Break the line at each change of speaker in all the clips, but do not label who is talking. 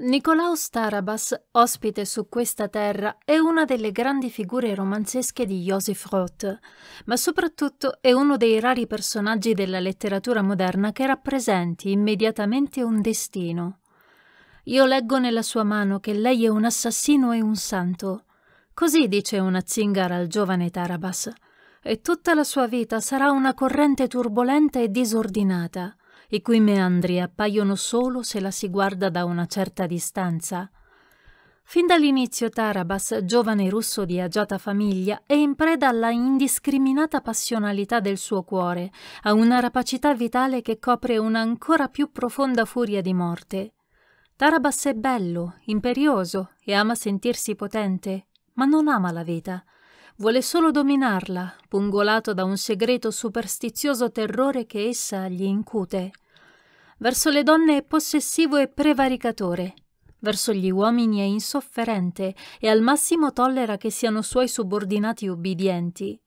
Nicolaus Tarabas, ospite su questa terra, è una delle grandi figure romanzesche di Joseph Roth, ma soprattutto è uno dei rari personaggi della letteratura moderna che rappresenti immediatamente un destino. Io leggo nella sua mano che lei è un assassino e un santo. Così dice una zingara al giovane Tarabas. E tutta la sua vita sarà una corrente turbolenta e disordinata i cui meandri appaiono solo se la si guarda da una certa distanza? Fin dall'inizio Tarabas, giovane russo di agiata famiglia, è in preda alla indiscriminata passionalità del suo cuore, a una rapacità vitale che copre una ancora più profonda furia di morte. Tarabas è bello, imperioso e ama sentirsi potente, ma non ama la vita – Vuole solo dominarla, pungolato da un segreto superstizioso terrore che essa gli incute. Verso le donne è possessivo e prevaricatore, verso gli uomini è insofferente e al massimo tollera che siano suoi subordinati ubbidienti.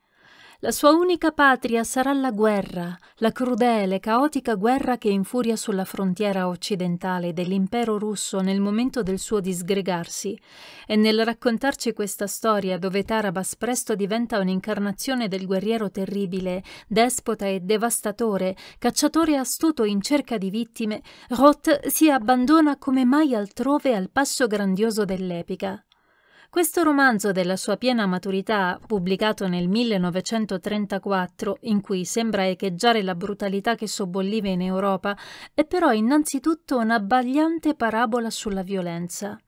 La sua unica patria sarà la guerra, la crudele, caotica guerra che infuria sulla frontiera occidentale dell'impero russo nel momento del suo disgregarsi. E nel raccontarci questa storia dove Tarabas presto diventa un'incarnazione del guerriero terribile, despota e devastatore, cacciatore astuto in cerca di vittime, Roth si abbandona come mai altrove al passo grandioso dell'epica. Questo romanzo della sua piena maturità, pubblicato nel 1934, in cui sembra echeggiare la brutalità che sobbolliva in Europa, è però innanzitutto un'abbagliante parabola sulla violenza.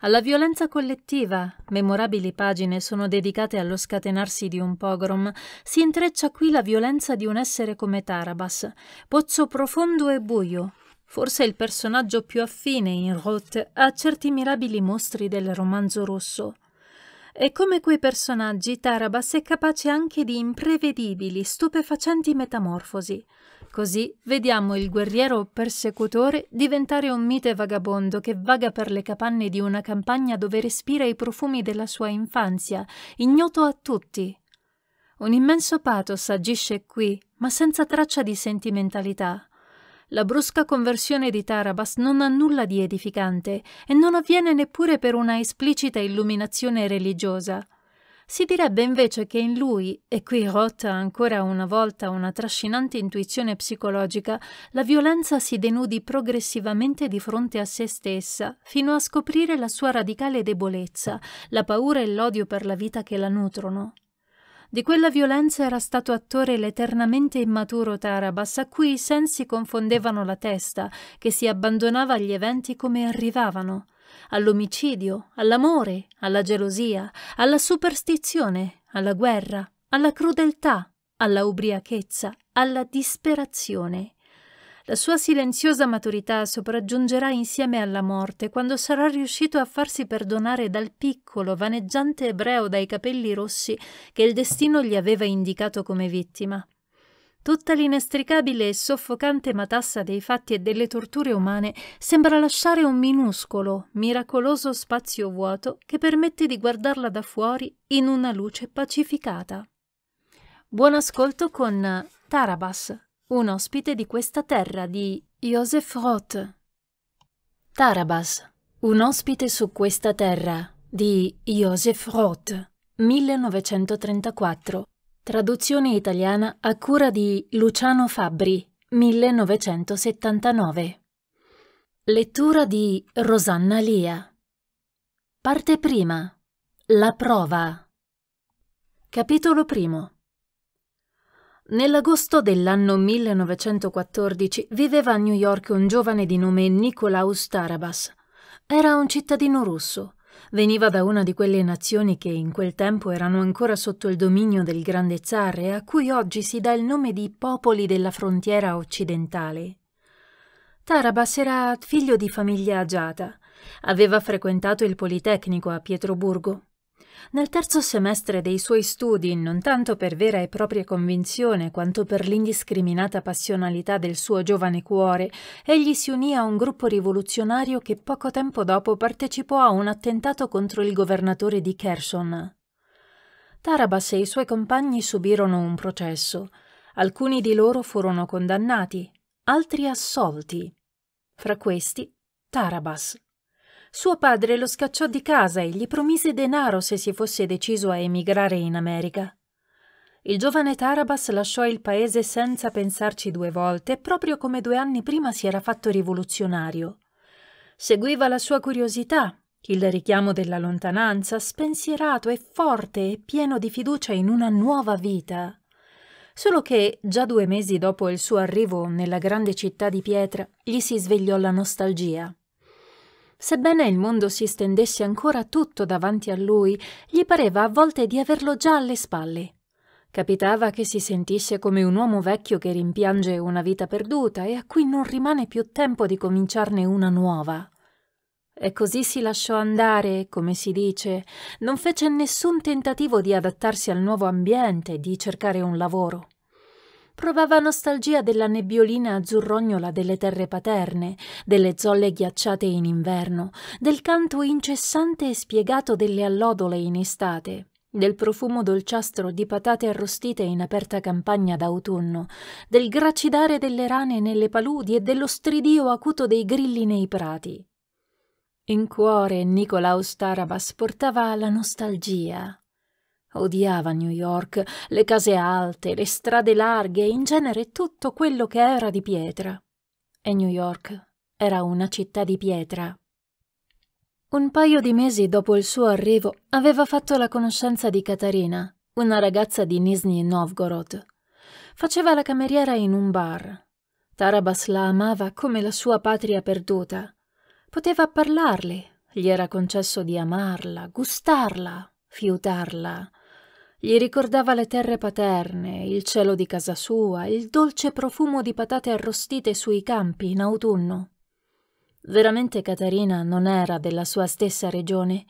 Alla violenza collettiva, memorabili pagine sono dedicate allo scatenarsi di un pogrom, si intreccia qui la violenza di un essere come Tarabas, pozzo profondo e buio, forse il personaggio più affine in Roth a certi mirabili mostri del romanzo rosso. E come quei personaggi, Tarabas è capace anche di imprevedibili, stupefacenti metamorfosi. Così vediamo il guerriero persecutore diventare un mite vagabondo che vaga per le capanne di una campagna dove respira i profumi della sua infanzia, ignoto a tutti. Un immenso pathos agisce qui, ma senza traccia di sentimentalità. La brusca conversione di Tarabas non ha nulla di edificante e non avviene neppure per una esplicita illuminazione religiosa. Si direbbe invece che in lui, e qui rotta ancora una volta una trascinante intuizione psicologica, la violenza si denudi progressivamente di fronte a se stessa, fino a scoprire la sua radicale debolezza, la paura e l'odio per la vita che la nutrono. Di quella violenza era stato attore l'eternamente immaturo Tarabas, a cui i sensi confondevano la testa, che si abbandonava agli eventi come arrivavano, all'omicidio, all'amore, alla gelosia, alla superstizione, alla guerra, alla crudeltà, alla ubriachezza, alla disperazione. La sua silenziosa maturità sopraggiungerà insieme alla morte quando sarà riuscito a farsi perdonare dal piccolo, vaneggiante ebreo dai capelli rossi che il destino gli aveva indicato come vittima. Tutta l'inestricabile e soffocante matassa dei fatti e delle torture umane sembra lasciare un minuscolo, miracoloso spazio vuoto che permette di guardarla da fuori in una luce pacificata. Buon ascolto con Tarabas un ospite di questa terra di Joseph Roth. Tarabas, un ospite su questa terra di Joseph Roth, 1934. Traduzione italiana a cura di Luciano Fabbri, 1979. Lettura di Rosanna Lia. Parte prima. La prova. Capitolo primo. Nell'agosto dell'anno 1914 viveva a New York un giovane di nome Nikolaus Tarabas. Era un cittadino russo. Veniva da una di quelle nazioni che in quel tempo erano ancora sotto il dominio del grande zar e a cui oggi si dà il nome di popoli della frontiera occidentale. Tarabas era figlio di famiglia agiata. Aveva frequentato il Politecnico a Pietroburgo. Nel terzo semestre dei suoi studi, non tanto per vera e propria convinzione quanto per l'indiscriminata passionalità del suo giovane cuore, egli si unì a un gruppo rivoluzionario che poco tempo dopo partecipò a un attentato contro il governatore di Kherson. Tarabas e i suoi compagni subirono un processo. Alcuni di loro furono condannati, altri assolti. Fra questi, Tarabas. Suo padre lo scacciò di casa e gli promise denaro se si fosse deciso a emigrare in America. Il giovane Tarabas lasciò il paese senza pensarci due volte, proprio come due anni prima si era fatto rivoluzionario. Seguiva la sua curiosità, il richiamo della lontananza, spensierato e forte e pieno di fiducia in una nuova vita. Solo che, già due mesi dopo il suo arrivo nella grande città di pietra, gli si svegliò la nostalgia. Sebbene il mondo si stendesse ancora tutto davanti a lui, gli pareva a volte di averlo già alle spalle. Capitava che si sentisse come un uomo vecchio che rimpiange una vita perduta e a cui non rimane più tempo di cominciarne una nuova. E così si lasciò andare, come si dice, non fece nessun tentativo di adattarsi al nuovo ambiente, di cercare un lavoro provava nostalgia della nebbiolina azzurrognola delle terre paterne, delle zolle ghiacciate in inverno, del canto incessante e spiegato delle allodole in estate, del profumo dolciastro di patate arrostite in aperta campagna d'autunno, del gracidare delle rane nelle paludi e dello stridio acuto dei grilli nei prati. In cuore Nicolaus Tarabas portava la nostalgia, Odiava New York, le case alte, le strade larghe e in genere tutto quello che era di pietra. E New York era una città di pietra. Un paio di mesi dopo il suo arrivo aveva fatto la conoscenza di Katarina, una ragazza di Nizhny Novgorod. Faceva la cameriera in un bar. Tarabas la amava come la sua patria perduta. Poteva parlarle, gli era concesso di amarla, gustarla, fiutarla. Gli ricordava le terre paterne, il cielo di casa sua, il dolce profumo di patate arrostite sui campi in autunno. Veramente Caterina non era della sua stessa regione,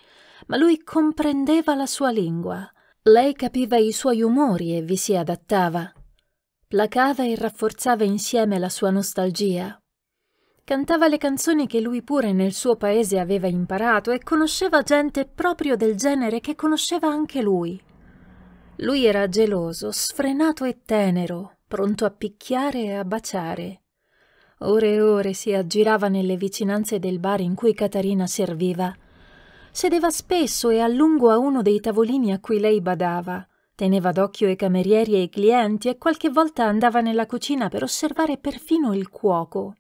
ma lui comprendeva la sua lingua. Lei capiva i suoi umori e vi si adattava. Placava e rafforzava insieme la sua nostalgia. Cantava le canzoni che lui pure nel suo paese aveva imparato e conosceva gente proprio del genere che conosceva anche lui. Lui era geloso, sfrenato e tenero, pronto a picchiare e a baciare. Ore e ore si aggirava nelle vicinanze del bar in cui Caterina serviva. Sedeva spesso e a lungo a uno dei tavolini a cui lei badava. Teneva d'occhio i camerieri e i clienti e qualche volta andava nella cucina per osservare perfino il cuoco.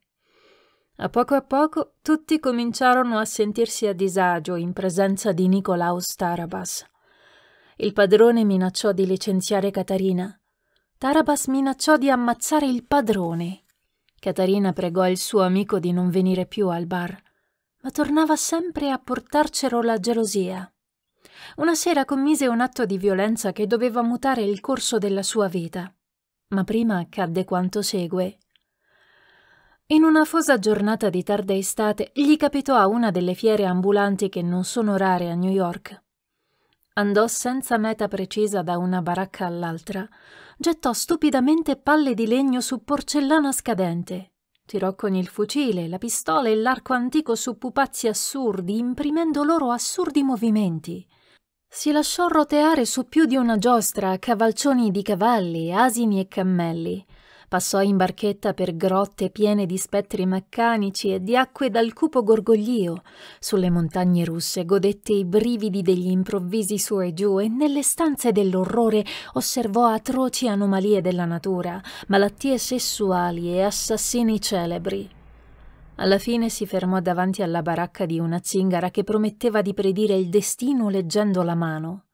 A poco a poco tutti cominciarono a sentirsi a disagio in presenza di Nicolaus Tarabas. Il padrone minacciò di licenziare Catarina. Tarabas minacciò di ammazzare il padrone. Catarina pregò il suo amico di non venire più al bar, ma tornava sempre a portarcelo la gelosia. Una sera commise un atto di violenza che doveva mutare il corso della sua vita. Ma prima accadde quanto segue. In una fosa giornata di tarda estate gli capitò a una delle fiere ambulanti che non sono rare a New York. Andò senza meta precisa da una baracca all'altra, gettò stupidamente palle di legno su porcellana scadente, tirò con il fucile, la pistola e l'arco antico su pupazzi assurdi, imprimendo loro assurdi movimenti. Si lasciò roteare su più di una giostra a cavalcioni di cavalli, asini e cammelli, Passò in barchetta per grotte piene di spettri meccanici e di acque dal cupo gorgoglio. Sulle montagne russe godette i brividi degli improvvisi su e giù e nelle stanze dell'orrore osservò atroci anomalie della natura, malattie sessuali e assassini celebri. Alla fine si fermò davanti alla baracca di una zingara che prometteva di predire il destino leggendo la mano.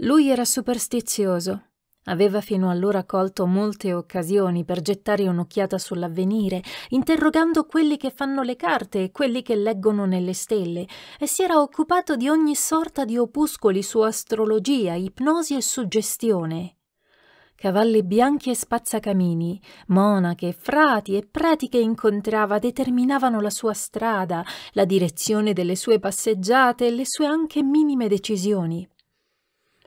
Lui era superstizioso Aveva fino allora colto molte occasioni per gettare un'occhiata sull'avvenire, interrogando quelli che fanno le carte e quelli che leggono nelle stelle, e si era occupato di ogni sorta di opuscoli su astrologia, ipnosi e suggestione. Cavalli bianchi e spazzacamini, monache, frati e preti che incontrava determinavano la sua strada, la direzione delle sue passeggiate e le sue anche minime decisioni.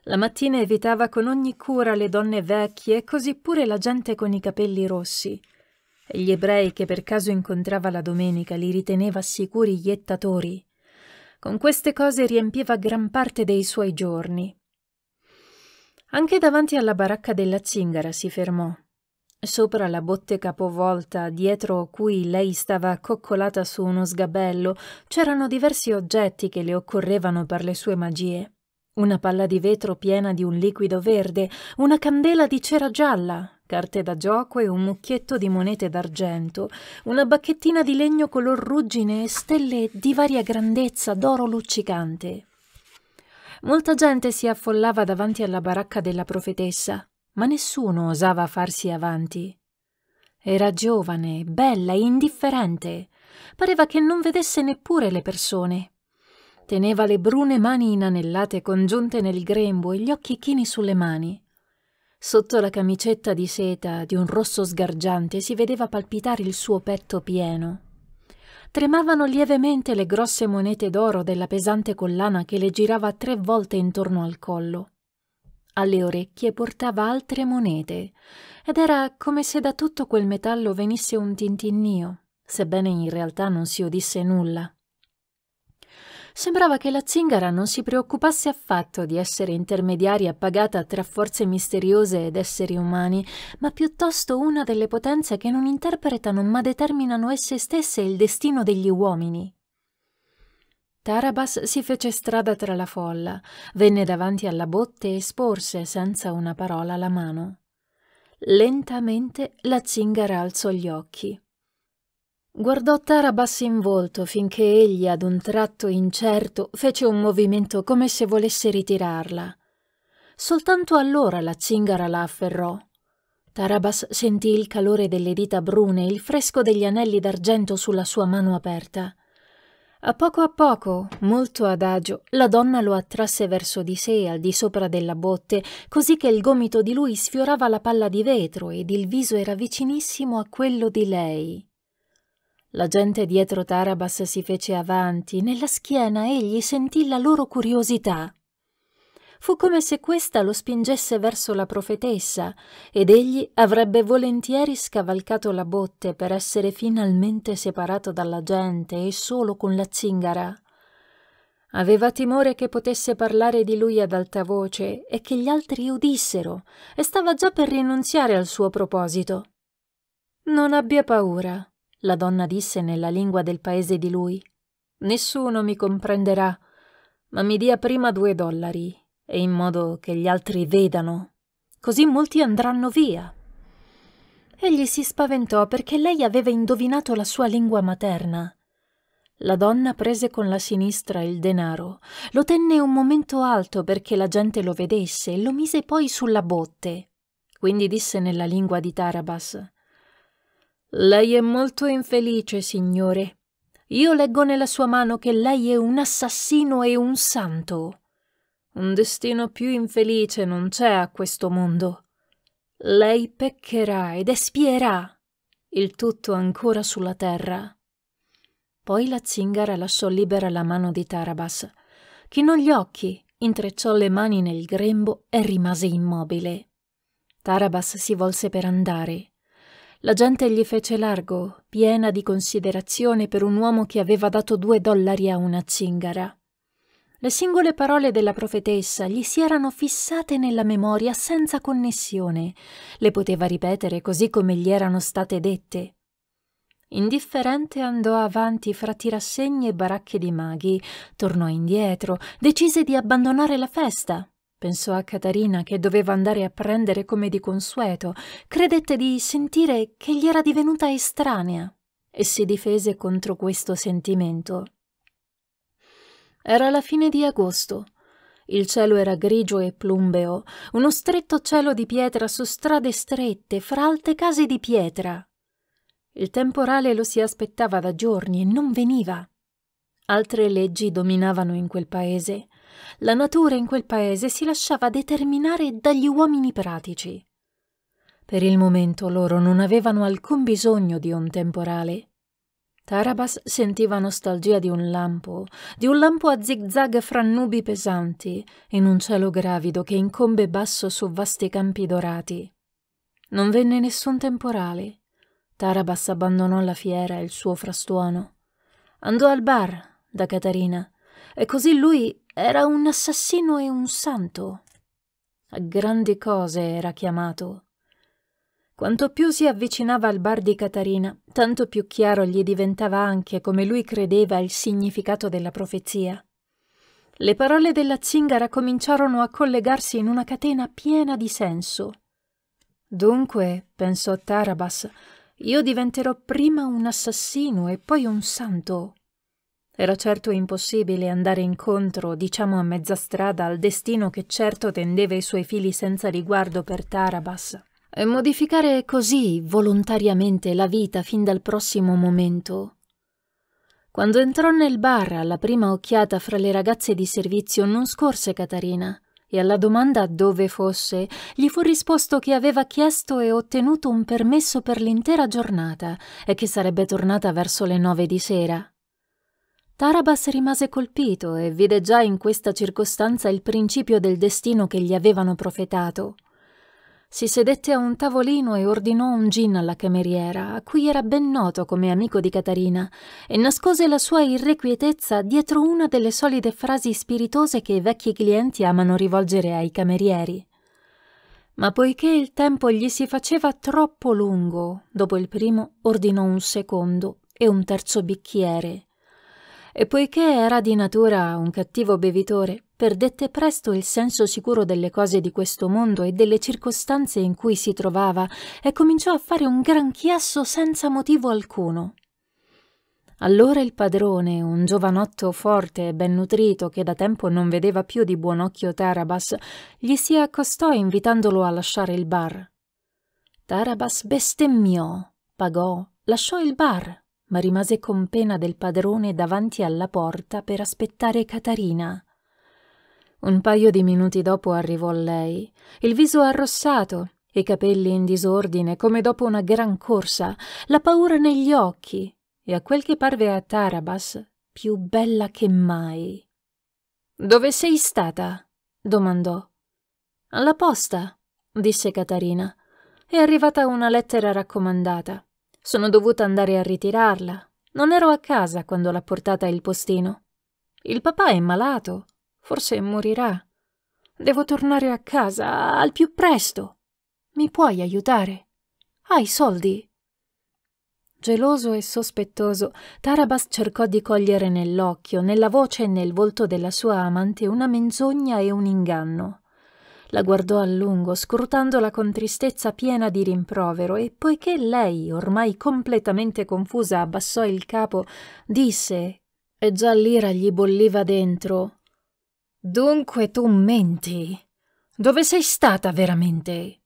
La mattina evitava con ogni cura le donne vecchie, così pure la gente con i capelli rossi. E gli ebrei che per caso incontrava la domenica li riteneva sicuri iettatori. Con queste cose riempiva gran parte dei suoi giorni. Anche davanti alla baracca della zingara si fermò. Sopra la botte capovolta, dietro cui lei stava accoccolata su uno sgabello, c'erano diversi oggetti che le occorrevano per le sue magie una palla di vetro piena di un liquido verde, una candela di cera gialla, carte da gioco e un mucchietto di monete d'argento, una bacchettina di legno color ruggine e stelle di varia grandezza d'oro luccicante. Molta gente si affollava davanti alla baracca della profetessa, ma nessuno osava farsi avanti. Era giovane, bella e indifferente. Pareva che non vedesse neppure le persone. Teneva le brune mani inanellate congiunte nel grembo e gli occhi chini sulle mani. Sotto la camicetta di seta di un rosso sgargiante si vedeva palpitare il suo petto pieno. Tremavano lievemente le grosse monete d'oro della pesante collana che le girava tre volte intorno al collo. Alle orecchie portava altre monete ed era come se da tutto quel metallo venisse un tintinnio, sebbene in realtà non si udisse nulla. Sembrava che la zingara non si preoccupasse affatto di essere intermediaria pagata tra forze misteriose ed esseri umani, ma piuttosto una delle potenze che non interpretano ma determinano esse stesse il destino degli uomini. Tarabas si fece strada tra la folla, venne davanti alla botte e sporse senza una parola la mano. Lentamente la zingara alzò gli occhi. Guardò Tarabas in volto finché egli, ad un tratto incerto, fece un movimento come se volesse ritirarla. Soltanto allora la zingara la afferrò. Tarabas sentì il calore delle dita brune e il fresco degli anelli d'argento sulla sua mano aperta. A poco a poco, molto adagio, la donna lo attrasse verso di sé al di sopra della botte, così che il gomito di lui sfiorava la palla di vetro ed il viso era vicinissimo a quello di lei. La gente dietro Tarabas si fece avanti, nella schiena egli sentì la loro curiosità. Fu come se questa lo spingesse verso la profetessa, ed egli avrebbe volentieri scavalcato la botte per essere finalmente separato dalla gente e solo con la zingara. Aveva timore che potesse parlare di lui ad alta voce e che gli altri udissero, e stava già per rinunziare al suo proposito. Non abbia paura, la donna disse nella lingua del paese di lui. Nessuno mi comprenderà, ma mi dia prima due dollari, e in modo che gli altri vedano. Così molti andranno via. Egli si spaventò perché lei aveva indovinato la sua lingua materna. La donna prese con la sinistra il denaro, lo tenne un momento alto perché la gente lo vedesse e lo mise poi sulla botte. Quindi disse nella lingua di Tarabas lei è molto infelice, signore. Io leggo nella sua mano che lei è un assassino e un santo. Un destino più infelice non c'è a questo mondo. Lei peccherà ed espierà il tutto ancora sulla terra. Poi la zingara lasciò libera la mano di Tarabas, chinò gli occhi, intrecciò le mani nel grembo e rimase immobile. Tarabas si volse per andare. La gente gli fece largo, piena di considerazione per un uomo che aveva dato due dollari a una zingara. Le singole parole della profetessa gli si erano fissate nella memoria senza connessione, le poteva ripetere così come gli erano state dette. Indifferente andò avanti fra tirasegni e baracche di maghi, tornò indietro, decise di abbandonare la festa, Pensò a Caterina che doveva andare a prendere come di consueto, credette di sentire che gli era divenuta estranea e si difese contro questo sentimento. Era la fine di agosto. Il cielo era grigio e plumbeo, uno stretto cielo di pietra su strade strette, fra alte case di pietra. Il temporale lo si aspettava da giorni e non veniva. Altre leggi dominavano in quel paese. La natura in quel paese si lasciava determinare dagli uomini pratici. Per il momento loro non avevano alcun bisogno di un temporale. Tarabas sentiva nostalgia di un lampo, di un lampo a zigzag fra nubi pesanti, in un cielo gravido che incombe basso su vasti campi dorati. Non venne nessun temporale. Tarabas abbandonò la fiera e il suo frastuono. Andò al bar da Caterina e così lui era un assassino e un santo. A grandi cose era chiamato. Quanto più si avvicinava al bar di Catarina, tanto più chiaro gli diventava anche, come lui credeva, il significato della profezia. Le parole della zingara cominciarono a collegarsi in una catena piena di senso. Dunque, pensò Tarabas, io diventerò prima un assassino e poi un santo. Era certo impossibile andare incontro, diciamo a mezza strada, al destino che certo tendeva i suoi fili senza riguardo per Tarabas. E modificare così, volontariamente, la vita fin dal prossimo momento. Quando entrò nel bar alla prima occhiata fra le ragazze di servizio non scorse Catarina e alla domanda dove fosse gli fu risposto che aveva chiesto e ottenuto un permesso per l'intera giornata e che sarebbe tornata verso le nove di sera. Tarabas rimase colpito e vide già in questa circostanza il principio del destino che gli avevano profetato. Si sedette a un tavolino e ordinò un gin alla cameriera, a cui era ben noto come amico di Catarina, e nascose la sua irrequietezza dietro una delle solide frasi spiritose che i vecchi clienti amano rivolgere ai camerieri. Ma poiché il tempo gli si faceva troppo lungo, dopo il primo ordinò un secondo e un terzo bicchiere e poiché era di natura un cattivo bevitore, perdette presto il senso sicuro delle cose di questo mondo e delle circostanze in cui si trovava e cominciò a fare un gran chiasso senza motivo alcuno. Allora il padrone, un giovanotto forte e ben nutrito che da tempo non vedeva più di buon occhio Tarabas, gli si accostò invitandolo a lasciare il bar. Tarabas bestemmiò, pagò, lasciò il bar ma rimase con pena del padrone davanti alla porta per aspettare Catarina. Un paio di minuti dopo arrivò lei, il viso arrossato, i capelli in disordine, come dopo una gran corsa, la paura negli occhi, e a quel che parve a Tarabas, più bella che mai. Dove sei stata? domandò. Alla posta, disse Catarina. È arrivata una lettera raccomandata. Sono dovuta andare a ritirarla. Non ero a casa quando l'ha portata il postino. Il papà è malato. Forse morirà. Devo tornare a casa al più presto. Mi puoi aiutare? Hai soldi? Geloso e sospettoso, Tarabas cercò di cogliere nell'occhio, nella voce e nel volto della sua amante una menzogna e un inganno. La guardò a lungo, scrutandola con tristezza piena di rimprovero, e poiché lei, ormai completamente confusa, abbassò il capo, disse, e già l'ira gli bolliva dentro, Dunque tu menti? Dove sei stata veramente?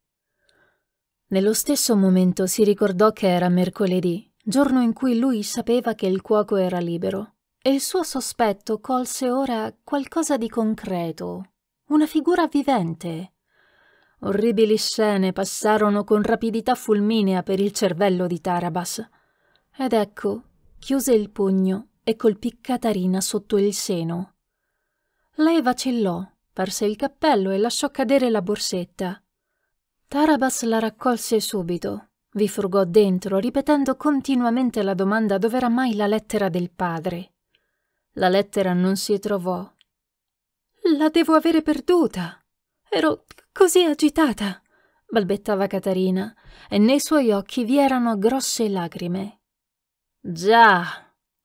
Nello stesso momento si ricordò che era mercoledì, giorno in cui lui sapeva che il cuoco era libero, e il suo sospetto colse ora qualcosa di concreto, una figura vivente. Orribili scene passarono con rapidità fulminea per il cervello di Tarabas. Ed ecco, chiuse il pugno e colpì Catarina sotto il seno. Lei vacillò, perse il cappello e lasciò cadere la borsetta. Tarabas la raccolse subito, vi frugò dentro, ripetendo continuamente la domanda dov'era mai la lettera del padre. La lettera non si trovò la devo avere perduta. Ero così agitata, balbettava Caterina, e nei suoi occhi vi erano grosse lacrime. Già,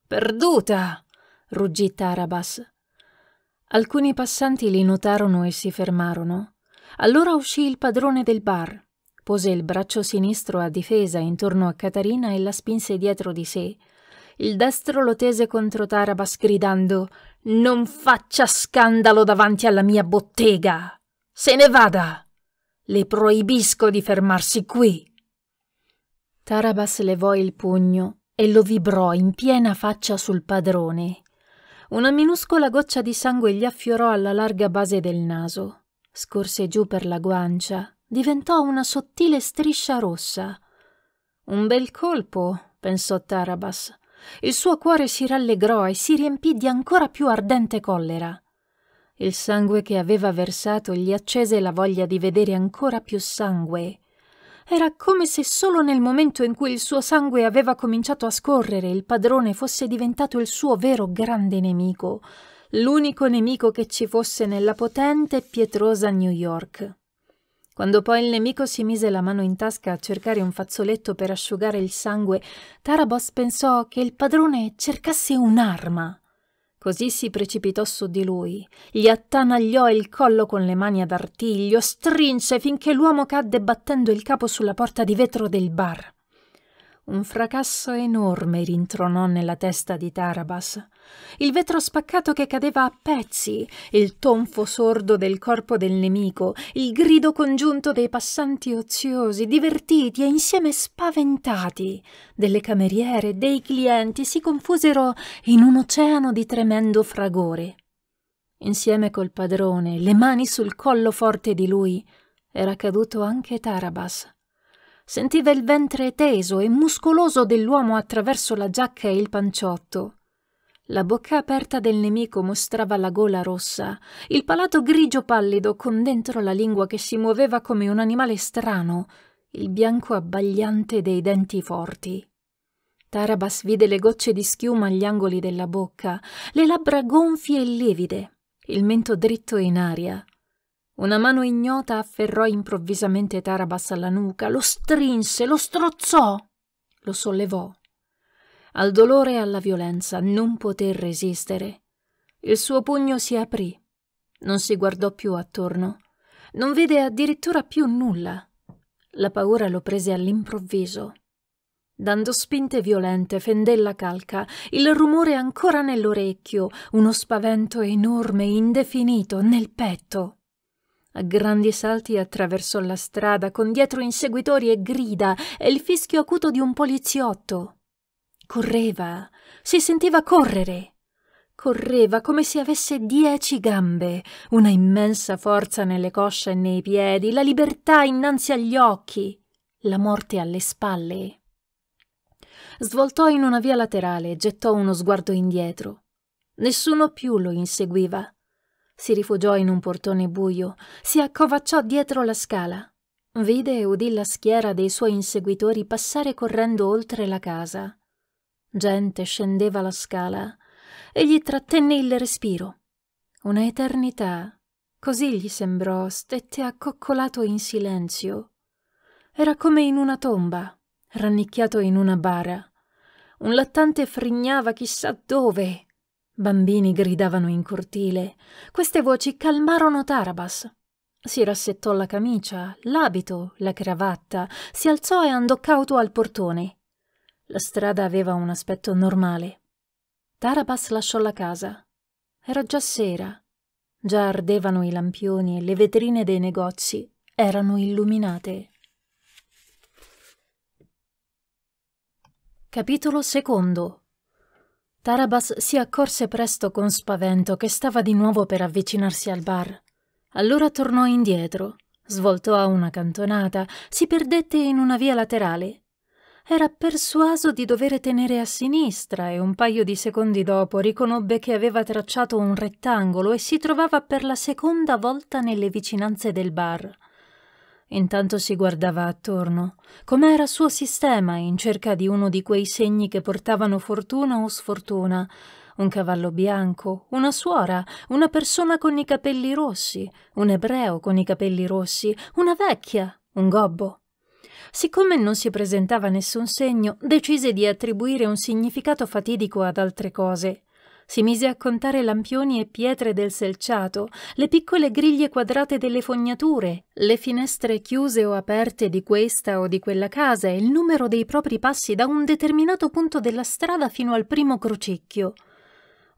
perduta, ruggì Tarabas. Alcuni passanti li notarono e si fermarono. Allora uscì il padrone del bar, pose il braccio sinistro a difesa intorno a Caterina e la spinse dietro di sé. Il destro lo tese contro Tarabas gridando non faccia scandalo davanti alla mia bottega. Se ne vada. Le proibisco di fermarsi qui. Tarabas levò il pugno e lo vibrò in piena faccia sul padrone. Una minuscola goccia di sangue gli affiorò alla larga base del naso. Scorse giù per la guancia, diventò una sottile striscia rossa. Un bel colpo, pensò Tarabas. Il suo cuore si rallegrò e si riempì di ancora più ardente collera. Il sangue che aveva versato gli accese la voglia di vedere ancora più sangue. Era come se solo nel momento in cui il suo sangue aveva cominciato a scorrere il padrone fosse diventato il suo vero grande nemico, l'unico nemico che ci fosse nella potente e pietrosa New York. Quando poi il nemico si mise la mano in tasca a cercare un fazzoletto per asciugare il sangue, Tarabos pensò che il padrone cercasse un'arma. Così si precipitò su di lui, gli attanagliò il collo con le mani ad artiglio, strinse finché l'uomo cadde battendo il capo sulla porta di vetro del bar. Un fracasso enorme rintronò nella testa di Tarabas il vetro spaccato che cadeva a pezzi, il tonfo sordo del corpo del nemico, il grido congiunto dei passanti oziosi, divertiti e insieme spaventati, delle cameriere, dei clienti, si confusero in un oceano di tremendo fragore. Insieme col padrone, le mani sul collo forte di lui, era caduto anche Tarabas. Sentiva il ventre teso e muscoloso dell'uomo attraverso la giacca e il panciotto. La bocca aperta del nemico mostrava la gola rossa, il palato grigio pallido con dentro la lingua che si muoveva come un animale strano, il bianco abbagliante dei denti forti. Tarabas vide le gocce di schiuma agli angoli della bocca, le labbra gonfie e livide, il mento dritto in aria. Una mano ignota afferrò improvvisamente Tarabas alla nuca, lo strinse, lo strozzò, lo sollevò al dolore e alla violenza, non poté resistere. Il suo pugno si aprì. Non si guardò più attorno. Non vide addirittura più nulla. La paura lo prese all'improvviso. Dando spinte violente, fendè la calca, il rumore ancora nell'orecchio, uno spavento enorme, indefinito, nel petto. A grandi salti attraversò la strada, con dietro inseguitori e grida e il fischio acuto di un poliziotto. Correva, si sentiva correre. Correva come se avesse dieci gambe, una immensa forza nelle cosce e nei piedi, la libertà innanzi agli occhi, la morte alle spalle. Svoltò in una via laterale e gettò uno sguardo indietro. Nessuno più lo inseguiva. Si rifugiò in un portone buio, si accovacciò dietro la scala. Vide e udì la schiera dei suoi inseguitori passare correndo oltre la casa. Gente scendeva la scala e gli trattenne il respiro. Una eternità, così gli sembrò, stette accoccolato in silenzio. Era come in una tomba, rannicchiato in una bara. Un lattante frignava chissà dove. Bambini gridavano in cortile. Queste voci calmarono Tarabas. Si rassettò la camicia, l'abito, la cravatta, si alzò e andò cauto al portone. La strada aveva un aspetto normale. Tarabas lasciò la casa. Era già sera. Già ardevano i lampioni e le vetrine dei negozi erano illuminate. Capitolo secondo. Tarabas si accorse presto con spavento che stava di nuovo per avvicinarsi al bar. Allora tornò indietro, svoltò a una cantonata, si perdette in una via laterale era persuaso di dover tenere a sinistra e un paio di secondi dopo riconobbe che aveva tracciato un rettangolo e si trovava per la seconda volta nelle vicinanze del bar. Intanto si guardava attorno, com'era suo sistema in cerca di uno di quei segni che portavano fortuna o sfortuna, un cavallo bianco, una suora, una persona con i capelli rossi, un ebreo con i capelli rossi, una vecchia, un gobbo. Siccome non si presentava nessun segno, decise di attribuire un significato fatidico ad altre cose. Si mise a contare lampioni e pietre del selciato, le piccole griglie quadrate delle fognature, le finestre chiuse o aperte di questa o di quella casa e il numero dei propri passi da un determinato punto della strada fino al primo crocicchio.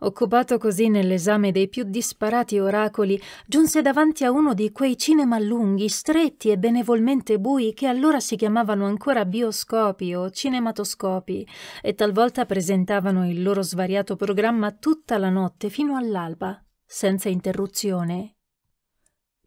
Occupato così nell'esame dei più disparati oracoli, giunse davanti a uno di quei cinema lunghi, stretti e benevolmente bui che allora si chiamavano ancora bioscopi o cinematoscopi e talvolta presentavano il loro svariato programma tutta la notte fino all'alba, senza interruzione.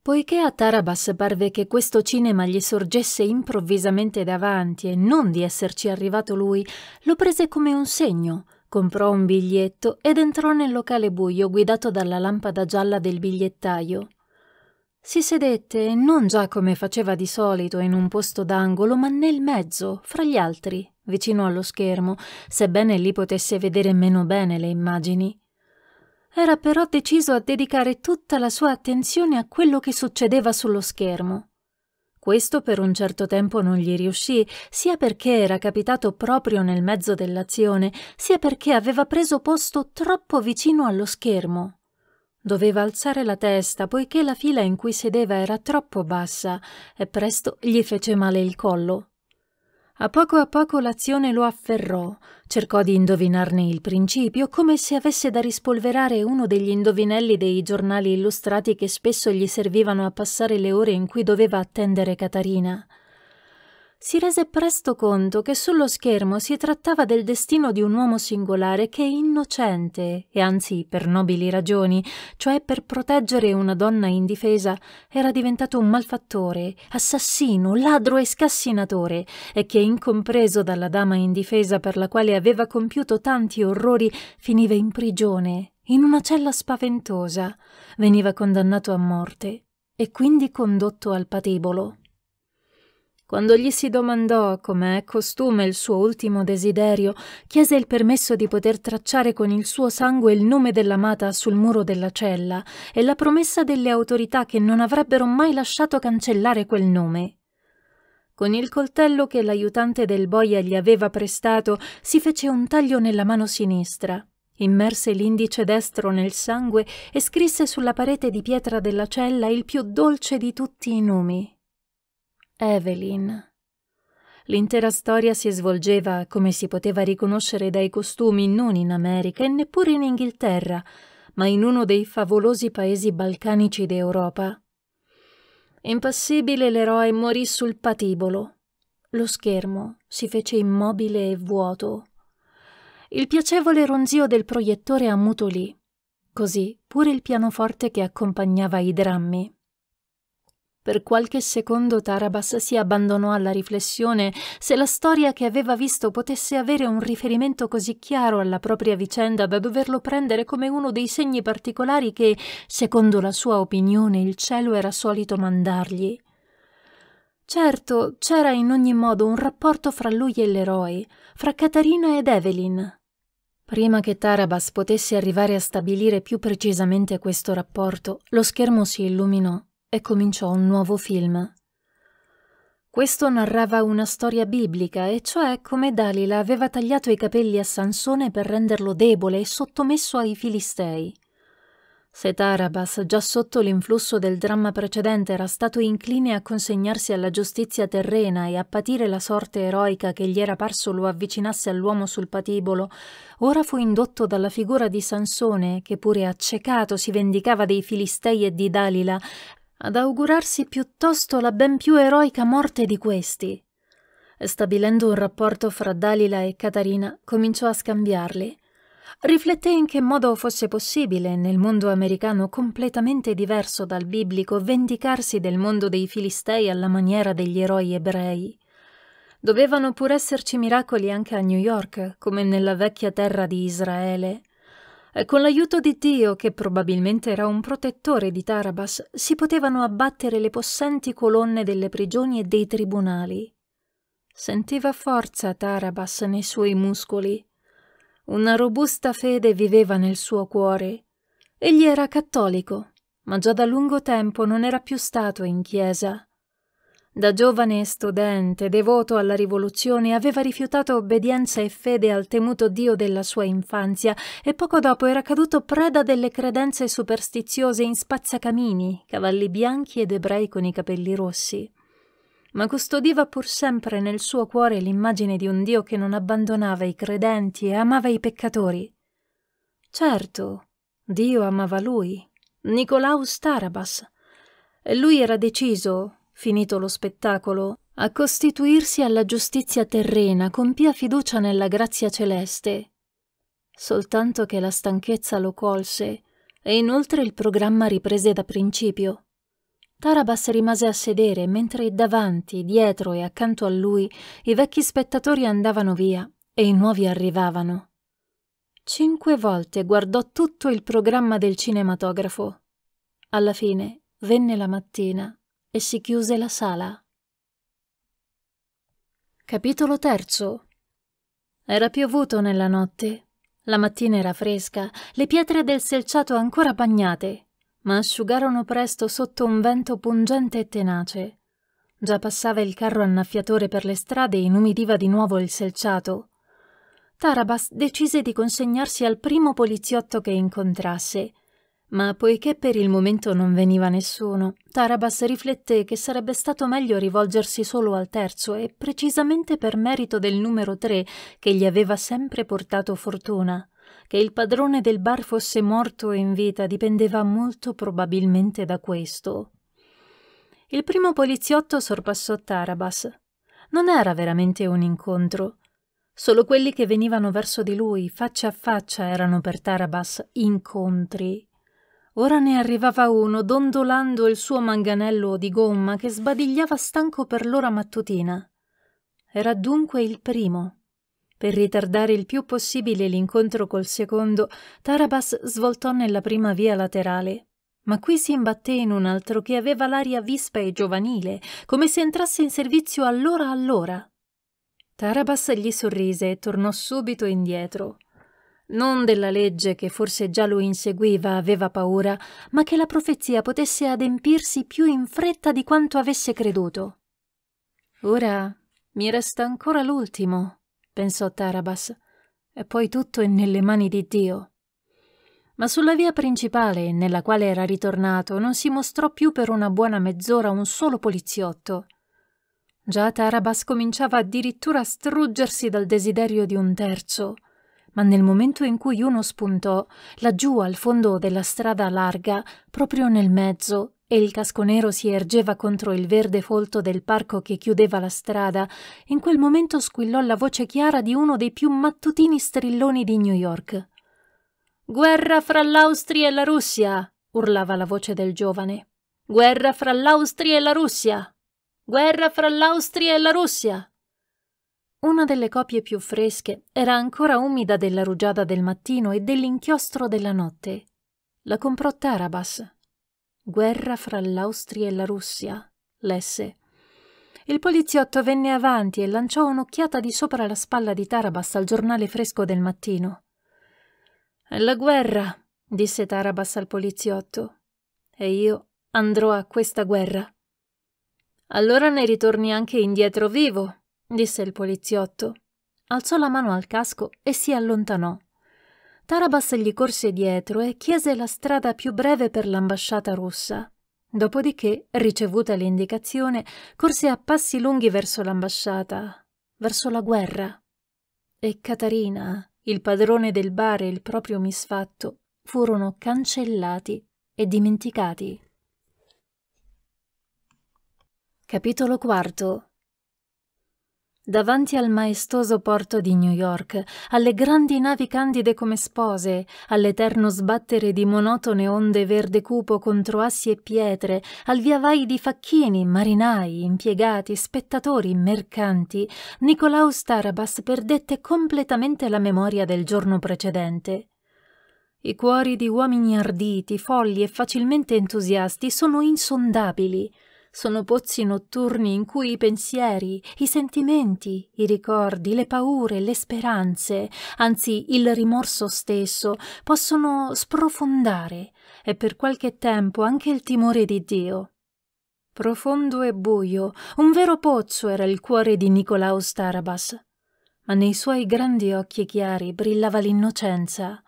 Poiché a Tarabas parve che questo cinema gli sorgesse improvvisamente davanti e non di esserci arrivato lui, lo prese come un segno, Comprò un biglietto ed entrò nel locale buio guidato dalla lampada gialla del bigliettaio. Si sedette non già come faceva di solito in un posto d'angolo, ma nel mezzo, fra gli altri, vicino allo schermo, sebbene lì potesse vedere meno bene le immagini. Era però deciso a dedicare tutta la sua attenzione a quello che succedeva sullo schermo. Questo per un certo tempo non gli riuscì, sia perché era capitato proprio nel mezzo dell'azione, sia perché aveva preso posto troppo vicino allo schermo. Doveva alzare la testa poiché la fila in cui sedeva era troppo bassa e presto gli fece male il collo. A poco a poco l'azione lo afferrò, cercò di indovinarne il principio, come se avesse da rispolverare uno degli indovinelli dei giornali illustrati che spesso gli servivano a passare le ore in cui doveva attendere Catarina si rese presto conto che sullo schermo si trattava del destino di un uomo singolare che innocente, e anzi per nobili ragioni, cioè per proteggere una donna indifesa, era diventato un malfattore, assassino, ladro e scassinatore, e che, incompreso dalla dama indifesa per la quale aveva compiuto tanti orrori, finiva in prigione, in una cella spaventosa, veniva condannato a morte e quindi condotto al patibolo. Quando gli si domandò, come è costume, il suo ultimo desiderio, chiese il permesso di poter tracciare con il suo sangue il nome dell'amata sul muro della cella e la promessa delle autorità che non avrebbero mai lasciato cancellare quel nome. Con il coltello che l'aiutante del boia gli aveva prestato, si fece un taglio nella mano sinistra. Immerse l'indice destro nel sangue e scrisse sulla parete di pietra della cella il più dolce di tutti i nomi, Evelyn. L'intera storia si svolgeva, come si poteva riconoscere dai costumi, non in America e neppure in Inghilterra, ma in uno dei favolosi paesi balcanici d'Europa. Impassibile l'eroe morì sul patibolo. Lo schermo si fece immobile e vuoto. Il piacevole ronzio del proiettore ammutolì. Così pure il pianoforte che accompagnava i drammi. Per qualche secondo Tarabas si abbandonò alla riflessione se la storia che aveva visto potesse avere un riferimento così chiaro alla propria vicenda da doverlo prendere come uno dei segni particolari che, secondo la sua opinione, il cielo era solito mandargli. Certo, c'era in ogni modo un rapporto fra lui e l'eroe, fra Caterina ed Evelyn. Prima che Tarabas potesse arrivare a stabilire più precisamente questo rapporto, lo schermo si illuminò e cominciò un nuovo film. Questo narrava una storia biblica, e cioè come Dalila aveva tagliato i capelli a Sansone per renderlo debole e sottomesso ai Filistei. Se Tarabas, già sotto l'influsso del dramma precedente, era stato incline a consegnarsi alla giustizia terrena e a patire la sorte eroica che gli era parso lo avvicinasse all'uomo sul patibolo, ora fu indotto dalla figura di Sansone, che pure accecato si vendicava dei Filistei e di Dalila, ad augurarsi piuttosto la ben più eroica morte di questi. stabilendo un rapporto fra Dalila e Catarina, cominciò a scambiarli. Rifletté in che modo fosse possibile, nel mondo americano completamente diverso dal biblico, vendicarsi del mondo dei Filistei alla maniera degli eroi ebrei. Dovevano pur esserci miracoli anche a New York, come nella vecchia terra di Israele. Eh, con l'aiuto di Dio, che probabilmente era un protettore di Tarabas, si potevano abbattere le possenti colonne delle prigioni e dei tribunali. Sentiva forza Tarabas nei suoi muscoli. Una robusta fede viveva nel suo cuore. Egli era cattolico, ma già da lungo tempo non era più stato in chiesa. Da giovane studente, devoto alla rivoluzione, aveva rifiutato obbedienza e fede al temuto Dio della sua infanzia e poco dopo era caduto preda delle credenze superstiziose in spazzacamini, cavalli bianchi ed ebrei con i capelli rossi. Ma custodiva pur sempre nel suo cuore l'immagine di un Dio che non abbandonava i credenti e amava i peccatori. Certo, Dio amava lui, Nicolaus Tarabas. E lui era deciso, finito lo spettacolo, a costituirsi alla giustizia terrena con pia fiducia nella grazia celeste. Soltanto che la stanchezza lo colse e inoltre il programma riprese da principio. Tarabas rimase a sedere mentre davanti, dietro e accanto a lui i vecchi spettatori andavano via e i nuovi arrivavano. Cinque volte guardò tutto il programma del cinematografo. Alla fine venne la mattina e si chiuse la sala. Capitolo terzo. Era piovuto nella notte. La mattina era fresca, le pietre del selciato ancora bagnate, ma asciugarono presto sotto un vento pungente e tenace. Già passava il carro annaffiatore per le strade e inumidiva di nuovo il selciato. Tarabas decise di consegnarsi al primo poliziotto che incontrasse ma poiché per il momento non veniva nessuno, Tarabas riflette che sarebbe stato meglio rivolgersi solo al terzo e precisamente per merito del numero tre che gli aveva sempre portato fortuna. Che il padrone del bar fosse morto in vita dipendeva molto probabilmente da questo. Il primo poliziotto sorpassò Tarabas. Non era veramente un incontro. Solo quelli che venivano verso di lui faccia a faccia erano per Tarabas incontri. Ora ne arrivava uno dondolando il suo manganello di gomma che sbadigliava stanco per l'ora mattutina. Era dunque il primo. Per ritardare il più possibile l'incontro col secondo, Tarabas svoltò nella prima via laterale, ma qui si imbatté in un altro che aveva l'aria vispa e giovanile, come se entrasse in servizio allora allora. Tarabas gli sorrise e tornò subito indietro non della legge che forse già lo inseguiva aveva paura, ma che la profezia potesse adempirsi più in fretta di quanto avesse creduto. Ora mi resta ancora l'ultimo, pensò Tarabas, e poi tutto è nelle mani di Dio. Ma sulla via principale nella quale era ritornato non si mostrò più per una buona mezz'ora un solo poliziotto. Già Tarabas cominciava addirittura a struggersi dal desiderio di un terzo ma nel momento in cui uno spuntò, laggiù al fondo della strada larga, proprio nel mezzo, e il casco nero si ergeva contro il verde folto del parco che chiudeva la strada, in quel momento squillò la voce chiara di uno dei più mattutini strilloni di New York. Guerra fra l'Austria e la Russia! urlava la voce del giovane. Guerra fra l'Austria e la Russia! Guerra fra l'Austria e la Russia! Una delle copie più fresche era ancora umida della rugiada del mattino e dell'inchiostro della notte. La comprò Tarabas. Guerra fra l'Austria e la Russia, lesse. Il poliziotto venne avanti e lanciò un'occhiata di sopra la spalla di Tarabas al giornale fresco del mattino. È la guerra, disse Tarabas al poliziotto. E io andrò a questa guerra. Allora ne ritorni anche indietro vivo, disse il poliziotto. Alzò la mano al casco e si allontanò. Tarabas gli corse dietro e chiese la strada più breve per l'ambasciata russa. Dopodiché, ricevuta l'indicazione, corse a passi lunghi verso l'ambasciata, verso la guerra. E Catarina, il padrone del bar e il proprio misfatto furono cancellati e dimenticati. Capitolo quarto Davanti al maestoso porto di New York, alle grandi navi candide come spose, all'eterno sbattere di monotone onde verde cupo contro assi e pietre, al viavai di facchini, marinai, impiegati, spettatori, mercanti, Nicolaus Tarabas perdette completamente la memoria del giorno precedente. I cuori di uomini arditi, folli e facilmente entusiasti sono insondabili – sono pozzi notturni in cui i pensieri, i sentimenti, i ricordi, le paure, le speranze, anzi il rimorso stesso, possono sprofondare e per qualche tempo anche il timore di Dio. Profondo e buio, un vero pozzo era il cuore di Nicolaus Tarabas, ma nei suoi grandi occhi chiari brillava l'innocenza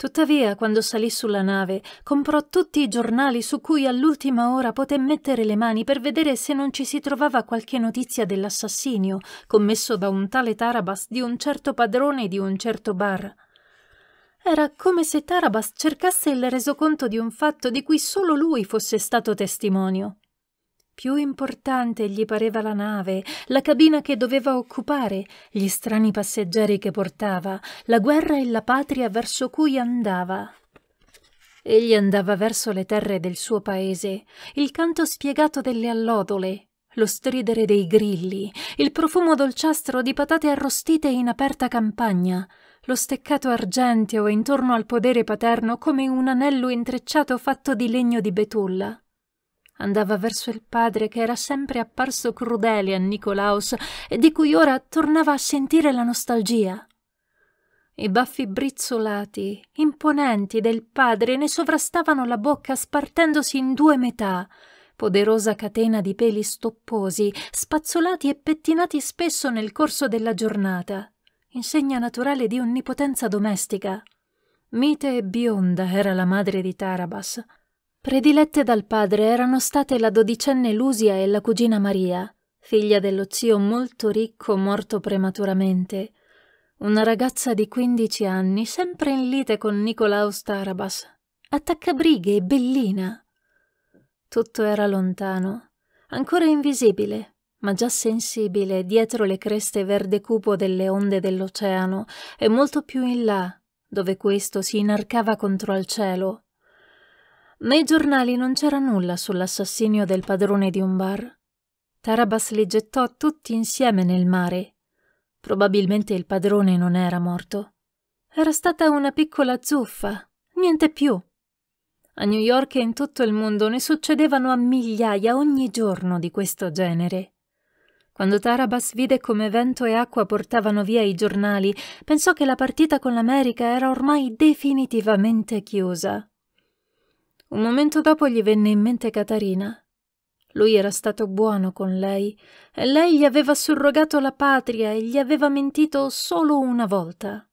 Tuttavia, quando salì sulla nave, comprò tutti i giornali su cui all'ultima ora poté mettere le mani per vedere se non ci si trovava qualche notizia dell'assassinio commesso da un tale Tarabas di un certo padrone di un certo bar. Era come se Tarabas cercasse il resoconto di un fatto di cui solo lui fosse stato testimonio. Più importante gli pareva la nave, la cabina che doveva occupare, gli strani passeggeri che portava, la guerra e la patria verso cui andava. Egli andava verso le terre del suo paese, il canto spiegato delle allodole, lo stridere dei grilli, il profumo dolciastro di patate arrostite in aperta campagna, lo steccato argenteo intorno al podere paterno come un anello intrecciato fatto di legno di betulla. Andava verso il padre che era sempre apparso crudele a Nicolaus e di cui ora tornava a sentire la nostalgia. I baffi brizzolati, imponenti del padre ne sovrastavano la bocca spartendosi in due metà, poderosa catena di peli stopposi, spazzolati e pettinati spesso nel corso della giornata, insegna naturale di onnipotenza domestica. Mite e bionda era la madre di Tarabas, Predilette dal padre erano state la dodicenne Lusia e la cugina Maria, figlia dello zio molto ricco morto prematuramente, una ragazza di 15 anni sempre in lite con Nicolaus Tarabas, attaccabrighe e bellina. Tutto era lontano, ancora invisibile, ma già sensibile dietro le creste verde cupo delle onde dell'oceano e molto più in là, dove questo si inarcava contro al cielo, nei giornali non c'era nulla sull'assassinio del padrone di un bar. Tarabas li gettò tutti insieme nel mare. Probabilmente il padrone non era morto. Era stata una piccola zuffa, niente più. A New York e in tutto il mondo ne succedevano a migliaia ogni giorno di questo genere. Quando Tarabas vide come vento e acqua portavano via i giornali, pensò che la partita con l'America era ormai definitivamente chiusa. Un momento dopo gli venne in mente Catarina. Lui era stato buono con lei e lei gli aveva surrogato la patria e gli aveva mentito solo una volta.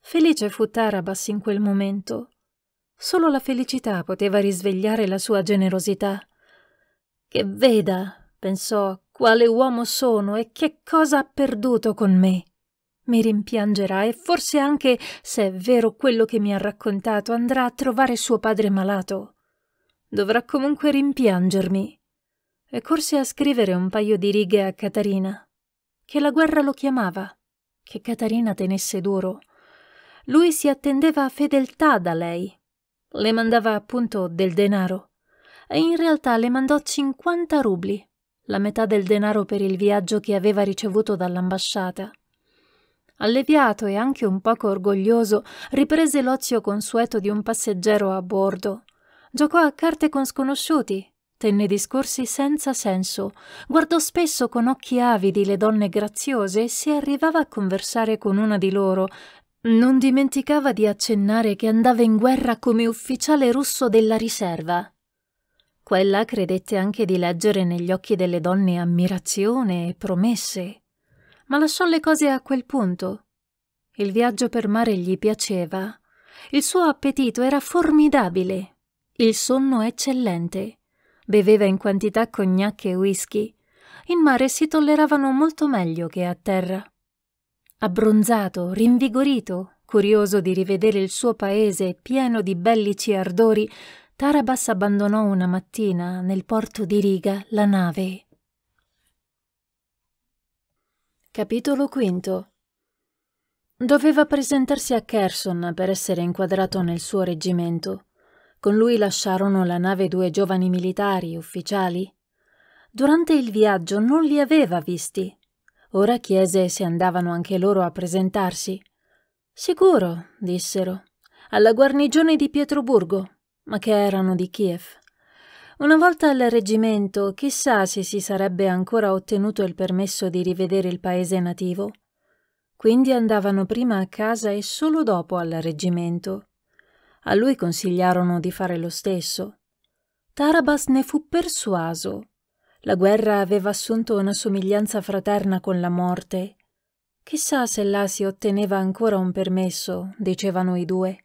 Felice fu Tarabas in quel momento. Solo la felicità poteva risvegliare la sua generosità. Che veda, pensò, quale uomo sono e che cosa ha perduto con me. Mi rimpiangerà e forse anche, se è vero quello che mi ha raccontato, andrà a trovare suo padre malato. Dovrà comunque rimpiangermi. E corse a scrivere un paio di righe a Catarina. Che la guerra lo chiamava. Che Catarina tenesse duro. Lui si attendeva a fedeltà da lei. Le mandava appunto del denaro. E in realtà le mandò 50 rubli, la metà del denaro per il viaggio che aveva ricevuto dall'ambasciata Alleviato e anche un poco orgoglioso, riprese l'ozio consueto di un passeggero a bordo. Giocò a carte con sconosciuti, tenne discorsi senza senso, guardò spesso con occhi avidi le donne graziose e se arrivava a conversare con una di loro, non dimenticava di accennare che andava in guerra come ufficiale russo della riserva. Quella credette anche di leggere negli occhi delle donne ammirazione e promesse ma lasciò le cose a quel punto. Il viaggio per mare gli piaceva, il suo appetito era formidabile, il sonno eccellente, beveva in quantità cognac e whisky. In mare si tolleravano molto meglio che a terra. Abbronzato, rinvigorito, curioso di rivedere il suo paese pieno di bellici ardori, Tarabas abbandonò una mattina nel porto di Riga la nave Capitolo V Doveva presentarsi a Kherson per essere inquadrato nel suo reggimento. Con lui lasciarono la nave due giovani militari, ufficiali. Durante il viaggio non li aveva visti. Ora chiese se andavano anche loro a presentarsi. Sicuro, dissero, alla guarnigione di Pietroburgo, ma che erano di Kiev. Una volta al reggimento, chissà se si sarebbe ancora ottenuto il permesso di rivedere il paese nativo. Quindi andavano prima a casa e solo dopo al reggimento. A lui consigliarono di fare lo stesso. Tarabas ne fu persuaso. La guerra aveva assunto una somiglianza fraterna con la morte. Chissà se là si otteneva ancora un permesso, dicevano i due.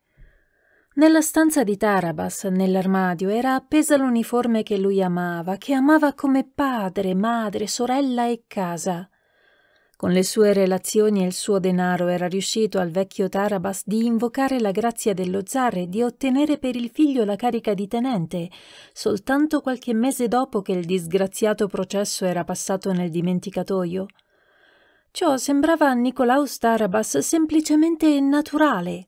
Nella stanza di Tarabas, nell'armadio, era appesa l'uniforme che lui amava, che amava come padre, madre, sorella e casa. Con le sue relazioni e il suo denaro era riuscito al vecchio Tarabas di invocare la grazia dello zar e di ottenere per il figlio la carica di tenente, soltanto qualche mese dopo che il disgraziato processo era passato nel dimenticatoio. Ciò sembrava a Nicolaus Tarabas semplicemente naturale.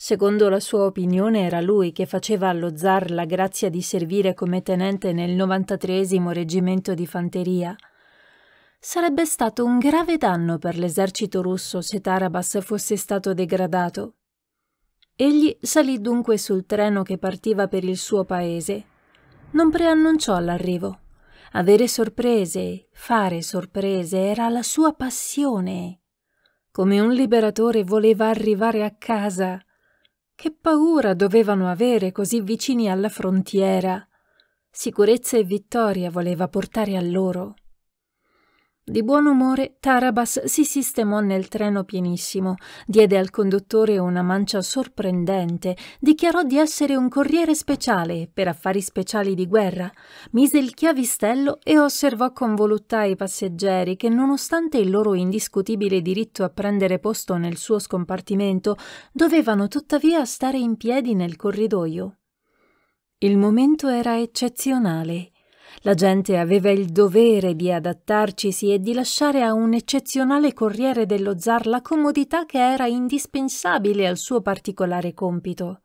Secondo la sua opinione era lui che faceva allo zar la grazia di servire come tenente nel 93 reggimento di fanteria. Sarebbe stato un grave danno per l'esercito russo se Tarabas fosse stato degradato. Egli salì dunque sul treno che partiva per il suo paese. Non preannunciò l'arrivo. Avere sorprese, fare sorprese era la sua passione. Come un liberatore voleva arrivare a casa che paura dovevano avere così vicini alla frontiera? Sicurezza e vittoria voleva portare a loro. Di buon umore, Tarabas si sistemò nel treno pienissimo, diede al conduttore una mancia sorprendente, dichiarò di essere un corriere speciale per affari speciali di guerra, mise il chiavistello e osservò con voluttà i passeggeri che, nonostante il loro indiscutibile diritto a prendere posto nel suo scompartimento, dovevano tuttavia stare in piedi nel corridoio. Il momento era eccezionale. La gente aveva il dovere di adattarcisi e di lasciare a un eccezionale corriere dello zar la comodità che era indispensabile al suo particolare compito.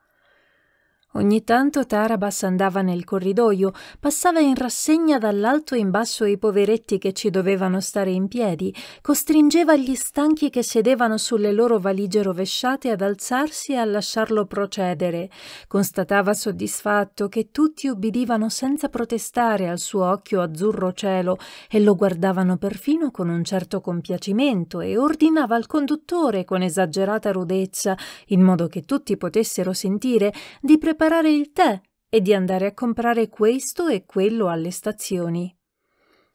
Ogni tanto Tarabas andava nel corridoio, passava in rassegna dall'alto in basso i poveretti che ci dovevano stare in piedi, costringeva gli stanchi che sedevano sulle loro valigie rovesciate ad alzarsi e a lasciarlo procedere. Constatava soddisfatto che tutti ubbidivano senza protestare al suo occhio azzurro cielo e lo guardavano perfino con un certo compiacimento e ordinava al conduttore con esagerata rudezza, in modo che tutti potessero sentire, di preparare preparare il tè e di andare a comprare questo e quello alle stazioni.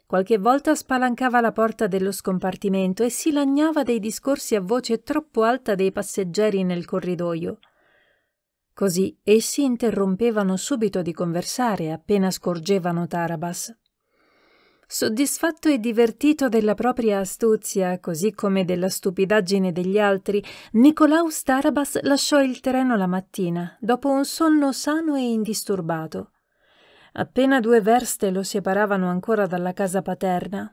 Qualche volta spalancava la porta dello scompartimento e si lagnava dei discorsi a voce troppo alta dei passeggeri nel corridoio. Così essi interrompevano subito di conversare appena scorgevano Tarabas. Soddisfatto e divertito della propria astuzia, così come della stupidaggine degli altri, Nicolaus Tarabas lasciò il terreno la mattina, dopo un sonno sano e indisturbato. Appena due verste lo separavano ancora dalla casa paterna.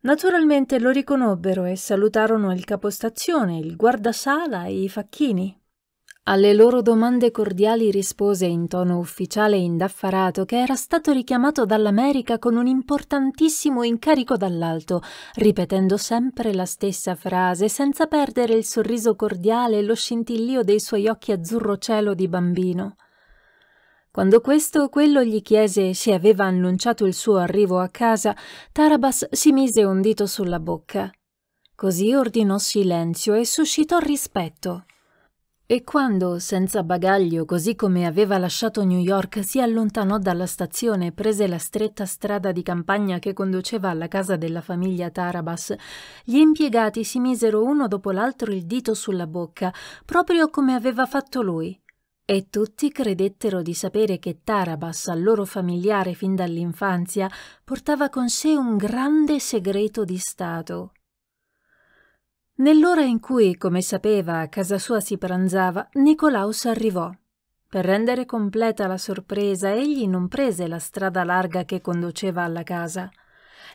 Naturalmente lo riconobbero e salutarono il capostazione, il guardasala e i facchini. Alle loro domande cordiali rispose in tono ufficiale e indaffarato che era stato richiamato dall'America con un importantissimo incarico dall'alto, ripetendo sempre la stessa frase senza perdere il sorriso cordiale e lo scintillio dei suoi occhi azzurro cielo di bambino. Quando questo o quello gli chiese se aveva annunciato il suo arrivo a casa, Tarabas si mise un dito sulla bocca. Così ordinò silenzio e suscitò rispetto. E quando, senza bagaglio, così come aveva lasciato New York, si allontanò dalla stazione e prese la stretta strada di campagna che conduceva alla casa della famiglia Tarabas, gli impiegati si misero uno dopo l'altro il dito sulla bocca, proprio come aveva fatto lui. E tutti credettero di sapere che Tarabas, al loro familiare fin dall'infanzia, portava con sé un grande segreto di Stato. Nell'ora in cui, come sapeva, a casa sua si pranzava, Nicolaus arrivò. Per rendere completa la sorpresa, egli non prese la strada larga che conduceva alla casa.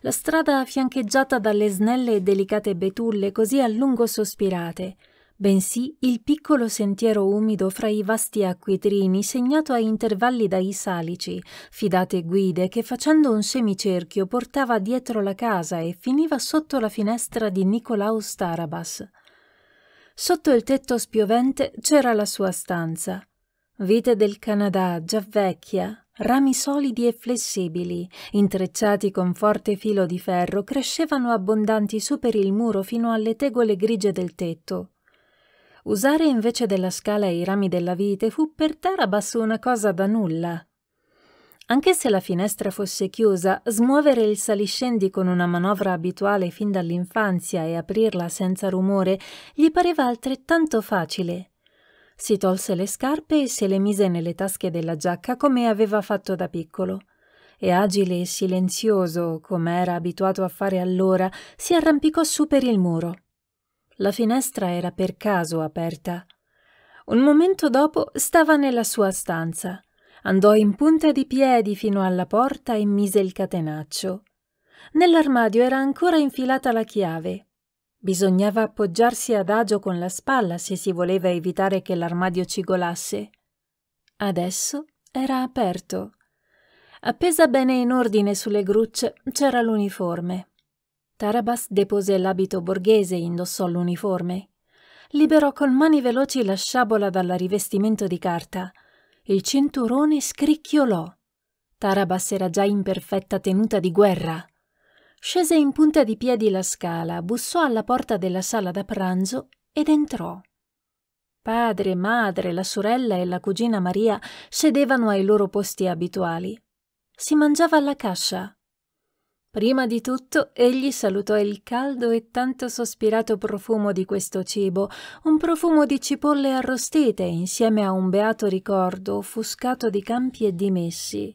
La strada fiancheggiata dalle snelle e delicate betulle così a lungo sospirate, bensì il piccolo sentiero umido fra i vasti acquitrini segnato a intervalli dai salici, fidate guide che facendo un semicerchio portava dietro la casa e finiva sotto la finestra di Nicolaus Tarabas. Sotto il tetto spiovente c'era la sua stanza. Vite del Canadà, già vecchia, Rami solidi e flessibili, intrecciati con forte filo di ferro, crescevano abbondanti su per il muro fino alle tegole grigie del tetto. Usare invece della scala i rami della vite fu per Tarabass una cosa da nulla. Anche se la finestra fosse chiusa, smuovere il saliscendi con una manovra abituale fin dall'infanzia e aprirla senza rumore gli pareva altrettanto facile. Si tolse le scarpe e se le mise nelle tasche della giacca come aveva fatto da piccolo. E agile e silenzioso, come era abituato a fare allora, si arrampicò su per il muro. La finestra era per caso aperta. Un momento dopo stava nella sua stanza. Andò in punta di piedi fino alla porta e mise il catenaccio. Nell'armadio era ancora infilata la chiave. Bisognava appoggiarsi ad agio con la spalla se si voleva evitare che l'armadio cigolasse. Adesso era aperto. Appesa bene in ordine sulle grucce c'era l'uniforme. Tarabas depose l'abito borghese e indossò l'uniforme. Liberò con mani veloci la sciabola dal rivestimento di carta. Il cinturone scricchiolò. Tarabas era già in perfetta tenuta di guerra. Scese in punta di piedi la scala, bussò alla porta della sala da pranzo ed entrò. Padre, madre, la sorella e la cugina Maria sedevano ai loro posti abituali. Si mangiava alla cascia, Prima di tutto egli salutò il caldo e tanto sospirato profumo di questo cibo, un profumo di cipolle arrostite insieme a un beato ricordo offuscato di campi e di messi.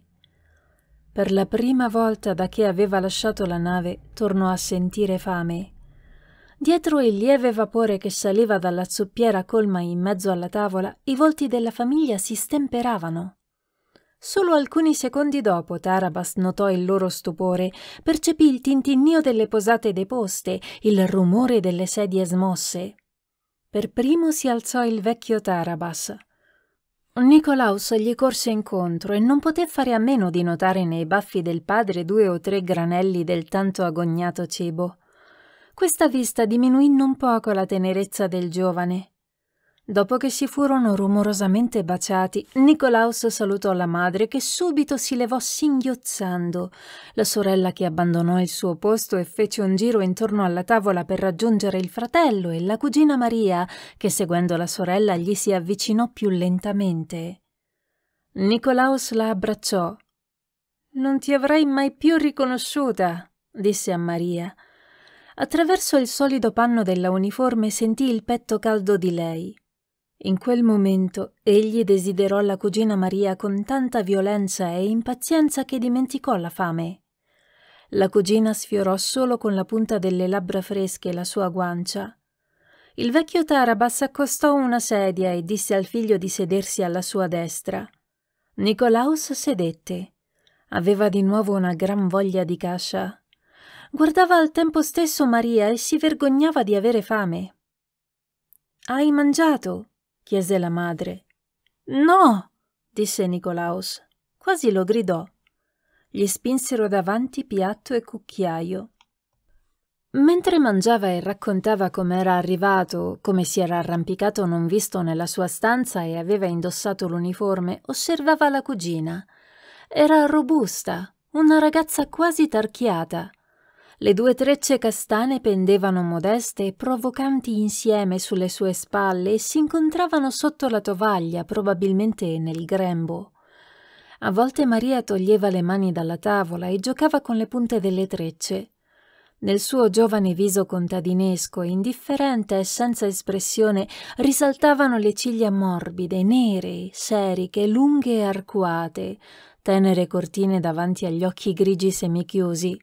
Per la prima volta da che aveva lasciato la nave tornò a sentire fame. Dietro il lieve vapore che saliva dalla zuppiera colma in mezzo alla tavola, i volti della famiglia si stemperavano. Solo alcuni secondi dopo Tarabas notò il loro stupore, percepì il tintinnio delle posate deposte, il rumore delle sedie smosse. Per primo si alzò il vecchio Tarabas. Nicolaus gli corse incontro e non poté fare a meno di notare nei baffi del padre due o tre granelli del tanto agognato cibo. Questa vista diminuì non poco la tenerezza del giovane. Dopo che si furono rumorosamente baciati, Nicolaus salutò la madre che subito si levò singhiozzando. La sorella che abbandonò il suo posto e fece un giro intorno alla tavola per raggiungere il fratello e la cugina Maria, che seguendo la sorella gli si avvicinò più lentamente. Nicolaus la abbracciò. Non ti avrei mai più riconosciuta, disse a Maria. Attraverso il solido panno della uniforme sentì il petto caldo di lei. In quel momento egli desiderò la cugina Maria con tanta violenza e impazienza che dimenticò la fame. La cugina sfiorò solo con la punta delle labbra fresche la sua guancia. Il vecchio Taraba s'accostò una sedia e disse al figlio di sedersi alla sua destra. Nicolaus sedette. Aveva di nuovo una gran voglia di cascia. Guardava al tempo stesso Maria e si vergognava di avere fame. Hai mangiato? chiese la madre. No! disse Nicolaus. Quasi lo gridò. Gli spinsero davanti piatto e cucchiaio. Mentre mangiava e raccontava com'era arrivato, come si era arrampicato non visto nella sua stanza e aveva indossato l'uniforme, osservava la cugina. Era robusta, una ragazza quasi tarchiata. Le due trecce castane pendevano modeste e provocanti insieme sulle sue spalle e si incontravano sotto la tovaglia, probabilmente nel grembo. A volte Maria toglieva le mani dalla tavola e giocava con le punte delle trecce. Nel suo giovane viso contadinesco, indifferente e senza espressione, risaltavano le ciglia morbide, nere, seriche, lunghe e arcuate, tenere cortine davanti agli occhi grigi semichiusi.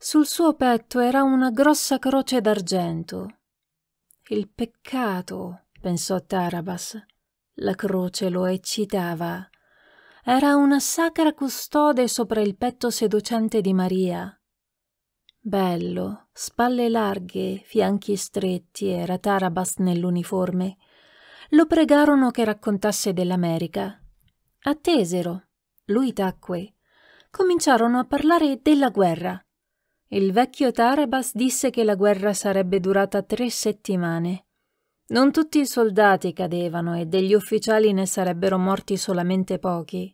Sul suo petto era una grossa croce d'argento. Il peccato, pensò Tarabas. La croce lo eccitava. Era una sacra custode sopra il petto seducente di Maria. Bello, spalle larghe, fianchi stretti, era Tarabas nell'uniforme. Lo pregarono che raccontasse dell'America. Attesero. Lui tacque. Cominciarono a parlare della guerra. Il vecchio Tarabas disse che la guerra sarebbe durata tre settimane. Non tutti i soldati cadevano e degli ufficiali ne sarebbero morti solamente pochi.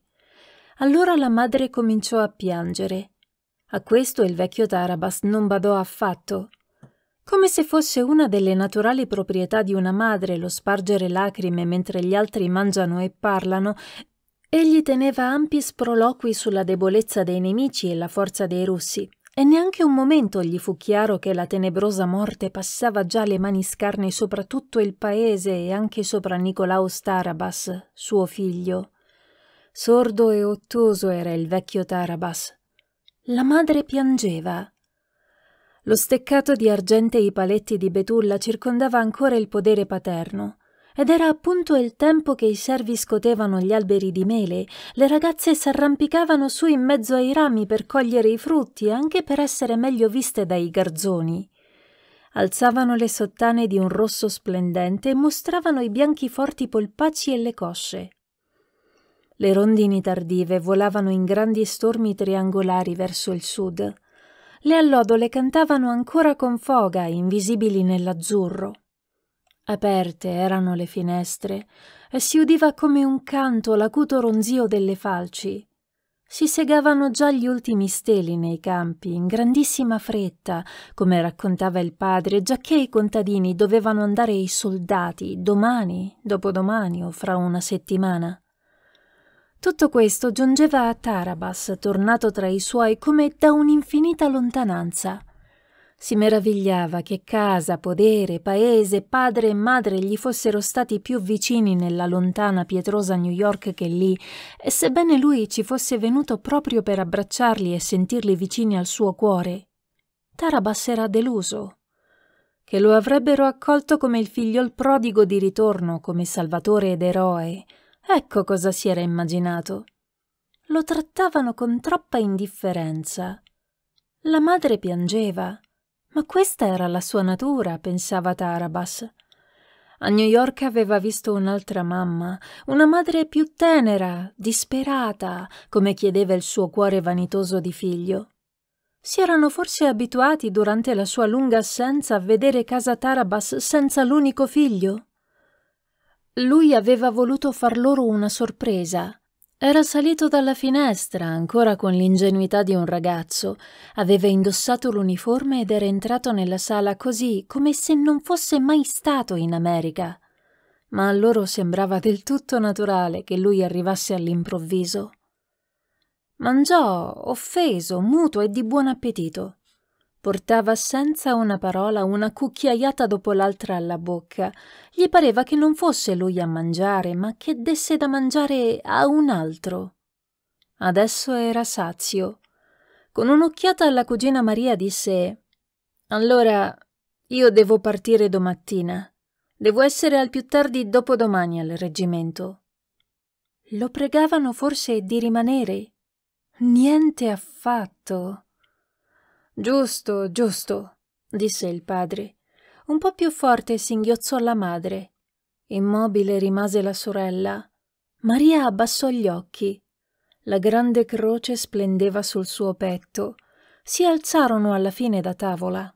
Allora la madre cominciò a piangere. A questo il vecchio Tarabas non badò affatto. Come se fosse una delle naturali proprietà di una madre lo spargere lacrime mentre gli altri mangiano e parlano, egli teneva ampi sproloqui sulla debolezza dei nemici e la forza dei russi, e neanche un momento gli fu chiaro che la tenebrosa morte passava già le mani scarne sopra tutto il paese e anche sopra Nicolao Tarabas, suo figlio. Sordo e ottoso era il vecchio Tarabas. La madre piangeva. Lo steccato di argentei paletti di betulla circondava ancora il podere paterno. Ed era appunto il tempo che i servi scotevano gli alberi di mele, le ragazze s'arrampicavano su in mezzo ai rami per cogliere i frutti, anche per essere meglio viste dai garzoni. Alzavano le sottane di un rosso splendente e mostravano i bianchi forti polpacci e le cosce. Le rondini tardive volavano in grandi stormi triangolari verso il sud. Le allodole cantavano ancora con foga, invisibili nell'azzurro. Aperte erano le finestre e si udiva come un canto l'acuto ronzio delle falci. Si segavano già gli ultimi steli nei campi, in grandissima fretta, come raccontava il padre, giacché i contadini dovevano andare i soldati domani, dopodomani o fra una settimana. Tutto questo giungeva a Tarabas, tornato tra i suoi come da un'infinita lontananza. Si meravigliava che casa, podere, paese, padre e madre gli fossero stati più vicini nella lontana pietrosa New York che lì, e sebbene lui ci fosse venuto proprio per abbracciarli e sentirli vicini al suo cuore, Tarabas era deluso. Che lo avrebbero accolto come il figliol prodigo di ritorno, come salvatore ed eroe. Ecco cosa si era immaginato. Lo trattavano con troppa indifferenza. La madre piangeva ma questa era la sua natura, pensava Tarabas. A New York aveva visto un'altra mamma, una madre più tenera, disperata, come chiedeva il suo cuore vanitoso di figlio. Si erano forse abituati durante la sua lunga assenza a vedere casa Tarabas senza l'unico figlio? Lui aveva voluto far loro una sorpresa, era salito dalla finestra, ancora con l'ingenuità di un ragazzo. Aveva indossato l'uniforme ed era entrato nella sala così, come se non fosse mai stato in America. Ma a loro sembrava del tutto naturale che lui arrivasse all'improvviso. Mangiò, offeso, muto e di buon appetito. Portava senza una parola una cucchiaiata dopo l'altra alla bocca. Gli pareva che non fosse lui a mangiare, ma che desse da mangiare a un altro. Adesso era sazio. Con un'occhiata alla cugina Maria disse Allora, io devo partire domattina. Devo essere al più tardi dopodomani al reggimento. Lo pregavano forse di rimanere? Niente affatto. Giusto, giusto, disse il padre. Un po' più forte singhiozzò la madre. Immobile rimase la sorella. Maria abbassò gli occhi. La grande croce splendeva sul suo petto. Si alzarono alla fine da tavola.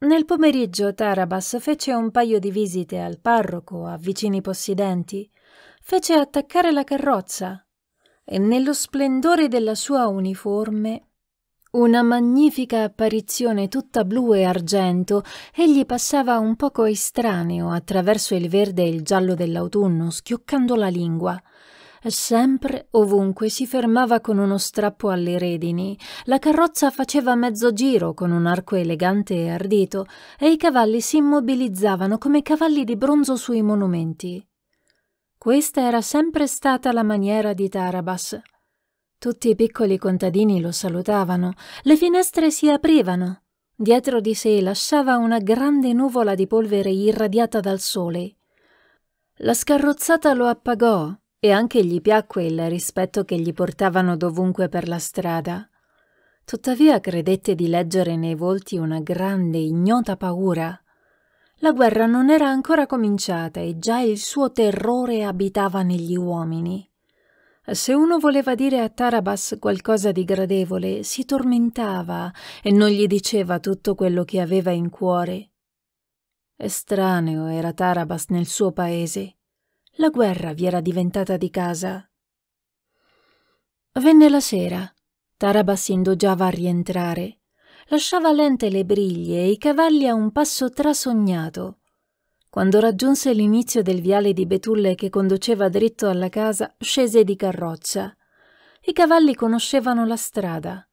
Nel pomeriggio Tarabas fece un paio di visite al parroco, a vicini possidenti, fece attaccare la carrozza e nello splendore della sua uniforme una magnifica apparizione tutta blu e argento, egli passava un poco estraneo attraverso il verde e il giallo dell'autunno, schioccando la lingua. Sempre, ovunque, si fermava con uno strappo alle redini, la carrozza faceva mezzo giro con un arco elegante e ardito, e i cavalli si immobilizzavano come cavalli di bronzo sui monumenti. Questa era sempre stata la maniera di Tarabas, tutti i piccoli contadini lo salutavano, le finestre si aprivano. Dietro di sé lasciava una grande nuvola di polvere irradiata dal sole. La scarrozzata lo appagò e anche gli piacque il rispetto che gli portavano dovunque per la strada. Tuttavia credette di leggere nei volti una grande, ignota paura. La guerra non era ancora cominciata e già il suo terrore abitava negli uomini. Se uno voleva dire a Tarabas qualcosa di gradevole, si tormentava e non gli diceva tutto quello che aveva in cuore. Estraneo era Tarabas nel suo paese. La guerra vi era diventata di casa. Venne la sera. Tarabas si indugiava a rientrare. Lasciava lente le briglie e i cavalli a un passo trasognato. Quando raggiunse l'inizio del viale di betulle che conduceva dritto alla casa, scese di carrozza. I cavalli conoscevano la strada.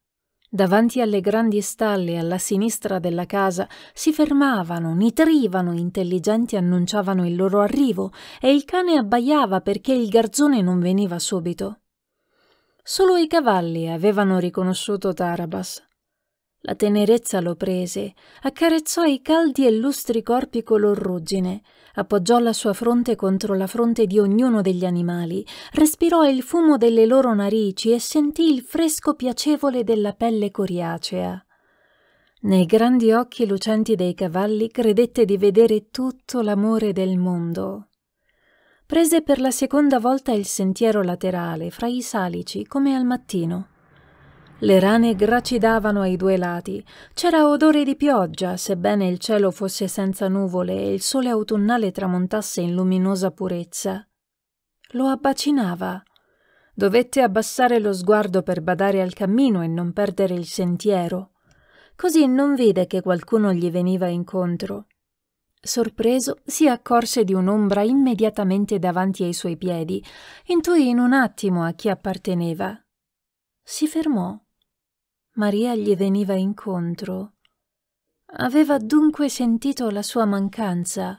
Davanti alle grandi stalle alla sinistra della casa si fermavano, nitrivano, intelligenti annunciavano il loro arrivo e il cane abbaiava perché il garzone non veniva subito. Solo i cavalli avevano riconosciuto Tarabas. La tenerezza lo prese, accarezzò i caldi e lustri corpi color ruggine, appoggiò la sua fronte contro la fronte di ognuno degli animali, respirò il fumo delle loro narici e sentì il fresco piacevole della pelle coriacea. Nei grandi occhi lucenti dei cavalli credette di vedere tutto l'amore del mondo. Prese per la seconda volta il sentiero laterale fra i salici come al mattino. Le rane gracidavano ai due lati. C'era odore di pioggia, sebbene il cielo fosse senza nuvole e il sole autunnale tramontasse in luminosa purezza. Lo abbacinava. Dovette abbassare lo sguardo per badare al cammino e non perdere il sentiero. Così non vide che qualcuno gli veniva incontro. Sorpreso, si accorse di un'ombra immediatamente davanti ai suoi piedi, intuì in un attimo a chi apparteneva. Si fermò Maria gli veniva incontro. Aveva dunque sentito la sua mancanza.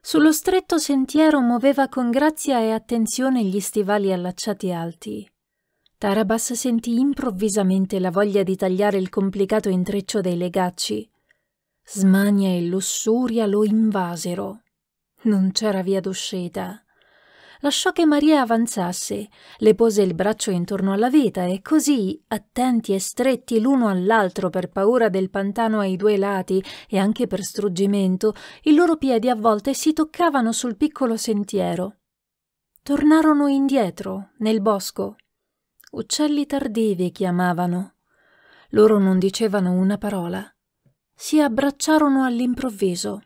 Sullo stretto sentiero muoveva con grazia e attenzione gli stivali allacciati alti. Tarabas sentì improvvisamente la voglia di tagliare il complicato intreccio dei legacci. Smania e lussuria lo invasero. Non c'era via d'uscita lasciò che Maria avanzasse, le pose il braccio intorno alla vita e così, attenti e stretti l'uno all'altro per paura del pantano ai due lati e anche per struggimento, i loro piedi a volte si toccavano sul piccolo sentiero. Tornarono indietro, nel bosco. Uccelli tardivi chiamavano. Loro non dicevano una parola. Si abbracciarono all'improvviso.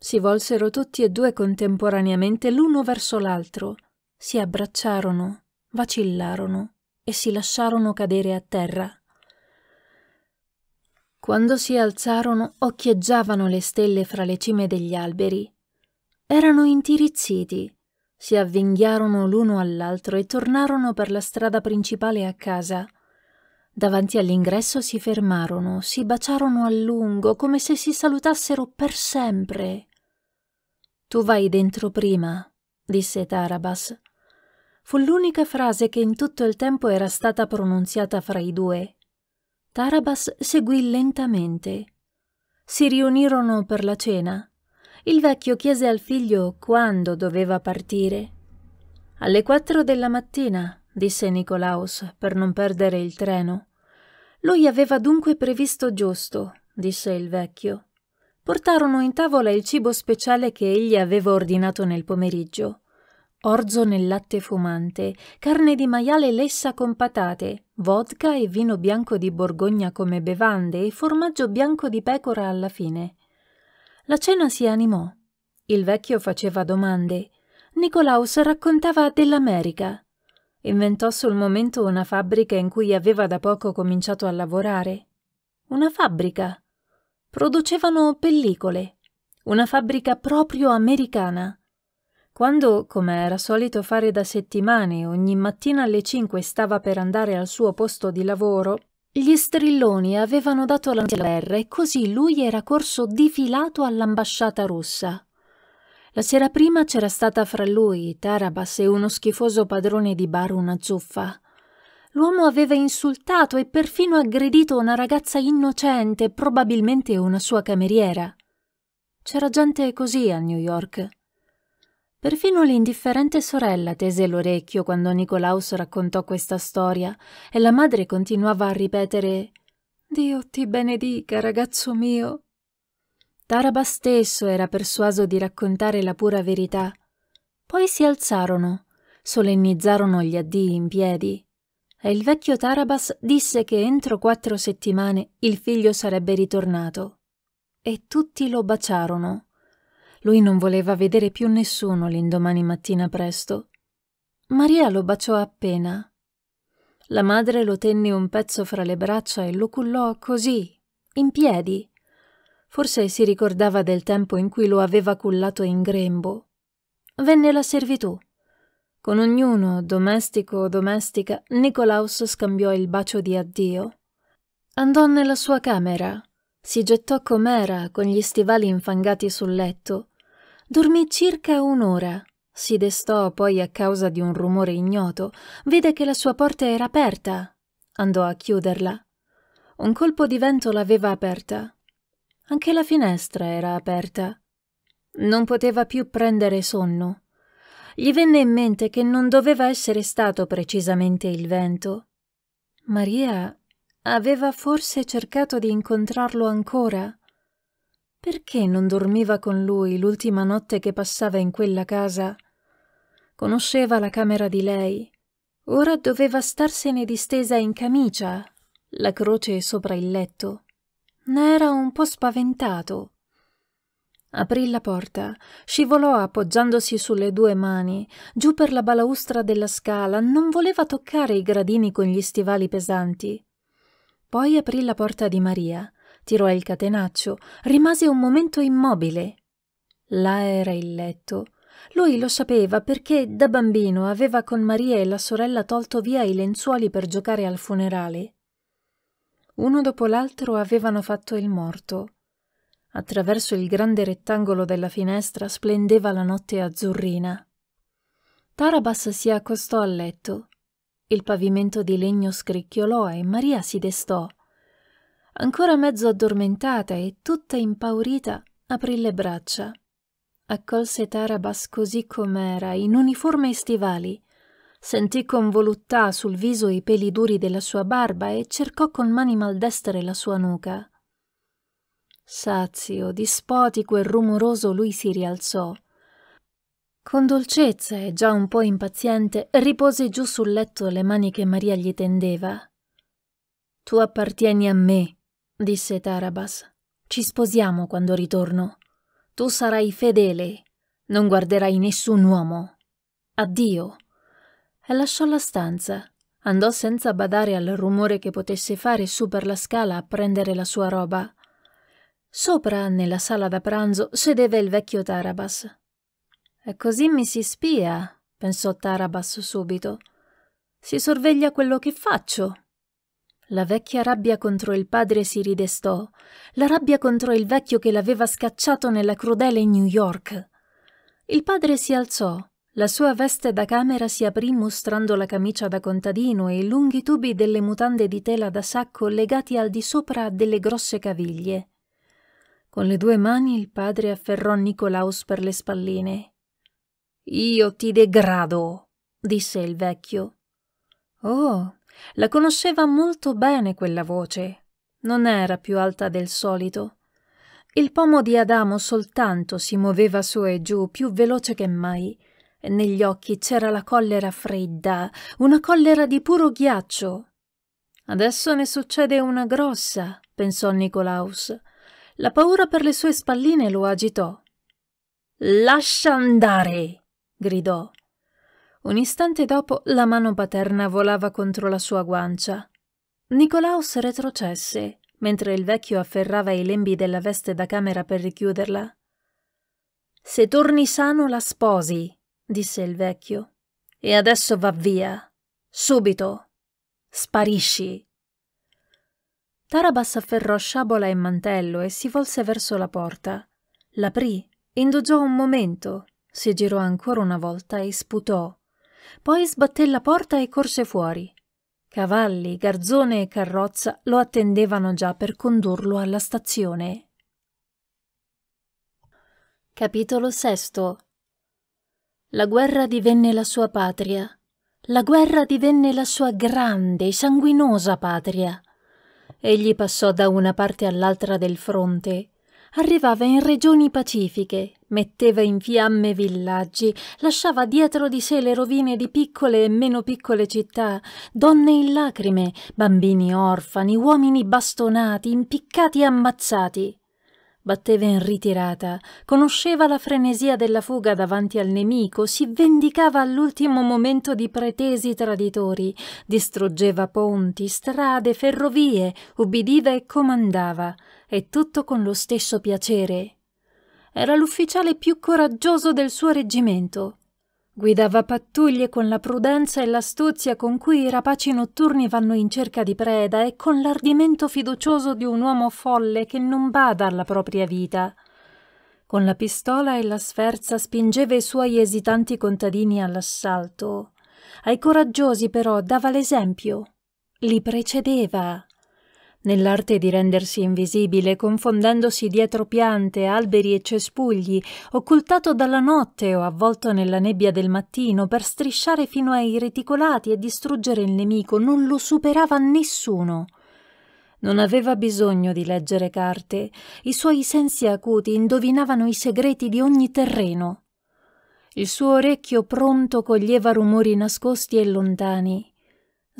Si volsero tutti e due contemporaneamente l'uno verso l'altro, si abbracciarono, vacillarono e si lasciarono cadere a terra. Quando si alzarono occhieggiavano le stelle fra le cime degli alberi. Erano intirizziti, si avvinghiarono l'uno all'altro e tornarono per la strada principale a casa. Davanti all'ingresso si fermarono, si baciarono a lungo come se si salutassero per sempre. Tu vai dentro prima, disse Tarabas. Fu l'unica frase che in tutto il tempo era stata pronunziata fra i due. Tarabas seguì lentamente. Si riunirono per la cena. Il vecchio chiese al figlio quando doveva partire. Alle quattro della mattina, disse Nicolaus, per non perdere il treno. Lui aveva dunque previsto giusto, disse il vecchio portarono in tavola il cibo speciale che egli aveva ordinato nel pomeriggio. Orzo nel latte fumante, carne di maiale lessa con patate, vodka e vino bianco di Borgogna come bevande e formaggio bianco di pecora alla fine. La cena si animò. Il vecchio faceva domande. Nicolaus raccontava dell'America. Inventò sul momento una fabbrica in cui aveva da poco cominciato a lavorare. Una fabbrica? producevano pellicole, una fabbrica proprio americana. Quando, come era solito fare da settimane, ogni mattina alle 5 stava per andare al suo posto di lavoro, gli strilloni avevano dato la guerra e così lui era corso difilato all'ambasciata russa. La sera prima c'era stata fra lui, Tarabas e uno schifoso padrone di bar una zuffa. L'uomo aveva insultato e perfino aggredito una ragazza innocente, probabilmente una sua cameriera. C'era gente così a New York. Perfino l'indifferente sorella tese l'orecchio quando Nicolaus raccontò questa storia e la madre continuava a ripetere Dio ti benedica, ragazzo mio. Taraba stesso era persuaso di raccontare la pura verità. Poi si alzarono, solennizzarono gli addii in piedi e il vecchio Tarabas disse che entro quattro settimane il figlio sarebbe ritornato. E tutti lo baciarono. Lui non voleva vedere più nessuno l'indomani mattina presto. Maria lo baciò appena. La madre lo tenne un pezzo fra le braccia e lo cullò così, in piedi. Forse si ricordava del tempo in cui lo aveva cullato in grembo. Venne la servitù con ognuno, domestico o domestica, Nicolaus scambiò il bacio di addio. Andò nella sua camera, si gettò com'era con gli stivali infangati sul letto, dormì circa un'ora, si destò poi a causa di un rumore ignoto, vide che la sua porta era aperta, andò a chiuderla. Un colpo di vento l'aveva aperta. Anche la finestra era aperta. Non poteva più prendere sonno gli venne in mente che non doveva essere stato precisamente il vento. Maria aveva forse cercato di incontrarlo ancora? Perché non dormiva con lui l'ultima notte che passava in quella casa? Conosceva la camera di lei. Ora doveva starsene distesa in camicia, la croce sopra il letto. Ne era un po' spaventato. Aprì la porta, scivolò appoggiandosi sulle due mani, giù per la balaustra della scala, non voleva toccare i gradini con gli stivali pesanti. Poi aprì la porta di Maria, tirò il catenaccio, rimase un momento immobile. Là era il letto. Lui lo sapeva perché da bambino aveva con Maria e la sorella tolto via i lenzuoli per giocare al funerale. Uno dopo l'altro avevano fatto il morto. Attraverso il grande rettangolo della finestra splendeva la notte azzurrina. Tarabas si accostò al letto. Il pavimento di legno scricchiolò e Maria si destò. Ancora mezzo addormentata e tutta impaurita, aprì le braccia. Accolse Tarabas così com'era, in uniforme e stivali. Sentì con voluttà sul viso i peli duri della sua barba e cercò con mani maldestre la sua nuca. Sazio, dispotico e rumoroso, lui si rialzò. Con dolcezza e già un po' impaziente, ripose giù sul letto le mani che Maria gli tendeva. Tu appartieni a me, disse Tarabas. Ci sposiamo quando ritorno. Tu sarai fedele, non guarderai nessun uomo. Addio. E lasciò la stanza. Andò senza badare al rumore che potesse fare su per la scala a prendere la sua roba. Sopra, nella sala da pranzo, sedeva il vecchio Tarabas. E così mi si spia, pensò Tarabas subito. Si sorveglia quello che faccio. La vecchia rabbia contro il padre si ridestò, la rabbia contro il vecchio che l'aveva scacciato nella crudele New York. Il padre si alzò, la sua veste da camera si aprì mostrando la camicia da contadino e i lunghi tubi delle mutande di tela da sacco legati al di sopra delle grosse caviglie. Con le due mani il padre afferrò Nicolaus per le spalline. Io ti degrado, disse il vecchio. Oh, la conosceva molto bene quella voce. Non era più alta del solito. Il pomo di Adamo soltanto si muoveva su e giù, più veloce che mai. E negli occhi c'era la collera fredda, una collera di puro ghiaccio. Adesso ne succede una grossa, pensò Nicolaus. La paura per le sue spalline lo agitò. Lascia andare! gridò. Un istante dopo la mano paterna volava contro la sua guancia. Nicolaus retrocesse, mentre il vecchio afferrava i lembi della veste da camera per richiuderla. Se torni sano la sposi, disse il vecchio. E adesso va via. Subito. Sparisci. Tarabas afferrò sciabola e mantello e si volse verso la porta. L'aprì, indugiò un momento, si girò ancora una volta e sputò. Poi sbatté la porta e corse fuori. Cavalli, garzone e carrozza lo attendevano già per condurlo alla stazione. Capitolo VI La guerra divenne la sua patria. La guerra divenne la sua grande, sanguinosa patria. Egli passò da una parte all'altra del fronte. Arrivava in regioni pacifiche, metteva in fiamme villaggi, lasciava dietro di sé le rovine di piccole e meno piccole città, donne in lacrime, bambini orfani, uomini bastonati, impiccati e ammazzati batteva in ritirata, conosceva la frenesia della fuga davanti al nemico, si vendicava all'ultimo momento di pretesi traditori, distruggeva ponti, strade, ferrovie, ubbidiva e comandava, e tutto con lo stesso piacere. Era l'ufficiale più coraggioso del suo reggimento, Guidava pattuglie con la prudenza e l'astuzia con cui i rapaci notturni vanno in cerca di preda e con l'ardimento fiducioso di un uomo folle che non bada alla propria vita. Con la pistola e la sferza spingeva i suoi esitanti contadini all'assalto. Ai coraggiosi però dava l'esempio, li precedeva nell'arte di rendersi invisibile, confondendosi dietro piante, alberi e cespugli, occultato dalla notte o avvolto nella nebbia del mattino per strisciare fino ai reticolati e distruggere il nemico, non lo superava nessuno. Non aveva bisogno di leggere carte, i suoi sensi acuti indovinavano i segreti di ogni terreno. Il suo orecchio pronto coglieva rumori nascosti e lontani,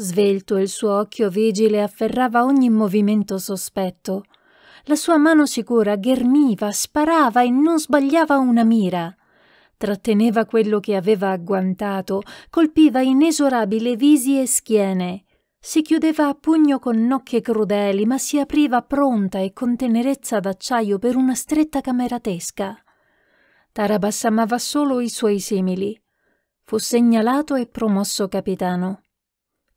Svelto il suo occhio vigile afferrava ogni movimento sospetto. La sua mano sicura ghermiva, sparava e non sbagliava una mira. Tratteneva quello che aveva agguantato, colpiva inesorabile visi e schiene. Si chiudeva a pugno con nocche crudeli, ma si apriva pronta e con tenerezza d'acciaio per una stretta cameratesca. Tarabas amava solo i suoi simili. Fu segnalato e promosso capitano.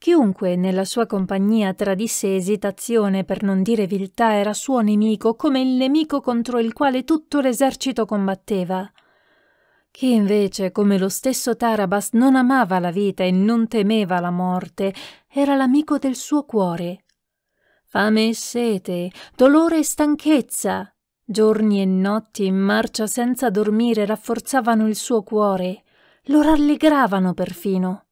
Chiunque nella sua compagnia tradisse esitazione per non dire viltà era suo nemico come il nemico contro il quale tutto l'esercito combatteva. Chi invece, come lo stesso Tarabas, non amava la vita e non temeva la morte, era l'amico del suo cuore. Fame e sete, dolore e stanchezza, giorni e notti in marcia senza dormire rafforzavano il suo cuore, lo rallegravano perfino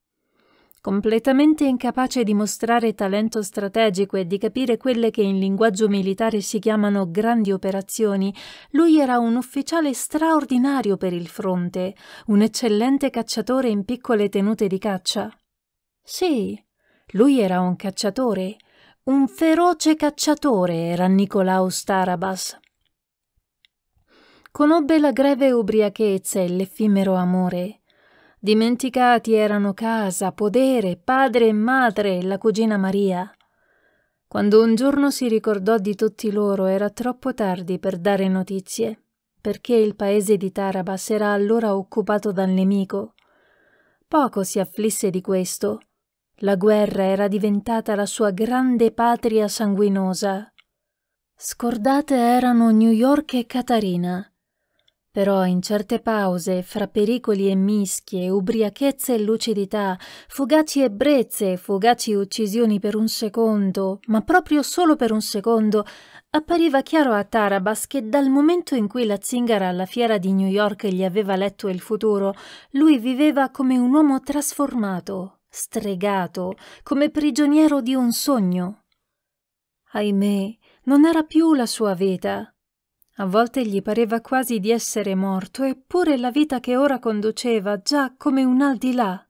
completamente incapace di mostrare talento strategico e di capire quelle che in linguaggio militare si chiamano grandi operazioni, lui era un ufficiale straordinario per il fronte, un eccellente cacciatore in piccole tenute di caccia. Sì, lui era un cacciatore, un feroce cacciatore era Nicolaus Tarabas. Conobbe la greve ubriachezza e l'effimero amore. Dimenticati erano casa, podere, padre e madre la cugina Maria. Quando un giorno si ricordò di tutti loro era troppo tardi per dare notizie, perché il paese di Taraba s'era allora occupato dal nemico. Poco si afflisse di questo. La guerra era diventata la sua grande patria sanguinosa. Scordate erano New York e Catarina, però in certe pause, fra pericoli e mischie, ubriachezze e lucidità, fugaci ebbrezze, e fugaci uccisioni per un secondo, ma proprio solo per un secondo, appariva chiaro a Tarabas che dal momento in cui la zingara alla fiera di New York gli aveva letto il futuro, lui viveva come un uomo trasformato, stregato, come prigioniero di un sogno. Ahimè, non era più la sua vita, a volte gli pareva quasi di essere morto, eppure la vita che ora conduceva già come un al di là.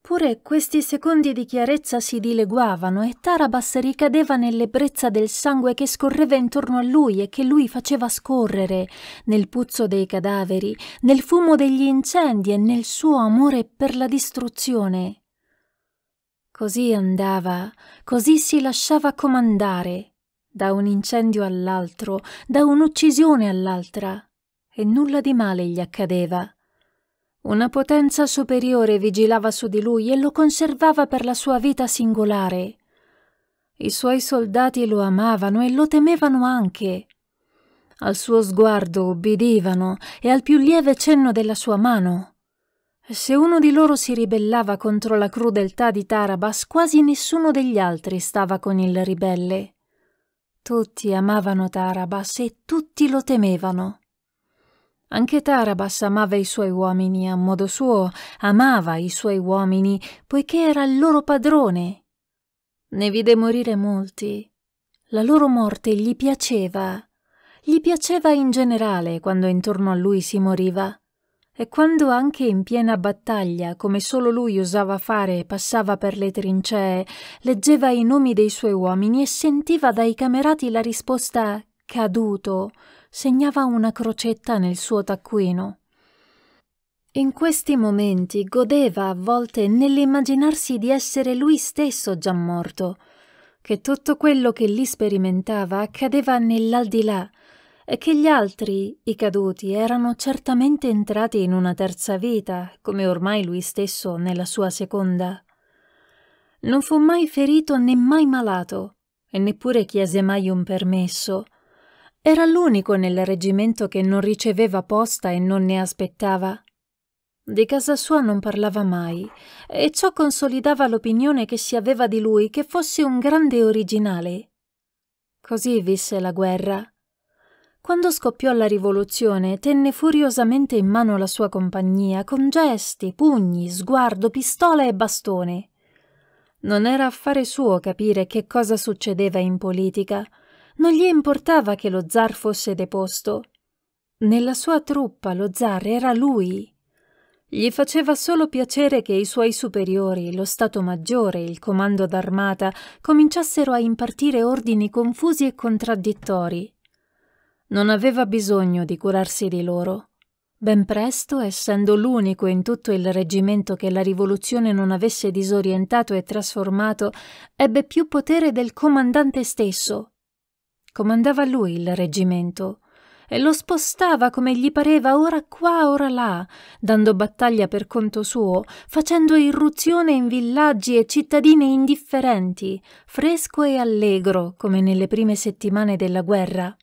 Pure questi secondi di chiarezza si dileguavano e Tarabas ricadeva nell'ebbrezza del sangue che scorreva intorno a lui e che lui faceva scorrere, nel puzzo dei cadaveri, nel fumo degli incendi e nel suo amore per la distruzione. Così andava, così si lasciava comandare da un incendio all'altro, da un'uccisione all'altra, e nulla di male gli accadeva. Una potenza superiore vigilava su di lui e lo conservava per la sua vita singolare. I suoi soldati lo amavano e lo temevano anche. Al suo sguardo obbedivano e al più lieve cenno della sua mano. Se uno di loro si ribellava contro la crudeltà di Tarabas, quasi nessuno degli altri stava con il ribelle. Tutti amavano Tarabas e tutti lo temevano. Anche Tarabas amava i suoi uomini a modo suo, amava i suoi uomini poiché era il loro padrone. Ne vide morire molti. La loro morte gli piaceva. Gli piaceva in generale quando intorno a lui si moriva. E quando anche in piena battaglia, come solo lui osava fare, passava per le trincee, leggeva i nomi dei suoi uomini e sentiva dai camerati la risposta caduto, segnava una crocetta nel suo taccuino. In questi momenti godeva a volte nell'immaginarsi di essere lui stesso già morto, che tutto quello che lì sperimentava accadeva nell'aldilà, che gli altri, i caduti, erano certamente entrati in una terza vita, come ormai lui stesso nella sua seconda. Non fu mai ferito né mai malato, e neppure chiese mai un permesso. Era l'unico nel reggimento che non riceveva posta e non ne aspettava. Di casa sua non parlava mai, e ciò consolidava l'opinione che si aveva di lui che fosse un grande originale. Così visse la guerra quando scoppiò la rivoluzione, tenne furiosamente in mano la sua compagnia con gesti, pugni, sguardo, pistola e bastone. Non era affare suo capire che cosa succedeva in politica. Non gli importava che lo zar fosse deposto. Nella sua truppa lo zar era lui. Gli faceva solo piacere che i suoi superiori, lo Stato Maggiore, il Comando d'Armata, cominciassero a impartire ordini confusi e contraddittori. Non aveva bisogno di curarsi di loro. Ben presto, essendo l'unico in tutto il reggimento che la rivoluzione non avesse disorientato e trasformato, ebbe più potere del comandante stesso. Comandava lui il reggimento e lo spostava come gli pareva ora qua, ora là, dando battaglia per conto suo, facendo irruzione in villaggi e cittadine indifferenti, fresco e allegro come nelle prime settimane della guerra.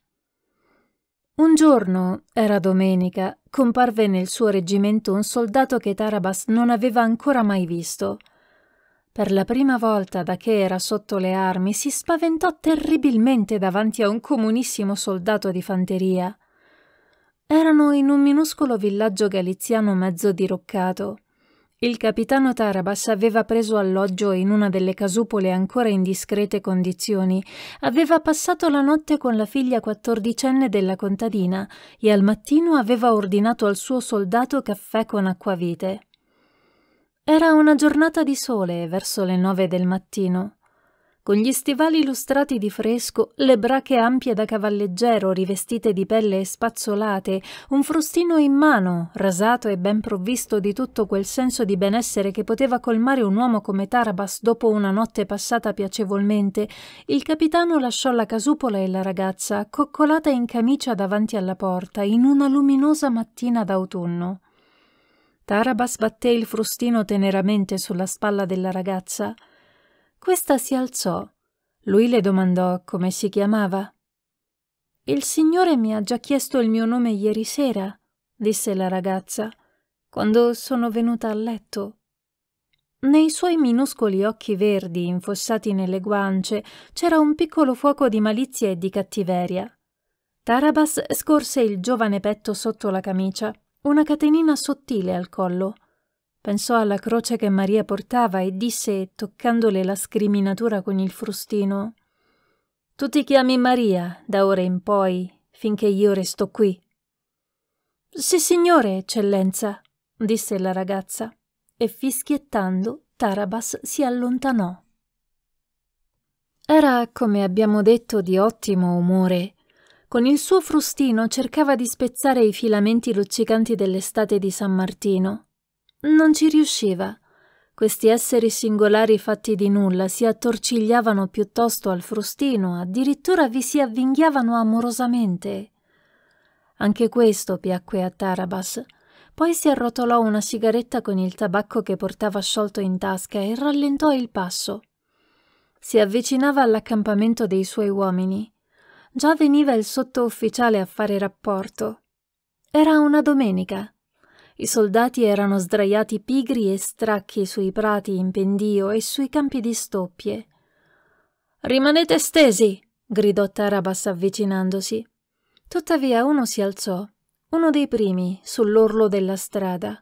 Un giorno, era domenica, comparve nel suo reggimento un soldato che Tarabas non aveva ancora mai visto. Per la prima volta da che era sotto le armi si spaventò terribilmente davanti a un comunissimo soldato di fanteria. Erano in un minuscolo villaggio galiziano mezzo diroccato. Il capitano Tarabas aveva preso alloggio in una delle casupole ancora in discrete condizioni, aveva passato la notte con la figlia quattordicenne della contadina e al mattino aveva ordinato al suo soldato caffè con acquavite. Era una giornata di sole verso le nove del mattino con gli stivali lustrati di fresco, le brache ampie da cavalleggero rivestite di pelle spazzolate, un frustino in mano, rasato e ben provvisto di tutto quel senso di benessere che poteva colmare un uomo come Tarabas dopo una notte passata piacevolmente, il capitano lasciò la casupola e la ragazza accoccolata in camicia davanti alla porta in una luminosa mattina d'autunno. Tarabas batté il frustino teneramente sulla spalla della ragazza. Questa si alzò. Lui le domandò come si chiamava. Il Signore mi ha già chiesto il mio nome ieri sera, disse la ragazza, quando sono venuta a letto. Nei suoi minuscoli occhi verdi, infossati nelle guance, c'era un piccolo fuoco di malizia e di cattiveria. Tarabas scorse il giovane petto sotto la camicia, una catenina sottile al collo. Pensò alla croce che Maria portava e disse, toccandole la scriminatura con il frustino, Tu ti chiami Maria da ora in poi, finché io resto qui. Sì, signore, eccellenza, disse la ragazza, e fischiettando Tarabas si allontanò. Era, come abbiamo detto, di ottimo umore. Con il suo frustino cercava di spezzare i filamenti luccicanti dell'estate di San Martino. Non ci riusciva. Questi esseri singolari fatti di nulla si attorcigliavano piuttosto al frustino, addirittura vi si avvinghiavano amorosamente. Anche questo piacque a Tarabas. Poi si arrotolò una sigaretta con il tabacco che portava sciolto in tasca e rallentò il passo. Si avvicinava all'accampamento dei suoi uomini. Già veniva il sottufficiale a fare rapporto. Era una domenica. I soldati erano sdraiati pigri e stracchi sui prati in pendio e sui campi di stoppie. Rimanete stesi! gridò Tarabas avvicinandosi. Tuttavia uno si alzò, uno dei primi, sull'orlo della strada.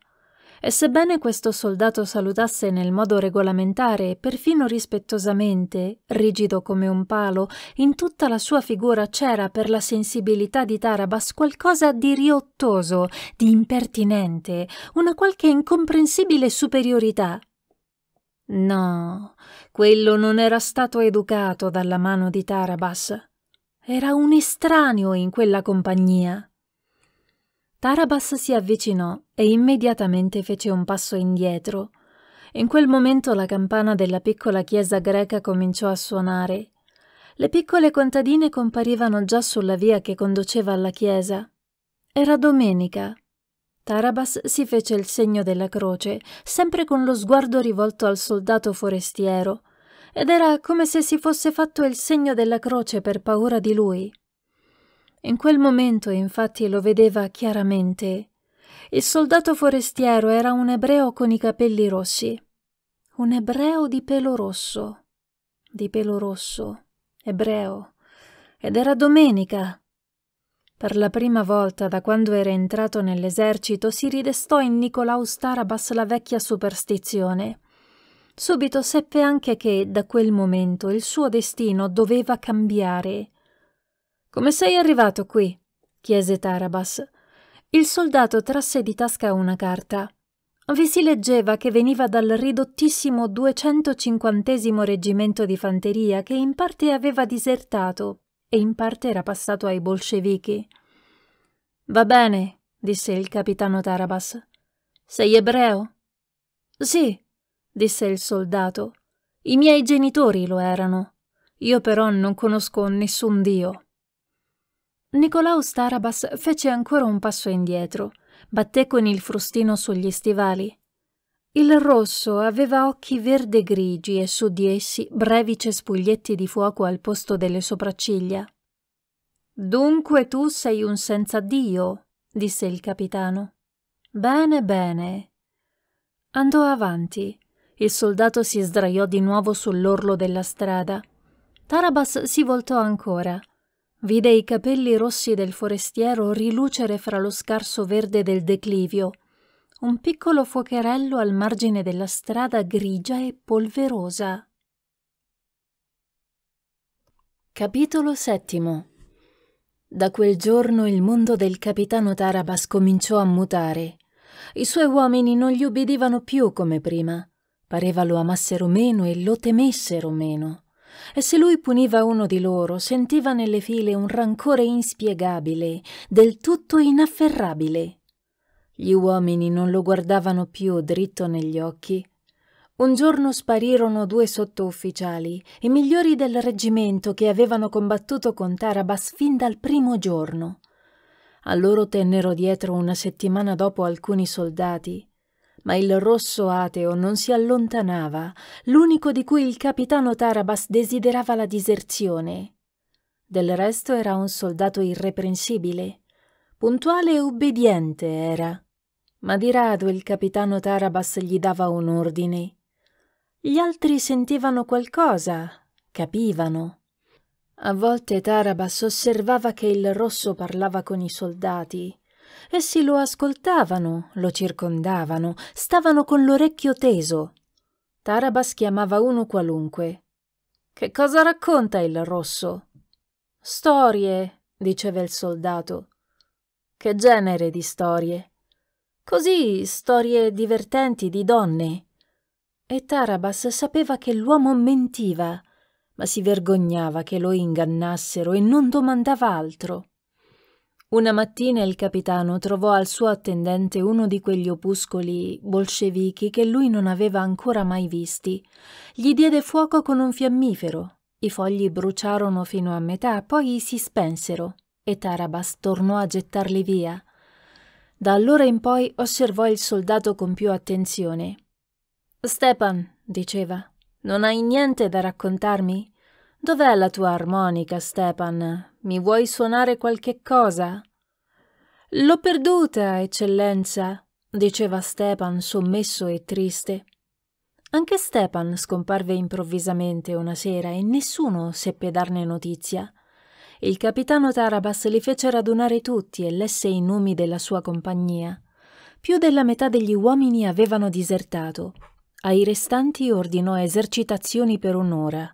E sebbene questo soldato salutasse nel modo regolamentare, perfino rispettosamente, rigido come un palo, in tutta la sua figura c'era per la sensibilità di Tarabas qualcosa di riottoso, di impertinente, una qualche incomprensibile superiorità. No, quello non era stato educato dalla mano di Tarabas. Era un estraneo in quella compagnia. Tarabas si avvicinò e immediatamente fece un passo indietro. In quel momento la campana della piccola chiesa greca cominciò a suonare. Le piccole contadine comparivano già sulla via che conduceva alla chiesa. Era domenica. Tarabas si fece il segno della croce, sempre con lo sguardo rivolto al soldato forestiero, ed era come se si fosse fatto il segno della croce per paura di lui. In quel momento infatti lo vedeva chiaramente. Il soldato forestiero era un ebreo con i capelli rossi. Un ebreo di pelo rosso. Di pelo rosso. Ebreo. Ed era domenica. Per la prima volta da quando era entrato nell'esercito si ridestò in Nicolaus Tarabas la vecchia superstizione. Subito seppe anche che, da quel momento, il suo destino doveva cambiare. Come sei arrivato qui? chiese Tarabas. Il soldato trasse di tasca una carta. Vi si leggeva che veniva dal ridottissimo 250 reggimento di fanteria che in parte aveva disertato e in parte era passato ai bolscevichi. Va bene, disse il capitano Tarabas. Sei ebreo? Sì, disse il soldato. I miei genitori lo erano. Io però non conosco nessun dio. Nicolaus Tarabas fece ancora un passo indietro, batté con il frustino sugli stivali. Il rosso aveva occhi verde-grigi e su di essi brevi cespuglietti di fuoco al posto delle sopracciglia. Dunque tu sei un senza Dio, disse il capitano. Bene, bene. Andò avanti. Il soldato si sdraiò di nuovo sull'orlo della strada. Tarabas si voltò ancora. Vide i capelli rossi del forestiero rilucere fra lo scarso verde del declivio, un piccolo fuocherello al margine della strada grigia e polverosa. Capitolo VII Da quel giorno il mondo del capitano Tarabas cominciò a mutare. I suoi uomini non gli ubbidivano più come prima. Pareva lo amassero meno e lo temessero meno. E se lui puniva uno di loro, sentiva nelle file un rancore inspiegabile, del tutto inafferrabile. Gli uomini non lo guardavano più dritto negli occhi. Un giorno sparirono due sottufficiali, i migliori del reggimento che avevano combattuto con Tarabas fin dal primo giorno. A loro tennero dietro una settimana dopo alcuni soldati ma il rosso ateo non si allontanava, l'unico di cui il capitano Tarabas desiderava la diserzione. Del resto era un soldato irreprensibile. Puntuale e ubbidiente era. Ma di rado il capitano Tarabas gli dava un ordine. Gli altri sentivano qualcosa, capivano. A volte Tarabas osservava che il rosso parlava con i soldati, Essi lo ascoltavano, lo circondavano, stavano con l'orecchio teso. Tarabas chiamava uno qualunque. Che cosa racconta il rosso? Storie, diceva il soldato. Che genere di storie? Così, storie divertenti di donne. E Tarabas sapeva che l'uomo mentiva, ma si vergognava che lo ingannassero e non domandava altro. Una mattina il capitano trovò al suo attendente uno di quegli opuscoli bolscevichi che lui non aveva ancora mai visti. Gli diede fuoco con un fiammifero. I fogli bruciarono fino a metà, poi si spensero e Tarabas tornò a gettarli via. Da allora in poi osservò il soldato con più attenzione. Stepan, diceva, non hai niente da raccontarmi? Dov'è la tua armonica, Stepan? mi vuoi suonare qualche cosa? L'ho perduta, eccellenza, diceva Stepan sommesso e triste. Anche Stepan scomparve improvvisamente una sera e nessuno seppe darne notizia. Il capitano Tarabas li fece radunare tutti e lesse i nomi della sua compagnia. Più della metà degli uomini avevano disertato. Ai restanti ordinò esercitazioni per un'ora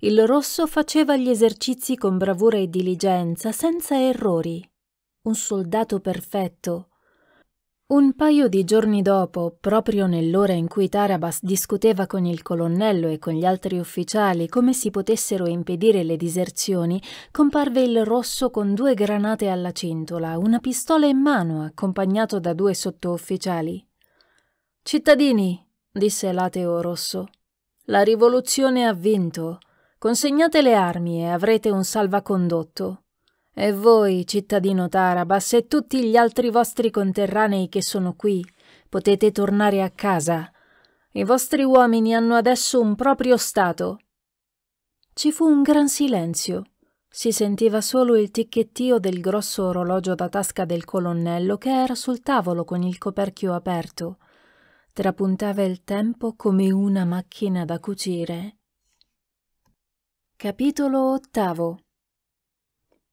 il rosso faceva gli esercizi con bravura e diligenza, senza errori. Un soldato perfetto. Un paio di giorni dopo, proprio nell'ora in cui Tarabas discuteva con il colonnello e con gli altri ufficiali come si potessero impedire le diserzioni, comparve il rosso con due granate alla cintola, una pistola in mano, accompagnato da due sottoufficiali. Cittadini, disse l'ateo rosso, la rivoluzione ha vinto. Consegnate le armi e avrete un salvacondotto. E voi, cittadino Tarabas e tutti gli altri vostri conterranei che sono qui, potete tornare a casa. I vostri uomini hanno adesso un proprio stato. Ci fu un gran silenzio. Si sentiva solo il ticchettio del grosso orologio da tasca del colonnello che era sul tavolo con il coperchio aperto. Trapuntava il tempo come una macchina da cucire. Capitolo ottavo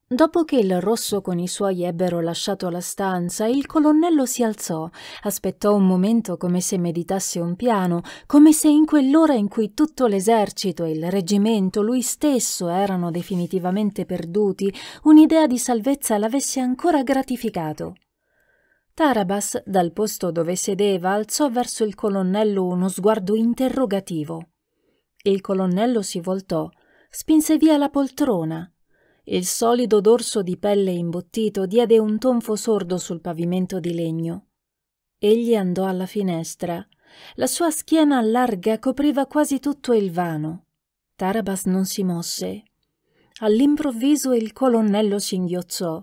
Dopo che il rosso con i suoi ebbero lasciato la stanza, il colonnello si alzò, aspettò un momento come se meditasse un piano, come se in quell'ora in cui tutto l'esercito e il reggimento, lui stesso, erano definitivamente perduti, un'idea di salvezza l'avesse ancora gratificato. Tarabas, dal posto dove sedeva, alzò verso il colonnello uno sguardo interrogativo. Il colonnello si voltò, spinse via la poltrona. Il solido dorso di pelle imbottito diede un tonfo sordo sul pavimento di legno. Egli andò alla finestra. La sua schiena larga copriva quasi tutto il vano. Tarabas non si mosse. All'improvviso il colonnello singhiozzò.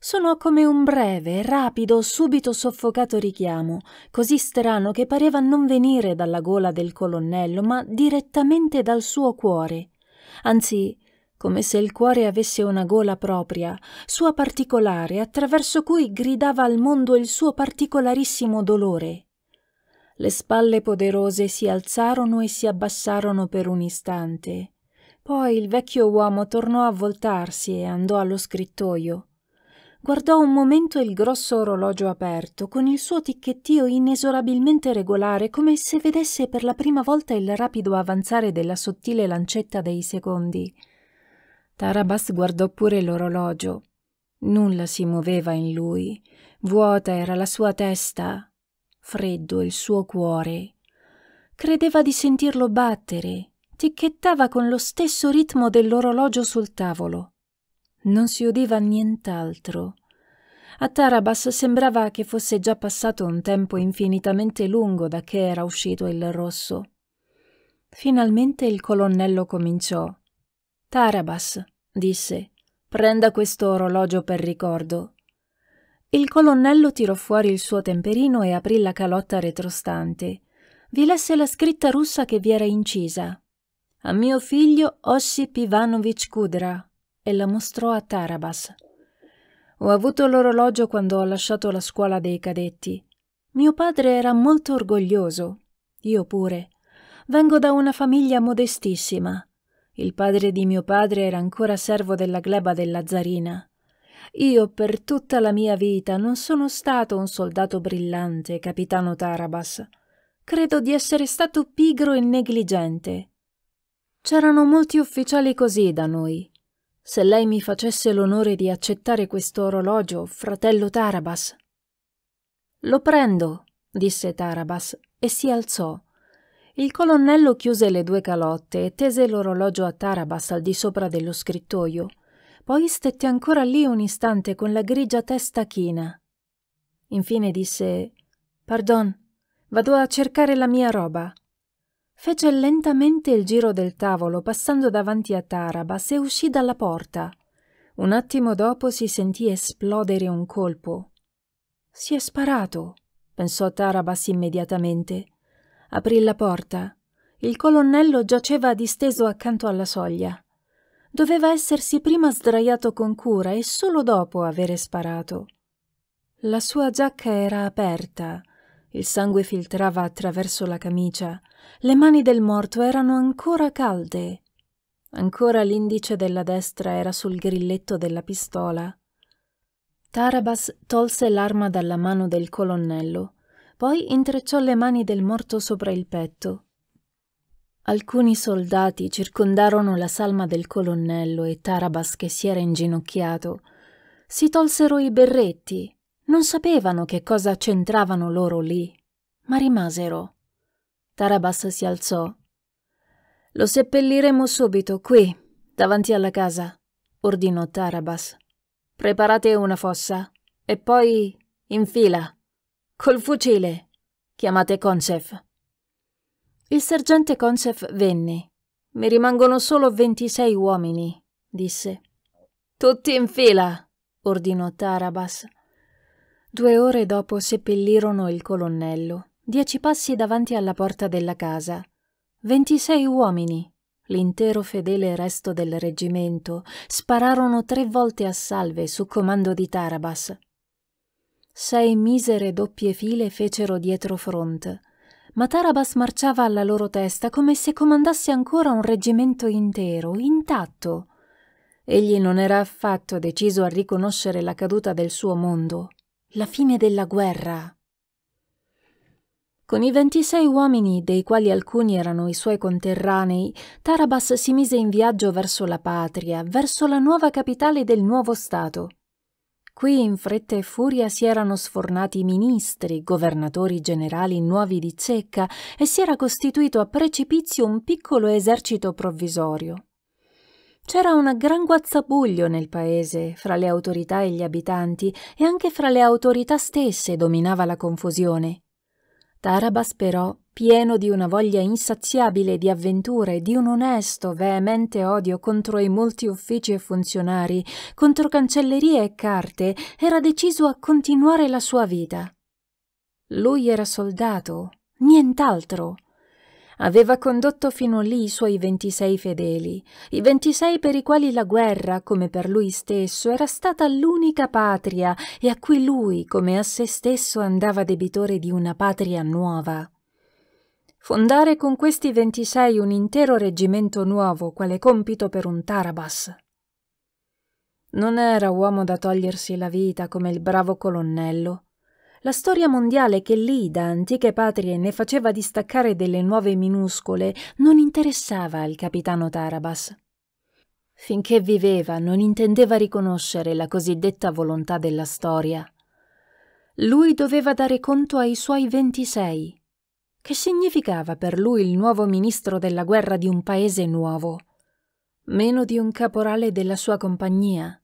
Sonò come un breve, rapido, subito soffocato richiamo, così strano che pareva non venire dalla gola del colonnello, ma direttamente dal suo cuore anzi come se il cuore avesse una gola propria, sua particolare, attraverso cui gridava al mondo il suo particolarissimo dolore. Le spalle poderose si alzarono e si abbassarono per un istante. Poi il vecchio uomo tornò a voltarsi e andò allo scrittoio guardò un momento il grosso orologio aperto, con il suo ticchettio inesorabilmente regolare, come se vedesse per la prima volta il rapido avanzare della sottile lancetta dei secondi. Tarabas guardò pure l'orologio. Nulla si muoveva in lui. Vuota era la sua testa, freddo il suo cuore. Credeva di sentirlo battere. Ticchettava con lo stesso ritmo dell'orologio sul tavolo. Non si udiva nient'altro. A Tarabas sembrava che fosse già passato un tempo infinitamente lungo da che era uscito il rosso. Finalmente il colonnello cominciò. Tarabas, disse, prenda questo orologio per ricordo. Il colonnello tirò fuori il suo temperino e aprì la calotta retrostante. Vi lesse la scritta russa che vi era incisa. A mio figlio Ossip Ivanovich Kudra e la mostrò a Tarabas. Ho avuto l'orologio quando ho lasciato la scuola dei cadetti. Mio padre era molto orgoglioso, io pure. Vengo da una famiglia modestissima. Il padre di mio padre era ancora servo della gleba della zarina. Io per tutta la mia vita non sono stato un soldato brillante, capitano Tarabas. Credo di essere stato pigro e negligente. C'erano molti ufficiali così da noi se lei mi facesse l'onore di accettare questo orologio, fratello Tarabas. Lo prendo, disse Tarabas e si alzò. Il colonnello chiuse le due calotte e tese l'orologio a Tarabas al di sopra dello scrittoio. Poi stette ancora lì un istante con la grigia testa china. Infine disse: Pardon, vado a cercare la mia roba. Fece lentamente il giro del tavolo passando davanti a Tarabas e uscì dalla porta. Un attimo dopo si sentì esplodere un colpo. Si è sparato, pensò Tarabas immediatamente. Aprì la porta. Il colonnello giaceva disteso accanto alla soglia. Doveva essersi prima sdraiato con cura e solo dopo avere sparato. La sua giacca era aperta, il sangue filtrava attraverso la camicia le mani del morto erano ancora calde. Ancora l'indice della destra era sul grilletto della pistola. Tarabas tolse l'arma dalla mano del colonnello, poi intrecciò le mani del morto sopra il petto. Alcuni soldati circondarono la salma del colonnello e Tarabas che si era inginocchiato. Si tolsero i berretti. Non sapevano che cosa c'entravano loro lì, ma rimasero. Tarabassa si alzò. Lo seppelliremo subito, qui, davanti alla casa, ordinò Tarabas. Preparate una fossa e poi in fila, col fucile. Chiamate Concef. Il sergente Concef venne. Mi rimangono solo 26 uomini, disse. Tutti in fila, ordinò Tarabas. Due ore dopo seppellirono il colonnello. Dieci passi davanti alla porta della casa. Ventisei uomini, l'intero fedele resto del reggimento, spararono tre volte a salve su comando di Tarabas. Sei misere doppie file fecero dietro front, ma Tarabas marciava alla loro testa come se comandasse ancora un reggimento intero, intatto. Egli non era affatto deciso a riconoscere la caduta del suo mondo, la fine della guerra. Con i 26 uomini, dei quali alcuni erano i suoi conterranei, Tarabas si mise in viaggio verso la patria, verso la nuova capitale del nuovo Stato. Qui in fretta e furia si erano sfornati ministri, governatori generali nuovi di zecca e si era costituito a precipizio un piccolo esercito provvisorio. C'era un gran guazzabuglio nel paese, fra le autorità e gli abitanti, e anche fra le autorità stesse dominava la confusione. Tarabas però, pieno di una voglia insaziabile di avventure di un onesto, veemente odio contro i molti uffici e funzionari, contro cancellerie e carte, era deciso a continuare la sua vita. Lui era soldato, nient'altro. Aveva condotto fino lì i suoi ventisei fedeli, i ventisei per i quali la guerra, come per lui stesso, era stata l'unica patria e a cui lui, come a se stesso, andava debitore di una patria nuova. Fondare con questi ventisei un intero reggimento nuovo, quale compito per un Tarabas. Non era uomo da togliersi la vita come il bravo colonnello, la storia mondiale che lì, da antiche patrie, ne faceva distaccare delle nuove minuscole, non interessava al capitano Tarabas. Finché viveva non intendeva riconoscere la cosiddetta volontà della storia. Lui doveva dare conto ai suoi 26. Che significava per lui il nuovo ministro della guerra di un paese nuovo? Meno di un caporale della sua compagnia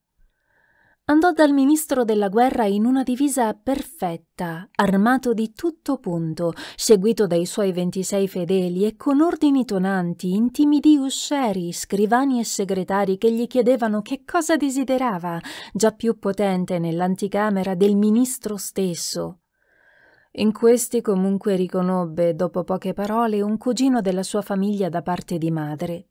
andò dal ministro della guerra in una divisa perfetta, armato di tutto punto, seguito dai suoi 26 fedeli e con ordini tonanti intimidì uscieri, scrivani e segretari che gli chiedevano che cosa desiderava, già più potente nell'anticamera del ministro stesso. In questi comunque riconobbe, dopo poche parole, un cugino della sua famiglia da parte di madre.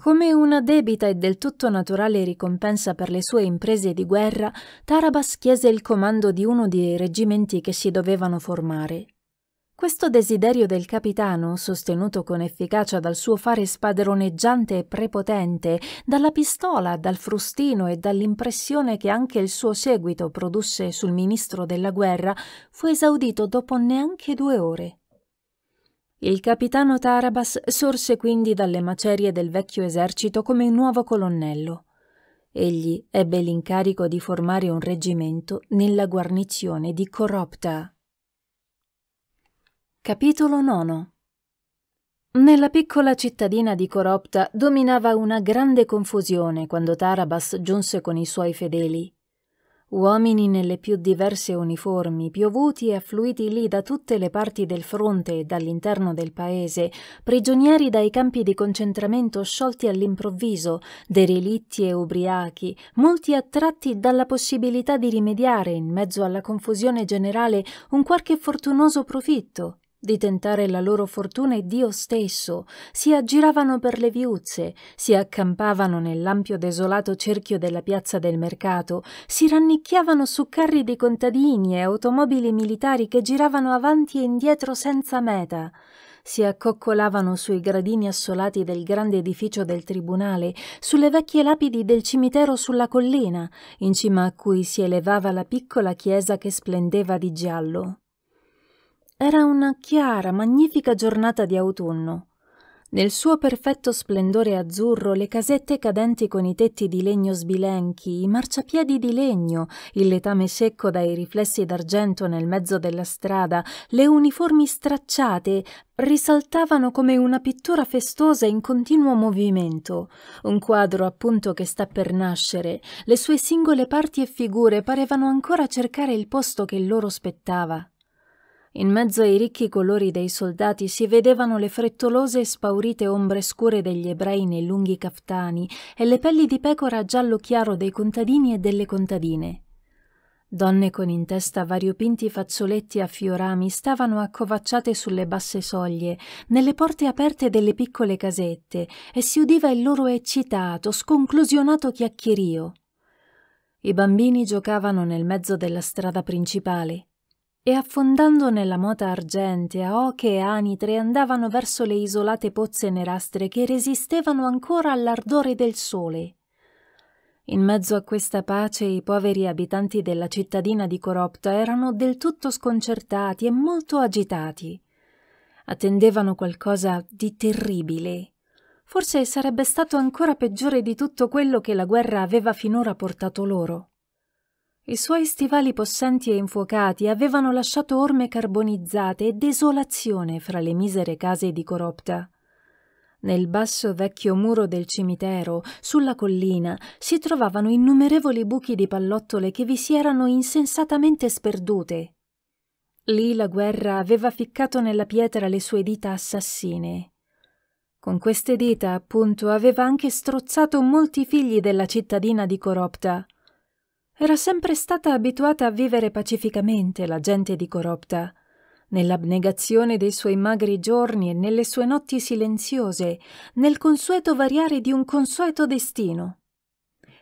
Come una debita e del tutto naturale ricompensa per le sue imprese di guerra, Tarabas chiese il comando di uno dei reggimenti che si dovevano formare. Questo desiderio del capitano, sostenuto con efficacia dal suo fare spadroneggiante e prepotente, dalla pistola, dal frustino e dall'impressione che anche il suo seguito produsse sul ministro della guerra, fu esaudito dopo neanche due ore. Il capitano Tarabas sorse quindi dalle macerie del vecchio esercito come nuovo colonnello. Egli ebbe l'incarico di formare un reggimento nella guarnizione di Coropta. Capitolo 9 nella piccola cittadina di Coropta dominava una grande confusione quando Tarabas giunse con i suoi fedeli. Uomini nelle più diverse uniformi, piovuti e affluiti lì da tutte le parti del fronte e dall'interno del paese, prigionieri dai campi di concentramento sciolti all'improvviso, derelitti e ubriachi, molti attratti dalla possibilità di rimediare, in mezzo alla confusione generale, un qualche fortunoso profitto di tentare la loro fortuna e Dio stesso, si aggiravano per le viuzze, si accampavano nell'ampio desolato cerchio della piazza del mercato, si rannicchiavano su carri di contadini e automobili militari che giravano avanti e indietro senza meta si accoccolavano sui gradini assolati del grande edificio del tribunale, sulle vecchie lapidi del cimitero sulla collina, in cima a cui si elevava la piccola chiesa che splendeva di giallo. Era una chiara, magnifica giornata di autunno. Nel suo perfetto splendore azzurro, le casette cadenti con i tetti di legno sbilenchi, i marciapiedi di legno, il letame secco dai riflessi d'argento nel mezzo della strada, le uniformi stracciate, risaltavano come una pittura festosa in continuo movimento. Un quadro appunto che sta per nascere, le sue singole parti e figure parevano ancora cercare il posto che loro spettava. In mezzo ai ricchi colori dei soldati si vedevano le frettolose e spaurite ombre scure degli ebrei nei lunghi caftani e le pelli di pecora giallo chiaro dei contadini e delle contadine. Donne con in testa variopinti fazzoletti a fiorami stavano accovacciate sulle basse soglie, nelle porte aperte delle piccole casette, e si udiva il loro eccitato, sconclusionato chiacchierio. I bambini giocavano nel mezzo della strada principale e affondando nella mota argentea oche e anitre andavano verso le isolate pozze nerastre che resistevano ancora all'ardore del sole. In mezzo a questa pace i poveri abitanti della cittadina di Coropta erano del tutto sconcertati e molto agitati. Attendevano qualcosa di terribile. Forse sarebbe stato ancora peggiore di tutto quello che la guerra aveva finora portato loro. I suoi stivali possenti e infuocati avevano lasciato orme carbonizzate e desolazione fra le misere case di Coropta. Nel basso vecchio muro del cimitero, sulla collina, si trovavano innumerevoli buchi di pallottole che vi si erano insensatamente sperdute. Lì la guerra aveva ficcato nella pietra le sue dita assassine. Con queste dita, appunto, aveva anche strozzato molti figli della cittadina di Coropta. Era sempre stata abituata a vivere pacificamente la gente di Coropta. Nell'abnegazione dei suoi magri giorni e nelle sue notti silenziose, nel consueto variare di un consueto destino.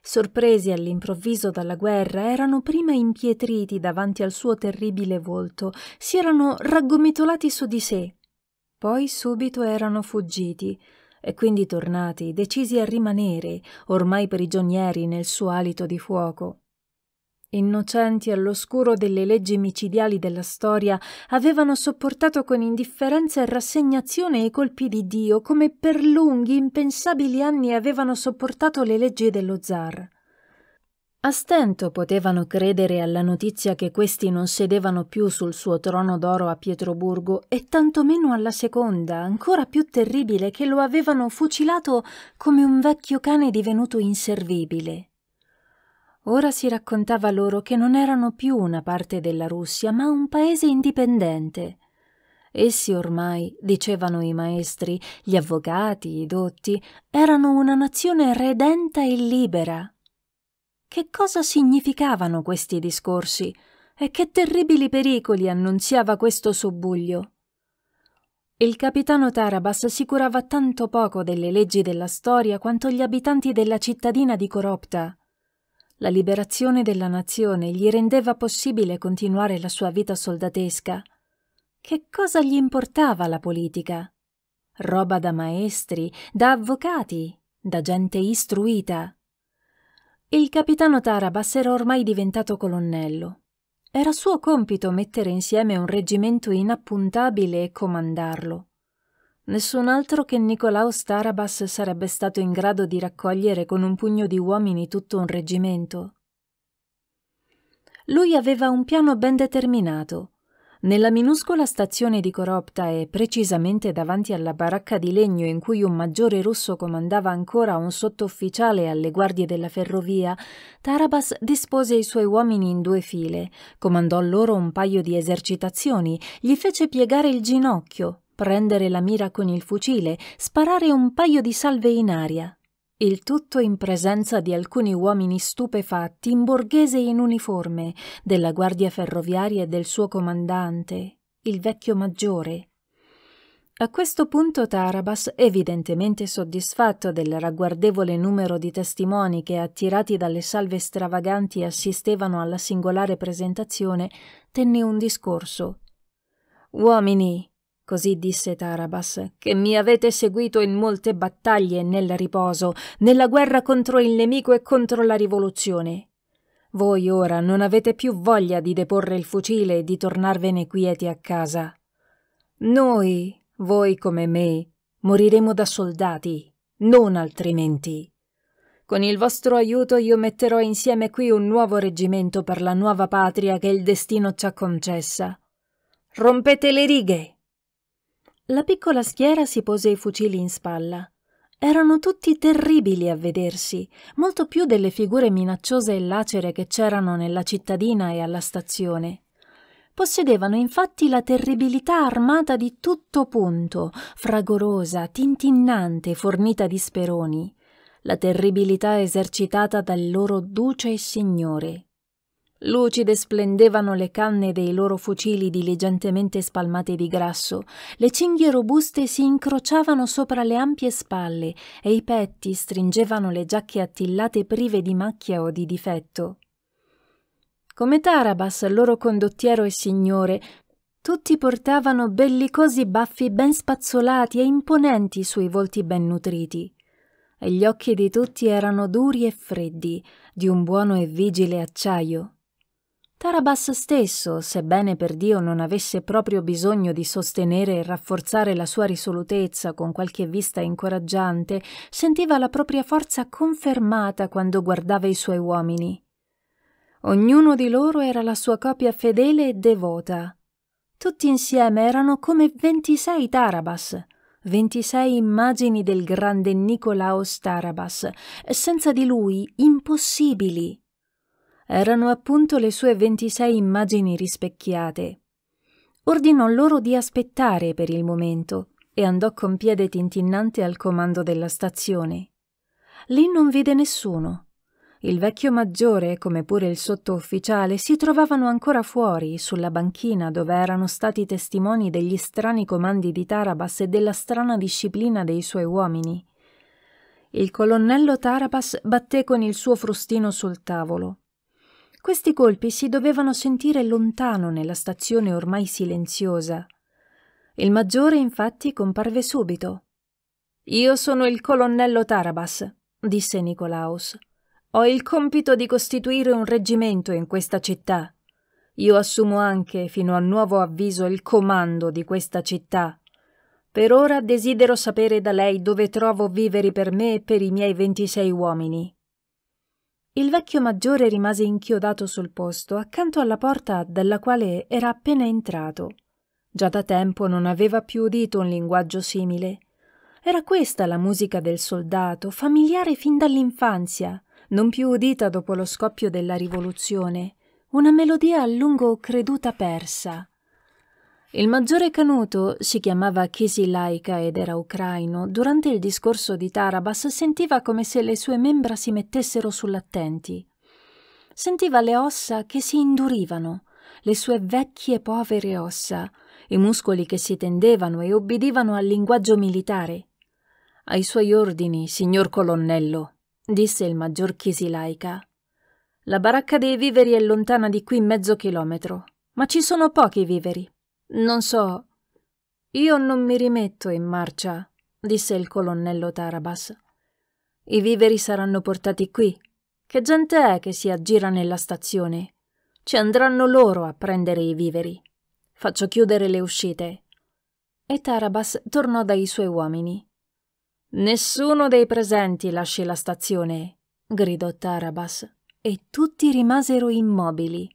Sorpresi all'improvviso dalla guerra, erano prima impietriti davanti al suo terribile volto, si erano raggomitolati su di sé. Poi subito erano fuggiti, e quindi tornati, decisi a rimanere, ormai prigionieri nel suo alito di fuoco innocenti all'oscuro delle leggi micidiali della storia, avevano sopportato con indifferenza e rassegnazione i colpi di Dio, come per lunghi, impensabili anni avevano sopportato le leggi dello zar. A stento potevano credere alla notizia che questi non sedevano più sul suo trono d'oro a Pietroburgo e tantomeno alla seconda, ancora più terribile, che lo avevano fucilato come un vecchio cane divenuto inservibile. Ora si raccontava loro che non erano più una parte della Russia, ma un paese indipendente. Essi ormai, dicevano i maestri, gli avvocati, i dotti, erano una nazione redenta e libera. Che cosa significavano questi discorsi? E che terribili pericoli annunziava questo subbuglio? Il capitano Tarabas si curava tanto poco delle leggi della storia quanto gli abitanti della cittadina di Coropta. La liberazione della nazione gli rendeva possibile continuare la sua vita soldatesca. Che cosa gli importava la politica? Roba da maestri, da avvocati, da gente istruita. Il capitano Tarabas era ormai diventato colonnello. Era suo compito mettere insieme un reggimento inappuntabile e comandarlo. Nessun altro che Nicolaus Tarabas sarebbe stato in grado di raccogliere con un pugno di uomini tutto un reggimento. Lui aveva un piano ben determinato. Nella minuscola stazione di Coropta e precisamente davanti alla baracca di legno in cui un maggiore russo comandava ancora un sottufficiale alle guardie della ferrovia, Tarabas dispose i suoi uomini in due file, comandò loro un paio di esercitazioni, gli fece piegare il ginocchio, prendere la mira con il fucile, sparare un paio di salve in aria. Il tutto in presenza di alcuni uomini stupefatti in borghese in uniforme, della guardia ferroviaria e del suo comandante, il vecchio maggiore. A questo punto Tarabas, evidentemente soddisfatto del ragguardevole numero di testimoni che attirati dalle salve stravaganti assistevano alla singolare presentazione, tenne un discorso. Uomini, Così disse Tarabas, che mi avete seguito in molte battaglie nel riposo, nella guerra contro il nemico e contro la rivoluzione. Voi ora non avete più voglia di deporre il fucile e di tornarvene quieti a casa. Noi, voi come me, moriremo da soldati, non altrimenti. Con il vostro aiuto io metterò insieme qui un nuovo reggimento per la nuova patria che il destino ci ha concessa. Rompete le righe! La piccola schiera si pose i fucili in spalla. Erano tutti terribili a vedersi, molto più delle figure minacciose e lacere che c'erano nella cittadina e alla stazione. Possedevano infatti la terribilità armata di tutto punto, fragorosa, tintinnante, fornita di speroni, la terribilità esercitata dal loro duce e signore. Lucide splendevano le canne dei loro fucili diligentemente spalmate di grasso, le cinghie robuste si incrociavano sopra le ampie spalle e i petti stringevano le giacche attillate prive di macchia o di difetto. Come Tarabas, loro condottiero e signore, tutti portavano bellicosi baffi ben spazzolati e imponenti sui volti ben nutriti e gli occhi di tutti erano duri e freddi, di un buono e vigile acciaio. Tarabas stesso, sebbene per Dio non avesse proprio bisogno di sostenere e rafforzare la sua risolutezza con qualche vista incoraggiante, sentiva la propria forza confermata quando guardava i suoi uomini. Ognuno di loro era la sua copia fedele e devota. Tutti insieme erano come 26 Tarabas, 26 immagini del grande Nicolaos Tarabas, senza di lui impossibili erano appunto le sue 26 immagini rispecchiate. Ordinò loro di aspettare per il momento e andò con piede tintinnante al comando della stazione. Lì non vide nessuno. Il vecchio maggiore, come pure il sottufficiale, si trovavano ancora fuori, sulla banchina dove erano stati testimoni degli strani comandi di Tarabas e della strana disciplina dei suoi uomini. Il colonnello Tarabas batté con il suo frustino sul tavolo. Questi colpi si dovevano sentire lontano nella stazione ormai silenziosa. Il maggiore infatti comparve subito. Io sono il colonnello Tarabas, disse Nicolaus. Ho il compito di costituire un reggimento in questa città. Io assumo anche, fino a nuovo avviso, il comando di questa città. Per ora desidero sapere da lei dove trovo viveri per me e per i miei ventisei uomini. Il vecchio maggiore rimase inchiodato sul posto, accanto alla porta dalla quale era appena entrato. Già da tempo non aveva più udito un linguaggio simile. Era questa la musica del soldato, familiare fin dall'infanzia, non più udita dopo lo scoppio della rivoluzione, una melodia a lungo creduta persa, il maggiore Canuto, si chiamava Kisilaika ed era ucraino, durante il discorso di Tarabas sentiva come se le sue membra si mettessero sull'attenti. Sentiva le ossa che si indurivano, le sue vecchie povere ossa, i muscoli che si tendevano e obbedivano al linguaggio militare. Ai suoi ordini, signor colonnello, disse il maggior Kisilaika. La baracca dei viveri è lontana di qui mezzo chilometro, ma ci sono pochi viveri. Non so. Io non mi rimetto in marcia, disse il colonnello Tarabas. I viveri saranno portati qui. Che gente è che si aggira nella stazione? Ci andranno loro a prendere i viveri. Faccio chiudere le uscite. E Tarabas tornò dai suoi uomini. Nessuno dei presenti lasci la stazione, gridò Tarabas, e tutti rimasero immobili.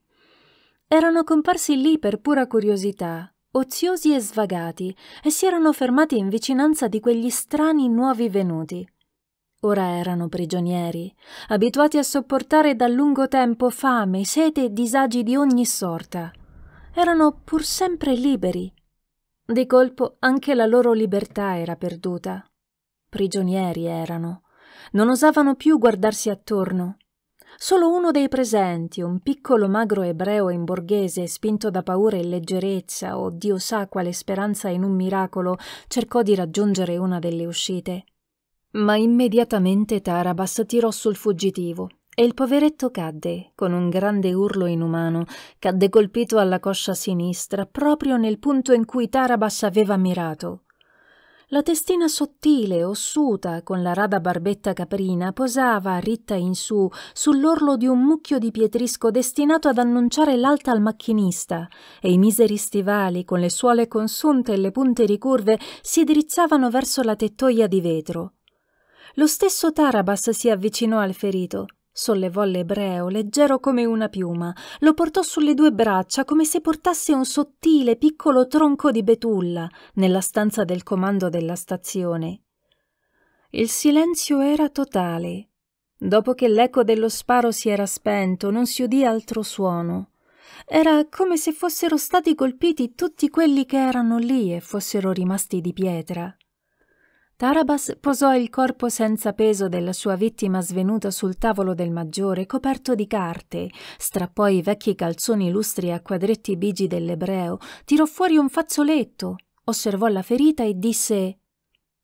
Erano comparsi lì per pura curiosità, oziosi e svagati, e si erano fermati in vicinanza di quegli strani nuovi venuti. Ora erano prigionieri, abituati a sopportare da lungo tempo fame, sete e disagi di ogni sorta. Erano pur sempre liberi. Di colpo anche la loro libertà era perduta. Prigionieri erano. Non osavano più guardarsi attorno, Solo uno dei presenti, un piccolo magro ebreo in borghese, spinto da paura e leggerezza o Dio sa quale speranza in un miracolo, cercò di raggiungere una delle uscite. Ma immediatamente Tarabas tirò sul fuggitivo e il poveretto cadde, con un grande urlo inumano, cadde colpito alla coscia sinistra, proprio nel punto in cui Tarabas aveva mirato. La testina sottile, ossuta, con la rada barbetta caprina, posava, ritta in su, sull'orlo di un mucchio di pietrisco destinato ad annunciare l'alta al macchinista, e i miseri stivali, con le suole consunte e le punte ricurve, si drizzavano verso la tettoia di vetro. Lo stesso Tarabas si avvicinò al ferito. Sollevò l'ebreo, leggero come una piuma, lo portò sulle due braccia come se portasse un sottile piccolo tronco di betulla nella stanza del comando della stazione. Il silenzio era totale. Dopo che l'eco dello sparo si era spento, non si udì altro suono. Era come se fossero stati colpiti tutti quelli che erano lì e fossero rimasti di pietra. Tarabas posò il corpo senza peso della sua vittima svenuta sul tavolo del maggiore coperto di carte, strappò i vecchi calzoni lustri a quadretti bigi dell'ebreo, tirò fuori un fazzoletto, osservò la ferita e disse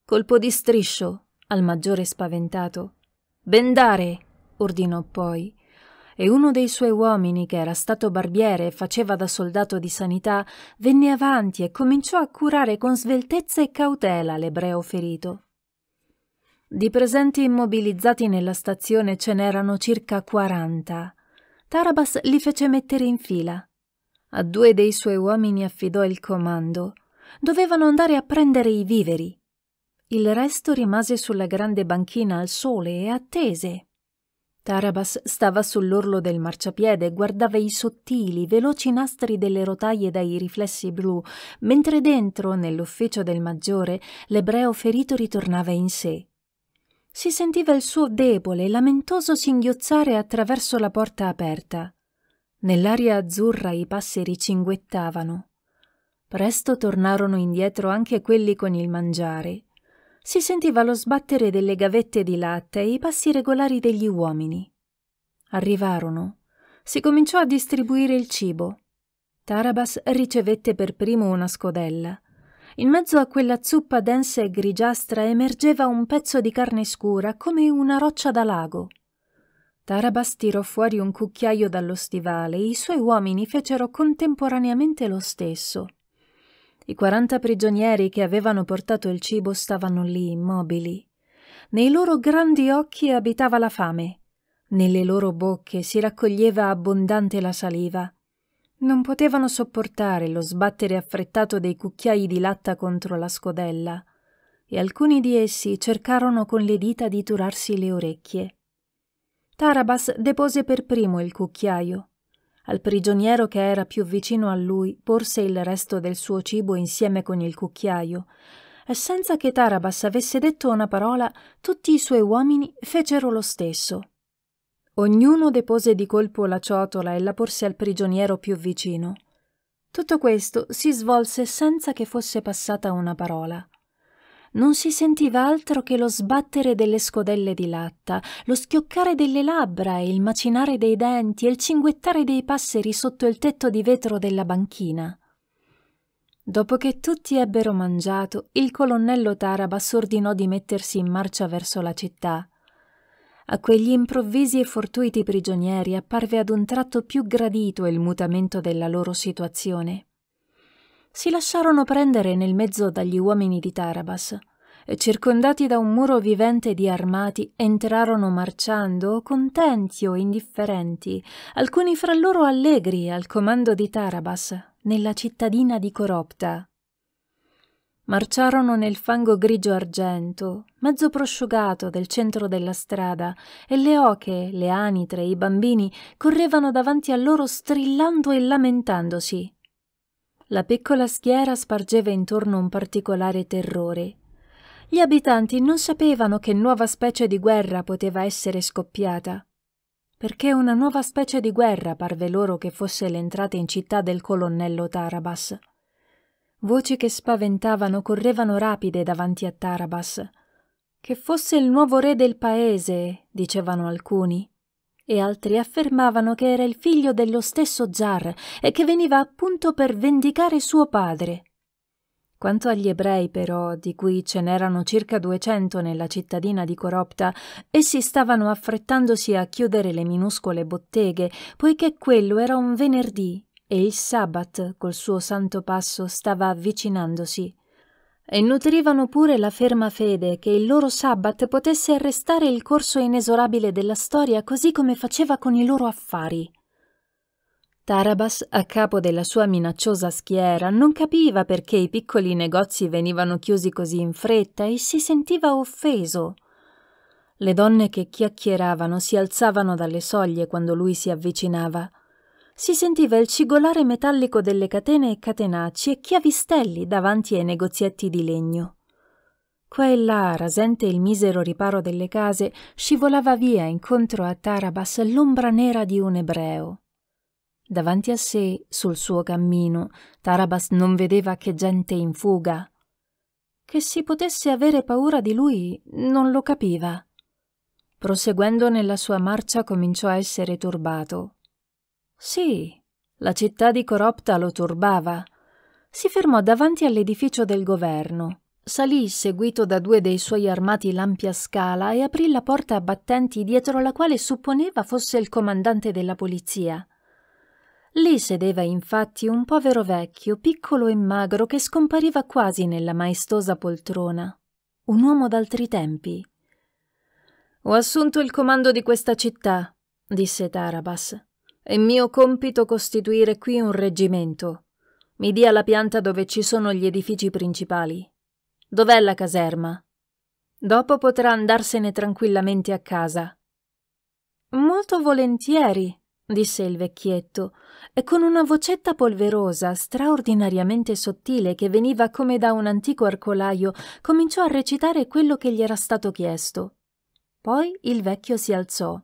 Colpo di striscio al maggiore spaventato. Bendare! ordinò poi e uno dei suoi uomini, che era stato barbiere e faceva da soldato di sanità, venne avanti e cominciò a curare con sveltezza e cautela l'ebreo ferito. Di presenti immobilizzati nella stazione ce n'erano circa quaranta. Tarabas li fece mettere in fila. A due dei suoi uomini affidò il comando. Dovevano andare a prendere i viveri. Il resto rimase sulla grande banchina al sole e attese. Tarabas stava sull'orlo del marciapiede e guardava i sottili, veloci nastri delle rotaie dai riflessi blu, mentre dentro, nell'ufficio del maggiore, l'ebreo ferito ritornava in sé. Si sentiva il suo debole, lamentoso singhiozzare attraverso la porta aperta. Nell'aria azzurra i passeri cinguettavano. Presto tornarono indietro anche quelli con il mangiare si sentiva lo sbattere delle gavette di latte e i passi regolari degli uomini. Arrivarono. Si cominciò a distribuire il cibo. Tarabas ricevette per primo una scodella. In mezzo a quella zuppa densa e grigiastra emergeva un pezzo di carne scura come una roccia da lago. Tarabas tirò fuori un cucchiaio dallo stivale e i suoi uomini fecero contemporaneamente lo stesso. I 40 prigionieri che avevano portato il cibo stavano lì immobili. Nei loro grandi occhi abitava la fame, nelle loro bocche si raccoglieva abbondante la saliva. Non potevano sopportare lo sbattere affrettato dei cucchiai di latta contro la scodella, e alcuni di essi cercarono con le dita di turarsi le orecchie. Tarabas depose per primo il cucchiaio. Al prigioniero che era più vicino a lui porse il resto del suo cibo insieme con il cucchiaio, e senza che Tarabas avesse detto una parola, tutti i suoi uomini fecero lo stesso. Ognuno depose di colpo la ciotola e la porse al prigioniero più vicino. Tutto questo si svolse senza che fosse passata una parola. Non si sentiva altro che lo sbattere delle scodelle di latta, lo schioccare delle labbra e il macinare dei denti e il cinguettare dei passeri sotto il tetto di vetro della banchina. Dopo che tutti ebbero mangiato, il colonnello Tarabas ordinò di mettersi in marcia verso la città. A quegli improvvisi e fortuiti prigionieri apparve ad un tratto più gradito il mutamento della loro situazione si lasciarono prendere nel mezzo dagli uomini di Tarabas e circondati da un muro vivente di armati entrarono marciando, contenti o indifferenti, alcuni fra loro allegri al comando di Tarabas, nella cittadina di Coropta. Marciarono nel fango grigio argento, mezzo prosciugato del centro della strada, e le oche, le anitre, i bambini correvano davanti a loro strillando e lamentandosi. La piccola schiera spargeva intorno un particolare terrore. Gli abitanti non sapevano che nuova specie di guerra poteva essere scoppiata. Perché una nuova specie di guerra parve loro che fosse l'entrata in città del colonnello Tarabas. Voci che spaventavano correvano rapide davanti a Tarabas. Che fosse il nuovo re del paese, dicevano alcuni e altri affermavano che era il figlio dello stesso zar e che veniva appunto per vendicare suo padre. Quanto agli ebrei, però, di cui ce n'erano circa 200 nella cittadina di Coropta, essi stavano affrettandosi a chiudere le minuscole botteghe, poiché quello era un venerdì e il sabat, col suo santo passo, stava avvicinandosi e nutrivano pure la ferma fede che il loro sabbat potesse arrestare il corso inesorabile della storia così come faceva con i loro affari. Tarabas, a capo della sua minacciosa schiera, non capiva perché i piccoli negozi venivano chiusi così in fretta e si sentiva offeso. Le donne che chiacchieravano si alzavano dalle soglie quando lui si avvicinava si sentiva il cigolare metallico delle catene e catenacci e chiavistelli davanti ai negozietti di legno. Qua e là, rasente il misero riparo delle case, scivolava via incontro a Tarabas l'ombra nera di un ebreo. Davanti a sé, sul suo cammino, Tarabas non vedeva che gente in fuga. Che si potesse avere paura di lui non lo capiva. Proseguendo nella sua marcia cominciò a essere turbato. Sì, la città di Coropta lo turbava. Si fermò davanti all'edificio del governo. Salì seguito da due dei suoi armati lampi a scala e aprì la porta a battenti dietro la quale supponeva fosse il comandante della polizia. Lì sedeva infatti un povero vecchio, piccolo e magro, che scompariva quasi nella maestosa poltrona. Un uomo d'altri tempi. Ho assunto il comando di questa città, disse Tarabas. È mio compito costituire qui un reggimento. Mi dia la pianta dove ci sono gli edifici principali. Dov'è la caserma? Dopo potrà andarsene tranquillamente a casa. Molto volentieri, disse il vecchietto, e con una vocetta polverosa, straordinariamente sottile, che veniva come da un antico arcolaio, cominciò a recitare quello che gli era stato chiesto. Poi il vecchio si alzò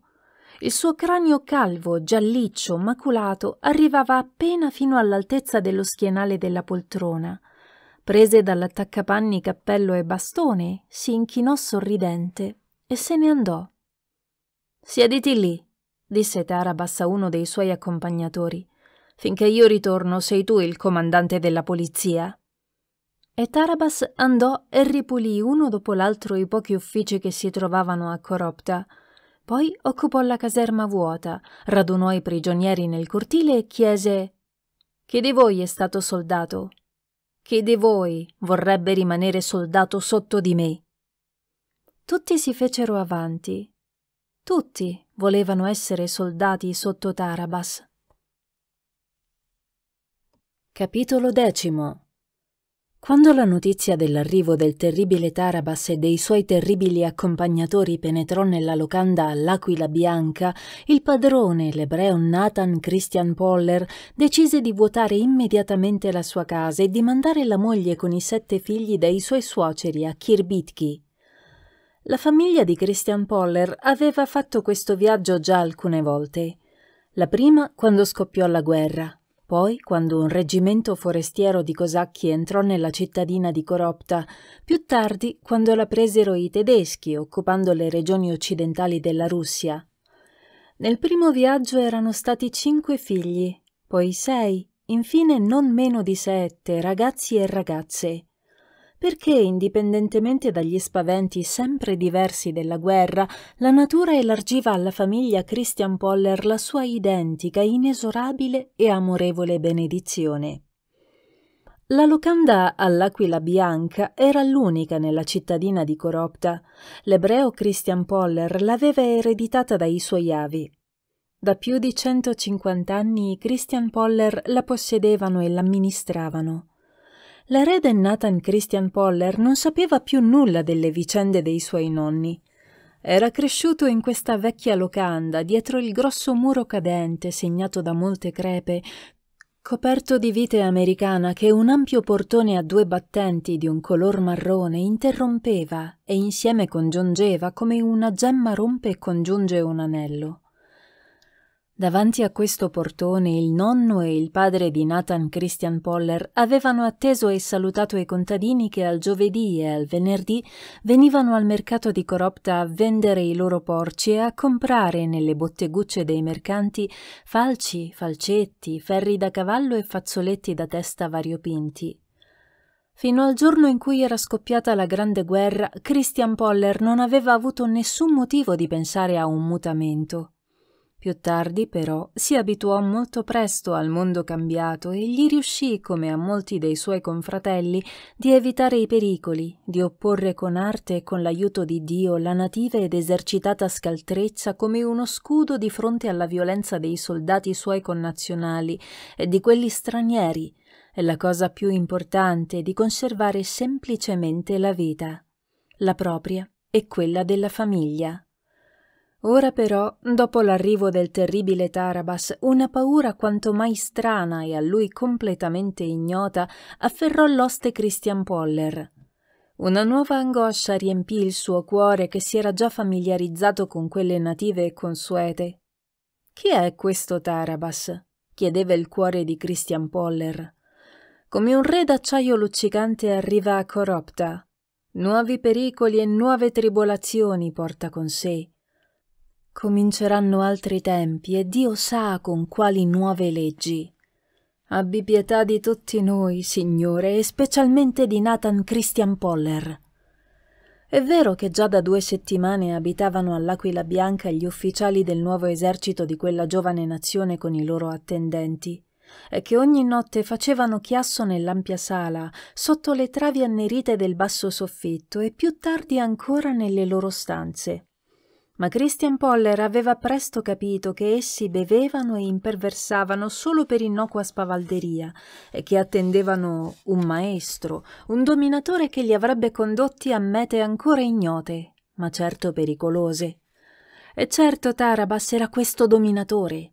il suo cranio calvo, gialliccio, maculato, arrivava appena fino all'altezza dello schienale della poltrona. Prese dall'attaccapanni cappello e bastone, si inchinò sorridente e se ne andò. Siediti lì, disse Tarabas a uno dei suoi accompagnatori. Finché io ritorno sei tu il comandante della polizia. E Tarabas andò e ripulì uno dopo l'altro i pochi uffici che si trovavano a Coropta. Poi occupò la caserma vuota, radunò i prigionieri nel cortile e chiese Chi di voi è stato soldato? Chi di voi vorrebbe rimanere soldato sotto di me? Tutti si fecero avanti. Tutti volevano essere soldati sotto Tarabas. Capitolo decimo quando la notizia dell'arrivo del terribile Tarabas e dei suoi terribili accompagnatori penetrò nella locanda all'Aquila Bianca, il padrone, l'ebreo Nathan Christian Poller, decise di vuotare immediatamente la sua casa e di mandare la moglie con i sette figli dai suoi suoceri a Kirbitki. La famiglia di Christian Poller aveva fatto questo viaggio già alcune volte. La prima quando scoppiò la guerra, poi, quando un reggimento forestiero di cosacchi entrò nella cittadina di Coropta, più tardi, quando la presero i tedeschi, occupando le regioni occidentali della Russia. Nel primo viaggio erano stati cinque figli, poi sei, infine non meno di sette ragazzi e ragazze perché, indipendentemente dagli spaventi sempre diversi della guerra, la natura elargiva alla famiglia Christian Poller la sua identica, inesorabile e amorevole benedizione. La locanda all'Aquila Bianca era l'unica nella cittadina di Coropta. L'ebreo Christian Poller l'aveva ereditata dai suoi avi, da più di 150 anni Christian Poller la possedevano e l'amministravano l'erede Nathan Christian Poller non sapeva più nulla delle vicende dei suoi nonni. Era cresciuto in questa vecchia locanda, dietro il grosso muro cadente segnato da molte crepe, coperto di vite americana che un ampio portone a due battenti di un color marrone interrompeva e insieme congiungeva come una gemma rompe e congiunge un anello. Davanti a questo portone il nonno e il padre di Nathan Christian Poller avevano atteso e salutato i contadini che al giovedì e al venerdì venivano al mercato di Coropta a vendere i loro porci e a comprare nelle bottegucce dei mercanti falci, falcetti, ferri da cavallo e fazzoletti da testa variopinti. Fino al giorno in cui era scoppiata la Grande Guerra, Christian Poller non aveva avuto nessun motivo di pensare a un mutamento. Più tardi, però, si abituò molto presto al mondo cambiato e gli riuscì, come a molti dei suoi confratelli, di evitare i pericoli, di opporre con arte e con l'aiuto di Dio la nativa ed esercitata scaltrezza come uno scudo di fronte alla violenza dei soldati suoi connazionali e di quelli stranieri, e la cosa più importante di conservare semplicemente la vita, la propria e quella della famiglia. Ora però, dopo l'arrivo del terribile Tarabas, una paura quanto mai strana e a lui completamente ignota afferrò l'oste Christian Poller. Una nuova angoscia riempì il suo cuore che si era già familiarizzato con quelle native e consuete. Chi è questo Tarabas? chiedeva il cuore di Christian Poller. Come un re d'acciaio luccicante arriva a Coropta. Nuovi pericoli e nuove tribolazioni porta con sé. Cominceranno altri tempi e Dio sa con quali nuove leggi. Abbi pietà di tutti noi, Signore, e specialmente di Nathan Christian Poller. È vero che già da due settimane abitavano all'Aquila Bianca gli ufficiali del nuovo esercito di quella giovane nazione con i loro attendenti, e che ogni notte facevano chiasso nell'ampia sala, sotto le travi annerite del basso soffitto e più tardi ancora nelle loro stanze ma Christian Poller aveva presto capito che essi bevevano e imperversavano solo per innocua spavalderia e che attendevano un maestro, un dominatore che li avrebbe condotti a mete ancora ignote, ma certo pericolose. E certo Tarabas era questo dominatore,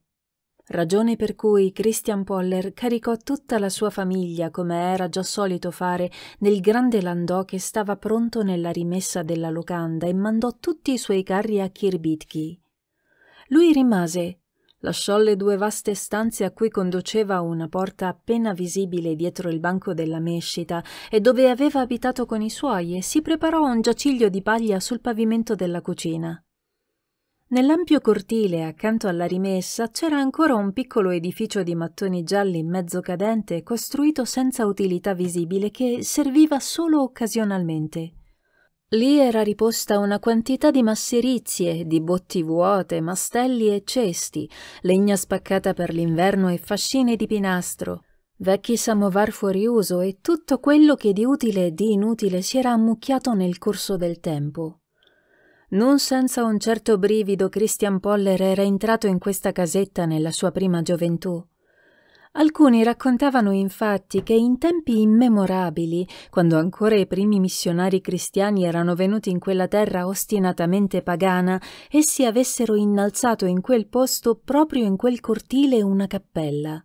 ragione per cui Christian Poller caricò tutta la sua famiglia, come era già solito fare, nel grande landò che stava pronto nella rimessa della locanda e mandò tutti i suoi carri a Kirbitki. Lui rimase, lasciò le due vaste stanze a cui conduceva una porta appena visibile dietro il banco della mescita e dove aveva abitato con i suoi e si preparò un giaciglio di paglia sul pavimento della cucina. Nell'ampio cortile, accanto alla rimessa, c'era ancora un piccolo edificio di mattoni gialli mezzo cadente, costruito senza utilità visibile, che serviva solo occasionalmente. Lì era riposta una quantità di masserizie, di botti vuote, mastelli e cesti, legna spaccata per l'inverno e fascine di pinastro, vecchi samovar fuori uso e tutto quello che di utile e di inutile si era ammucchiato nel corso del tempo. Non senza un certo brivido Christian Poller era entrato in questa casetta nella sua prima gioventù. Alcuni raccontavano infatti che in tempi immemorabili, quando ancora i primi missionari cristiani erano venuti in quella terra ostinatamente pagana, essi avessero innalzato in quel posto, proprio in quel cortile, una cappella.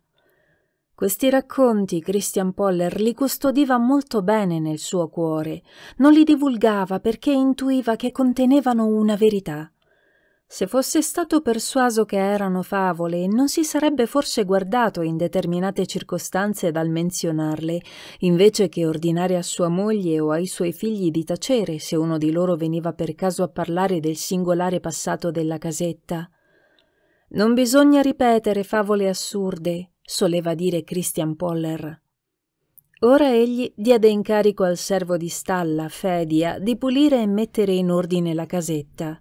Questi racconti Christian Poller li custodiva molto bene nel suo cuore, non li divulgava perché intuiva che contenevano una verità. Se fosse stato persuaso che erano favole, non si sarebbe forse guardato in determinate circostanze dal menzionarle, invece che ordinare a sua moglie o ai suoi figli di tacere se uno di loro veniva per caso a parlare del singolare passato della casetta. Non bisogna ripetere favole assurde, soleva dire Christian Poller. Ora egli diede incarico al servo di stalla, Fedia, di pulire e mettere in ordine la casetta.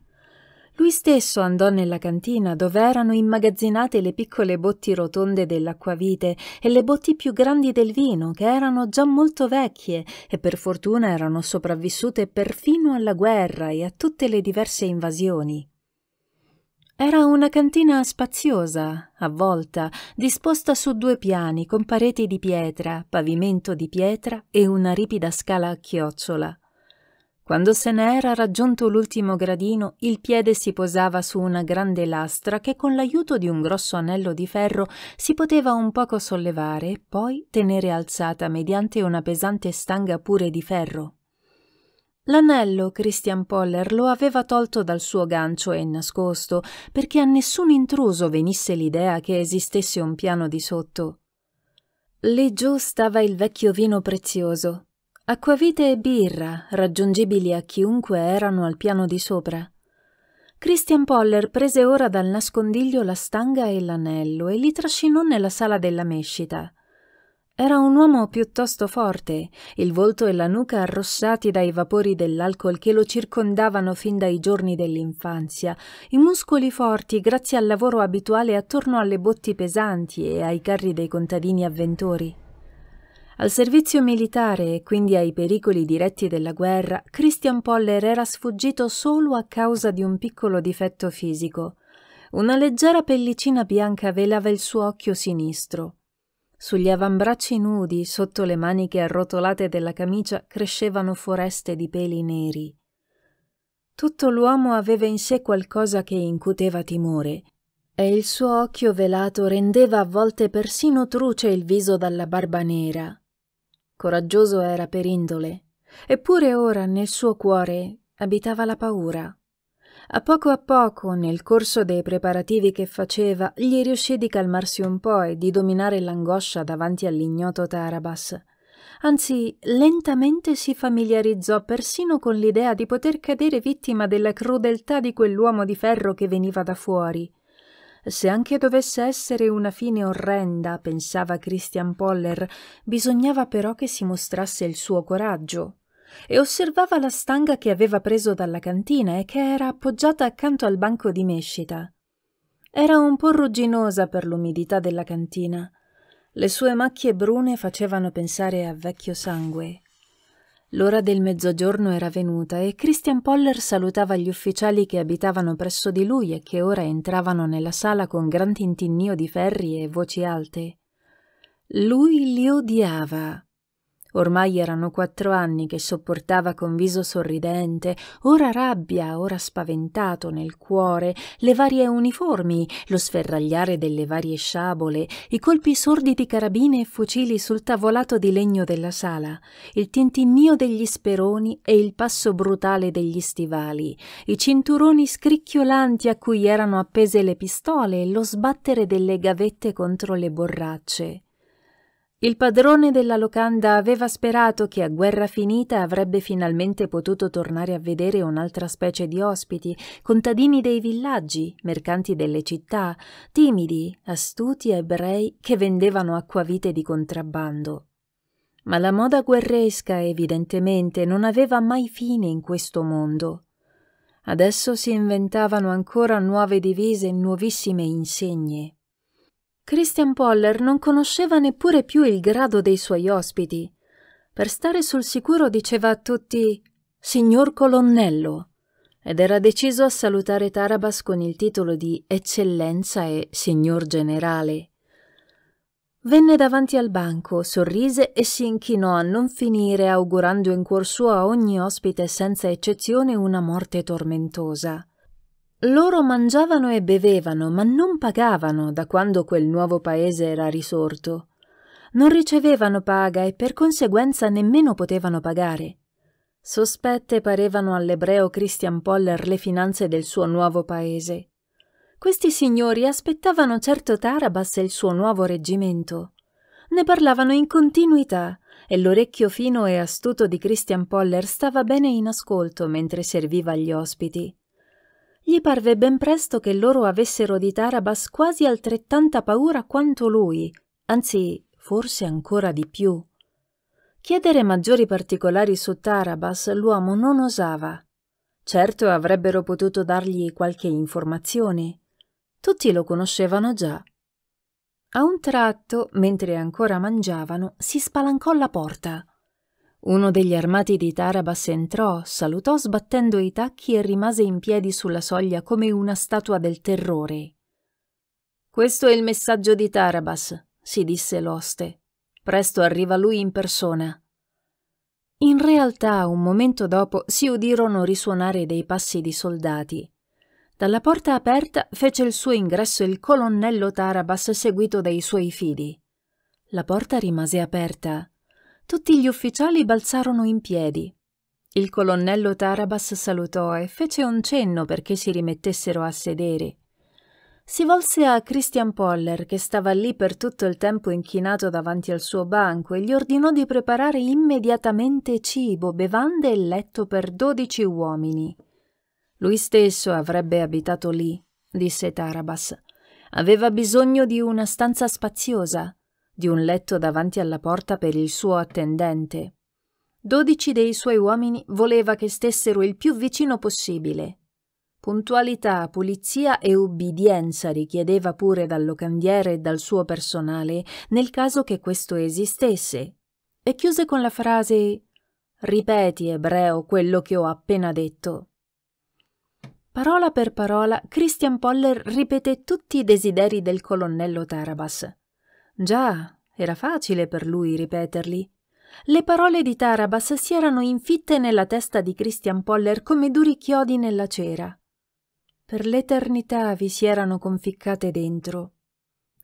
Lui stesso andò nella cantina dove erano immagazzinate le piccole botti rotonde dell'acquavite e le botti più grandi del vino, che erano già molto vecchie e per fortuna erano sopravvissute perfino alla guerra e a tutte le diverse invasioni. Era una cantina spaziosa, avvolta, disposta su due piani con pareti di pietra, pavimento di pietra e una ripida scala a chiocciola. Quando se ne era raggiunto l'ultimo gradino, il piede si posava su una grande lastra che con l'aiuto di un grosso anello di ferro si poteva un poco sollevare e poi tenere alzata mediante una pesante stanga pure di ferro. L'anello Christian Poller lo aveva tolto dal suo gancio e nascosto, perché a nessun intruso venisse l'idea che esistesse un piano di sotto. Lì giù stava il vecchio vino prezioso, acquavite e birra, raggiungibili a chiunque erano al piano di sopra. Christian Poller prese ora dal nascondiglio la stanga e l'anello e li trascinò nella sala della mescita. Era un uomo piuttosto forte, il volto e la nuca arrossati dai vapori dell'alcol che lo circondavano fin dai giorni dell'infanzia, i muscoli forti grazie al lavoro abituale attorno alle botti pesanti e ai carri dei contadini avventori. Al servizio militare e quindi ai pericoli diretti della guerra, Christian Poller era sfuggito solo a causa di un piccolo difetto fisico. Una leggera pellicina bianca velava il suo occhio sinistro. Sugli avambracci nudi, sotto le maniche arrotolate della camicia, crescevano foreste di peli neri. Tutto l'uomo aveva in sé qualcosa che incuteva timore, e il suo occhio velato rendeva a volte persino truce il viso dalla barba nera. Coraggioso era per indole, eppure ora nel suo cuore abitava la paura. A poco a poco, nel corso dei preparativi che faceva, gli riuscì di calmarsi un po' e di dominare l'angoscia davanti all'ignoto Tarabas. Anzi, lentamente si familiarizzò persino con l'idea di poter cadere vittima della crudeltà di quell'uomo di ferro che veniva da fuori. Se anche dovesse essere una fine orrenda, pensava Christian Poller, bisognava però che si mostrasse il suo coraggio, e osservava la stanga che aveva preso dalla cantina e che era appoggiata accanto al banco di mescita. Era un po' rugginosa per l'umidità della cantina. Le sue macchie brune facevano pensare a vecchio sangue. L'ora del mezzogiorno era venuta e Christian Poller salutava gli ufficiali che abitavano presso di lui e che ora entravano nella sala con gran tintinnio di ferri e voci alte. Lui li odiava. Ormai erano quattro anni che sopportava con viso sorridente, ora rabbia, ora spaventato nel cuore, le varie uniformi, lo sferragliare delle varie sciabole, i colpi sordi di carabine e fucili sul tavolato di legno della sala, il tintinnio degli speroni e il passo brutale degli stivali, i cinturoni scricchiolanti a cui erano appese le pistole e lo sbattere delle gavette contro le borracce. Il padrone della locanda aveva sperato che a guerra finita avrebbe finalmente potuto tornare a vedere un'altra specie di ospiti, contadini dei villaggi, mercanti delle città, timidi, astuti ebrei che vendevano acquavite di contrabbando. Ma la moda guerresca evidentemente non aveva mai fine in questo mondo. Adesso si inventavano ancora nuove divise e nuovissime insegne. Christian Poller non conosceva neppure più il grado dei suoi ospiti. Per stare sul sicuro diceva a tutti Signor Colonnello ed era deciso a salutare Tarabas con il titolo di Eccellenza e Signor Generale. Venne davanti al banco, sorrise e si inchinò a non finire augurando in cuor suo a ogni ospite senza eccezione una morte tormentosa. Loro mangiavano e bevevano, ma non pagavano da quando quel nuovo paese era risorto. Non ricevevano paga e per conseguenza nemmeno potevano pagare. Sospette parevano all'ebreo Christian Poller le finanze del suo nuovo paese. Questi signori aspettavano certo Tarabas e il suo nuovo reggimento. Ne parlavano in continuità e l'orecchio fino e astuto di Christian Poller stava bene in ascolto mentre serviva gli ospiti gli parve ben presto che loro avessero di Tarabas quasi altrettanta paura quanto lui, anzi forse ancora di più. Chiedere maggiori particolari su Tarabas l'uomo non osava. Certo avrebbero potuto dargli qualche informazione. Tutti lo conoscevano già. A un tratto, mentre ancora mangiavano, si spalancò la porta. Uno degli armati di Tarabas entrò, salutò sbattendo i tacchi e rimase in piedi sulla soglia come una statua del terrore. Questo è il messaggio di Tarabas, si disse l'oste. Presto arriva lui in persona. In realtà, un momento dopo, si udirono risuonare dei passi di soldati. Dalla porta aperta fece il suo ingresso il colonnello Tarabas seguito dai suoi fidi. La porta rimase aperta tutti gli ufficiali balzarono in piedi. Il colonnello Tarabas salutò e fece un cenno perché si rimettessero a sedere. Si volse a Christian Poller, che stava lì per tutto il tempo inchinato davanti al suo banco, e gli ordinò di preparare immediatamente cibo, bevande e letto per dodici uomini. Lui stesso avrebbe abitato lì, disse Tarabas. Aveva bisogno di una stanza spaziosa di un letto davanti alla porta per il suo attendente. Dodici dei suoi uomini voleva che stessero il più vicino possibile. Puntualità, pulizia e ubbidienza richiedeva pure dal locandiere e dal suo personale nel caso che questo esistesse. E chiuse con la frase Ripeti, ebreo, quello che ho appena detto. Parola per parola, Christian Poller ripeté tutti i desideri del colonnello Tarabas. Già, era facile per lui ripeterli. Le parole di Tarabas si erano infitte nella testa di Christian Poller come duri chiodi nella cera. Per l'eternità vi si erano conficcate dentro.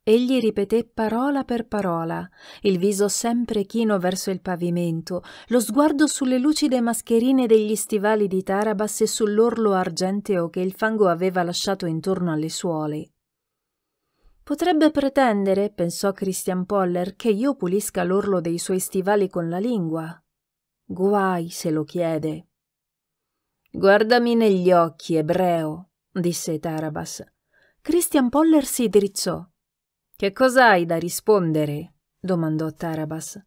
Egli ripeté parola per parola, il viso sempre chino verso il pavimento, lo sguardo sulle lucide mascherine degli stivali di Tarabas e sull'orlo argenteo che il fango aveva lasciato intorno alle suole. Potrebbe pretendere, pensò Christian Poller, che io pulisca l'orlo dei suoi stivali con la lingua. Guai se lo chiede. Guardami negli occhi, ebreo, disse Tarabas. Christian Poller si drizzò. Che cosa hai da rispondere? domandò Tarabas.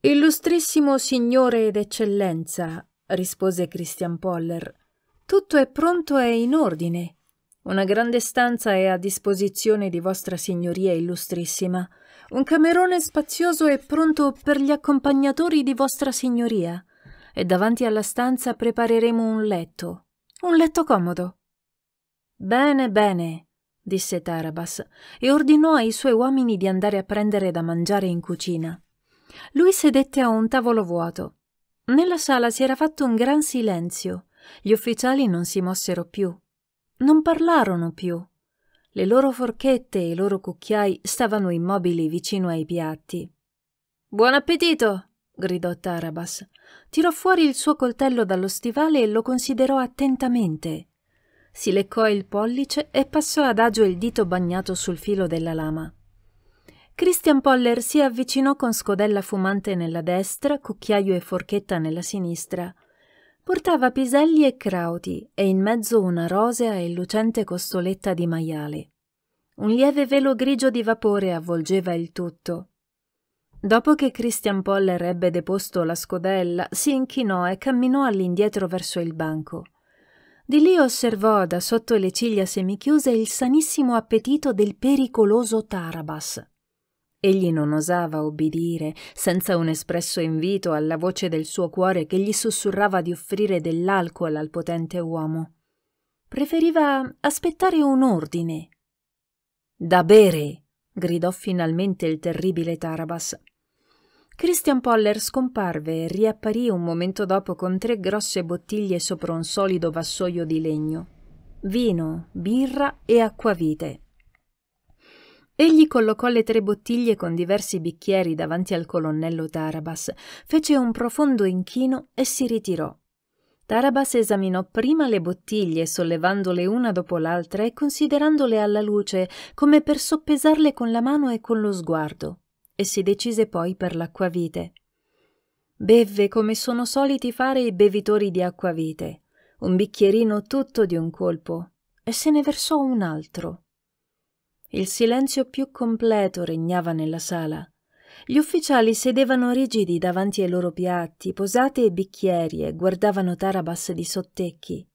Illustrissimo signore ed eccellenza, rispose Christian Poller, tutto è pronto e in ordine. Una grande stanza è a disposizione di Vostra Signoria Illustrissima. Un camerone spazioso è pronto per gli accompagnatori di Vostra Signoria. E davanti alla stanza prepareremo un letto. Un letto comodo. Bene, bene, disse Tarabas, e ordinò ai suoi uomini di andare a prendere da mangiare in cucina. Lui sedette a un tavolo vuoto. Nella sala si era fatto un gran silenzio. Gli ufficiali non si mossero più. Non parlarono più. Le loro forchette e i loro cucchiai stavano immobili vicino ai piatti. Buon appetito! gridò Tarabas. Tirò fuori il suo coltello dallo stivale e lo considerò attentamente. Si leccò il pollice e passò adagio il dito bagnato sul filo della lama. Christian Poller si avvicinò con scodella fumante nella destra, cucchiaio e forchetta nella sinistra portava piselli e crauti e in mezzo una rosea e lucente costoletta di maiale. Un lieve velo grigio di vapore avvolgeva il tutto. Dopo che Christian Poller ebbe deposto la scodella, si inchinò e camminò all'indietro verso il banco. Di lì osservò da sotto le ciglia semichiuse il sanissimo appetito del pericoloso Tarabas. Egli non osava obbedire senza un espresso invito alla voce del suo cuore che gli sussurrava di offrire dell'alcol al potente uomo. Preferiva aspettare un ordine. Da bere! gridò finalmente il terribile Tarabas. Christian Poller scomparve e riapparì un momento dopo con tre grosse bottiglie sopra un solido vassoio di legno. Vino, birra e acquavite. Egli collocò le tre bottiglie con diversi bicchieri davanti al colonnello Tarabas, fece un profondo inchino e si ritirò. Tarabas esaminò prima le bottiglie, sollevandole una dopo l'altra e considerandole alla luce, come per soppesarle con la mano e con lo sguardo, e si decise poi per l'acquavite. Bevve come sono soliti fare i bevitori di acquavite, un bicchierino tutto di un colpo, e se ne versò un altro. Il silenzio più completo regnava nella sala. Gli ufficiali sedevano rigidi davanti ai loro piatti, posate e bicchieri e guardavano Tarabas di sottecchi.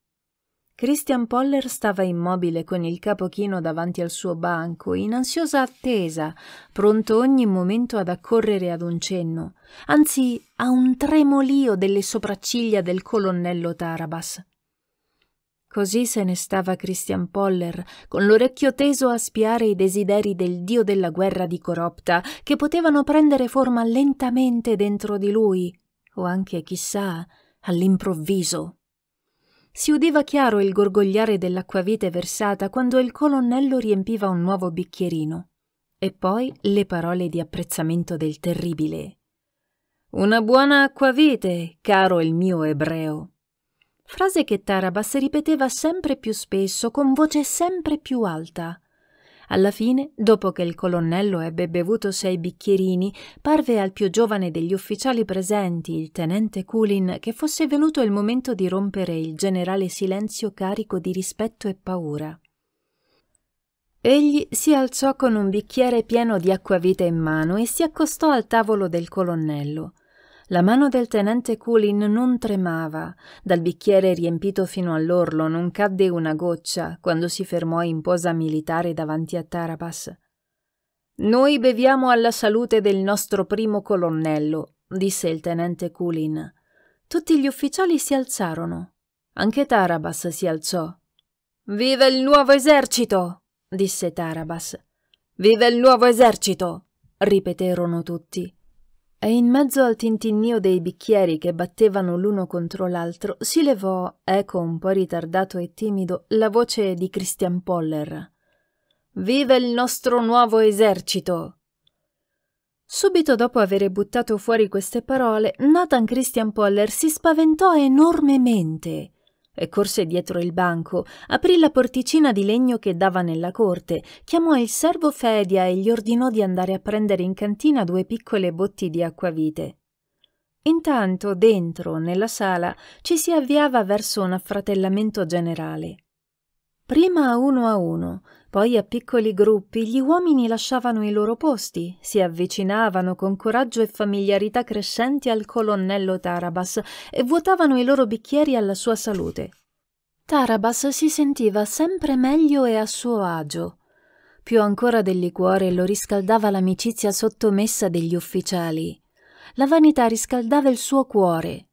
Christian Poller stava immobile con il capo chino davanti al suo banco, in ansiosa attesa, pronto ogni momento ad accorrere ad un cenno, anzi a un tremolio delle sopracciglia del colonnello Tarabas. Così se ne stava Christian Poller, con l'orecchio teso a spiare i desideri del dio della guerra di Coropta, che potevano prendere forma lentamente dentro di lui, o anche, chissà, all'improvviso. Si udiva chiaro il gorgogliare dell'acquavite versata quando il colonnello riempiva un nuovo bicchierino. E poi le parole di apprezzamento del terribile. Una buona acquavite, caro il mio ebreo frase che Tarabas ripeteva sempre più spesso, con voce sempre più alta. Alla fine, dopo che il colonnello ebbe bevuto sei bicchierini, parve al più giovane degli ufficiali presenti, il tenente Kulin, che fosse venuto il momento di rompere il generale silenzio carico di rispetto e paura. Egli si alzò con un bicchiere pieno di acquavita in mano e si accostò al tavolo del colonnello. La mano del tenente Coolin non tremava, dal bicchiere riempito fino all'orlo non cadde una goccia quando si fermò in posa militare davanti a Tarabas. Noi beviamo alla salute del nostro primo colonnello, disse il tenente Coolin. Tutti gli ufficiali si alzarono. Anche Tarabas si alzò. Viva il nuovo esercito! disse Tarabas. Viva il nuovo esercito! ripeterono tutti e in mezzo al tintinnio dei bicchieri che battevano l'uno contro l'altro si levò, eco un po' ritardato e timido, la voce di Christian Poller. Vive il nostro nuovo esercito! Subito dopo aver buttato fuori queste parole, Nathan Christian Poller si spaventò enormemente e corse dietro il banco, aprì la porticina di legno che dava nella corte, chiamò il servo Fedia e gli ordinò di andare a prendere in cantina due piccole botti di acquavite. Intanto, dentro, nella sala, ci si avviava verso un affratellamento generale. Prima a uno a uno, poi a piccoli gruppi gli uomini lasciavano i loro posti, si avvicinavano con coraggio e familiarità crescenti al colonnello Tarabas e vuotavano i loro bicchieri alla sua salute. Tarabas si sentiva sempre meglio e a suo agio. Più ancora del liquore lo riscaldava l'amicizia sottomessa degli ufficiali. La vanità riscaldava il suo cuore.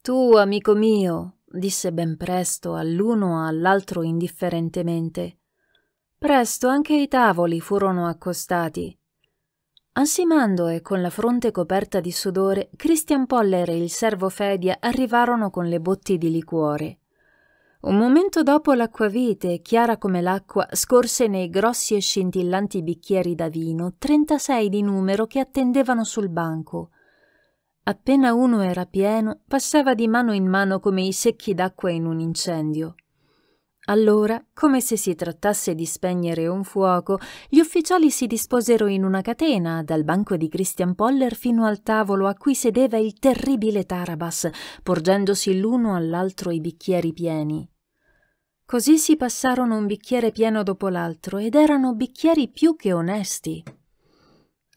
Tu, amico mio, disse ben presto all'uno o all'altro indifferentemente, Presto anche i tavoli furono accostati. Ansimando e con la fronte coperta di sudore, Christian Poller e il servo Fedia arrivarono con le botti di liquore. Un momento dopo l'acquavite, chiara come l'acqua, scorse nei grossi e scintillanti bicchieri da vino, 36 di numero che attendevano sul banco. Appena uno era pieno, passava di mano in mano come i secchi d'acqua in un incendio. Allora, come se si trattasse di spegnere un fuoco, gli ufficiali si disposero in una catena, dal banco di Christian Poller fino al tavolo a cui sedeva il terribile Tarabas, porgendosi l'uno all'altro i bicchieri pieni. Così si passarono un bicchiere pieno dopo l'altro ed erano bicchieri più che onesti.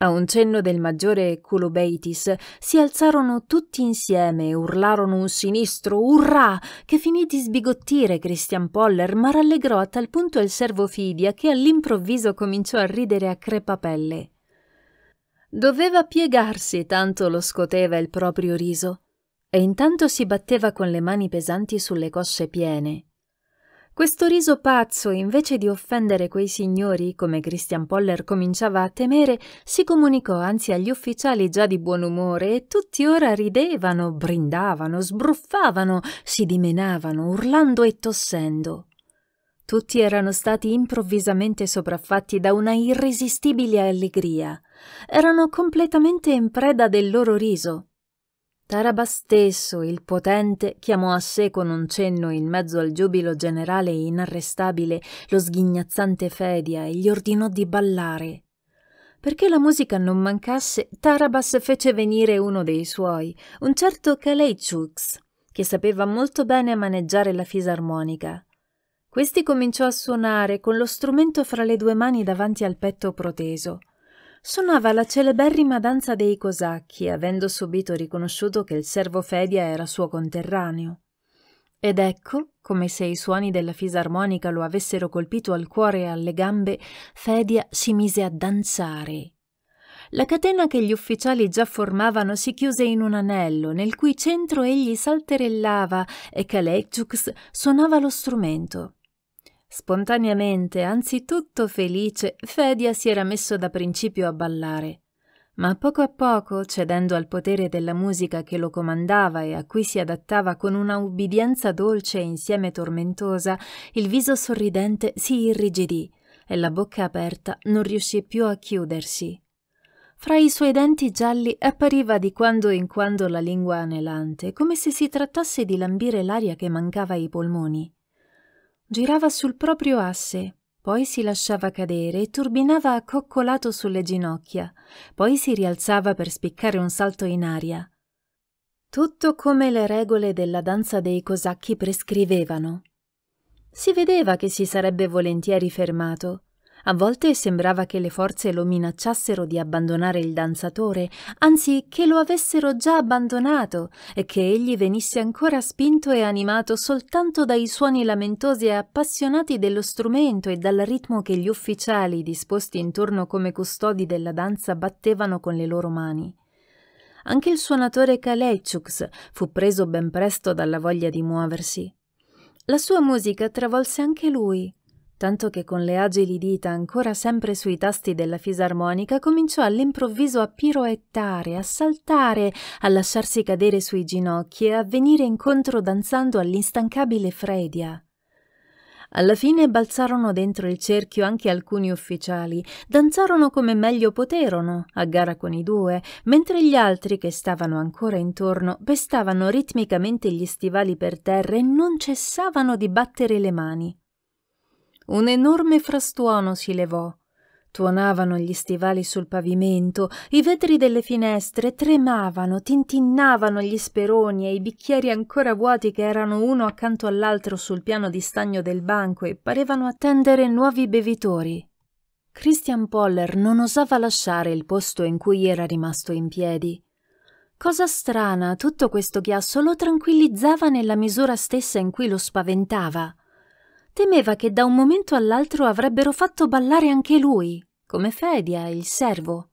A un cenno del maggiore Culobeitis si alzarono tutti insieme e urlarono un sinistro urrà che finì di sbigottire Christian Poller, ma rallegrò a tal punto il servo Fidia che all'improvviso cominciò a ridere a crepapelle. Doveva piegarsi, tanto lo scoteva il proprio riso, e intanto si batteva con le mani pesanti sulle cosce piene. Questo riso pazzo, invece di offendere quei signori, come Christian Poller cominciava a temere, si comunicò anzi agli ufficiali già di buon umore e tutti ora ridevano, brindavano, sbruffavano, si dimenavano, urlando e tossendo. Tutti erano stati improvvisamente sopraffatti da una irresistibile allegria. Erano completamente in preda del loro riso. Taraba stesso, il potente, chiamò a sé con un cenno in mezzo al giubilo generale e inarrestabile lo sghignazzante Fedia e gli ordinò di ballare. Perché la musica non mancasse, Tarabas fece venire uno dei suoi, un certo Kaleichux, che sapeva molto bene maneggiare la fisarmonica. Questi cominciò a suonare con lo strumento fra le due mani davanti al petto proteso. Suonava la celeberrima danza dei cosacchi, avendo subito riconosciuto che il servo Fedia era suo conterraneo. Ed ecco, come se i suoni della fisarmonica lo avessero colpito al cuore e alle gambe, Fedia si mise a danzare. La catena che gli ufficiali già formavano si chiuse in un anello, nel cui centro egli salterellava e Kalechux suonava lo strumento. Spontaneamente, anzitutto felice, Fedia si era messo da principio a ballare. Ma poco a poco, cedendo al potere della musica che lo comandava e a cui si adattava con una ubbidienza dolce e insieme tormentosa, il viso sorridente si irrigidì e la bocca aperta non riuscì più a chiudersi. Fra i suoi denti gialli appariva di quando in quando la lingua anelante, come se si trattasse di lambire l'aria che mancava ai polmoni. Girava sul proprio asse, poi si lasciava cadere e turbinava accoccolato sulle ginocchia, poi si rialzava per spiccare un salto in aria. Tutto come le regole della danza dei cosacchi prescrivevano. Si vedeva che si sarebbe volentieri fermato, a volte sembrava che le forze lo minacciassero di abbandonare il danzatore, anzi che lo avessero già abbandonato e che egli venisse ancora spinto e animato soltanto dai suoni lamentosi e appassionati dello strumento e dal ritmo che gli ufficiali, disposti intorno come custodi della danza, battevano con le loro mani. Anche il suonatore Kaleichuk fu preso ben presto dalla voglia di muoversi. La sua musica travolse anche lui, tanto che con le agili dita ancora sempre sui tasti della fisarmonica cominciò all'improvviso a piroettare, a saltare, a lasciarsi cadere sui ginocchi e a venire incontro danzando all'instancabile Fredia. Alla fine balzarono dentro il cerchio anche alcuni ufficiali, danzarono come meglio poterono, a gara con i due, mentre gli altri che stavano ancora intorno pestavano ritmicamente gli stivali per terra e non cessavano di battere le mani. Un enorme frastuono si levò. Tuonavano gli stivali sul pavimento, i vetri delle finestre tremavano, tintinnavano gli speroni e i bicchieri ancora vuoti che erano uno accanto all'altro sul piano di stagno del banco e parevano attendere nuovi bevitori. Christian Poller non osava lasciare il posto in cui era rimasto in piedi. Cosa strana, tutto questo ghiaccio lo tranquillizzava nella misura stessa in cui lo spaventava temeva che da un momento all'altro avrebbero fatto ballare anche lui, come Fedia, il servo.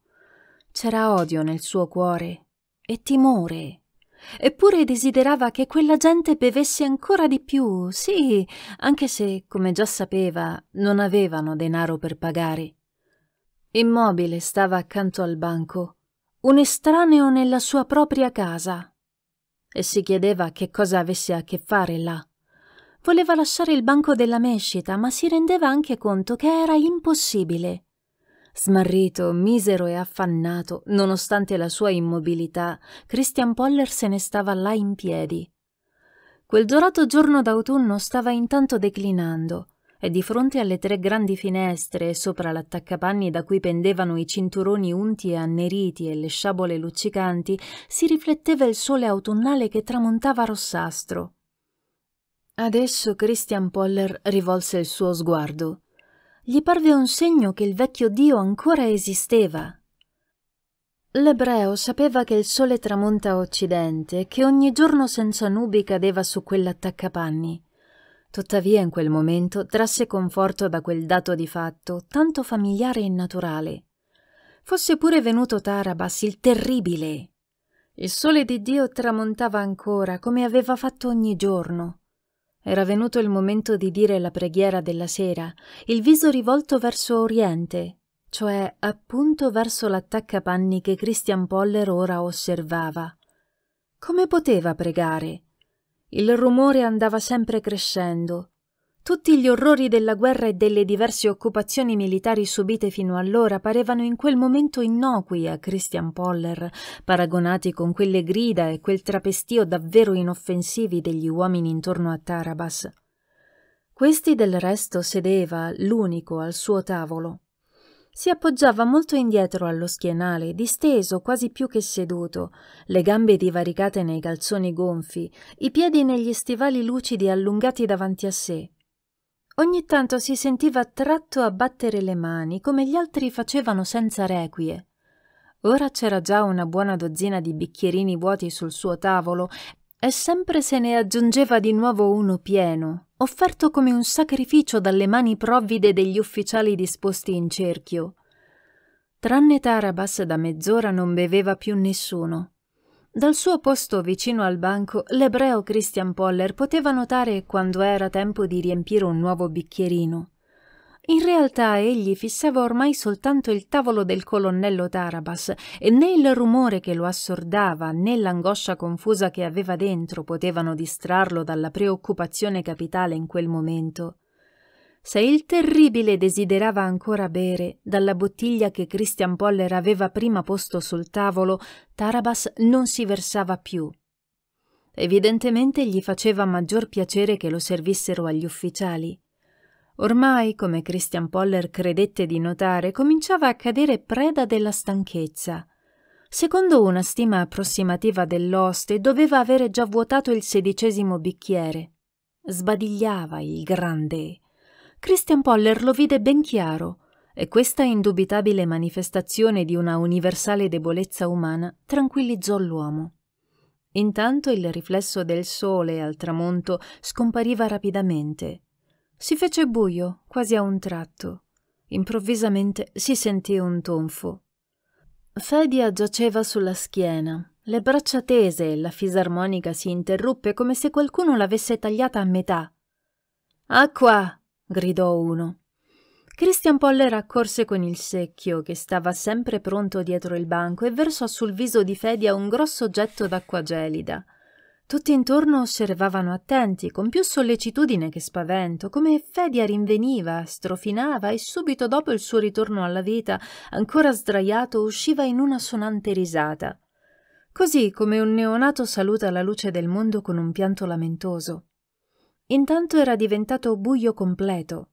C'era odio nel suo cuore e timore. Eppure desiderava che quella gente bevesse ancora di più, sì, anche se, come già sapeva, non avevano denaro per pagare. Immobile stava accanto al banco, un estraneo nella sua propria casa, e si chiedeva che cosa avesse a che fare là. Voleva lasciare il banco della mescita, ma si rendeva anche conto che era impossibile. Smarrito, misero e affannato, nonostante la sua immobilità, Christian Poller se ne stava là in piedi. Quel dorato giorno d'autunno stava intanto declinando e di fronte alle tre grandi finestre e sopra l'attaccapanni da cui pendevano i cinturoni unti e anneriti e le sciabole luccicanti si rifletteva il sole autunnale che tramontava rossastro. Adesso Christian Poller rivolse il suo sguardo. Gli parve un segno che il vecchio dio ancora esisteva. L'ebreo sapeva che il sole tramonta a occidente, che ogni giorno senza nubi cadeva su quell'attaccapanni. Tuttavia in quel momento trasse conforto da quel dato di fatto, tanto familiare e naturale. Fosse pure venuto Tarabas, il terribile. Il sole di Dio tramontava ancora, come aveva fatto ogni giorno. Era venuto il momento di dire la preghiera della sera, il viso rivolto verso oriente, cioè appunto verso l'attaccapanni che Christian Poller ora osservava. Come poteva pregare? Il rumore andava sempre crescendo. Tutti gli orrori della guerra e delle diverse occupazioni militari subite fino allora parevano in quel momento innocui a Christian Poller, paragonati con quelle grida e quel trapestio davvero inoffensivi degli uomini intorno a Tarabas. Questi del resto sedeva, l'unico, al suo tavolo. Si appoggiava molto indietro allo schienale, disteso quasi più che seduto, le gambe divaricate nei calzoni gonfi, i piedi negli stivali lucidi allungati davanti a sé, Ogni tanto si sentiva tratto a battere le mani, come gli altri facevano senza requie. Ora c'era già una buona dozzina di bicchierini vuoti sul suo tavolo e sempre se ne aggiungeva di nuovo uno pieno, offerto come un sacrificio dalle mani provvide degli ufficiali disposti in cerchio. Tranne Tarabas da mezz'ora non beveva più nessuno. Dal suo posto vicino al banco, l'ebreo Christian Poller poteva notare quando era tempo di riempire un nuovo bicchierino. In realtà egli fissava ormai soltanto il tavolo del colonnello Tarabas e né il rumore che lo assordava né l'angoscia confusa che aveva dentro potevano distrarlo dalla preoccupazione capitale in quel momento se il terribile desiderava ancora bere dalla bottiglia che Christian Poller aveva prima posto sul tavolo, Tarabas non si versava più. Evidentemente gli faceva maggior piacere che lo servissero agli ufficiali. Ormai, come Christian Poller credette di notare, cominciava a cadere preda della stanchezza. Secondo una stima approssimativa dell'oste, doveva avere già vuotato il sedicesimo bicchiere. Sbadigliava il grande. Christian Poller lo vide ben chiaro e questa indubitabile manifestazione di una universale debolezza umana tranquillizzò l'uomo. Intanto il riflesso del sole al tramonto scompariva rapidamente. Si fece buio, quasi a un tratto. Improvvisamente si sentì un tonfo. Fedia giaceva sulla schiena, le braccia tese e la fisarmonica si interruppe come se qualcuno l'avesse tagliata a metà. Acqua! gridò uno. Christian Poller accorse con il secchio, che stava sempre pronto dietro il banco, e versò sul viso di Fedia un grosso getto d'acqua gelida. Tutti intorno osservavano attenti, con più sollecitudine che spavento, come Fedia rinveniva, strofinava e subito dopo il suo ritorno alla vita, ancora sdraiato, usciva in una sonante risata. Così come un neonato saluta la luce del mondo con un pianto lamentoso. Intanto era diventato buio completo.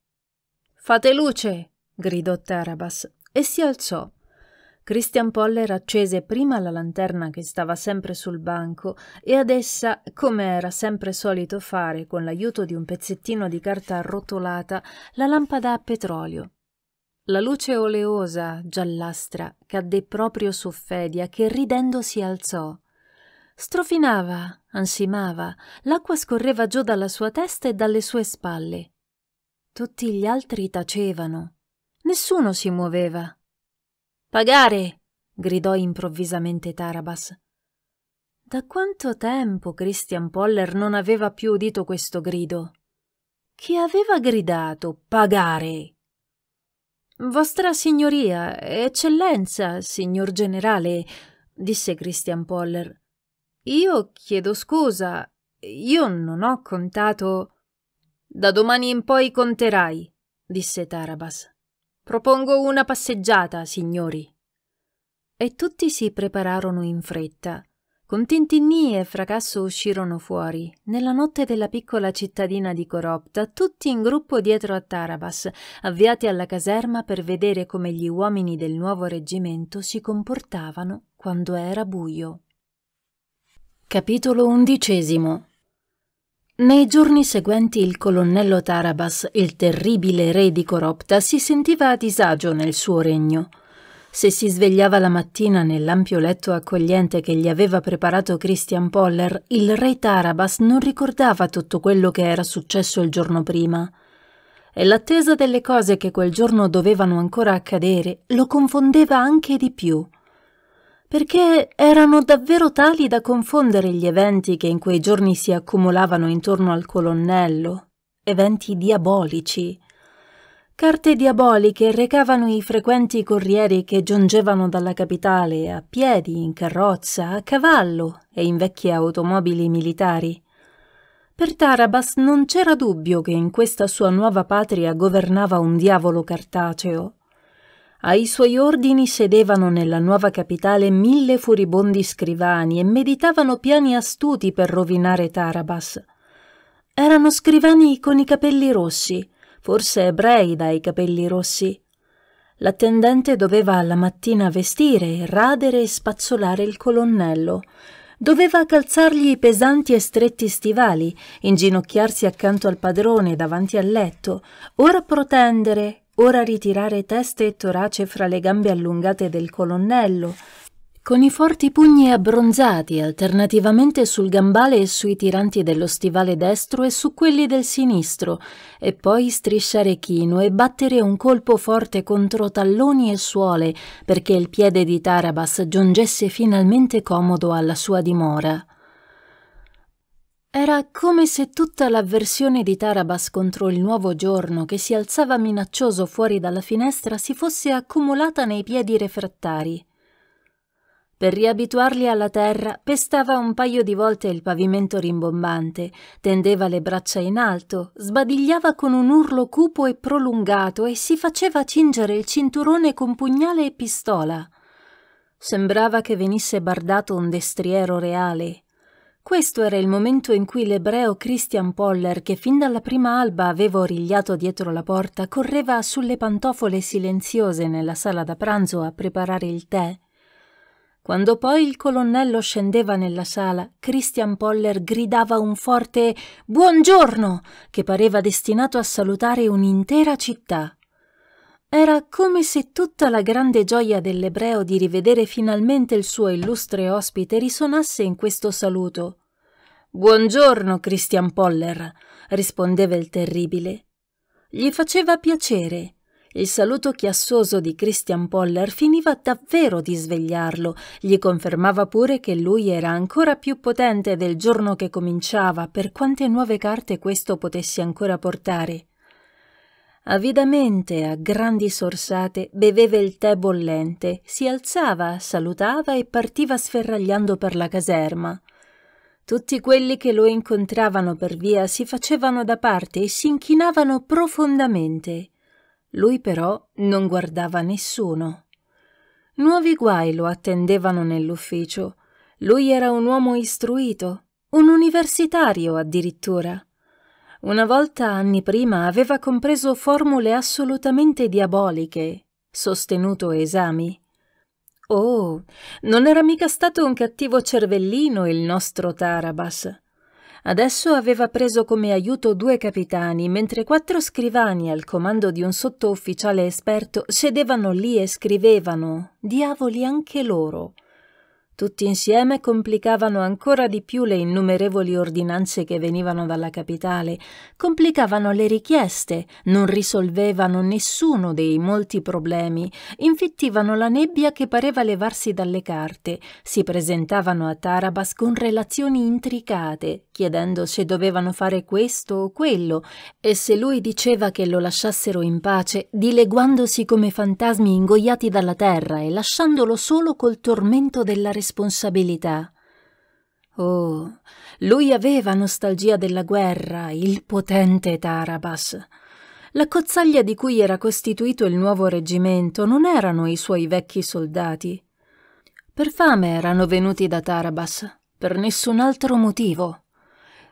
Fate luce! gridò Tarabas e si alzò. Christian Poller accese prima la lanterna che stava sempre sul banco e ad essa, come era sempre solito fare con l'aiuto di un pezzettino di carta arrotolata, la lampada a petrolio. La luce oleosa, giallastra, cadde proprio su Fedia che ridendo si alzò. Strofinava, ansimava, l'acqua scorreva giù dalla sua testa e dalle sue spalle. Tutti gli altri tacevano. Nessuno si muoveva. Pagare! gridò improvvisamente Tarabas. Da quanto tempo Christian Poller non aveva più udito questo grido? Chi aveva gridato pagare? Vostra Signoria, Eccellenza, signor generale, disse Christian Poller, io chiedo scusa, io non ho contato. Da domani in poi conterai, disse Tarabas. Propongo una passeggiata, signori. E tutti si prepararono in fretta. Con tintinnii e fracasso uscirono fuori. Nella notte della piccola cittadina di Coropta, tutti in gruppo dietro a Tarabas, avviati alla caserma per vedere come gli uomini del nuovo reggimento si comportavano quando era buio. Capitolo undicesimo Nei giorni seguenti il colonnello Tarabas, il terribile re di Coropta, si sentiva a disagio nel suo regno. Se si svegliava la mattina nell'ampio letto accogliente che gli aveva preparato Christian Poller, il re Tarabas non ricordava tutto quello che era successo il giorno prima. E l'attesa delle cose che quel giorno dovevano ancora accadere lo confondeva anche di più perché erano davvero tali da confondere gli eventi che in quei giorni si accumulavano intorno al colonnello, eventi diabolici. Carte diaboliche recavano i frequenti corrieri che giungevano dalla capitale a piedi, in carrozza, a cavallo e in vecchie automobili militari. Per Tarabas non c'era dubbio che in questa sua nuova patria governava un diavolo cartaceo, ai suoi ordini sedevano nella nuova capitale mille furibondi scrivani e meditavano piani astuti per rovinare Tarabas. Erano scrivani con i capelli rossi, forse ebrei dai capelli rossi. L'attendente doveva alla mattina vestire, radere e spazzolare il colonnello. Doveva calzargli i pesanti e stretti stivali, inginocchiarsi accanto al padrone davanti al letto, ora protendere, ora ritirare teste e torace fra le gambe allungate del colonnello, con i forti pugni abbronzati alternativamente sul gambale e sui tiranti dello stivale destro e su quelli del sinistro, e poi strisciare chino e battere un colpo forte contro talloni e suole perché il piede di Tarabas giungesse finalmente comodo alla sua dimora. Era come se tutta l'avversione di Tarabas contro il nuovo giorno che si alzava minaccioso fuori dalla finestra si fosse accumulata nei piedi refrattari. Per riabituarli alla terra, pestava un paio di volte il pavimento rimbombante, tendeva le braccia in alto, sbadigliava con un urlo cupo e prolungato e si faceva cingere il cinturone con pugnale e pistola. Sembrava che venisse bardato un destriero reale questo era il momento in cui l'ebreo Christian Poller, che fin dalla prima alba aveva origliato dietro la porta, correva sulle pantofole silenziose nella sala da pranzo a preparare il tè. Quando poi il colonnello scendeva nella sala, Christian Poller gridava un forte Buongiorno, che pareva destinato a salutare un'intera città. Era come se tutta la grande gioia dell'ebreo di rivedere finalmente il suo illustre ospite risuonasse in questo saluto. Buongiorno, Christian Poller, rispondeva il terribile. Gli faceva piacere. Il saluto chiassoso di Christian Poller finiva davvero di svegliarlo, gli confermava pure che lui era ancora più potente del giorno che cominciava, per quante nuove carte questo potesse ancora portare. Avidamente, a grandi sorsate, beveva il tè bollente, si alzava, salutava e partiva sferragliando per la caserma. Tutti quelli che lo incontravano per via si facevano da parte e si inchinavano profondamente. Lui però non guardava nessuno. Nuovi guai lo attendevano nell'ufficio. Lui era un uomo istruito, un universitario addirittura. Una volta anni prima aveva compreso formule assolutamente diaboliche, sostenuto esami. Oh, non era mica stato un cattivo cervellino il nostro Tarabas. Adesso aveva preso come aiuto due capitani, mentre quattro scrivani al comando di un sottufficiale esperto sedevano lì e scrivevano, diavoli anche loro, tutti insieme complicavano ancora di più le innumerevoli ordinanze che venivano dalla capitale, complicavano le richieste, non risolvevano nessuno dei molti problemi, infittivano la nebbia che pareva levarsi dalle carte, si presentavano a Tarabas con relazioni intricate, chiedendo se dovevano fare questo o quello, e se lui diceva che lo lasciassero in pace, dileguandosi come fantasmi ingoiati dalla terra e lasciandolo solo col tormento della respirazione responsabilità. Oh, lui aveva nostalgia della guerra, il potente Tarabas. La cozzaglia di cui era costituito il nuovo reggimento non erano i suoi vecchi soldati. Per fame erano venuti da Tarabas, per nessun altro motivo.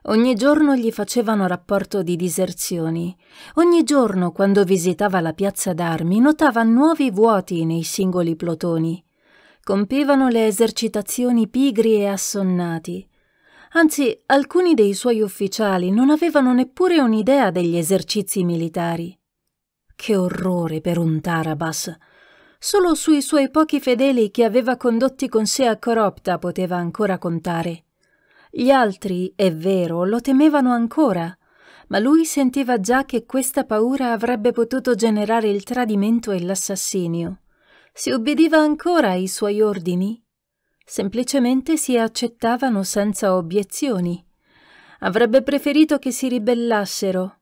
Ogni giorno gli facevano rapporto di diserzioni. Ogni giorno, quando visitava la piazza d'armi, notava nuovi vuoti nei singoli plotoni compivano le esercitazioni pigri e assonnati. Anzi, alcuni dei suoi ufficiali non avevano neppure un'idea degli esercizi militari. Che orrore per un Tarabas! Solo sui suoi pochi fedeli che aveva condotti con sé a Coropta poteva ancora contare. Gli altri, è vero, lo temevano ancora, ma lui sentiva già che questa paura avrebbe potuto generare il tradimento e l'assassinio. Si obbediva ancora ai suoi ordini? Semplicemente si accettavano senza obiezioni. Avrebbe preferito che si ribellassero.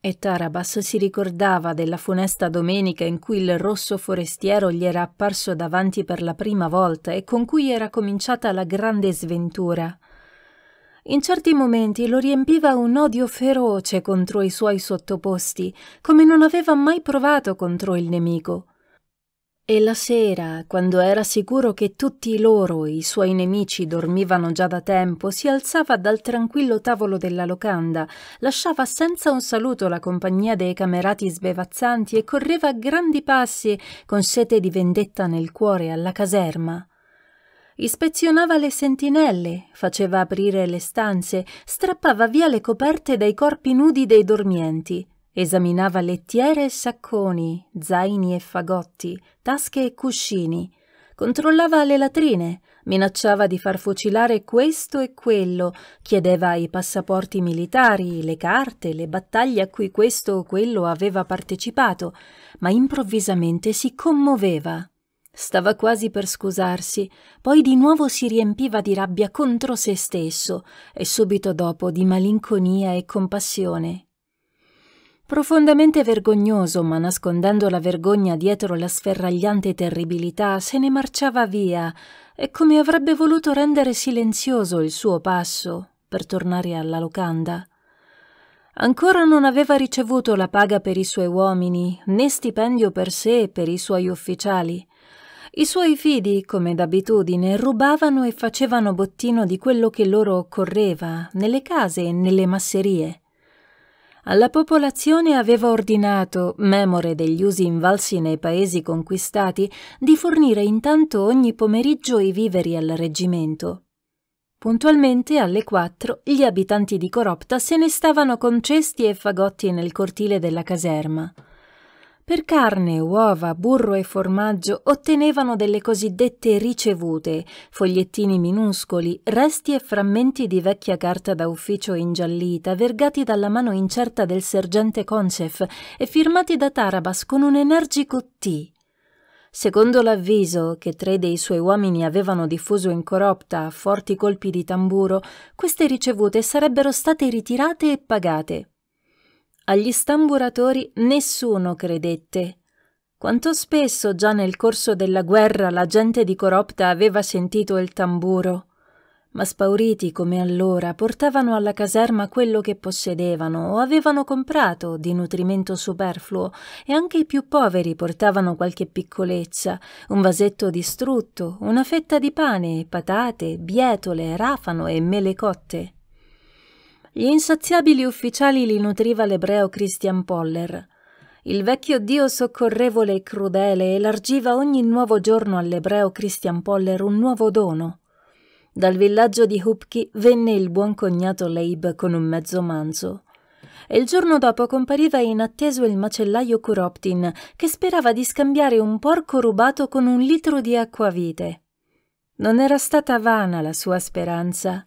E Tarabas si ricordava della funesta domenica in cui il rosso forestiero gli era apparso davanti per la prima volta e con cui era cominciata la grande sventura. In certi momenti lo riempiva un odio feroce contro i suoi sottoposti, come non aveva mai provato contro il nemico. E la sera, quando era sicuro che tutti loro, i suoi nemici, dormivano già da tempo, si alzava dal tranquillo tavolo della locanda, lasciava senza un saluto la compagnia dei camerati sbevazzanti e correva a grandi passi, con sete di vendetta nel cuore, alla caserma. Ispezionava le sentinelle, faceva aprire le stanze, strappava via le coperte dai corpi nudi dei dormienti. Esaminava lettiere e sacconi, zaini e fagotti, tasche e cuscini. Controllava le latrine, minacciava di far fucilare questo e quello, chiedeva i passaporti militari, le carte, le battaglie a cui questo o quello aveva partecipato, ma improvvisamente si commuoveva. Stava quasi per scusarsi, poi di nuovo si riempiva di rabbia contro se stesso e subito dopo di malinconia e compassione. Profondamente vergognoso, ma nascondendo la vergogna dietro la sferragliante terribilità, se ne marciava via, e come avrebbe voluto rendere silenzioso il suo passo per tornare alla locanda. Ancora non aveva ricevuto la paga per i suoi uomini, né stipendio per sé e per i suoi ufficiali. I suoi fidi, come d'abitudine, rubavano e facevano bottino di quello che loro occorreva, nelle case e nelle masserie. Alla popolazione aveva ordinato, memore degli usi invalsi nei paesi conquistati, di fornire intanto ogni pomeriggio i viveri al reggimento. Puntualmente alle quattro gli abitanti di Coropta se ne stavano con cesti e fagotti nel cortile della caserma per carne, uova, burro e formaggio ottenevano delle cosiddette ricevute, fogliettini minuscoli, resti e frammenti di vecchia carta da ufficio ingiallita, vergati dalla mano incerta del sergente Concef e firmati da Tarabas con un energico T. Secondo l'avviso che tre dei suoi uomini avevano diffuso in Coropta a forti colpi di tamburo, queste ricevute sarebbero state ritirate e pagate, agli stamburatori nessuno credette. Quanto spesso già nel corso della guerra la gente di Coropta aveva sentito il tamburo. Ma spauriti come allora portavano alla caserma quello che possedevano o avevano comprato di nutrimento superfluo e anche i più poveri portavano qualche piccolezza, un vasetto distrutto, una fetta di pane, patate, bietole, rafano e mele cotte gli insaziabili ufficiali li nutriva l'ebreo Christian Poller. Il vecchio dio soccorrevole e crudele elargiva ogni nuovo giorno all'ebreo Christian Poller un nuovo dono. Dal villaggio di Hupki venne il buon cognato Leib con un mezzo manzo. E il giorno dopo compariva inatteso il macellaio Kuroptin, che sperava di scambiare un porco rubato con un litro di acquavite. Non era stata vana la sua speranza.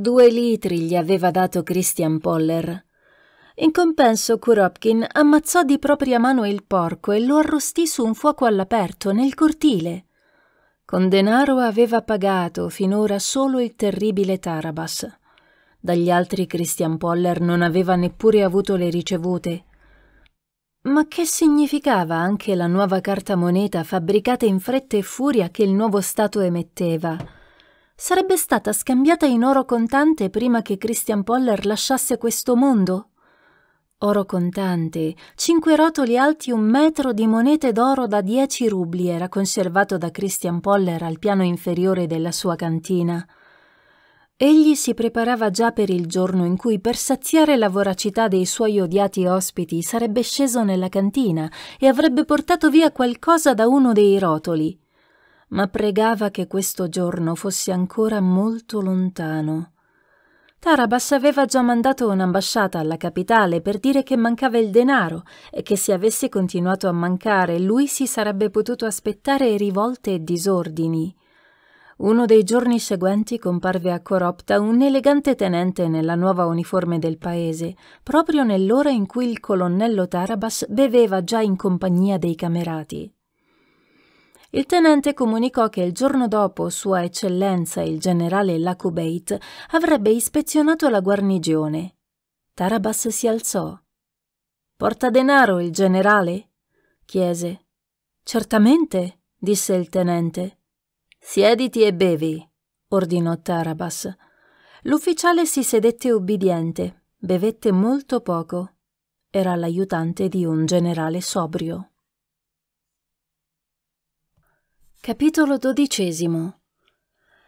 Due litri gli aveva dato Christian Poller. In compenso Kuropkin ammazzò di propria mano il porco e lo arrostì su un fuoco all'aperto nel cortile. Con denaro aveva pagato finora solo il terribile Tarabas. Dagli altri Christian Poller non aveva neppure avuto le ricevute. Ma che significava anche la nuova carta moneta fabbricata in fretta e furia che il nuovo Stato emetteva? sarebbe stata scambiata in oro contante prima che Christian Poller lasciasse questo mondo? Oro contante, cinque rotoli alti un metro di monete d'oro da dieci rubli era conservato da Christian Poller al piano inferiore della sua cantina. Egli si preparava già per il giorno in cui, per saziare la voracità dei suoi odiati ospiti, sarebbe sceso nella cantina e avrebbe portato via qualcosa da uno dei rotoli ma pregava che questo giorno fosse ancora molto lontano. Tarabas aveva già mandato un'ambasciata alla capitale per dire che mancava il denaro e che se avesse continuato a mancare lui si sarebbe potuto aspettare rivolte e disordini. Uno dei giorni seguenti comparve a Coropta un elegante tenente nella nuova uniforme del paese, proprio nell'ora in cui il colonnello Tarabas beveva già in compagnia dei camerati. Il tenente comunicò che il giorno dopo Sua Eccellenza il generale Lacubeit avrebbe ispezionato la guarnigione. Tarabas si alzò. Porta denaro il generale? chiese. Certamente, disse il tenente. Siediti e bevi, ordinò Tarabas. L'ufficiale si sedette ubbidiente, bevette molto poco. Era l'aiutante di un generale sobrio. Capitolo XII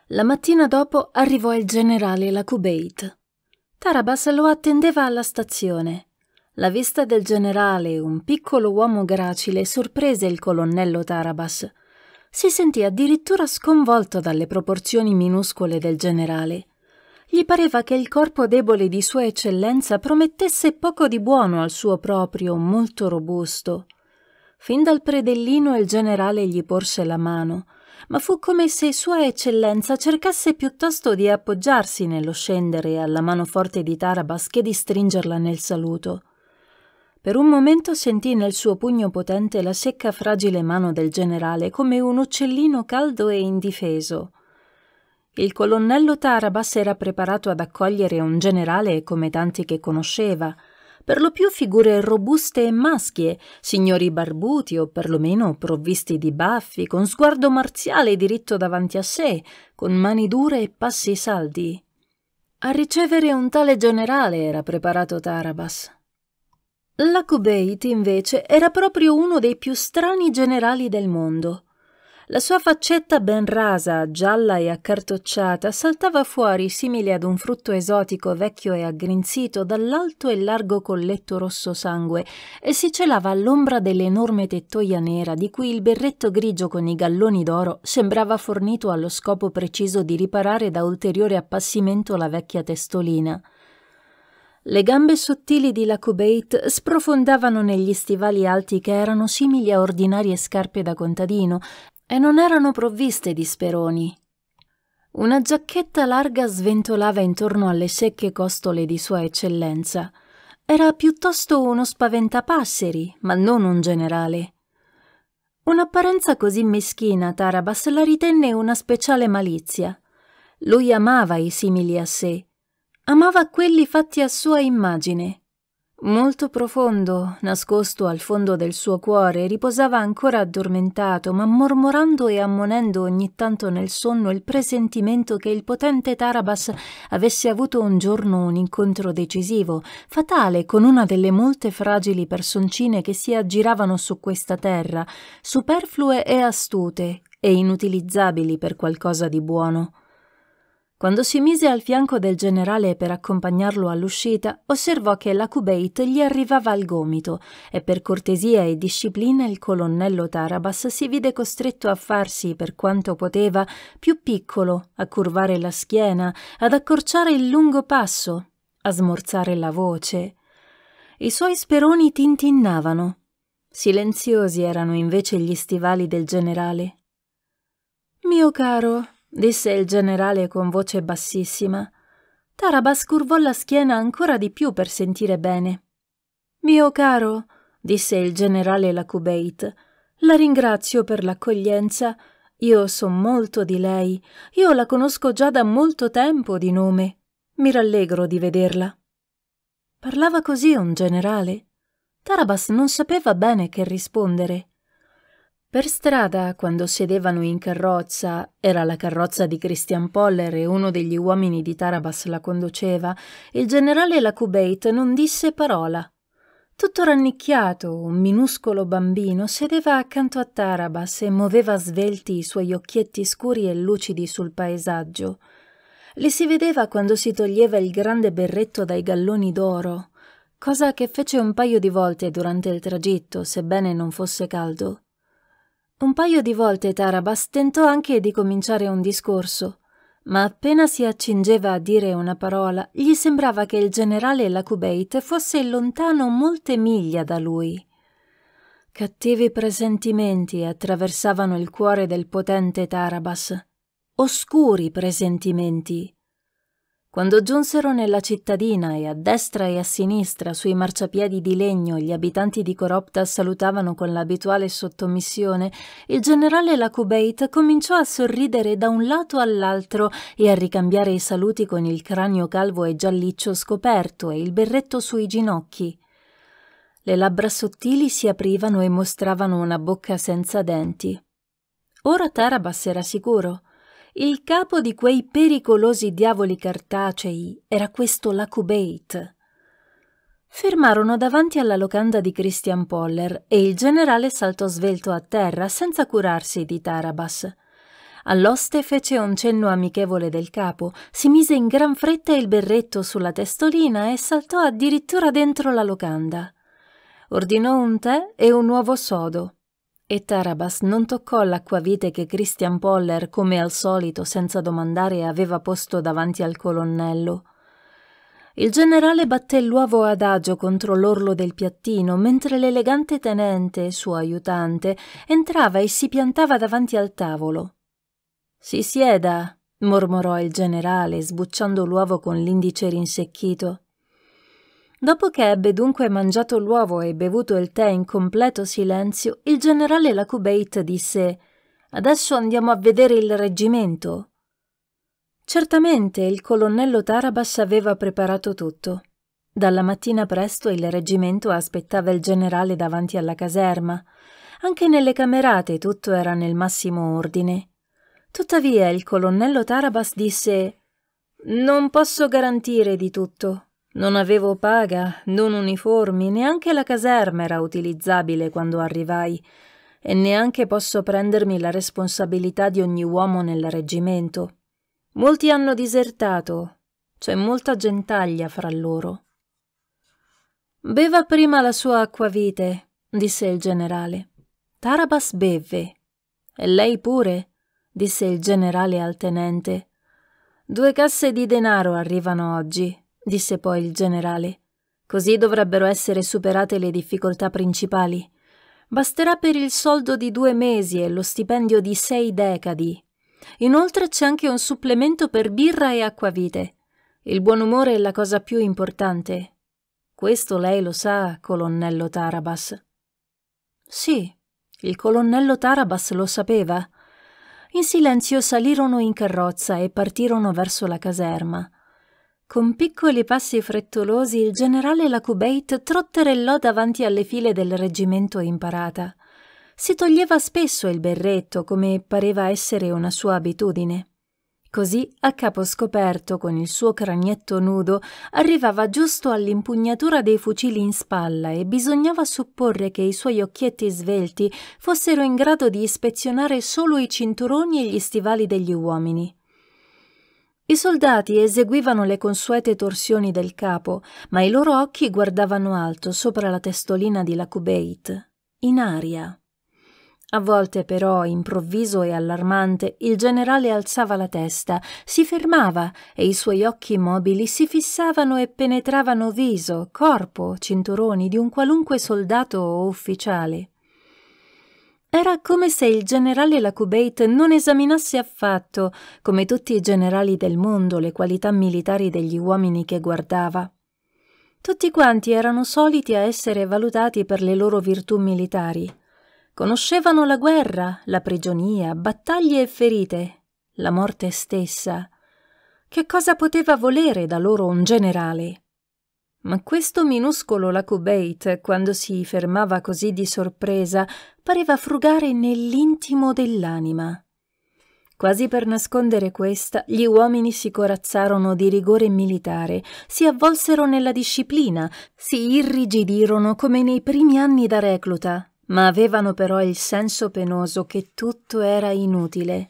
La mattina dopo arrivò il generale Lacubeit. Tarabas lo attendeva alla stazione. La vista del generale, un piccolo uomo gracile, sorprese il colonnello Tarabas. Si sentì addirittura sconvolto dalle proporzioni minuscole del generale gli pareva che il corpo debole di Sua Eccellenza promettesse poco di buono al suo proprio molto robusto. Fin dal predellino il generale gli porse la mano, ma fu come se Sua Eccellenza cercasse piuttosto di appoggiarsi nello scendere alla mano forte di Tarabas che di stringerla nel saluto. Per un momento sentì nel suo pugno potente la secca fragile mano del generale come un uccellino caldo e indifeso. Il colonnello Tarabas era preparato ad accogliere un generale come tanti che conosceva, per lo più figure robuste e maschie, signori barbuti o perlomeno provvisti di baffi, con sguardo marziale diritto davanti a sé, con mani dure e passi saldi. A ricevere un tale generale era preparato Tarabas. La Lacobeit, invece, era proprio uno dei più strani generali del mondo. La sua faccetta ben rasa, gialla e accartocciata, saltava fuori simile ad un frutto esotico vecchio e aggrinzito dall'alto e largo colletto rosso sangue e si celava all'ombra dell'enorme tettoia nera di cui il berretto grigio con i galloni d'oro sembrava fornito allo scopo preciso di riparare da ulteriore appassimento la vecchia testolina. Le gambe sottili di Lacubate sprofondavano negli stivali alti che erano simili a ordinarie scarpe da contadino e non erano provviste di speroni. Una giacchetta larga sventolava intorno alle secche costole di Sua Eccellenza. Era piuttosto uno spaventapasseri, ma non un generale. Un'apparenza così meschina Tarabas la ritenne una speciale malizia. Lui amava i simili a sé, amava quelli fatti a sua immagine, Molto profondo, nascosto al fondo del suo cuore, riposava ancora addormentato, ma mormorando e ammonendo ogni tanto nel sonno il presentimento che il potente Tarabas avesse avuto un giorno un incontro decisivo, fatale con una delle molte fragili personcine che si aggiravano su questa terra, superflue e astute, e inutilizzabili per qualcosa di buono. Quando si mise al fianco del generale per accompagnarlo all'uscita, osservò che la Cubeit gli arrivava al gomito e per cortesia e disciplina il colonnello Tarabas si vide costretto a farsi, per quanto poteva, più piccolo, a curvare la schiena, ad accorciare il lungo passo, a smorzare la voce. I suoi speroni tintinnavano. Silenziosi erano invece gli stivali del generale. Mio caro, disse il generale con voce bassissima. Tarabas curvò la schiena ancora di più per sentire bene. Mio caro, disse il generale Lacubeit, la ringrazio per l'accoglienza. Io so molto di lei. Io la conosco già da molto tempo di nome. Mi rallegro di vederla. Parlava così un generale? Tarabas non sapeva bene che rispondere. Per strada, quando sedevano in carrozza, era la carrozza di Christian Poller e uno degli uomini di Tarabas la conduceva, il generale Lacubeit non disse parola. Tutto rannicchiato, un minuscolo bambino sedeva accanto a Tarabas e muoveva svelti i suoi occhietti scuri e lucidi sul paesaggio. Li si vedeva quando si toglieva il grande berretto dai galloni d'oro, cosa che fece un paio di volte durante il tragitto, sebbene non fosse caldo. Un paio di volte Tarabas tentò anche di cominciare un discorso, ma appena si accingeva a dire una parola, gli sembrava che il generale Lacubeit fosse lontano molte miglia da lui. Cattivi presentimenti attraversavano il cuore del potente Tarabas, oscuri presentimenti. Quando giunsero nella cittadina e a destra e a sinistra sui marciapiedi di legno gli abitanti di Coropta salutavano con l'abituale sottomissione, il generale Lacubeit cominciò a sorridere da un lato all'altro e a ricambiare i saluti con il cranio calvo e gialliccio scoperto e il berretto sui ginocchi. Le labbra sottili si aprivano e mostravano una bocca senza denti. Ora Tarabas era sicuro. Il capo di quei pericolosi diavoli cartacei era questo Lacubate. Fermarono davanti alla locanda di Christian Poller e il generale saltò svelto a terra senza curarsi di Tarabas. All'oste fece un cenno amichevole del capo, si mise in gran fretta il berretto sulla testolina e saltò addirittura dentro la locanda. Ordinò un tè e un uovo sodo. E Tarabas non toccò l'acquavite che Christian Poller, come al solito, senza domandare, aveva posto davanti al colonnello. Il generale batté l'uovo adagio contro l'orlo del piattino, mentre l'elegante tenente, suo aiutante, entrava e si piantava davanti al tavolo. Si sieda, mormorò il generale, sbucciando l'uovo con l'indice rinsecchito. Dopo che ebbe dunque mangiato l'uovo e bevuto il tè in completo silenzio, il generale Lacubeit disse Adesso andiamo a vedere il reggimento. Certamente il colonnello Tarabas aveva preparato tutto. Dalla mattina presto il reggimento aspettava il generale davanti alla caserma. Anche nelle camerate tutto era nel massimo ordine. Tuttavia il colonnello Tarabas disse Non posso garantire di tutto. Non avevo paga, non uniformi, neanche la caserma era utilizzabile quando arrivai, e neanche posso prendermi la responsabilità di ogni uomo nel reggimento. Molti hanno disertato, c'è molta gentaglia fra loro. Beva prima la sua acquavite, disse il generale. Tarabas beve. E lei pure? disse il generale al tenente. Due casse di denaro arrivano oggi, disse poi il generale. Così dovrebbero essere superate le difficoltà principali. Basterà per il soldo di due mesi e lo stipendio di sei decadi. Inoltre c'è anche un supplemento per birra e acquavite. Il buon umore è la cosa più importante. Questo lei lo sa, colonnello Tarabas. Sì, il colonnello Tarabas lo sapeva. In silenzio salirono in carrozza e partirono verso la caserma. Con piccoli passi frettolosi il generale Lacubeit trotterellò davanti alle file del reggimento imparata. Si toglieva spesso il berretto, come pareva essere una sua abitudine. Così, a capo scoperto, con il suo cranietto nudo, arrivava giusto all'impugnatura dei fucili in spalla e bisognava supporre che i suoi occhietti svelti fossero in grado di ispezionare solo i cinturoni e gli stivali degli uomini. I soldati eseguivano le consuete torsioni del capo, ma i loro occhi guardavano alto sopra la testolina di Lacubeit, in aria. A volte però, improvviso e allarmante, il generale alzava la testa, si fermava e i suoi occhi mobili si fissavano e penetravano viso, corpo, cinturoni di un qualunque soldato o ufficiale. Era come se il generale Lacubeit non esaminasse affatto, come tutti i generali del mondo, le qualità militari degli uomini che guardava. Tutti quanti erano soliti a essere valutati per le loro virtù militari. Conoscevano la guerra, la prigionia, battaglie e ferite, la morte stessa. Che cosa poteva volere da loro un generale? Ma questo minuscolo lacubate, quando si fermava così di sorpresa, pareva frugare nell'intimo dell'anima. Quasi per nascondere questa, gli uomini si corazzarono di rigore militare, si avvolsero nella disciplina, si irrigidirono come nei primi anni da recluta, ma avevano però il senso penoso che tutto era inutile.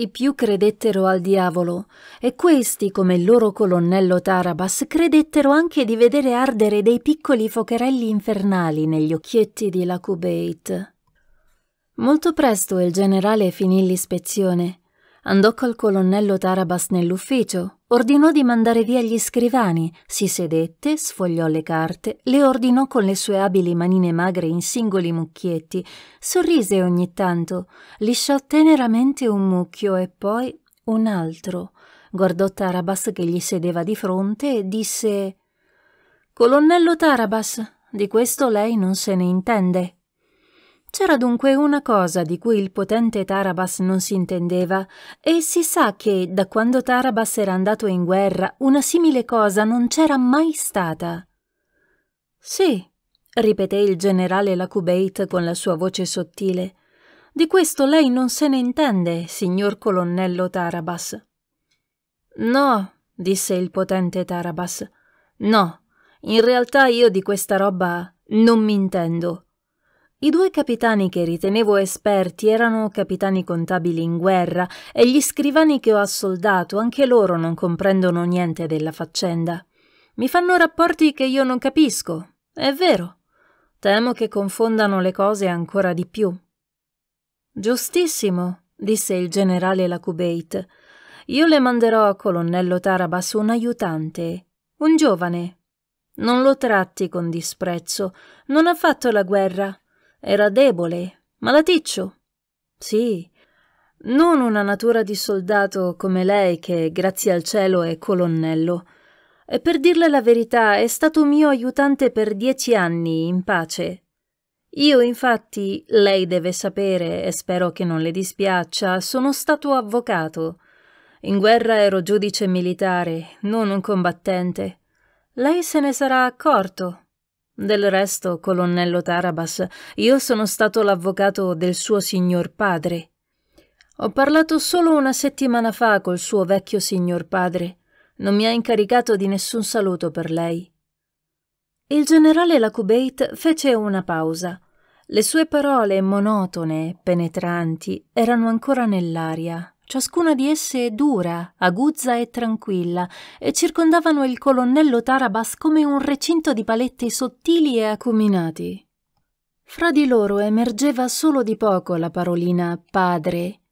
I più credettero al diavolo e questi, come il loro colonnello Tarabas, credettero anche di vedere ardere dei piccoli focherelli infernali negli occhietti di Lacubeit. Molto presto il generale finì l'ispezione Andò col colonnello Tarabas nell'ufficio, ordinò di mandare via gli scrivani, si sedette, sfogliò le carte, le ordinò con le sue abili manine magre in singoli mucchietti, sorrise ogni tanto, lisciò teneramente un mucchio e poi un altro. Guardò Tarabas che gli sedeva di fronte e disse Colonnello Tarabas, di questo lei non se ne intende. C'era dunque una cosa di cui il potente Tarabas non si intendeva, e si sa che, da quando Tarabas era andato in guerra, una simile cosa non c'era mai stata. Sì, ripeté il generale Lacubeit con la sua voce sottile. Di questo lei non se ne intende, signor colonnello Tarabas. No, disse il potente Tarabas. No, in realtà io di questa roba non mi intendo. I due capitani che ritenevo esperti erano capitani contabili in guerra e gli scrivani che ho assoldato, anche loro non comprendono niente della faccenda. Mi fanno rapporti che io non capisco, è vero. Temo che confondano le cose ancora di più. Giustissimo, disse il generale Lacubate. Io le manderò a colonnello Tarabas un aiutante, un giovane. Non lo tratti con disprezzo, non ha fatto la guerra, era debole, malaticcio. Sì, non una natura di soldato come lei che, grazie al cielo, è colonnello. E per dirle la verità, è stato mio aiutante per dieci anni, in pace. Io, infatti, lei deve sapere, e spero che non le dispiaccia, sono stato avvocato. In guerra ero giudice militare, non un combattente. Lei se ne sarà accorto. Del resto, colonnello Tarabas, io sono stato l'avvocato del suo signor padre. Ho parlato solo una settimana fa col suo vecchio signor padre. Non mi ha incaricato di nessun saluto per lei. Il generale Lacubeit fece una pausa. Le sue parole monotone, penetranti, erano ancora nell'aria. Ciascuna di esse dura, aguzza e tranquilla, e circondavano il colonnello Tarabas come un recinto di paletti sottili e acuminati. Fra di loro emergeva solo di poco la parolina padre.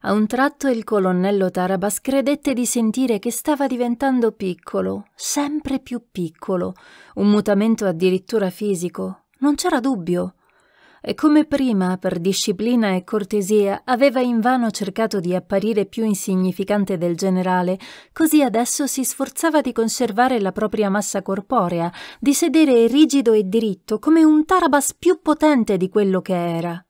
A un tratto il colonnello Tarabas credette di sentire che stava diventando piccolo, sempre più piccolo, un mutamento addirittura fisico. Non c'era dubbio e come prima, per disciplina e cortesia, aveva invano cercato di apparire più insignificante del generale, così adesso si sforzava di conservare la propria massa corporea, di sedere rigido e diritto come un Tarabas più potente di quello che era.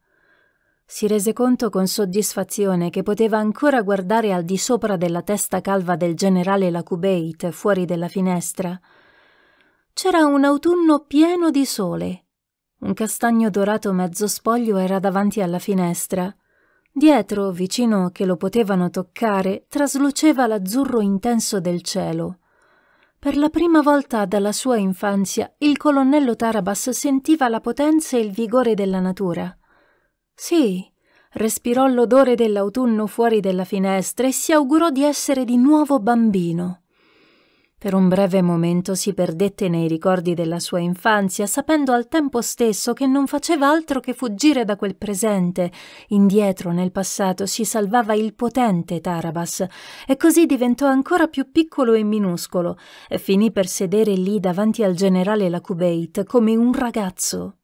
Si rese conto con soddisfazione che poteva ancora guardare al di sopra della testa calva del generale Lacubeit fuori della finestra. C'era un autunno pieno di sole un castagno dorato mezzo spoglio era davanti alla finestra. Dietro, vicino che lo potevano toccare, trasluceva l'azzurro intenso del cielo. Per la prima volta dalla sua infanzia il colonnello Tarabas sentiva la potenza e il vigore della natura. Sì, respirò l'odore dell'autunno fuori della finestra e si augurò di essere di nuovo bambino. Per un breve momento si perdette nei ricordi della sua infanzia, sapendo al tempo stesso che non faceva altro che fuggire da quel presente. Indietro nel passato si salvava il potente Tarabas, e così diventò ancora più piccolo e minuscolo, e finì per sedere lì davanti al generale Lacubeit come un ragazzo.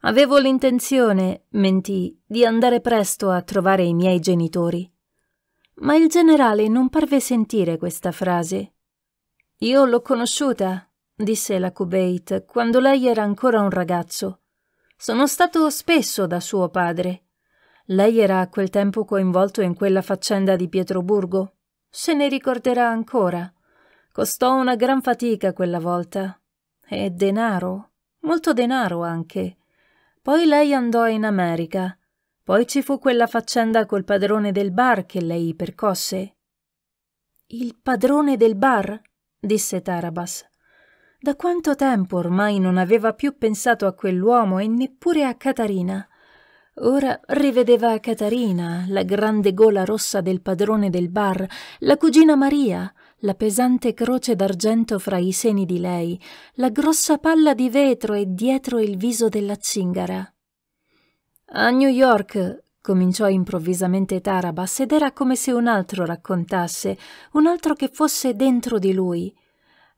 Avevo l'intenzione, mentì, di andare presto a trovare i miei genitori. Ma il generale non parve sentire questa frase. Io l'ho conosciuta, disse la Cubeit, quando lei era ancora un ragazzo. Sono stato spesso da suo padre. Lei era a quel tempo coinvolto in quella faccenda di Pietroburgo. Se ne ricorderà ancora. Costò una gran fatica quella volta. E denaro, molto denaro anche. Poi lei andò in America. Poi ci fu quella faccenda col padrone del bar che lei percosse. Il padrone del bar? disse Tarabas. Da quanto tempo ormai non aveva più pensato a quell'uomo e neppure a Catarina. Ora rivedeva Catarina, la grande gola rossa del padrone del bar, la cugina Maria, la pesante croce d'argento fra i seni di lei, la grossa palla di vetro e dietro il viso della zingara. A New York, Cominciò improvvisamente Tarabas ed era come se un altro raccontasse, un altro che fosse dentro di lui.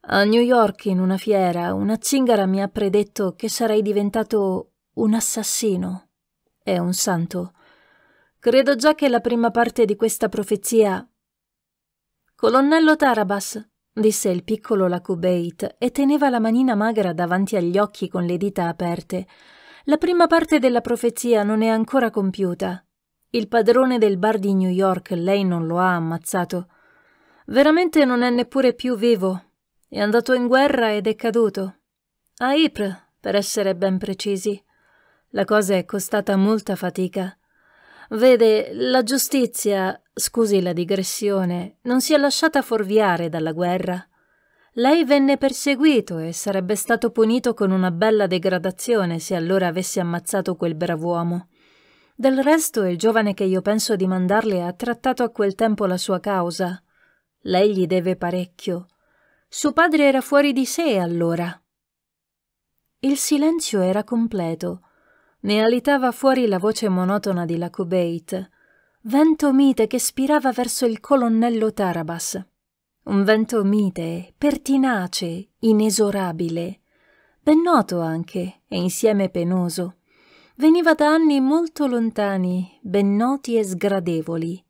A New York, in una fiera, una zingara mi ha predetto che sarei diventato un assassino. È un santo. Credo già che la prima parte di questa profezia. Colonnello Tarabas, disse il piccolo Lacubeit e teneva la manina magra davanti agli occhi con le dita aperte. La prima parte della profezia non è ancora compiuta. Il padrone del bar di New York lei non lo ha ammazzato. Veramente non è neppure più vivo. È andato in guerra ed è caduto. A Ypres, per essere ben precisi. La cosa è costata molta fatica. Vede, la giustizia, scusi la digressione, non si è lasciata forviare dalla guerra. Lei venne perseguito e sarebbe stato punito con una bella degradazione se allora avessi ammazzato quel brav'uomo. Del resto il giovane che io penso di mandarle ha trattato a quel tempo la sua causa. Lei gli deve parecchio. Suo padre era fuori di sé allora. Il silenzio era completo. Ne alitava fuori la voce monotona di Lacobate, vento mite che spirava verso il colonnello Tarabas. Un vento mite, pertinace, inesorabile, ben noto anche e insieme penoso. Veniva da anni molto lontani, ben noti e sgradevoli.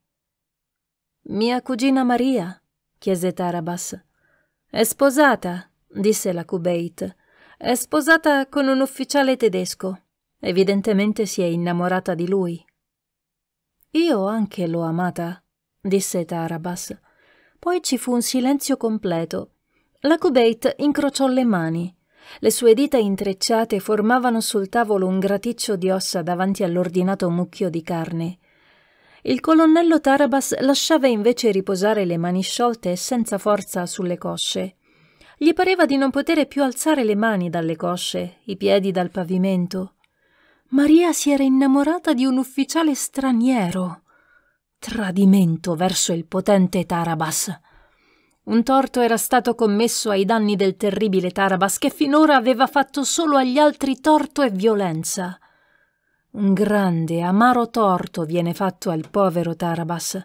Mia cugina Maria, chiese Tarabas. È sposata, disse la Cubeit. È sposata con un ufficiale tedesco. Evidentemente si è innamorata di lui. Io anche l'ho amata, disse Tarabas. Poi ci fu un silenzio completo. La Cubate incrociò le mani. Le sue dita intrecciate formavano sul tavolo un graticcio di ossa davanti all'ordinato mucchio di carne. Il colonnello Tarabas lasciava invece riposare le mani sciolte e senza forza sulle cosce. Gli pareva di non poter più alzare le mani dalle cosce, i piedi dal pavimento. Maria si era innamorata di un ufficiale straniero tradimento verso il potente Tarabas. Un torto era stato commesso ai danni del terribile Tarabas che finora aveva fatto solo agli altri torto e violenza. Un grande, amaro torto viene fatto al povero Tarabas.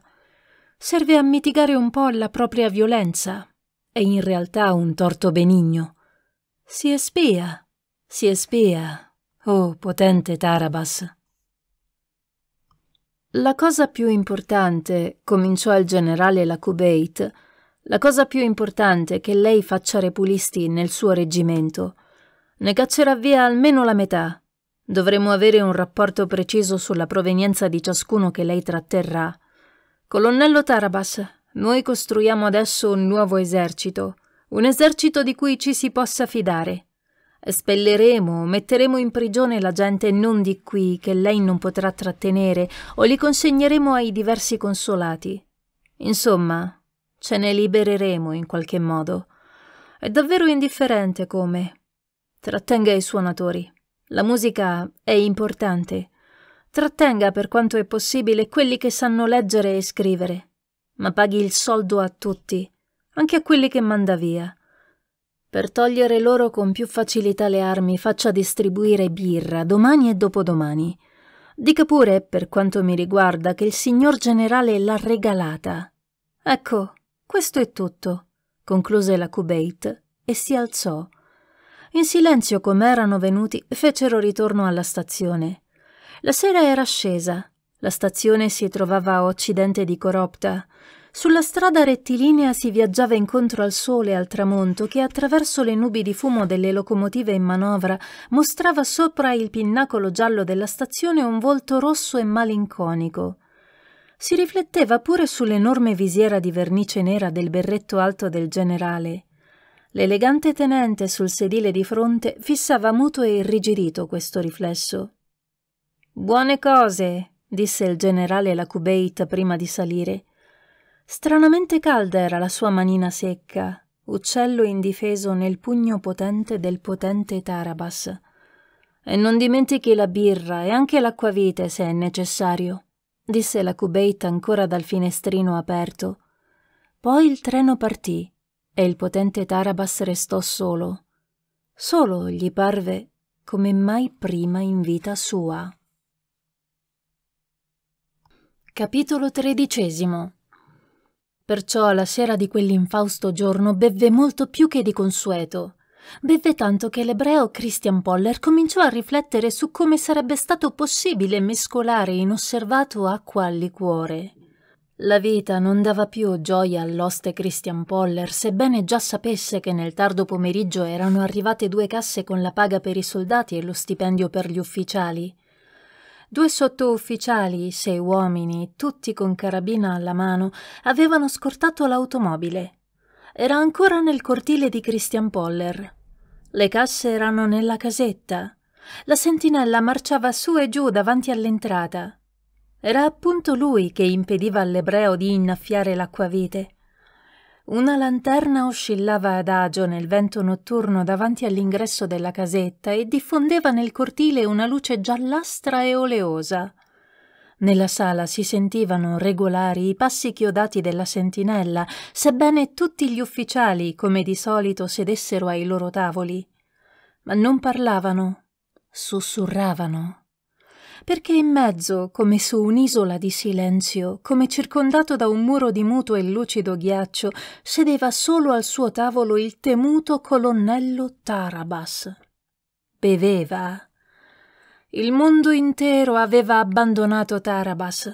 Serve a mitigare un po' la propria violenza. È in realtà un torto benigno. Si espia, si espia, oh potente Tarabas. La cosa più importante, cominciò il generale Lacubeit, la cosa più importante è che lei faccia repulisti nel suo reggimento. Ne caccerà via almeno la metà. Dovremo avere un rapporto preciso sulla provenienza di ciascuno che lei tratterrà. Colonnello Tarabas, noi costruiamo adesso un nuovo esercito, un esercito di cui ci si possa fidare. Espelleremo, metteremo in prigione la gente non di qui che lei non potrà trattenere o li consegneremo ai diversi consolati. Insomma, ce ne libereremo in qualche modo. È davvero indifferente come. Trattenga i suonatori. La musica è importante. Trattenga per quanto è possibile quelli che sanno leggere e scrivere, ma paghi il soldo a tutti, anche a quelli che manda via. Per togliere loro con più facilità le armi faccia distribuire birra domani e dopodomani. Dica pure, per quanto mi riguarda, che il signor generale l'ha regalata. Ecco, questo è tutto, concluse la Cubate e si alzò. In silenzio come erano venuti, fecero ritorno alla stazione. La sera era scesa. La stazione si trovava a occidente di Coropta. Sulla strada rettilinea si viaggiava incontro al sole e al tramonto che attraverso le nubi di fumo delle locomotive in manovra mostrava sopra il pinnacolo giallo della stazione un volto rosso e malinconico. Si rifletteva pure sull'enorme visiera di vernice nera del berretto alto del generale. L'elegante tenente sul sedile di fronte fissava muto e irrigidito questo riflesso. Buone cose, disse il generale Lacubeit prima di salire. Stranamente calda era la sua manina secca, uccello indifeso nel pugno potente del potente Tarabas. E non dimentichi la birra e anche l'acquavite se è necessario, disse la Cubeit ancora dal finestrino aperto. Poi il treno partì e il potente Tarabas restò solo. Solo gli parve come mai prima in vita sua. Capitolo tredicesimo Perciò la sera di quell'infausto giorno bevve molto più che di consueto. Bevve tanto che l'ebreo Christian Poller cominciò a riflettere su come sarebbe stato possibile mescolare inosservato acqua al liquore. La vita non dava più gioia all'oste Christian Poller, sebbene già sapesse che nel tardo pomeriggio erano arrivate due casse con la paga per i soldati e lo stipendio per gli ufficiali. Due sottufficiali, sei uomini, tutti con carabina alla mano, avevano scortato l'automobile. Era ancora nel cortile di Christian Poller. Le casse erano nella casetta. La sentinella marciava su e giù davanti all'entrata. Era appunto lui che impediva all'ebreo di innaffiare l'acquavite. Una lanterna oscillava adagio nel vento notturno davanti all'ingresso della casetta e diffondeva nel cortile una luce giallastra e oleosa. Nella sala si sentivano regolari i passi chiodati della sentinella, sebbene tutti gli ufficiali, come di solito, sedessero ai loro tavoli. Ma non parlavano, sussurravano perché in mezzo, come su un'isola di silenzio, come circondato da un muro di muto e lucido ghiaccio, sedeva solo al suo tavolo il temuto colonnello Tarabas. Beveva. Il mondo intero aveva abbandonato Tarabas,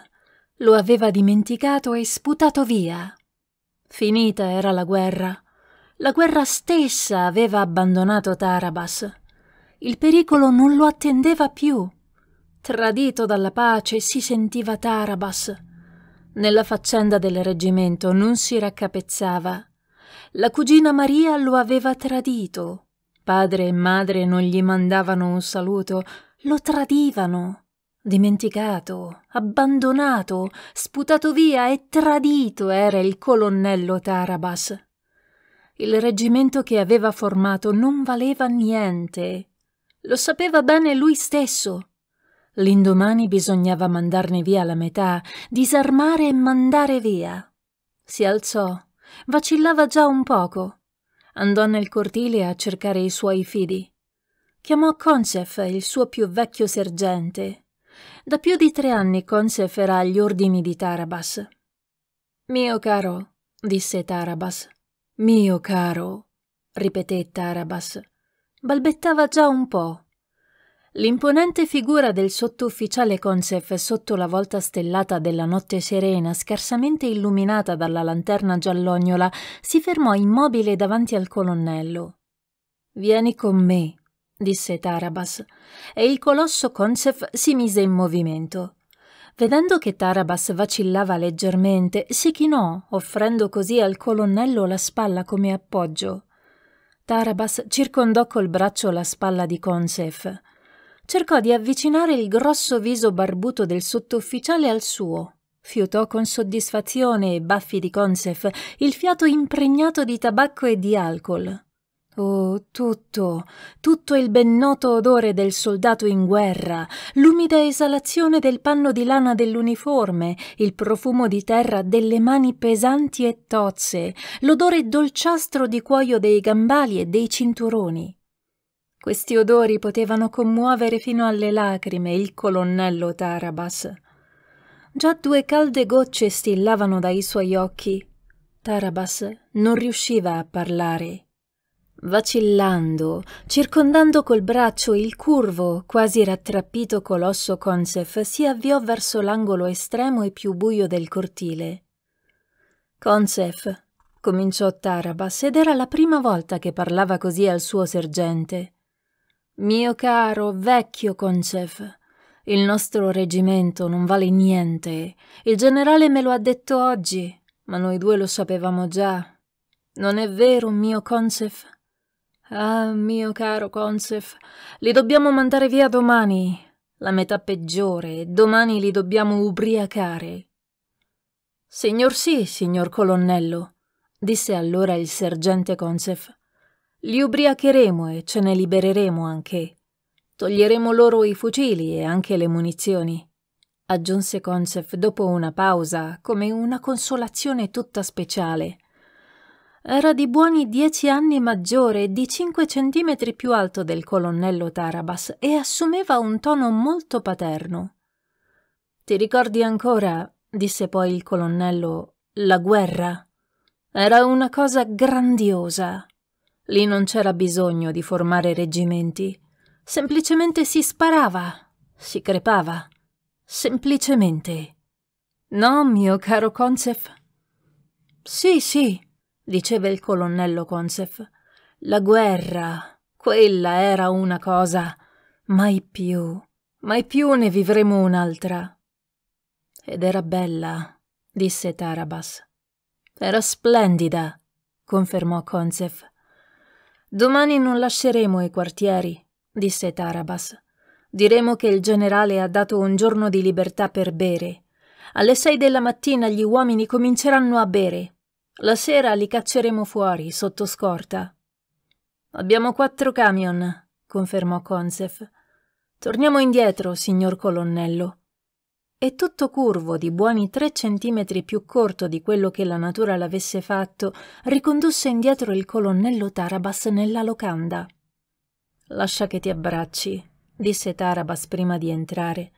lo aveva dimenticato e sputato via. Finita era la guerra. La guerra stessa aveva abbandonato Tarabas. Il pericolo non lo attendeva più. Tradito dalla pace, si sentiva Tarabas. Nella faccenda del reggimento non si raccapezzava. La cugina Maria lo aveva tradito. Padre e madre non gli mandavano un saluto, lo tradivano dimenticato, abbandonato, sputato via e tradito era il colonnello Tarabas. Il reggimento che aveva formato non valeva niente. Lo sapeva bene lui stesso. L'indomani bisognava mandarne via la metà, disarmare e mandare via. Si alzò, vacillava già un poco. Andò nel cortile a cercare i suoi fidi. Chiamò Concef, il suo più vecchio sergente. Da più di tre anni Concef era agli ordini di Tarabas. Mio caro, disse Tarabas. Mio caro, ripeté Tarabas. Balbettava già un po'. L'imponente figura del sottufficiale Consef sotto la volta stellata della notte serena, scarsamente illuminata dalla lanterna giallognola, si fermò immobile davanti al colonnello. Vieni con me, disse Tarabas, e il colosso Consef si mise in movimento. Vedendo che Tarabas vacillava leggermente, si chinò, offrendo così al colonnello la spalla come appoggio. Tarabas circondò col braccio la spalla di Consef cercò di avvicinare il grosso viso barbuto del sottufficiale al suo. Fiutò con soddisfazione, baffi di Consef, il fiato impregnato di tabacco e di alcol. Oh, tutto, tutto il ben noto odore del soldato in guerra, l'umida esalazione del panno di lana dell'uniforme, il profumo di terra delle mani pesanti e tozze, l'odore dolciastro di cuoio dei gambali e dei cinturoni. Questi odori potevano commuovere fino alle lacrime il colonnello Tarabas. Già due calde gocce stillavano dai suoi occhi. Tarabas non riusciva a parlare. Vacillando, circondando col braccio il curvo, quasi rattrappito colosso Konsef, si avviò verso l'angolo estremo e più buio del cortile. Konsef, cominciò Tarabas, ed era la prima volta che parlava così al suo sergente. Mio caro vecchio Concef, il nostro reggimento non vale niente. Il generale me lo ha detto oggi, ma noi due lo sapevamo già. Non è vero, mio Concef? Ah, mio caro Concef, li dobbiamo mandare via domani. La metà peggiore, domani li dobbiamo ubriacare. Signor sì, signor colonnello, disse allora il sergente Concef. Li ubriacheremo e ce ne libereremo anche. Toglieremo loro i fucili e anche le munizioni. Aggiunse Concef dopo una pausa, come una consolazione tutta speciale. Era di buoni dieci anni maggiore e di cinque centimetri più alto del colonnello Tarabas e assumeva un tono molto paterno. Ti ricordi ancora, disse poi il colonnello, la guerra? Era una cosa grandiosa. Lì non c'era bisogno di formare reggimenti. Semplicemente si sparava, si crepava. Semplicemente. No, mio caro Consef. Sì, sì, diceva il colonnello Consef. La guerra, quella era una cosa. Mai più, mai più ne vivremo un'altra. Ed era bella, disse Tarabas. Era splendida, confermò Consef. Domani non lasceremo i quartieri, disse Tarabas. Diremo che il generale ha dato un giorno di libertà per bere. Alle sei della mattina gli uomini cominceranno a bere. La sera li cacceremo fuori, sotto scorta. Abbiamo quattro camion, confermò Consef. Torniamo indietro, signor colonnello e tutto curvo di buoni tre centimetri più corto di quello che la natura l'avesse fatto, ricondusse indietro il colonnello Tarabas nella locanda. Lascia che ti abbracci, disse Tarabas prima di entrare.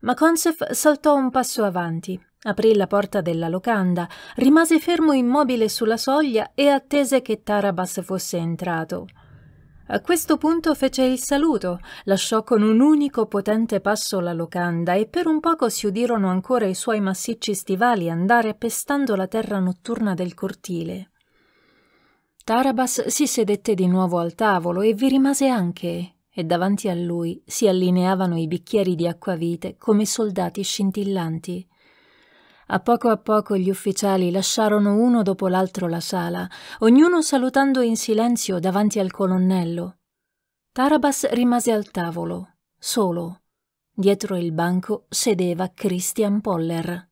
Ma Consef saltò un passo avanti, aprì la porta della locanda, rimase fermo immobile sulla soglia e attese che Tarabas fosse entrato. A questo punto fece il saluto, lasciò con un unico potente passo la locanda e per un poco si udirono ancora i suoi massicci stivali andare pestando la terra notturna del cortile. Tarabas si sedette di nuovo al tavolo e vi rimase anche, e davanti a lui si allineavano i bicchieri di acquavite come soldati scintillanti. A poco a poco gli ufficiali lasciarono uno dopo l'altro la sala, ognuno salutando in silenzio davanti al colonnello. Tarabas rimase al tavolo, solo. Dietro il banco sedeva Christian Poller.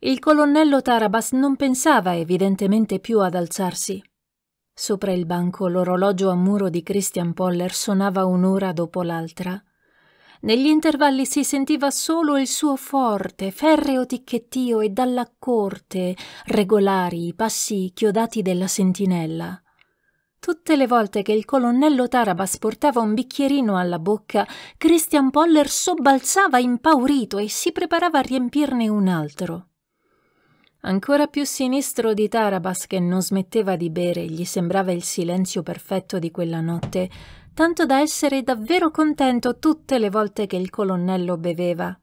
Il colonnello Tarabas non pensava evidentemente più ad alzarsi. Sopra il banco l'orologio a muro di Christian Poller suonava un'ora dopo l'altra. Negli intervalli si sentiva solo il suo forte, ferreo ticchettio e dalla corte regolari i passi chiodati della sentinella. Tutte le volte che il colonnello Tarabas portava un bicchierino alla bocca, Christian Poller sobbalzava impaurito e si preparava a riempirne un altro. Ancora più sinistro di Tarabas, che non smetteva di bere, gli sembrava il silenzio perfetto di quella notte, tanto da essere davvero contento tutte le volte che il colonnello beveva.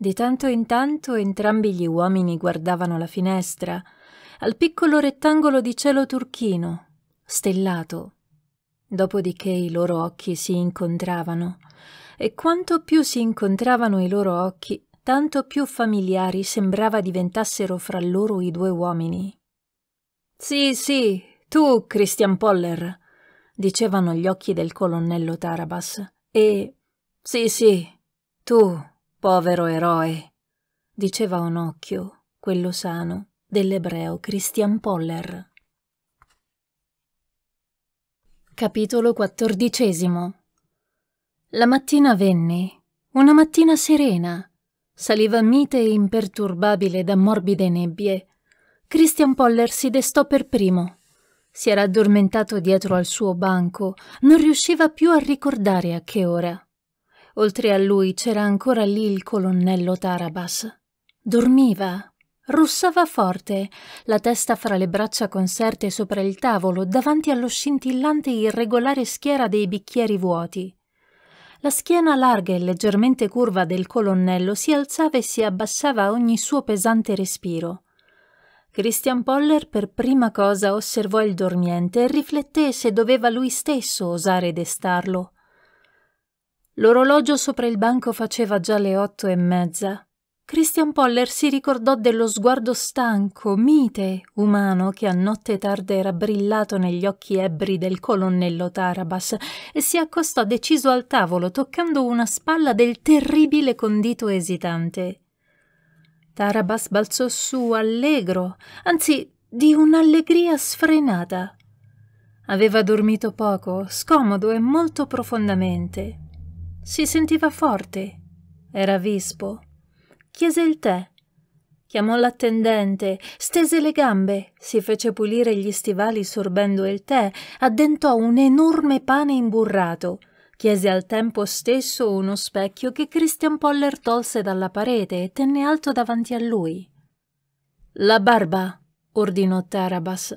Di tanto in tanto entrambi gli uomini guardavano la finestra, al piccolo rettangolo di cielo turchino, stellato. Dopodiché i loro occhi si incontravano, e quanto più si incontravano i loro occhi, tanto più familiari sembrava diventassero fra loro i due uomini. Sì, sì, tu, Christian Poller, dicevano gli occhi del colonnello Tarabas, e sì, sì, tu, povero eroe, diceva un occhio, quello sano, dell'ebreo Christian Poller. Capitolo XIV La mattina venne, una mattina serena. Saliva mite e imperturbabile da morbide nebbie. Christian Poller si destò per primo si era addormentato dietro al suo banco, non riusciva più a ricordare a che ora. Oltre a lui c'era ancora lì il colonnello Tarabas. Dormiva. Russava forte, la testa fra le braccia conserte sopra il tavolo, davanti allo scintillante irregolare schiera dei bicchieri vuoti. La schiena larga e leggermente curva del colonnello si alzava e si abbassava a ogni suo pesante respiro. Christian Poller per prima cosa osservò il dormiente e rifletté se doveva lui stesso osare destarlo. L'orologio sopra il banco faceva già le otto e mezza. Christian Poller si ricordò dello sguardo stanco, mite, umano che a notte tarda era brillato negli occhi ebbri del colonnello Tarabas e si accostò deciso al tavolo toccando una spalla del terribile condito esitante. Taraba balzò su allegro, anzi di un'allegria sfrenata. Aveva dormito poco, scomodo e molto profondamente. Si sentiva forte. Era vispo. Chiese il tè. Chiamò l'attendente, stese le gambe, si fece pulire gli stivali sorbendo il tè, addentò un enorme pane imburrato, Chiese al tempo stesso uno specchio che Christian Poller tolse dalla parete e tenne alto davanti a lui. La barba, ordinò Tarabas.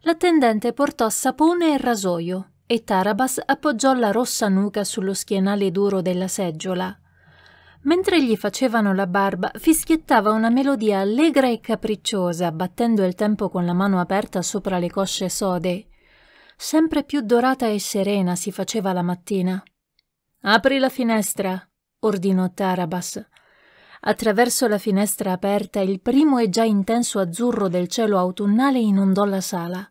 L'attendente portò sapone e rasoio e Tarabas appoggiò la rossa nuca sullo schienale duro della seggiola. Mentre gli facevano la barba, fischiettava una melodia allegra e capricciosa, battendo il tempo con la mano aperta sopra le cosce sode sempre più dorata e serena si faceva la mattina. Apri la finestra, ordinò Tarabas. Attraverso la finestra aperta il primo e già intenso azzurro del cielo autunnale inondò la sala.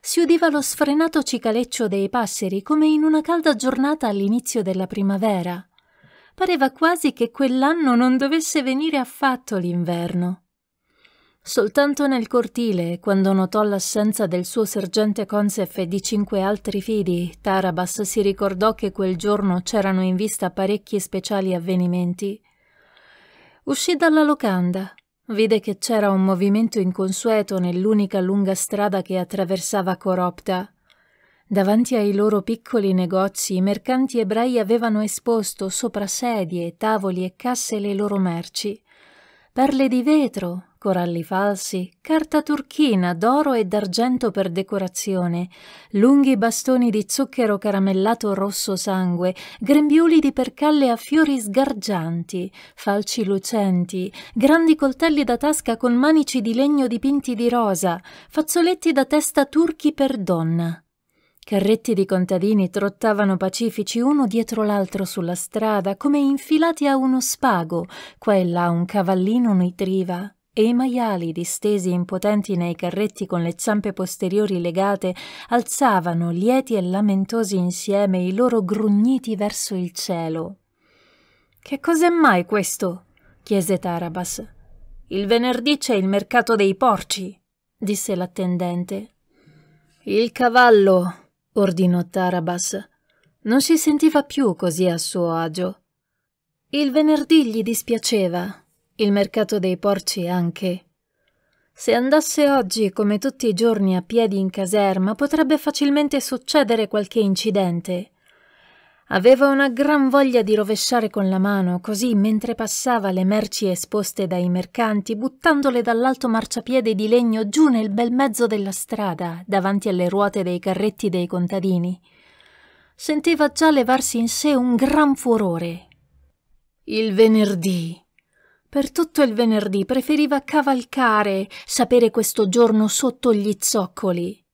Si udiva lo sfrenato cicaleccio dei passeri come in una calda giornata all'inizio della primavera. Pareva quasi che quell'anno non dovesse venire affatto l'inverno. Soltanto nel cortile, quando notò l'assenza del suo sergente Consef e di cinque altri fidi, Tarabas si ricordò che quel giorno c'erano in vista parecchi speciali avvenimenti. Uscì dalla locanda, vide che c'era un movimento inconsueto nell'unica lunga strada che attraversava Coropta. Davanti ai loro piccoli negozi i mercanti ebrei avevano esposto sopra sedie, tavoli e casse le loro merci. Perle di vetro, coralli falsi, carta turchina d'oro e d'argento per decorazione, lunghi bastoni di zucchero caramellato rosso sangue, grembiuli di percalle a fiori sgargianti, falci lucenti, grandi coltelli da tasca con manici di legno dipinti di rosa, fazzoletti da testa turchi per donna. Carretti di contadini trottavano pacifici uno dietro l'altro sulla strada, come infilati a uno spago, qua e là un cavallino nitriva e i maiali distesi impotenti nei carretti con le zampe posteriori legate alzavano lieti e lamentosi insieme i loro grugniti verso il cielo. Che cos'è mai questo? chiese Tarabas. Il venerdì c'è il mercato dei porci, disse l'attendente. Il cavallo, ordinò Tarabas. Non si sentiva più così a suo agio. Il venerdì gli dispiaceva il mercato dei porci anche. Se andasse oggi, come tutti i giorni, a piedi in caserma, potrebbe facilmente succedere qualche incidente. Aveva una gran voglia di rovesciare con la mano, così mentre passava le merci esposte dai mercanti, buttandole dall'alto marciapiede di legno giù nel bel mezzo della strada, davanti alle ruote dei carretti dei contadini. Sentiva già levarsi in sé un gran furore. Il venerdì. Per tutto il venerdì preferiva cavalcare, sapere questo giorno sotto gli zoccoli.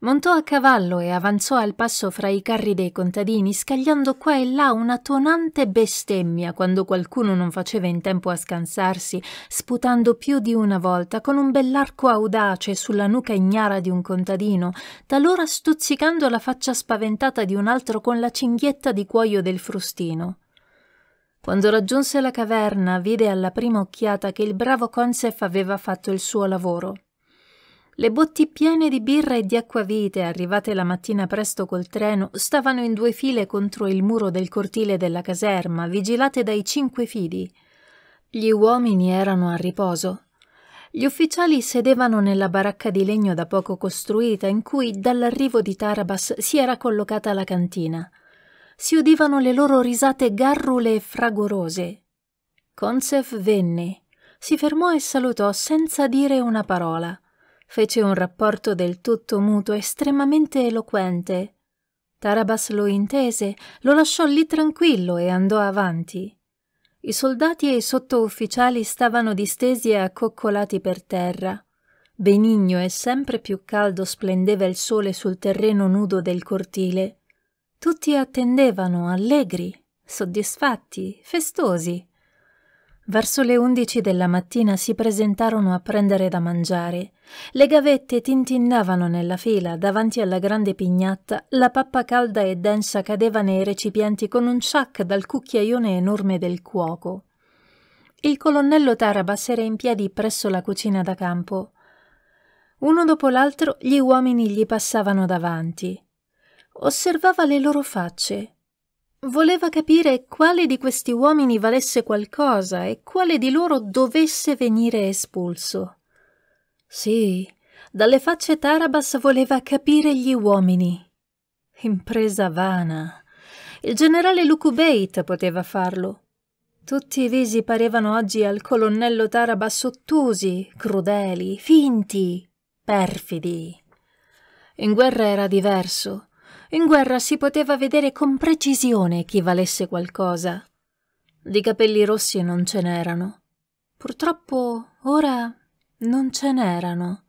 Montò a cavallo e avanzò al passo fra i carri dei contadini, scagliando qua e là una tonante bestemmia quando qualcuno non faceva in tempo a scansarsi, sputando più di una volta con un bell'arco audace sulla nuca ignara di un contadino, talora stuzzicando la faccia spaventata di un altro con la cinghietta di cuoio del frustino. Quando raggiunse la caverna, vide alla prima occhiata che il bravo Consef aveva fatto il suo lavoro. Le botti piene di birra e di acquavite, arrivate la mattina presto col treno, stavano in due file contro il muro del cortile della caserma, vigilate dai cinque fidi. Gli uomini erano a riposo. Gli ufficiali sedevano nella baracca di legno da poco costruita in cui dall'arrivo di Tarabas si era collocata la cantina si udivano le loro risate garrule e fragorose. Konsef venne, si fermò e salutò senza dire una parola. Fece un rapporto del tutto muto, estremamente eloquente. Tarabas lo intese, lo lasciò lì tranquillo e andò avanti. I soldati e i sottoufficiali stavano distesi e accoccolati per terra. Benigno e sempre più caldo splendeva il sole sul terreno nudo del cortile. Tutti attendevano, allegri, soddisfatti, festosi. Verso le undici della mattina si presentarono a prendere da mangiare. Le gavette tintinnavano nella fila davanti alla grande pignatta, la pappa calda e densa cadeva nei recipienti con un ciac dal cucchiaione enorme del cuoco. Il colonnello Tarabas era in piedi presso la cucina da campo. Uno dopo l'altro gli uomini gli passavano davanti osservava le loro facce. Voleva capire quale di questi uomini valesse qualcosa e quale di loro dovesse venire espulso. Sì, dalle facce Tarabas voleva capire gli uomini. Impresa vana. Il generale Lucubeit poteva farlo. Tutti i visi parevano oggi al colonnello Tarabas sottusi, crudeli, finti, perfidi. In guerra era diverso. In guerra si poteva vedere con precisione chi valesse qualcosa. Di capelli rossi non ce n'erano. Purtroppo ora non ce n'erano.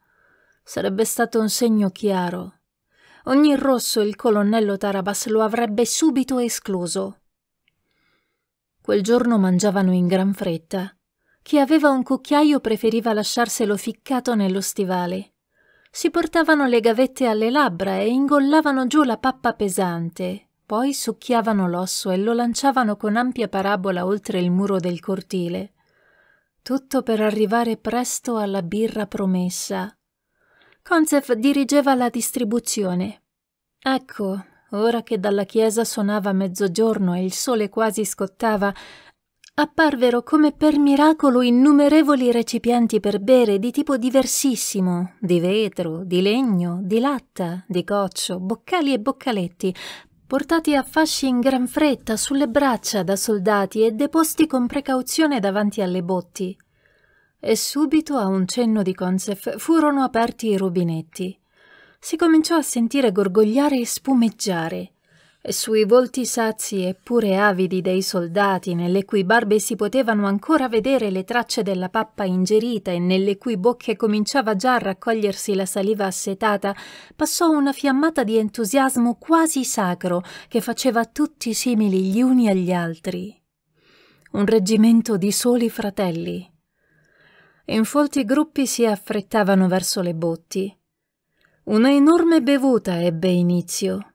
Sarebbe stato un segno chiaro. Ogni rosso il colonnello Tarabas lo avrebbe subito escluso. Quel giorno mangiavano in gran fretta. Chi aveva un cucchiaio preferiva lasciarselo ficcato nello stivale si portavano le gavette alle labbra e ingollavano giù la pappa pesante, poi succhiavano l'osso e lo lanciavano con ampia parabola oltre il muro del cortile. Tutto per arrivare presto alla birra promessa. Konzev dirigeva la distribuzione. Ecco, ora che dalla chiesa suonava mezzogiorno e il sole quasi scottava, apparvero come per miracolo innumerevoli recipienti per bere di tipo diversissimo, di vetro, di legno, di latta, di coccio, boccali e boccaletti, portati a fasci in gran fretta sulle braccia da soldati e deposti con precauzione davanti alle botti. E subito, a un cenno di Consef, furono aperti i rubinetti. Si cominciò a sentire gorgogliare e spumeggiare e sui volti sazi eppure avidi dei soldati, nelle cui barbe si potevano ancora vedere le tracce della pappa ingerita e nelle cui bocche cominciava già a raccogliersi la saliva assetata, passò una fiammata di entusiasmo quasi sacro che faceva tutti simili gli uni agli altri. Un reggimento di soli fratelli. In folti gruppi si affrettavano verso le botti. Una enorme bevuta ebbe inizio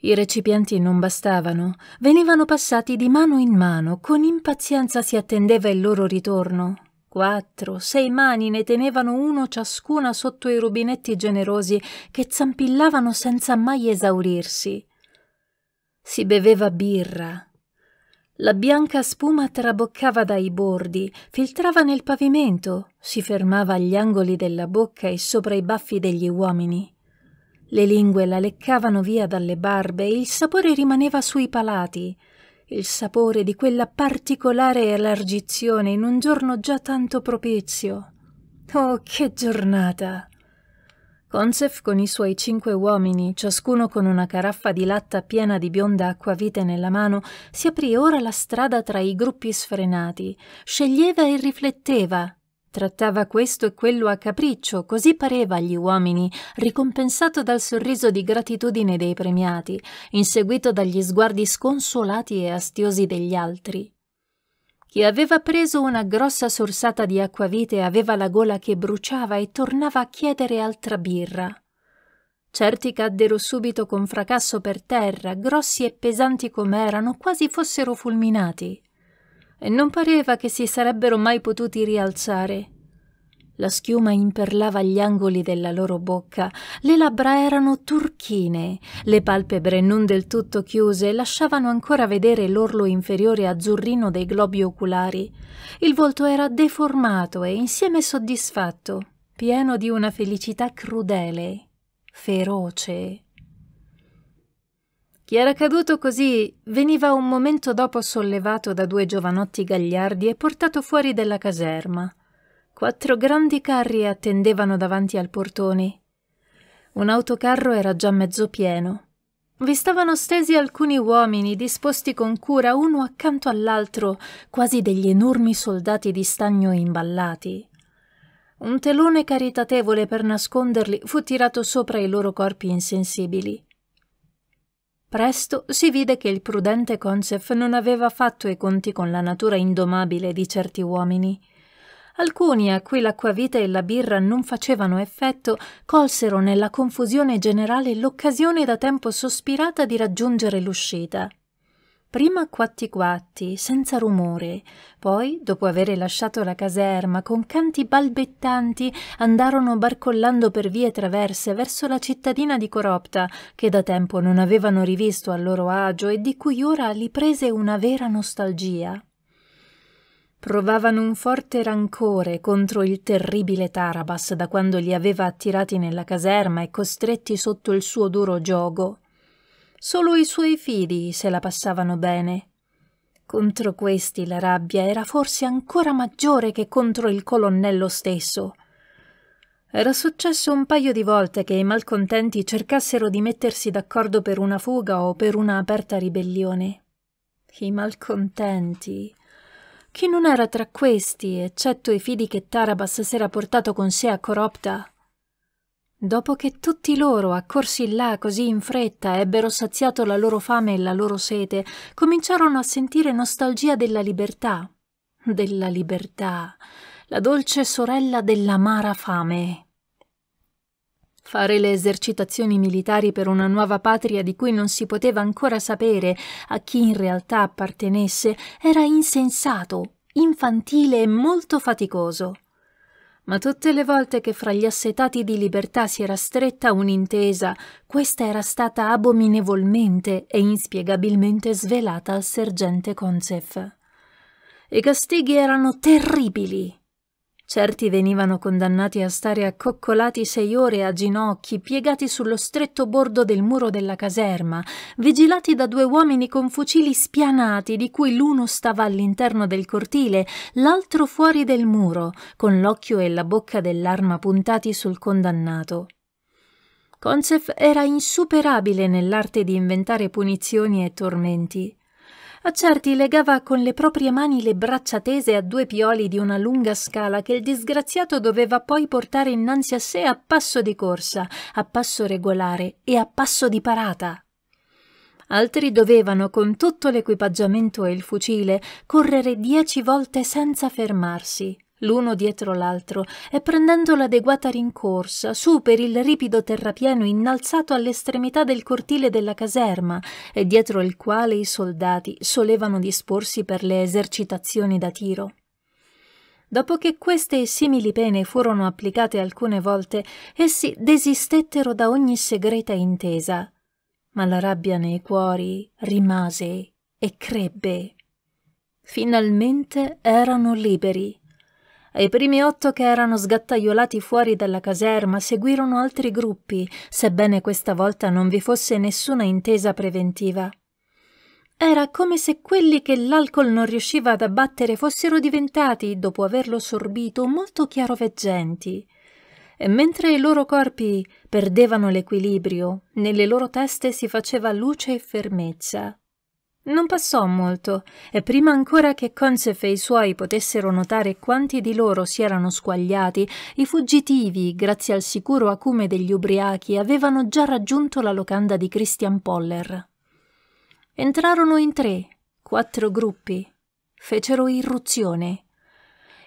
i recipienti non bastavano, venivano passati di mano in mano, con impazienza si attendeva il loro ritorno. Quattro, sei mani ne tenevano uno ciascuna sotto i rubinetti generosi che zampillavano senza mai esaurirsi. Si beveva birra. La bianca spuma traboccava dai bordi, filtrava nel pavimento, si fermava agli angoli della bocca e sopra i baffi degli uomini. Le lingue la leccavano via dalle barbe e il sapore rimaneva sui palati, il sapore di quella particolare elargizione in un giorno già tanto propizio. Oh, che giornata! Consef con i suoi cinque uomini, ciascuno con una caraffa di latta piena di bionda acquavite nella mano, si aprì ora la strada tra i gruppi sfrenati, sceglieva e rifletteva, Trattava questo e quello a capriccio, così pareva agli uomini, ricompensato dal sorriso di gratitudine dei premiati, inseguito dagli sguardi sconsolati e astiosi degli altri. Chi aveva preso una grossa sorsata di acquavite aveva la gola che bruciava e tornava a chiedere altra birra. Certi caddero subito con fracasso per terra, grossi e pesanti come erano, quasi fossero fulminati e non pareva che si sarebbero mai potuti rialzare. La schiuma imperlava gli angoli della loro bocca, le labbra erano turchine, le palpebre non del tutto chiuse lasciavano ancora vedere l'orlo inferiore azzurrino dei globi oculari. Il volto era deformato e insieme soddisfatto, pieno di una felicità crudele, feroce. Chi era caduto così veniva un momento dopo sollevato da due giovanotti gagliardi e portato fuori della caserma. Quattro grandi carri attendevano davanti al portone. Un autocarro era già mezzo pieno. Vi stavano stesi alcuni uomini disposti con cura uno accanto all'altro, quasi degli enormi soldati di stagno imballati. Un telone caritatevole per nasconderli fu tirato sopra i loro corpi insensibili. Presto si vide che il prudente Concef non aveva fatto i conti con la natura indomabile di certi uomini. Alcuni a cui l'acquavite e la birra non facevano effetto colsero nella confusione generale l'occasione da tempo sospirata di raggiungere l'uscita prima quatti quatti, senza rumore, poi, dopo aver lasciato la caserma, con canti balbettanti andarono barcollando per vie traverse verso la cittadina di Coropta, che da tempo non avevano rivisto al loro agio e di cui ora li prese una vera nostalgia. Provavano un forte rancore contro il terribile Tarabas da quando li aveva attirati nella caserma e costretti sotto il suo duro giogo. Solo i suoi fidi se la passavano bene. Contro questi la rabbia era forse ancora maggiore che contro il colonnello stesso. Era successo un paio di volte che i malcontenti cercassero di mettersi d'accordo per una fuga o per una aperta ribellione. I malcontenti. Chi non era tra questi, eccetto i fidi che Tarabas s'era portato con sé a Coropta? Dopo che tutti loro, accorsi là così in fretta, ebbero saziato la loro fame e la loro sete, cominciarono a sentire nostalgia della libertà. Della libertà, la dolce sorella dell'amara fame. Fare le esercitazioni militari per una nuova patria di cui non si poteva ancora sapere a chi in realtà appartenesse era insensato, infantile e molto faticoso ma tutte le volte che fra gli assetati di libertà si era stretta un'intesa, questa era stata abominevolmente e inspiegabilmente svelata al sergente Konsef. I castighi erano terribili, Certi venivano condannati a stare accoccolati sei ore a ginocchi, piegati sullo stretto bordo del muro della caserma, vigilati da due uomini con fucili spianati, di cui l'uno stava all'interno del cortile, l'altro fuori del muro, con l'occhio e la bocca dell'arma puntati sul condannato. Concef era insuperabile nell'arte di inventare punizioni e tormenti. A certi legava con le proprie mani le braccia tese a due pioli di una lunga scala che il disgraziato doveva poi portare innanzi a sé a passo di corsa, a passo regolare e a passo di parata. Altri dovevano, con tutto l'equipaggiamento e il fucile, correre dieci volte senza fermarsi l'uno dietro l'altro, e prendendo l'adeguata rincorsa, su per il ripido terrapieno innalzato all'estremità del cortile della caserma, e dietro il quale i soldati solevano disporsi per le esercitazioni da tiro. Dopo che queste e simili pene furono applicate alcune volte, essi desistettero da ogni segreta intesa, ma la rabbia nei cuori rimase e crebbe. Finalmente erano liberi e i primi otto che erano sgattaiolati fuori dalla caserma seguirono altri gruppi, sebbene questa volta non vi fosse nessuna intesa preventiva. Era come se quelli che l'alcol non riusciva ad abbattere fossero diventati, dopo averlo sorbito, molto chiaroveggenti. E mentre i loro corpi perdevano l'equilibrio, nelle loro teste si faceva luce e fermezza. Non passò molto, e prima ancora che Consef e i suoi potessero notare quanti di loro si erano squagliati, i fuggitivi, grazie al sicuro acume degli ubriachi, avevano già raggiunto la locanda di Christian Poller. Entrarono in tre, quattro gruppi, fecero irruzione.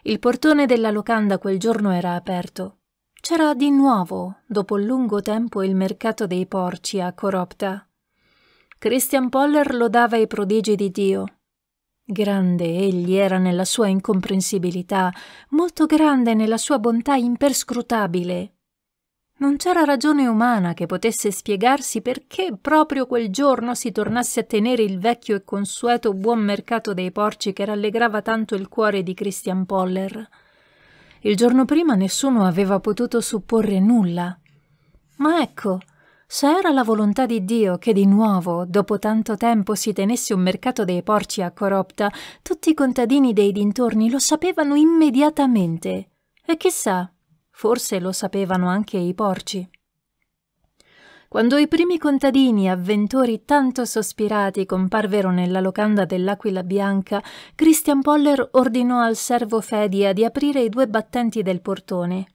Il portone della locanda quel giorno era aperto. C'era di nuovo, dopo lungo tempo, il mercato dei porci a Coropta. Christian Poller lodava i prodigi di Dio. Grande egli era nella sua incomprensibilità, molto grande nella sua bontà imperscrutabile. Non c'era ragione umana che potesse spiegarsi perché proprio quel giorno si tornasse a tenere il vecchio e consueto buon mercato dei porci che rallegrava tanto il cuore di Christian Poller. Il giorno prima nessuno aveva potuto supporre nulla. Ma ecco, se era la volontà di Dio che di nuovo, dopo tanto tempo, si tenesse un mercato dei porci a Coropta, tutti i contadini dei dintorni lo sapevano immediatamente. E chissà, forse lo sapevano anche i porci. Quando i primi contadini avventori tanto sospirati comparvero nella locanda dell'Aquila Bianca, Christian Poller ordinò al servo Fedia di aprire i due battenti del portone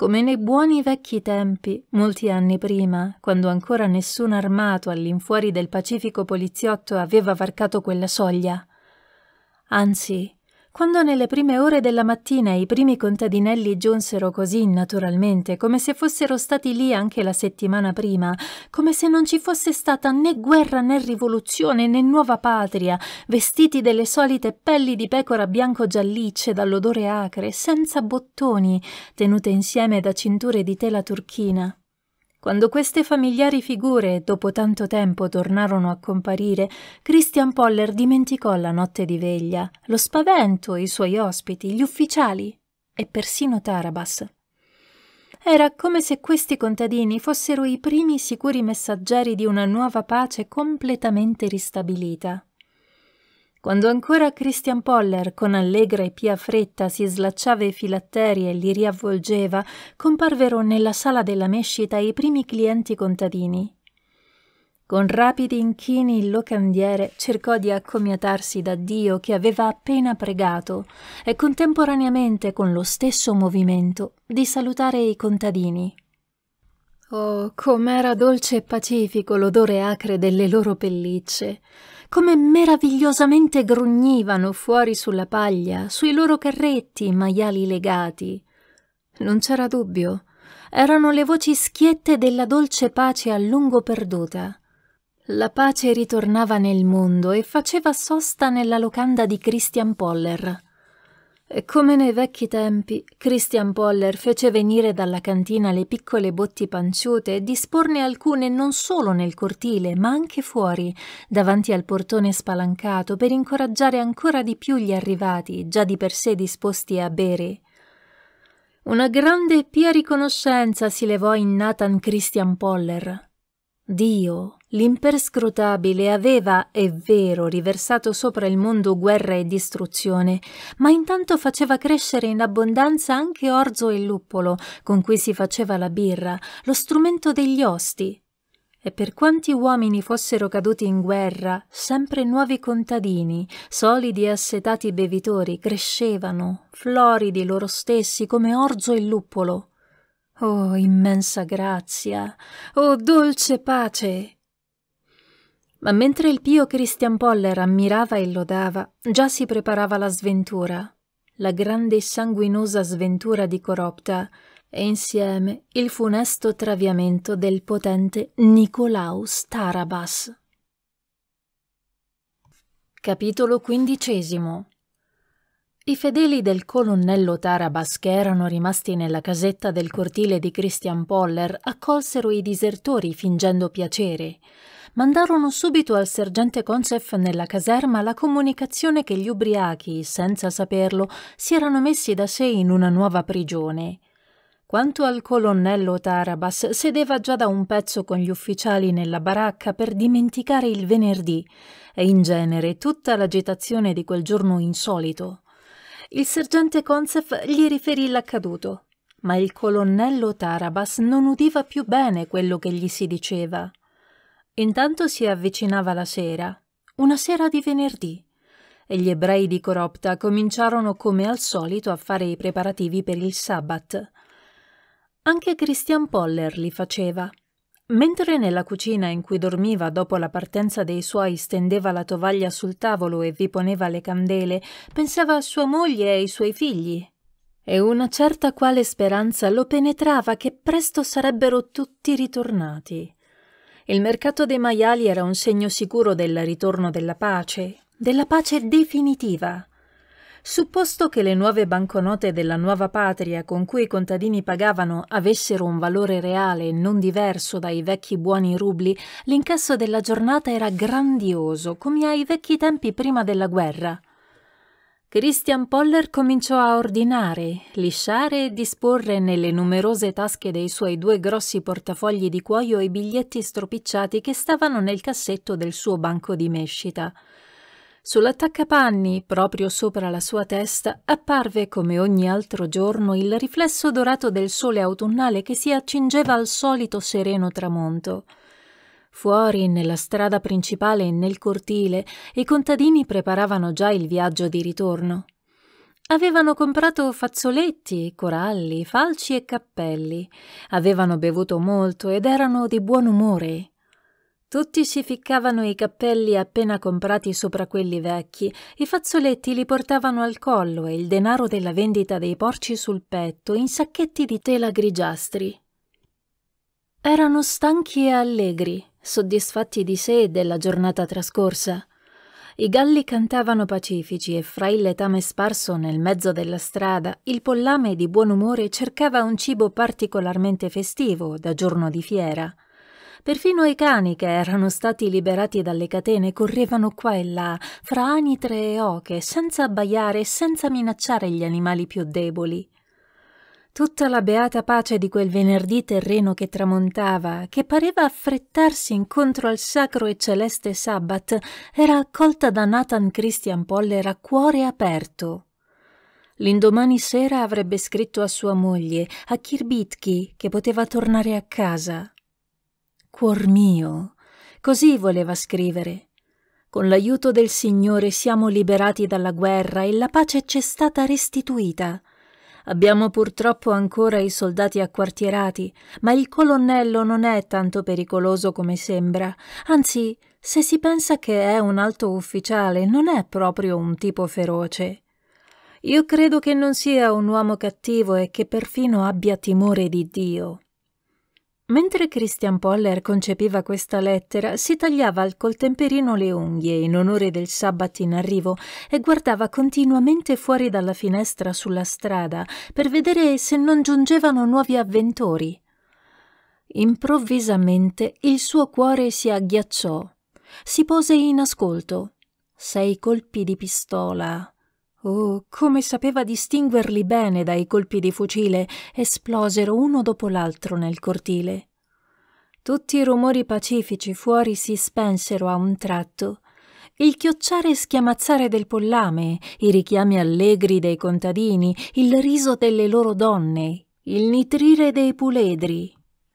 come nei buoni vecchi tempi, molti anni prima, quando ancora nessun armato all'infuori del pacifico poliziotto aveva varcato quella soglia. Anzi, quando nelle prime ore della mattina i primi contadinelli giunsero così naturalmente, come se fossero stati lì anche la settimana prima, come se non ci fosse stata né guerra né rivoluzione né nuova patria, vestiti delle solite pelli di pecora bianco-giallicce dall'odore acre, senza bottoni, tenute insieme da cinture di tela turchina. Quando queste familiari figure, dopo tanto tempo, tornarono a comparire, Christian Poller dimenticò la notte di veglia, lo spavento, i suoi ospiti, gli ufficiali e persino Tarabas. Era come se questi contadini fossero i primi sicuri messaggeri di una nuova pace completamente ristabilita. Quando ancora Christian Poller con allegra e pia fretta si slacciava i filatteri e li riavvolgeva, comparvero nella sala della mescita i primi clienti contadini. Con rapidi inchini il locandiere cercò di accomiatarsi da Dio che aveva appena pregato e contemporaneamente con lo stesso movimento di salutare i contadini. Oh, com'era dolce e pacifico l'odore acre delle loro pellicce! come meravigliosamente grugnivano fuori sulla paglia, sui loro carretti i maiali legati. Non c'era dubbio, erano le voci schiette della dolce pace a lungo perduta. La pace ritornava nel mondo e faceva sosta nella locanda di Christian Poller. Come nei vecchi tempi, Christian Poller fece venire dalla cantina le piccole botti panciute e disporne alcune non solo nel cortile, ma anche fuori, davanti al portone spalancato, per incoraggiare ancora di più gli arrivati, già di per sé disposti a bere. Una grande e pia riconoscenza si levò in Nathan Christian Poller. Dio, L'imperscrutabile aveva, è vero, riversato sopra il mondo guerra e distruzione, ma intanto faceva crescere in abbondanza anche orzo e luppolo, con cui si faceva la birra, lo strumento degli osti. E per quanti uomini fossero caduti in guerra, sempre nuovi contadini, solidi e assetati bevitori, crescevano, floridi loro stessi come orzo e luppolo. Oh, immensa grazia! Oh, dolce pace! Ma mentre il pio Christian Poller ammirava e lodava, già si preparava la sventura, la grande e sanguinosa sventura di Coropta, e insieme il funesto traviamento del potente Nicolaus Tarabas. Capitolo XV I fedeli del colonnello Tarabas che erano rimasti nella casetta del cortile di Christian Poller accolsero i disertori fingendo piacere, mandarono subito al sergente Konsef nella caserma la comunicazione che gli ubriachi, senza saperlo, si erano messi da sé in una nuova prigione. Quanto al colonnello Tarabas, sedeva già da un pezzo con gli ufficiali nella baracca per dimenticare il venerdì e in genere tutta l'agitazione di quel giorno insolito. Il sergente Konsef gli riferì l'accaduto, ma il colonnello Tarabas non udiva più bene quello che gli si diceva. Intanto si avvicinava la sera, una sera di venerdì, e gli ebrei di Coropta cominciarono come al solito a fare i preparativi per il sabbat. Anche Christian Poller li faceva. Mentre nella cucina in cui dormiva dopo la partenza dei suoi stendeva la tovaglia sul tavolo e vi poneva le candele, pensava a sua moglie e ai suoi figli. E una certa quale speranza lo penetrava che presto sarebbero tutti ritornati. Il mercato dei maiali era un segno sicuro del ritorno della pace, della pace definitiva. Supposto che le nuove banconote della nuova patria con cui i contadini pagavano avessero un valore reale e non diverso dai vecchi buoni rubli, l'incasso della giornata era grandioso, come ai vecchi tempi prima della guerra. Christian Poller cominciò a ordinare, lisciare e disporre nelle numerose tasche dei suoi due grossi portafogli di cuoio i biglietti stropicciati che stavano nel cassetto del suo banco di mescita. Sull'attaccapanni, proprio sopra la sua testa, apparve come ogni altro giorno il riflesso dorato del sole autunnale che si accingeva al solito sereno tramonto. Fuori, nella strada principale e nel cortile, i contadini preparavano già il viaggio di ritorno. Avevano comprato fazzoletti, coralli, falci e cappelli. Avevano bevuto molto ed erano di buon umore. Tutti si ficcavano i cappelli appena comprati sopra quelli vecchi, i fazzoletti li portavano al collo e il denaro della vendita dei porci sul petto in sacchetti di tela grigiastri. Erano stanchi e allegri, soddisfatti di sé e della giornata trascorsa. I galli cantavano pacifici e fra il letame sparso nel mezzo della strada, il pollame di buon umore cercava un cibo particolarmente festivo da giorno di fiera. Perfino i cani che erano stati liberati dalle catene correvano qua e là, fra anitre e oche, senza abbaiare e senza minacciare gli animali più deboli. Tutta la beata pace di quel venerdì terreno che tramontava, che pareva affrettarsi incontro al sacro e celeste sabbat, era accolta da Nathan Christian Poller a cuore aperto. L'indomani sera avrebbe scritto a sua moglie, a Kirbitki, che poteva tornare a casa. Cuor mio, così voleva scrivere. Con l'aiuto del Signore siamo liberati dalla guerra e la pace ci è stata restituita. Abbiamo purtroppo ancora i soldati acquartierati, ma il colonnello non è tanto pericoloso come sembra. Anzi, se si pensa che è un alto ufficiale, non è proprio un tipo feroce. Io credo che non sia un uomo cattivo e che perfino abbia timore di Dio. Mentre Christian Poller concepiva questa lettera, si tagliava al coltemperino le unghie in onore del sabato in arrivo e guardava continuamente fuori dalla finestra sulla strada per vedere se non giungevano nuovi avventori. Improvvisamente il suo cuore si agghiacciò. Si pose in ascolto. Sei colpi di pistola. Oh, come sapeva distinguerli bene dai colpi di fucile, esplosero uno dopo l'altro nel cortile. Tutti i rumori pacifici fuori si spensero a un tratto. Il chiocciare e schiamazzare del pollame, i richiami allegri dei contadini, il riso delle loro donne, il nitrire dei puledri,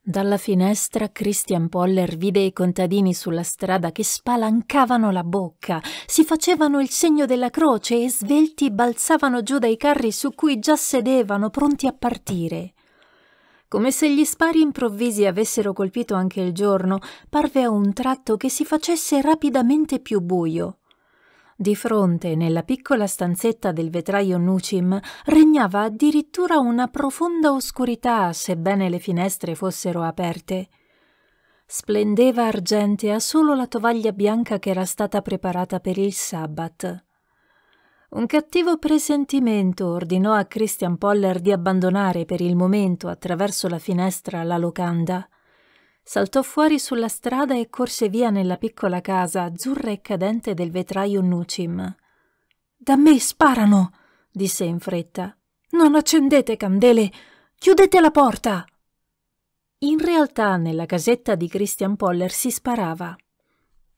dalla finestra Christian Poller vide i contadini sulla strada che spalancavano la bocca, si facevano il segno della croce e svelti balzavano giù dai carri su cui già sedevano, pronti a partire. Come se gli spari improvvisi avessero colpito anche il giorno, parve a un tratto che si facesse rapidamente più buio. Di fronte, nella piccola stanzetta del vetraio Nucim, regnava addirittura una profonda oscurità, sebbene le finestre fossero aperte. Splendeva argentea solo la tovaglia bianca che era stata preparata per il sabbat. Un cattivo presentimento ordinò a Christian Poller di abbandonare per il momento attraverso la finestra la locanda saltò fuori sulla strada e corse via nella piccola casa azzurra e cadente del vetraio Nucim. Da me sparano! disse in fretta. Non accendete candele! Chiudete la porta! In realtà nella casetta di Christian Poller si sparava.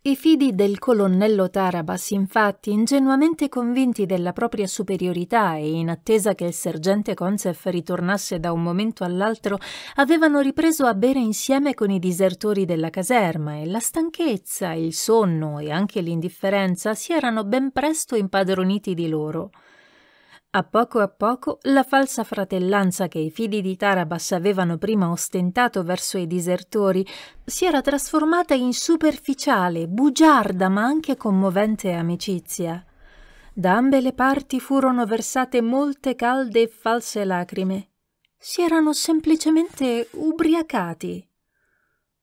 I fidi del colonnello Tarabas, infatti, ingenuamente convinti della propria superiorità e in attesa che il sergente Konsef ritornasse da un momento all'altro, avevano ripreso a bere insieme con i disertori della caserma e la stanchezza, il sonno e anche l'indifferenza si erano ben presto impadroniti di loro. A poco a poco la falsa fratellanza che i figli di Tarabas avevano prima ostentato verso i disertori si era trasformata in superficiale, bugiarda ma anche commovente amicizia. Da ambe le parti furono versate molte calde e false lacrime. Si erano semplicemente ubriacati.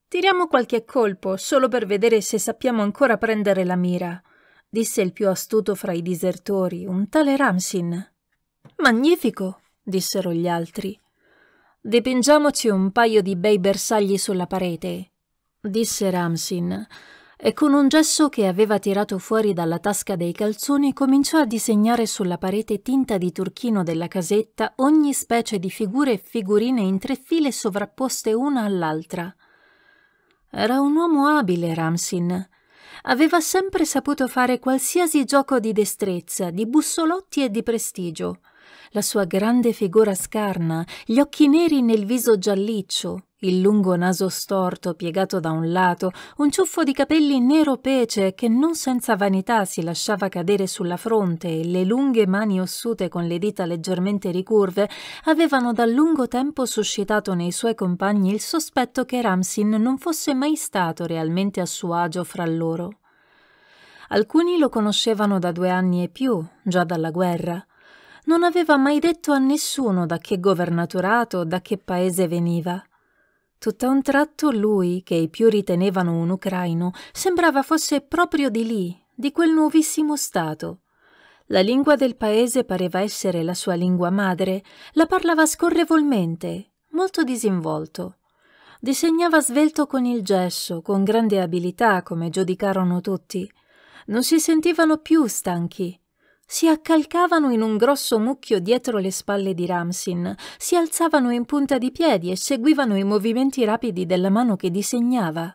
Tiriamo qualche colpo solo per vedere se sappiamo ancora prendere la mira, disse il più astuto fra i disertori, un tale Ramsin. Magnifico, dissero gli altri. Dipingiamoci un paio di bei bersagli sulla parete, disse Ramsin, e con un gesso che aveva tirato fuori dalla tasca dei calzoni cominciò a disegnare sulla parete tinta di turchino della casetta ogni specie di figure e figurine in tre file sovrapposte una all'altra. Era un uomo abile, Ramsin. Aveva sempre saputo fare qualsiasi gioco di destrezza, di bussolotti e di prestigio la sua grande figura scarna, gli occhi neri nel viso gialliccio, il lungo naso storto piegato da un lato, un ciuffo di capelli nero pece che non senza vanità si lasciava cadere sulla fronte e le lunghe mani ossute con le dita leggermente ricurve avevano da lungo tempo suscitato nei suoi compagni il sospetto che Ramsin non fosse mai stato realmente a suo agio fra loro. Alcuni lo conoscevano da due anni e più, già dalla guerra, non aveva mai detto a nessuno da che governatorato, da che paese veniva. Tutt'a un tratto lui, che i più ritenevano un ucraino, sembrava fosse proprio di lì, di quel nuovissimo stato. La lingua del paese pareva essere la sua lingua madre, la parlava scorrevolmente, molto disinvolto. Disegnava svelto con il gesso, con grande abilità, come giudicarono tutti. Non si sentivano più stanchi, si accalcavano in un grosso mucchio dietro le spalle di Ramsin, si alzavano in punta di piedi e seguivano i movimenti rapidi della mano che disegnava.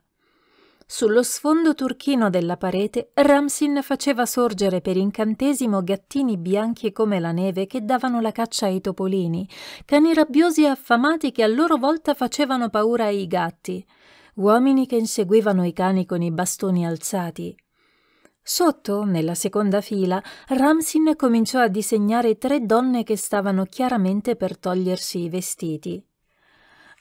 Sullo sfondo turchino della parete, Ramsin faceva sorgere per incantesimo gattini bianchi come la neve che davano la caccia ai topolini, cani rabbiosi e affamati che a loro volta facevano paura ai gatti, uomini che inseguivano i cani con i bastoni alzati, Sotto, nella seconda fila, Ramsin cominciò a disegnare tre donne che stavano chiaramente per togliersi i vestiti.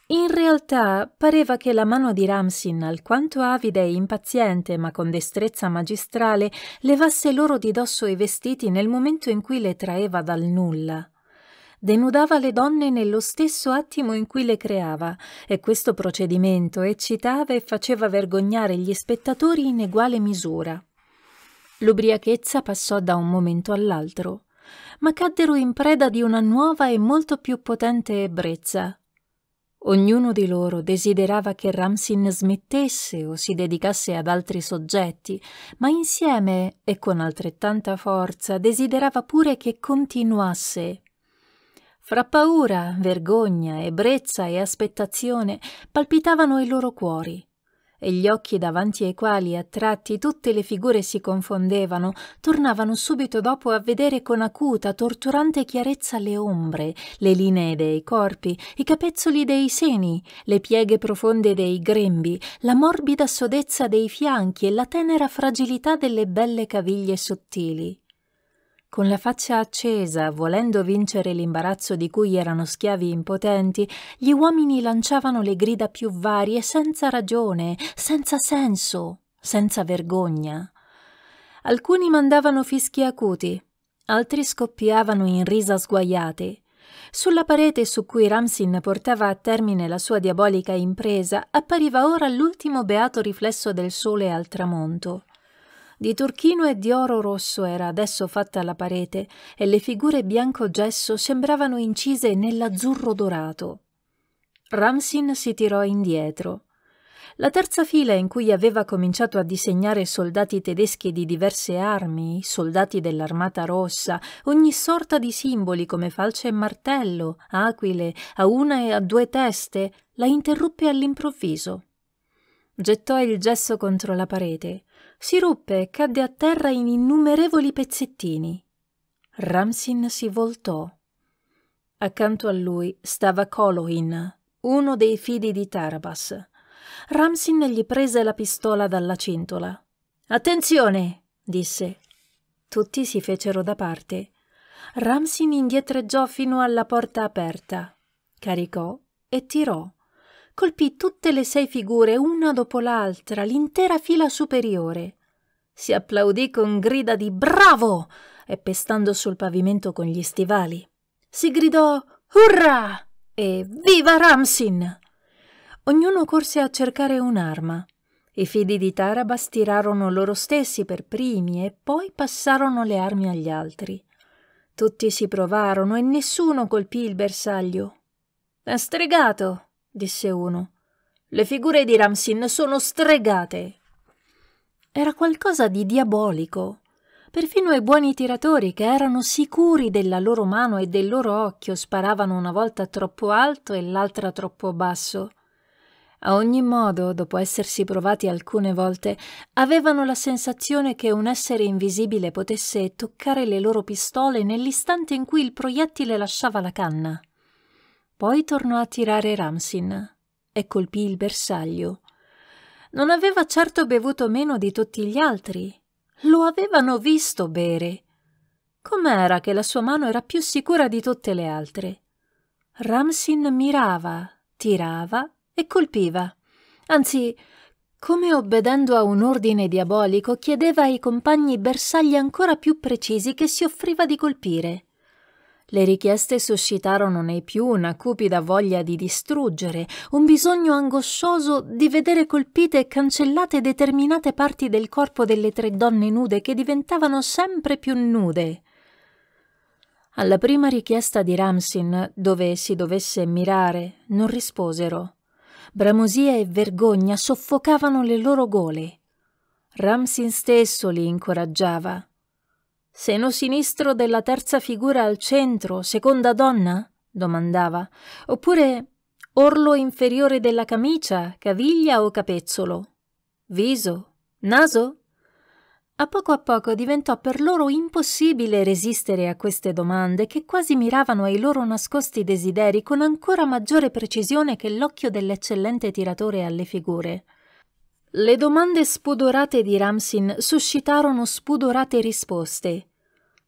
In realtà pareva che la mano di Ramsin, alquanto avida e impaziente, ma con destrezza magistrale, levasse loro di dosso i vestiti nel momento in cui le traeva dal nulla. Denudava le donne nello stesso attimo in cui le creava, e questo procedimento eccitava e faceva vergognare gli spettatori in eguale misura. L'ubriachezza passò da un momento all'altro, ma caddero in preda di una nuova e molto più potente ebbrezza. Ognuno di loro desiderava che Ramsin smettesse o si dedicasse ad altri soggetti, ma insieme e con altrettanta forza desiderava pure che continuasse. Fra paura, vergogna, ebbrezza e aspettazione palpitavano i loro cuori e gli occhi davanti ai quali a tratti tutte le figure si confondevano, tornavano subito dopo a vedere con acuta, torturante chiarezza le ombre, le linee dei corpi, i capezzoli dei seni, le pieghe profonde dei grembi, la morbida sodezza dei fianchi e la tenera fragilità delle belle caviglie sottili. Con la faccia accesa, volendo vincere l'imbarazzo di cui erano schiavi impotenti, gli uomini lanciavano le grida più varie, senza ragione, senza senso, senza vergogna. Alcuni mandavano fischi acuti, altri scoppiavano in risa sguaiate. Sulla parete su cui Ramsin portava a termine la sua diabolica impresa appariva ora l'ultimo beato riflesso del sole al tramonto di turchino e di oro rosso era adesso fatta la parete e le figure bianco gesso sembravano incise nell'azzurro dorato. Ramsin si tirò indietro. La terza fila in cui aveva cominciato a disegnare soldati tedeschi di diverse armi, soldati dell'armata rossa, ogni sorta di simboli come falce e martello, aquile, a una e a due teste, la interruppe all'improvviso. Gettò il gesso contro la parete si ruppe e cadde a terra in innumerevoli pezzettini. Ramsin si voltò. Accanto a lui stava Coloin, uno dei figli di Tarabas. Ramsin gli prese la pistola dalla cintola. Attenzione! disse. Tutti si fecero da parte. Ramsin indietreggiò fino alla porta aperta, caricò e tirò colpì tutte le sei figure una dopo l'altra, l'intera fila superiore. Si applaudì con grida di bravo e pestando sul pavimento con gli stivali. Si gridò Hurra! e Viva Ramsin! Ognuno corse a cercare un'arma. I fidi di Tarabas tirarono loro stessi per primi e poi passarono le armi agli altri. Tutti si provarono e nessuno colpì il bersaglio. È stregato! disse uno. Le figure di Ramsin sono stregate. Era qualcosa di diabolico. Perfino i buoni tiratori, che erano sicuri della loro mano e del loro occhio, sparavano una volta troppo alto e l'altra troppo basso. A ogni modo, dopo essersi provati alcune volte, avevano la sensazione che un essere invisibile potesse toccare le loro pistole nell'istante in cui il proiettile lasciava la canna. Poi tornò a tirare Ramsin e colpì il bersaglio. Non aveva certo bevuto meno di tutti gli altri. Lo avevano visto bere. Com'era che la sua mano era più sicura di tutte le altre? Ramsin mirava, tirava e colpiva. Anzi, come obbedendo a un ordine diabolico, chiedeva ai compagni bersagli ancora più precisi che si offriva di colpire. Le richieste suscitarono nei più una cupida voglia di distruggere, un bisogno angoscioso di vedere colpite e cancellate determinate parti del corpo delle tre donne nude che diventavano sempre più nude. Alla prima richiesta di Ramsin, dove si dovesse mirare, non risposero. Bramosia e vergogna soffocavano le loro gole. Ramsin stesso li incoraggiava. Seno sinistro della terza figura al centro, seconda donna? domandava. Oppure orlo inferiore della camicia, caviglia o capezzolo? Viso? Naso? A poco a poco diventò per loro impossibile resistere a queste domande che quasi miravano ai loro nascosti desideri con ancora maggiore precisione che l'occhio dell'eccellente tiratore alle figure. Le domande spudorate di Ramsin suscitarono spudorate risposte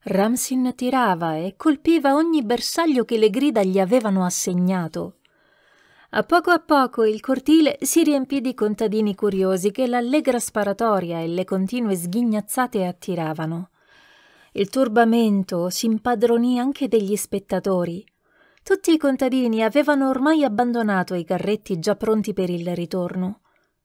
Ramsin tirava e colpiva ogni bersaglio che le grida gli avevano assegnato. A poco a poco il cortile si riempì di contadini curiosi che l'allegra sparatoria e le continue sghignazzate attiravano. Il turbamento si impadronì anche degli spettatori. Tutti i contadini avevano ormai abbandonato i carretti già pronti per il ritorno.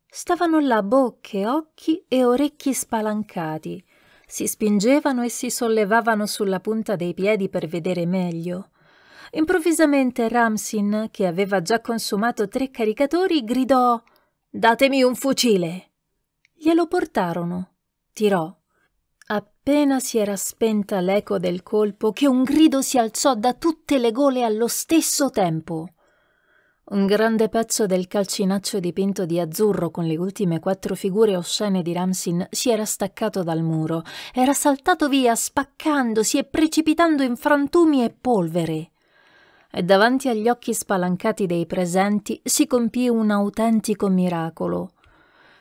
Stavano là bocche, occhi e orecchi spalancati, si spingevano e si sollevavano sulla punta dei piedi per vedere meglio. Improvvisamente Ramsin, che aveva già consumato tre caricatori, gridò Datemi un fucile! Glielo portarono. Tirò. Appena si era spenta l'eco del colpo che un grido si alzò da tutte le gole allo stesso tempo. Un grande pezzo del calcinaccio dipinto di azzurro con le ultime quattro figure oscene di Ramsin si era staccato dal muro, era saltato via spaccandosi e precipitando in frantumi e polvere. E davanti agli occhi spalancati dei presenti si compì un autentico miracolo.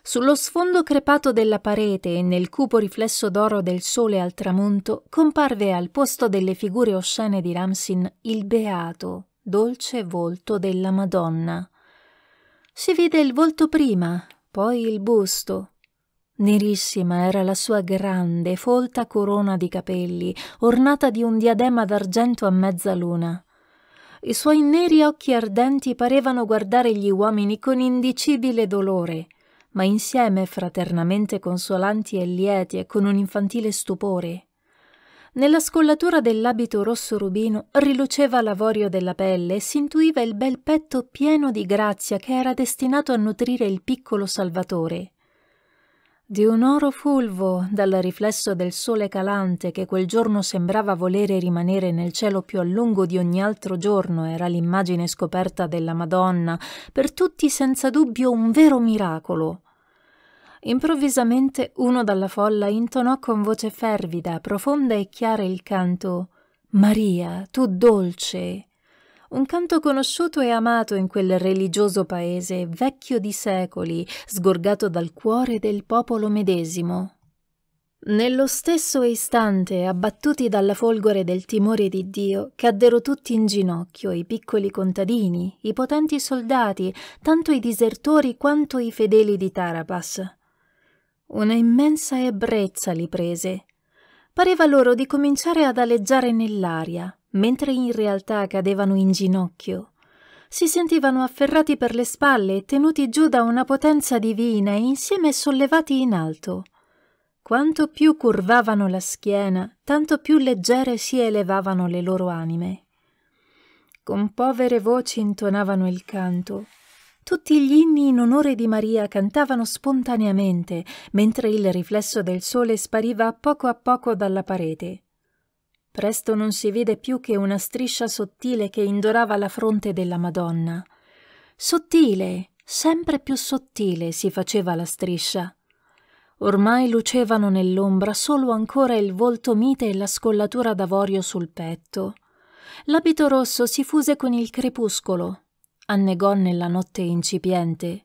Sullo sfondo crepato della parete e nel cupo riflesso d'oro del sole al tramonto comparve al posto delle figure oscene di Ramsin il beato dolce volto della Madonna. Si vide il volto prima, poi il busto. Nerissima era la sua grande, folta corona di capelli, ornata di un diadema d'argento a mezzaluna. I suoi neri occhi ardenti parevano guardare gli uomini con indicibile dolore, ma insieme fraternamente consolanti e lieti e con un infantile stupore. Nella scollatura dell'abito rosso rubino riluceva l'avorio della pelle e si intuiva il bel petto pieno di grazia che era destinato a nutrire il piccolo Salvatore. Di un oro fulvo, dal riflesso del sole calante che quel giorno sembrava volere rimanere nel cielo più a lungo di ogni altro giorno, era l'immagine scoperta della Madonna, per tutti senza dubbio un vero miracolo improvvisamente uno dalla folla intonò con voce fervida, profonda e chiara il canto Maria, tu dolce. Un canto conosciuto e amato in quel religioso paese, vecchio di secoli, sgorgato dal cuore del popolo medesimo. Nello stesso istante, abbattuti dalla folgore del timore di Dio, caddero tutti in ginocchio i piccoli contadini, i potenti soldati, tanto i disertori quanto i fedeli di Tarapas. Una immensa ebbrezza li prese. Pareva loro di cominciare ad aleggiare nell'aria, mentre in realtà cadevano in ginocchio. Si sentivano afferrati per le spalle tenuti giù da una potenza divina e insieme sollevati in alto. Quanto più curvavano la schiena, tanto più leggere si elevavano le loro anime. Con povere voci intonavano il canto, tutti gli inni in onore di Maria cantavano spontaneamente, mentre il riflesso del sole spariva poco a poco dalla parete. Presto non si vide più che una striscia sottile che indorava la fronte della Madonna. Sottile, sempre più sottile si faceva la striscia. Ormai lucevano nell'ombra solo ancora il volto mite e la scollatura d'avorio sul petto. L'abito rosso si fuse con il crepuscolo, annegò nella notte incipiente,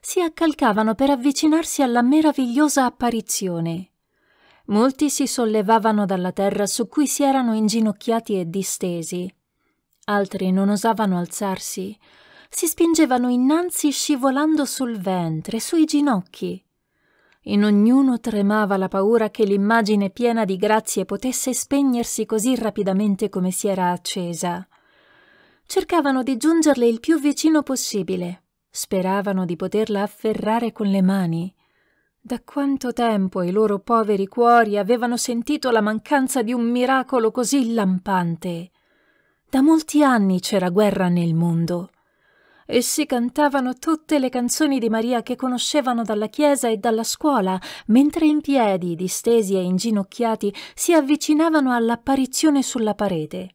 si accalcavano per avvicinarsi alla meravigliosa apparizione. Molti si sollevavano dalla terra su cui si erano inginocchiati e distesi. Altri non osavano alzarsi, si spingevano innanzi scivolando sul ventre, sui ginocchi. In ognuno tremava la paura che l'immagine piena di grazie potesse spegnersi così rapidamente come si era accesa cercavano di giungerle il più vicino possibile. Speravano di poterla afferrare con le mani. Da quanto tempo i loro poveri cuori avevano sentito la mancanza di un miracolo così lampante. Da molti anni c'era guerra nel mondo. Essi cantavano tutte le canzoni di Maria che conoscevano dalla chiesa e dalla scuola, mentre in piedi, distesi e inginocchiati, si avvicinavano all'apparizione sulla parete.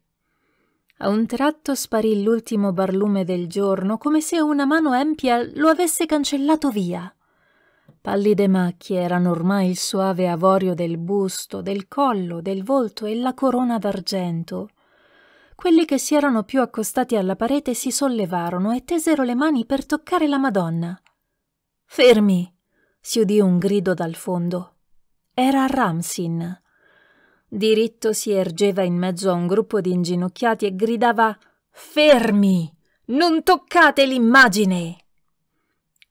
A un tratto sparì l'ultimo barlume del giorno, come se una mano empia lo avesse cancellato via. Pallide macchie erano ormai il suave avorio del busto, del collo, del volto e la corona d'argento. Quelli che si erano più accostati alla parete si sollevarono e tesero le mani per toccare la Madonna. Fermi! si udì un grido dal fondo. Era Ramsin. Diritto si ergeva in mezzo a un gruppo di inginocchiati e gridava Fermi! Non toccate l'immagine!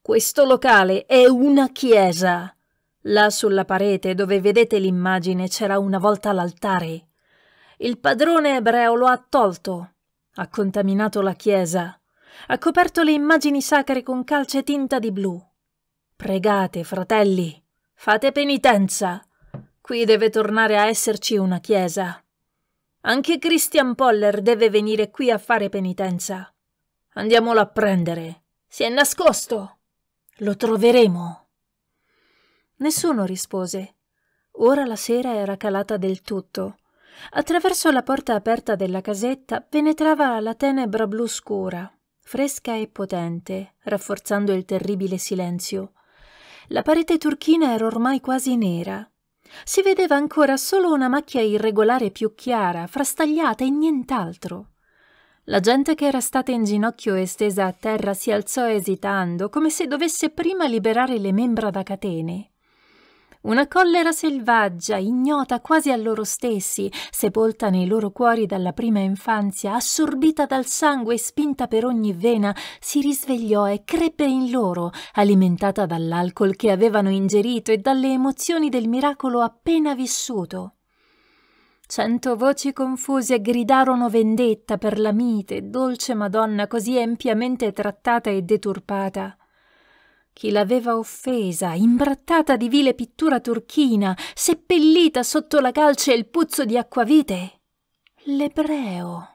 Questo locale è una chiesa. Là sulla parete dove vedete l'immagine c'era una volta l'altare. Il padrone ebreo lo ha tolto. Ha contaminato la chiesa. Ha coperto le immagini sacre con calce tinta di blu. Pregate, fratelli, fate penitenza. Qui deve tornare a esserci una chiesa. Anche Christian Poller deve venire qui a fare penitenza. Andiamolo a prendere. Si è nascosto. Lo troveremo. Nessuno rispose. Ora la sera era calata del tutto. Attraverso la porta aperta della casetta penetrava la tenebra blu scura, fresca e potente, rafforzando il terribile silenzio. La parete turchina era ormai quasi nera, si vedeva ancora solo una macchia irregolare più chiara, frastagliata e nient'altro. La gente che era stata in ginocchio e stesa a terra si alzò esitando, come se dovesse prima liberare le membra da catene. Una collera selvaggia, ignota quasi a loro stessi, sepolta nei loro cuori dalla prima infanzia, assorbita dal sangue e spinta per ogni vena, si risvegliò e crebbe in loro, alimentata dall'alcol che avevano ingerito e dalle emozioni del miracolo appena vissuto. Cento voci confuse gridarono vendetta per la mite, dolce Madonna così empiamente trattata e deturpata chi l'aveva offesa, imbrattata di vile pittura turchina, seppellita sotto la calce e il puzzo di acquavite? L'ebreo,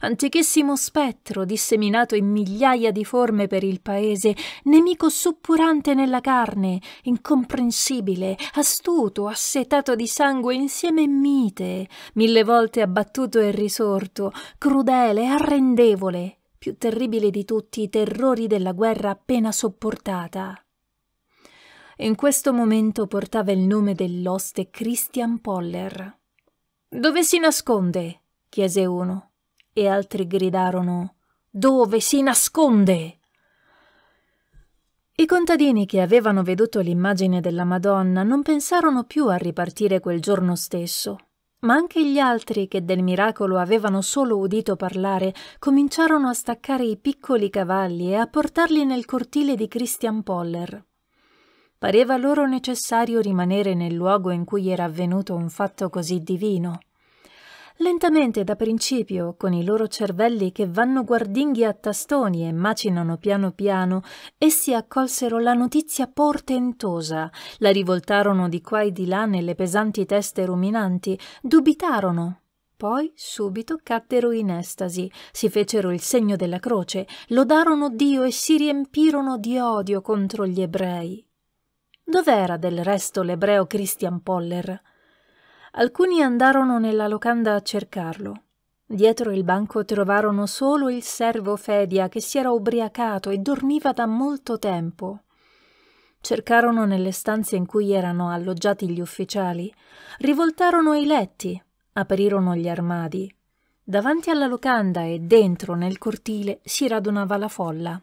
antichissimo spettro disseminato in migliaia di forme per il paese, nemico suppurante nella carne, incomprensibile, astuto, assetato di sangue insieme mite, mille volte abbattuto e risorto, crudele, arrendevole, più terribile di tutti i terrori della guerra appena sopportata. In questo momento portava il nome dell'oste Christian Poller. Dove si nasconde? chiese uno, e altri gridarono Dove si nasconde? I contadini che avevano veduto l'immagine della Madonna non pensarono più a ripartire quel giorno stesso. Ma anche gli altri che del miracolo avevano solo udito parlare cominciarono a staccare i piccoli cavalli e a portarli nel cortile di Christian Poller. Pareva loro necessario rimanere nel luogo in cui era avvenuto un fatto così divino. Lentamente da principio, con i loro cervelli che vanno guardinghi a tastoni e macinano piano piano, essi accolsero la notizia portentosa, la rivoltarono di qua e di là nelle pesanti teste ruminanti, dubitarono. Poi subito caddero in estasi, si fecero il segno della croce, lodarono Dio e si riempirono di odio contro gli ebrei. Dov'era del resto l'ebreo Christian Poller? Alcuni andarono nella locanda a cercarlo. Dietro il banco trovarono solo il servo Fedia che si era ubriacato e dormiva da molto tempo. Cercarono nelle stanze in cui erano alloggiati gli ufficiali, rivoltarono i letti, aprirono gli armadi. Davanti alla locanda e dentro nel cortile si radunava la folla.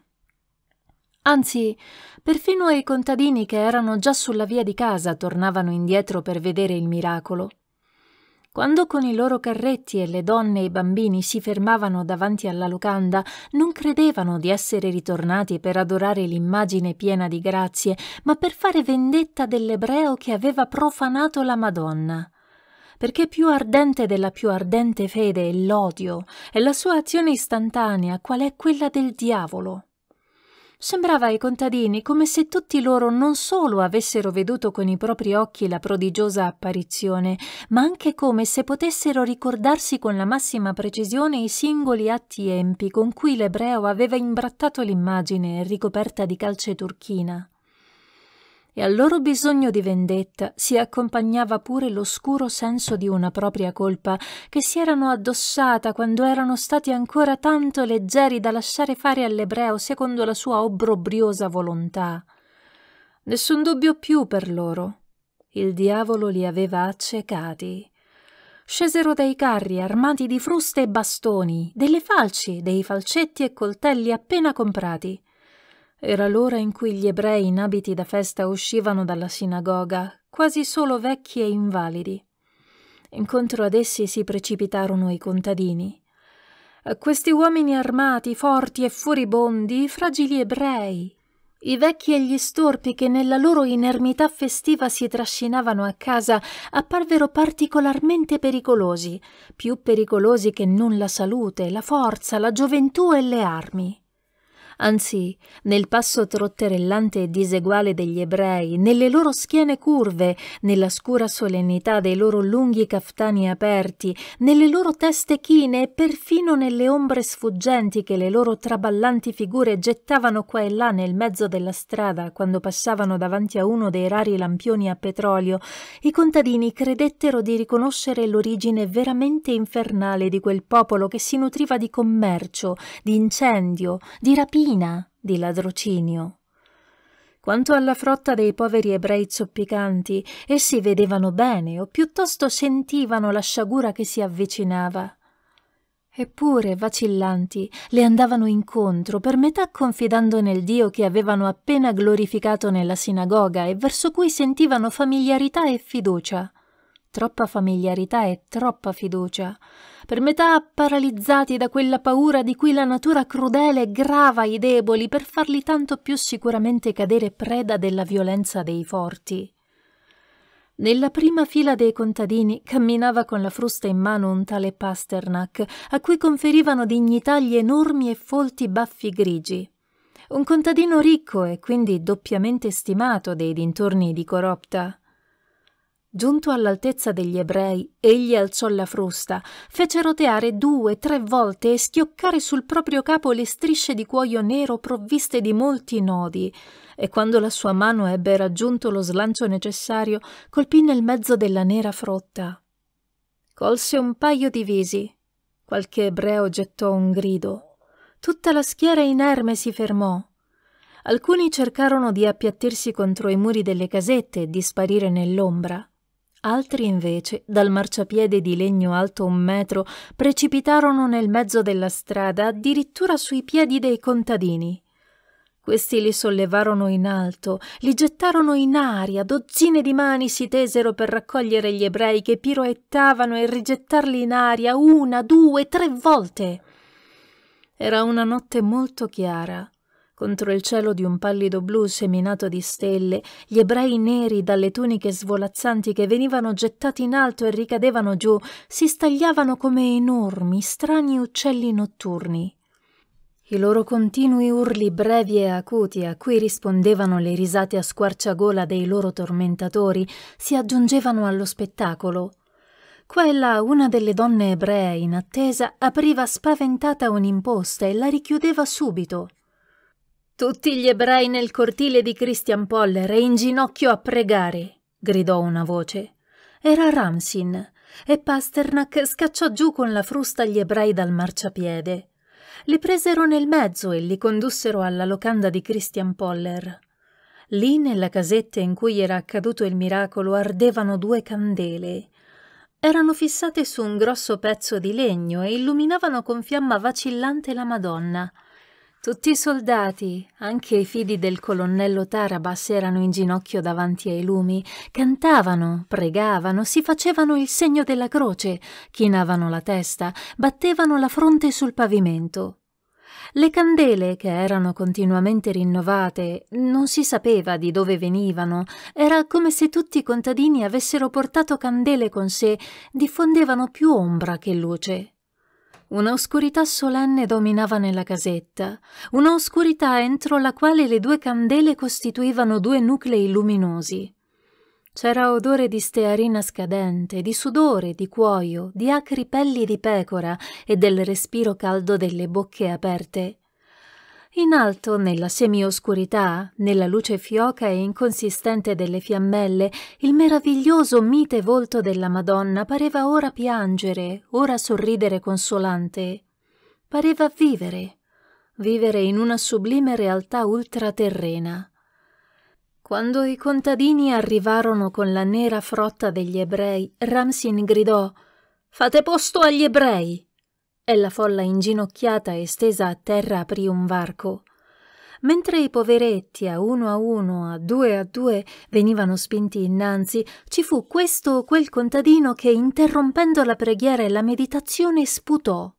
Anzi, perfino i contadini che erano già sulla via di casa tornavano indietro per vedere il miracolo. Quando con i loro carretti e le donne e i bambini si fermavano davanti alla locanda, non credevano di essere ritornati per adorare l'immagine piena di grazie, ma per fare vendetta dell'ebreo che aveva profanato la Madonna perché più ardente della più ardente fede è l'odio e la sua azione istantanea qual è quella del diavolo sembrava ai contadini come se tutti loro non solo avessero veduto con i propri occhi la prodigiosa apparizione, ma anche come se potessero ricordarsi con la massima precisione i singoli atti empi con cui l'ebreo aveva imbrattato l'immagine ricoperta di calce turchina e al loro bisogno di vendetta si accompagnava pure l'oscuro senso di una propria colpa che si erano addossata quando erano stati ancora tanto leggeri da lasciare fare all'ebreo secondo la sua obbrobriosa volontà. Nessun dubbio più per loro. Il diavolo li aveva accecati. Scesero dai carri armati di fruste e bastoni, delle falci, dei falcetti e coltelli appena comprati era l'ora in cui gli ebrei in abiti da festa uscivano dalla sinagoga, quasi solo vecchi e invalidi. Incontro ad essi si precipitarono i contadini. Questi uomini armati, forti e furibondi, fragili ebrei, i vecchi e gli storpi che nella loro inermità festiva si trascinavano a casa apparvero particolarmente pericolosi, più pericolosi che non la salute, la forza, la gioventù e le armi. Anzi, nel passo trotterellante e diseguale degli ebrei, nelle loro schiene curve, nella scura solennità dei loro lunghi caftani aperti, nelle loro teste chine e perfino nelle ombre sfuggenti che le loro traballanti figure gettavano qua e là nel mezzo della strada quando passavano davanti a uno dei rari lampioni a petrolio, i contadini credettero di riconoscere l'origine veramente infernale di quel popolo che si nutriva di commercio, di incendio, di rapina rapina, di ladrocinio. Quanto alla frotta dei poveri ebrei zoppicanti, essi vedevano bene o piuttosto sentivano la sciagura che si avvicinava. Eppure, vacillanti, le andavano incontro, per metà confidando nel Dio che avevano appena glorificato nella sinagoga e verso cui sentivano familiarità e fiducia troppa familiarità e troppa fiducia, per metà paralizzati da quella paura di cui la natura crudele grava i deboli per farli tanto più sicuramente cadere preda della violenza dei forti. Nella prima fila dei contadini camminava con la frusta in mano un tale Pasternak, a cui conferivano dignità gli enormi e folti baffi grigi. Un contadino ricco e quindi doppiamente stimato dei dintorni di Coropta. Giunto all'altezza degli ebrei, egli alzò la frusta, fece roteare due, tre volte e schioccare sul proprio capo le strisce di cuoio nero provviste di molti nodi, e quando la sua mano ebbe raggiunto lo slancio necessario, colpì nel mezzo della nera frotta. Colse un paio di visi. Qualche ebreo gettò un grido. Tutta la schiera inerme si fermò. Alcuni cercarono di appiattirsi contro i muri delle casette e di sparire nell'ombra. Altri invece, dal marciapiede di legno alto un metro, precipitarono nel mezzo della strada, addirittura sui piedi dei contadini. Questi li sollevarono in alto, li gettarono in aria, dozzine di mani si tesero per raccogliere gli ebrei che piroettavano e rigettarli in aria una, due, tre volte. Era una notte molto chiara. Contro il cielo di un pallido blu seminato di stelle, gli ebrei neri dalle tuniche svolazzanti che venivano gettati in alto e ricadevano giù, si stagliavano come enormi, strani uccelli notturni. I loro continui urli brevi e acuti, a cui rispondevano le risate a squarciagola dei loro tormentatori, si aggiungevano allo spettacolo. Qua e là una delle donne ebree in attesa apriva spaventata un'imposta e la richiudeva subito. Tutti gli ebrei nel cortile di Christian Poller e in ginocchio a pregare, gridò una voce. Era Ramsin, e Pasternak scacciò giù con la frusta gli ebrei dal marciapiede. Li presero nel mezzo e li condussero alla locanda di Christian Poller. Lì, nella casetta in cui era accaduto il miracolo, ardevano due candele. Erano fissate su un grosso pezzo di legno e illuminavano con fiamma vacillante la Madonna. Tutti i soldati, anche i fidi del colonnello Tarabas, erano in ginocchio davanti ai lumi, cantavano, pregavano, si facevano il segno della croce, chinavano la testa, battevano la fronte sul pavimento. Le candele, che erano continuamente rinnovate, non si sapeva di dove venivano, era come se tutti i contadini avessero portato candele con sé, diffondevano più ombra che luce. Una oscurità solenne dominava nella casetta, una oscurità entro la quale le due candele costituivano due nuclei luminosi. C'era odore di stearina scadente, di sudore, di cuoio, di acri pelli di pecora e del respiro caldo delle bocche aperte. In alto, nella semioscurità, nella luce fioca e inconsistente delle fiammelle, il meraviglioso mite volto della Madonna pareva ora piangere, ora sorridere consolante. Pareva vivere, vivere in una sublime realtà ultraterrena. Quando i contadini arrivarono con la nera frotta degli ebrei, Ramsin gridò Fate posto agli ebrei! e la folla inginocchiata e stesa a terra aprì un varco. Mentre i poveretti a uno a uno, a due a due, venivano spinti innanzi, ci fu questo o quel contadino che, interrompendo la preghiera e la meditazione, sputò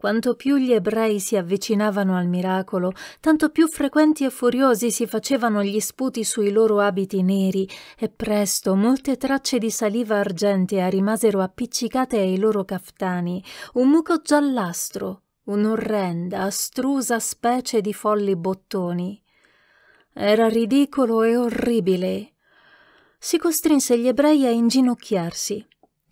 quanto più gli ebrei si avvicinavano al miracolo, tanto più frequenti e furiosi si facevano gli sputi sui loro abiti neri, e presto molte tracce di saliva argentea rimasero appiccicate ai loro caftani, un muco giallastro, un'orrenda, astrusa specie di folli bottoni. Era ridicolo e orribile. Si costrinse gli ebrei a inginocchiarsi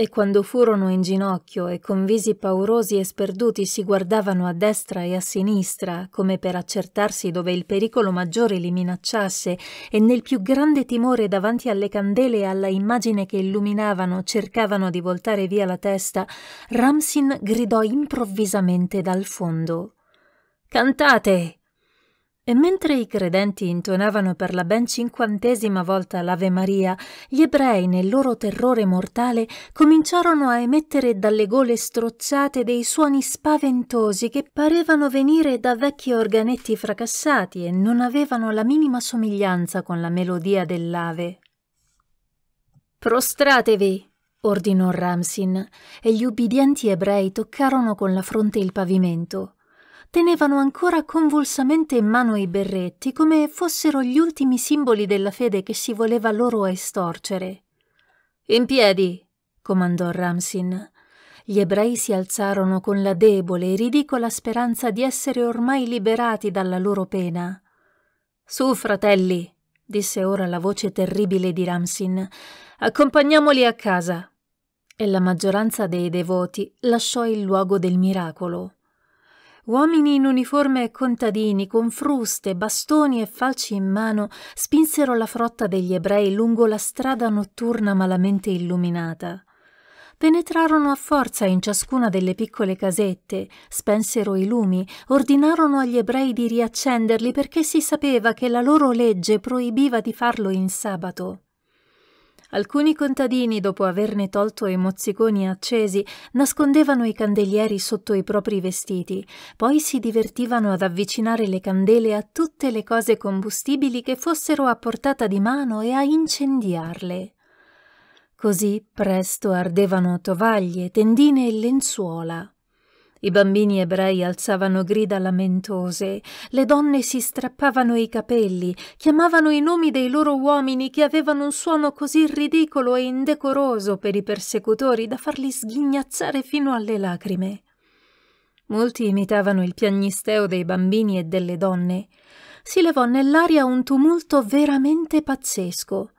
e quando furono in ginocchio e con visi paurosi e sperduti si guardavano a destra e a sinistra, come per accertarsi dove il pericolo maggiore li minacciasse, e nel più grande timore davanti alle candele e alla immagine che illuminavano cercavano di voltare via la testa, Ramsin gridò improvvisamente dal fondo Cantate! E mentre i credenti intonavano per la ben cinquantesima volta l'Ave Maria, gli ebrei, nel loro terrore mortale, cominciarono a emettere dalle gole strozzate dei suoni spaventosi che parevano venire da vecchi organetti fracassati e non avevano la minima somiglianza con la melodia dell'Ave. Prostratevi! ordinò Ramsin, e gli ubbidienti ebrei toccarono con la fronte il pavimento tenevano ancora convulsamente in mano i berretti come fossero gli ultimi simboli della fede che si voleva loro estorcere. In piedi, comandò Ramsin. Gli ebrei si alzarono con la debole e ridicola speranza di essere ormai liberati dalla loro pena. Su, fratelli, disse ora la voce terribile di Ramsin, accompagniamoli a casa. E la maggioranza dei devoti lasciò il luogo del miracolo. Uomini in uniforme e contadini, con fruste, bastoni e falci in mano, spinsero la frotta degli ebrei lungo la strada notturna malamente illuminata. Penetrarono a forza in ciascuna delle piccole casette, spensero i lumi, ordinarono agli ebrei di riaccenderli perché si sapeva che la loro legge proibiva di farlo in sabato. Alcuni contadini, dopo averne tolto i mozziconi accesi, nascondevano i candelieri sotto i propri vestiti, poi si divertivano ad avvicinare le candele a tutte le cose combustibili che fossero a portata di mano e a incendiarle. Così presto ardevano tovaglie, tendine e lenzuola. I bambini ebrei alzavano grida lamentose, le donne si strappavano i capelli, chiamavano i nomi dei loro uomini che avevano un suono così ridicolo e indecoroso per i persecutori da farli sghignazzare fino alle lacrime. Molti imitavano il piagnisteo dei bambini e delle donne. Si levò nell'aria un tumulto veramente pazzesco.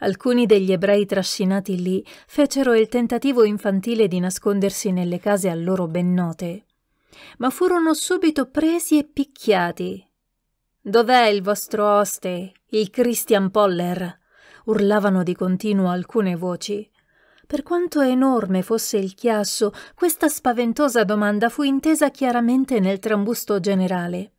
Alcuni degli ebrei trascinati lì fecero il tentativo infantile di nascondersi nelle case a loro ben note, ma furono subito presi e picchiati. Dov'è il vostro oste, il Christian Poller? urlavano di continuo alcune voci. Per quanto enorme fosse il chiasso, questa spaventosa domanda fu intesa chiaramente nel trambusto generale.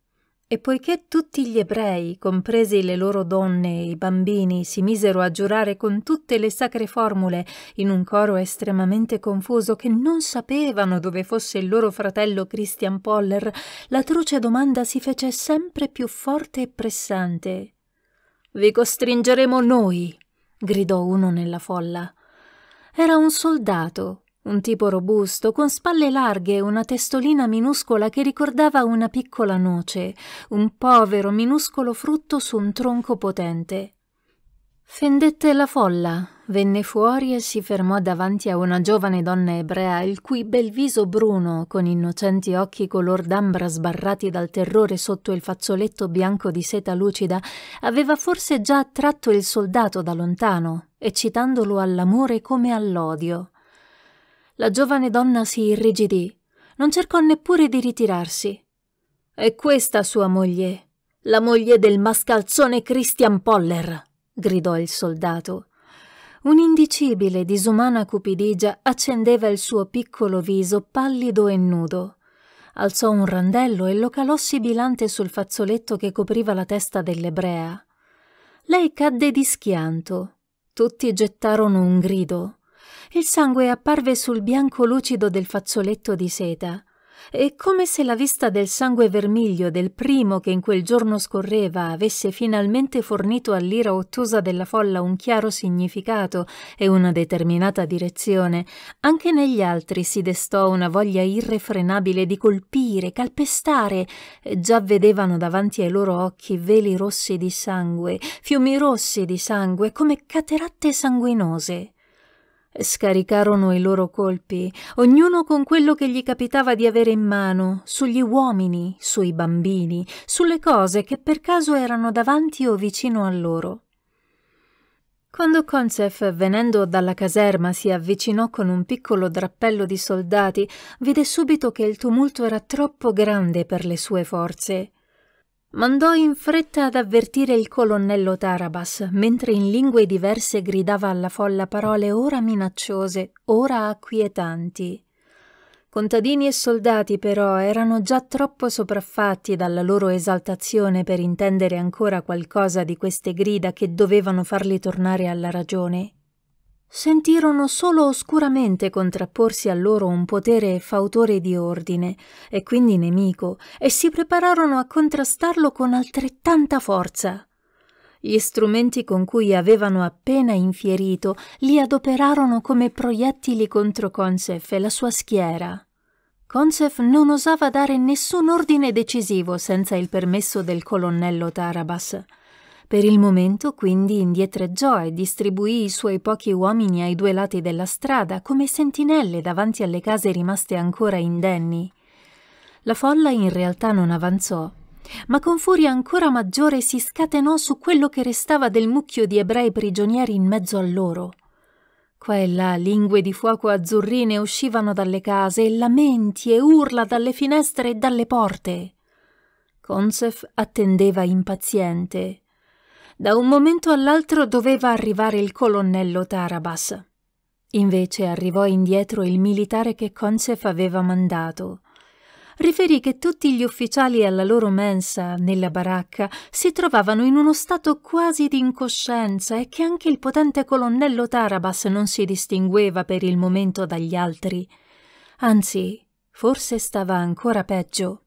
E poiché tutti gli ebrei, compresi le loro donne e i bambini, si misero a giurare con tutte le sacre formule in un coro estremamente confuso che non sapevano dove fosse il loro fratello Christian Poller, l'atroce domanda si fece sempre più forte e pressante. Vi costringeremo noi, gridò uno nella folla. Era un soldato, un tipo robusto, con spalle larghe e una testolina minuscola che ricordava una piccola noce, un povero minuscolo frutto su un tronco potente. Fendette la folla, venne fuori e si fermò davanti a una giovane donna ebrea, il cui bel viso bruno, con innocenti occhi color d'ambra sbarrati dal terrore sotto il fazzoletto bianco di seta lucida, aveva forse già attratto il soldato da lontano, eccitandolo all'amore come all'odio. La giovane donna si irrigidì, non cercò neppure di ritirarsi. È questa sua moglie, la moglie del mascalzone Christian Poller, gridò il soldato. Un'indicibile, disumana cupidigia accendeva il suo piccolo viso pallido e nudo. Alzò un randello e lo calò sibilante sul fazzoletto che copriva la testa dell'ebrea. Lei cadde di schianto. Tutti gettarono un grido. Il sangue apparve sul bianco lucido del fazzoletto di seta e come se la vista del sangue vermiglio del primo che in quel giorno scorreva avesse finalmente fornito all'ira ottusa della folla un chiaro significato e una determinata direzione, anche negli altri si destò una voglia irrefrenabile di colpire, calpestare. Eh, già vedevano davanti ai loro occhi veli rossi di sangue, fiumi rossi di sangue, come cateratte sanguinose. Scaricarono i loro colpi, ognuno con quello che gli capitava di avere in mano, sugli uomini, sui bambini, sulle cose che per caso erano davanti o vicino a loro. Quando Konsef, venendo dalla caserma, si avvicinò con un piccolo drappello di soldati, vide subito che il tumulto era troppo grande per le sue forze. Mandò in fretta ad avvertire il colonnello Tarabas, mentre in lingue diverse gridava alla folla parole ora minacciose, ora acquietanti. Contadini e soldati però erano già troppo sopraffatti dalla loro esaltazione per intendere ancora qualcosa di queste grida che dovevano farli tornare alla ragione sentirono solo oscuramente contrapporsi a loro un potere fautore di ordine e quindi nemico e si prepararono a contrastarlo con altrettanta forza. Gli strumenti con cui avevano appena infierito li adoperarono come proiettili contro Concef e la sua schiera. Concef non osava dare nessun ordine decisivo senza il permesso del colonnello Tarabas per il momento quindi indietreggiò e distribuì i suoi pochi uomini ai due lati della strada come sentinelle davanti alle case rimaste ancora indenni. La folla in realtà non avanzò, ma con furia ancora maggiore si scatenò su quello che restava del mucchio di ebrei prigionieri in mezzo a loro. Qua e là lingue di fuoco azzurrine uscivano dalle case e lamenti e urla dalle finestre e dalle porte. Konsef attendeva impaziente. Da un momento all'altro doveva arrivare il colonnello Tarabas. Invece arrivò indietro il militare che Concef aveva mandato. Riferì che tutti gli ufficiali alla loro mensa, nella baracca, si trovavano in uno stato quasi di incoscienza e che anche il potente colonnello Tarabas non si distingueva per il momento dagli altri. Anzi, forse stava ancora peggio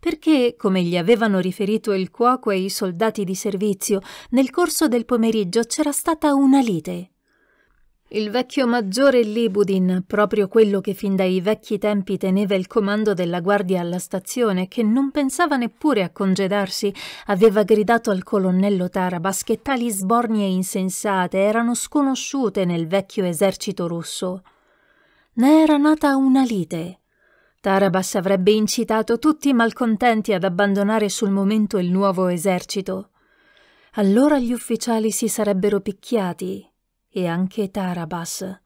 perché, come gli avevano riferito il cuoco e i soldati di servizio, nel corso del pomeriggio c'era stata una lite. Il vecchio maggiore Libudin, proprio quello che fin dai vecchi tempi teneva il comando della guardia alla stazione, che non pensava neppure a congedarsi, aveva gridato al colonnello Tarabas che tali sbornie insensate erano sconosciute nel vecchio esercito russo. Ne era nata una lite. Tarabas avrebbe incitato tutti i malcontenti ad abbandonare sul momento il nuovo esercito. Allora gli ufficiali si sarebbero picchiati, e anche Tarabas.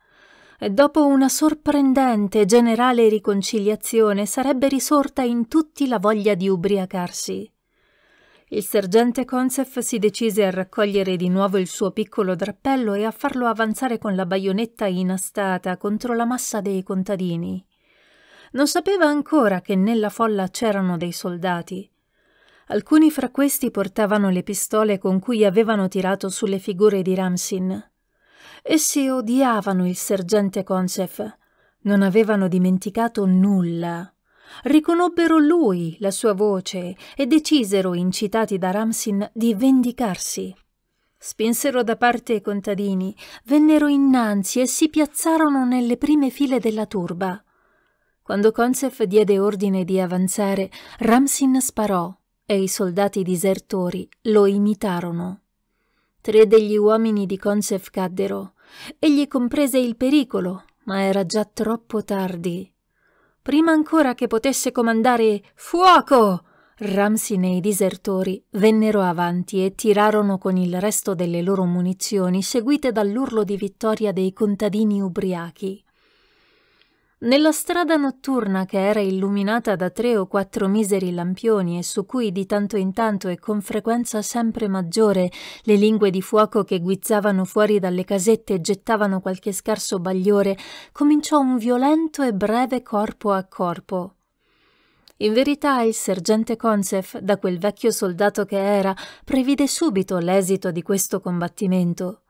E dopo una sorprendente generale riconciliazione sarebbe risorta in tutti la voglia di ubriacarsi. Il sergente Konsef si decise a raccogliere di nuovo il suo piccolo drappello e a farlo avanzare con la baionetta inastata contro la massa dei contadini non sapeva ancora che nella folla c'erano dei soldati. Alcuni fra questi portavano le pistole con cui avevano tirato sulle figure di Ramsin. Essi odiavano il sergente Konsef. Non avevano dimenticato nulla. Riconobbero lui, la sua voce, e decisero, incitati da Ramsin, di vendicarsi. Spinsero da parte i contadini, vennero innanzi e si piazzarono nelle prime file della turba. Quando Konsef diede ordine di avanzare, Ramsin sparò e i soldati disertori lo imitarono. Tre degli uomini di Konsef caddero. Egli comprese il pericolo, ma era già troppo tardi. Prima ancora che potesse comandare fuoco, Ramsin e i disertori vennero avanti e tirarono con il resto delle loro munizioni, seguite dall'urlo di vittoria dei contadini ubriachi. Nella strada notturna che era illuminata da tre o quattro miseri lampioni e su cui di tanto in tanto e con frequenza sempre maggiore le lingue di fuoco che guizzavano fuori dalle casette gettavano qualche scarso bagliore, cominciò un violento e breve corpo a corpo. In verità il sergente Konsef, da quel vecchio soldato che era, previde subito l'esito di questo combattimento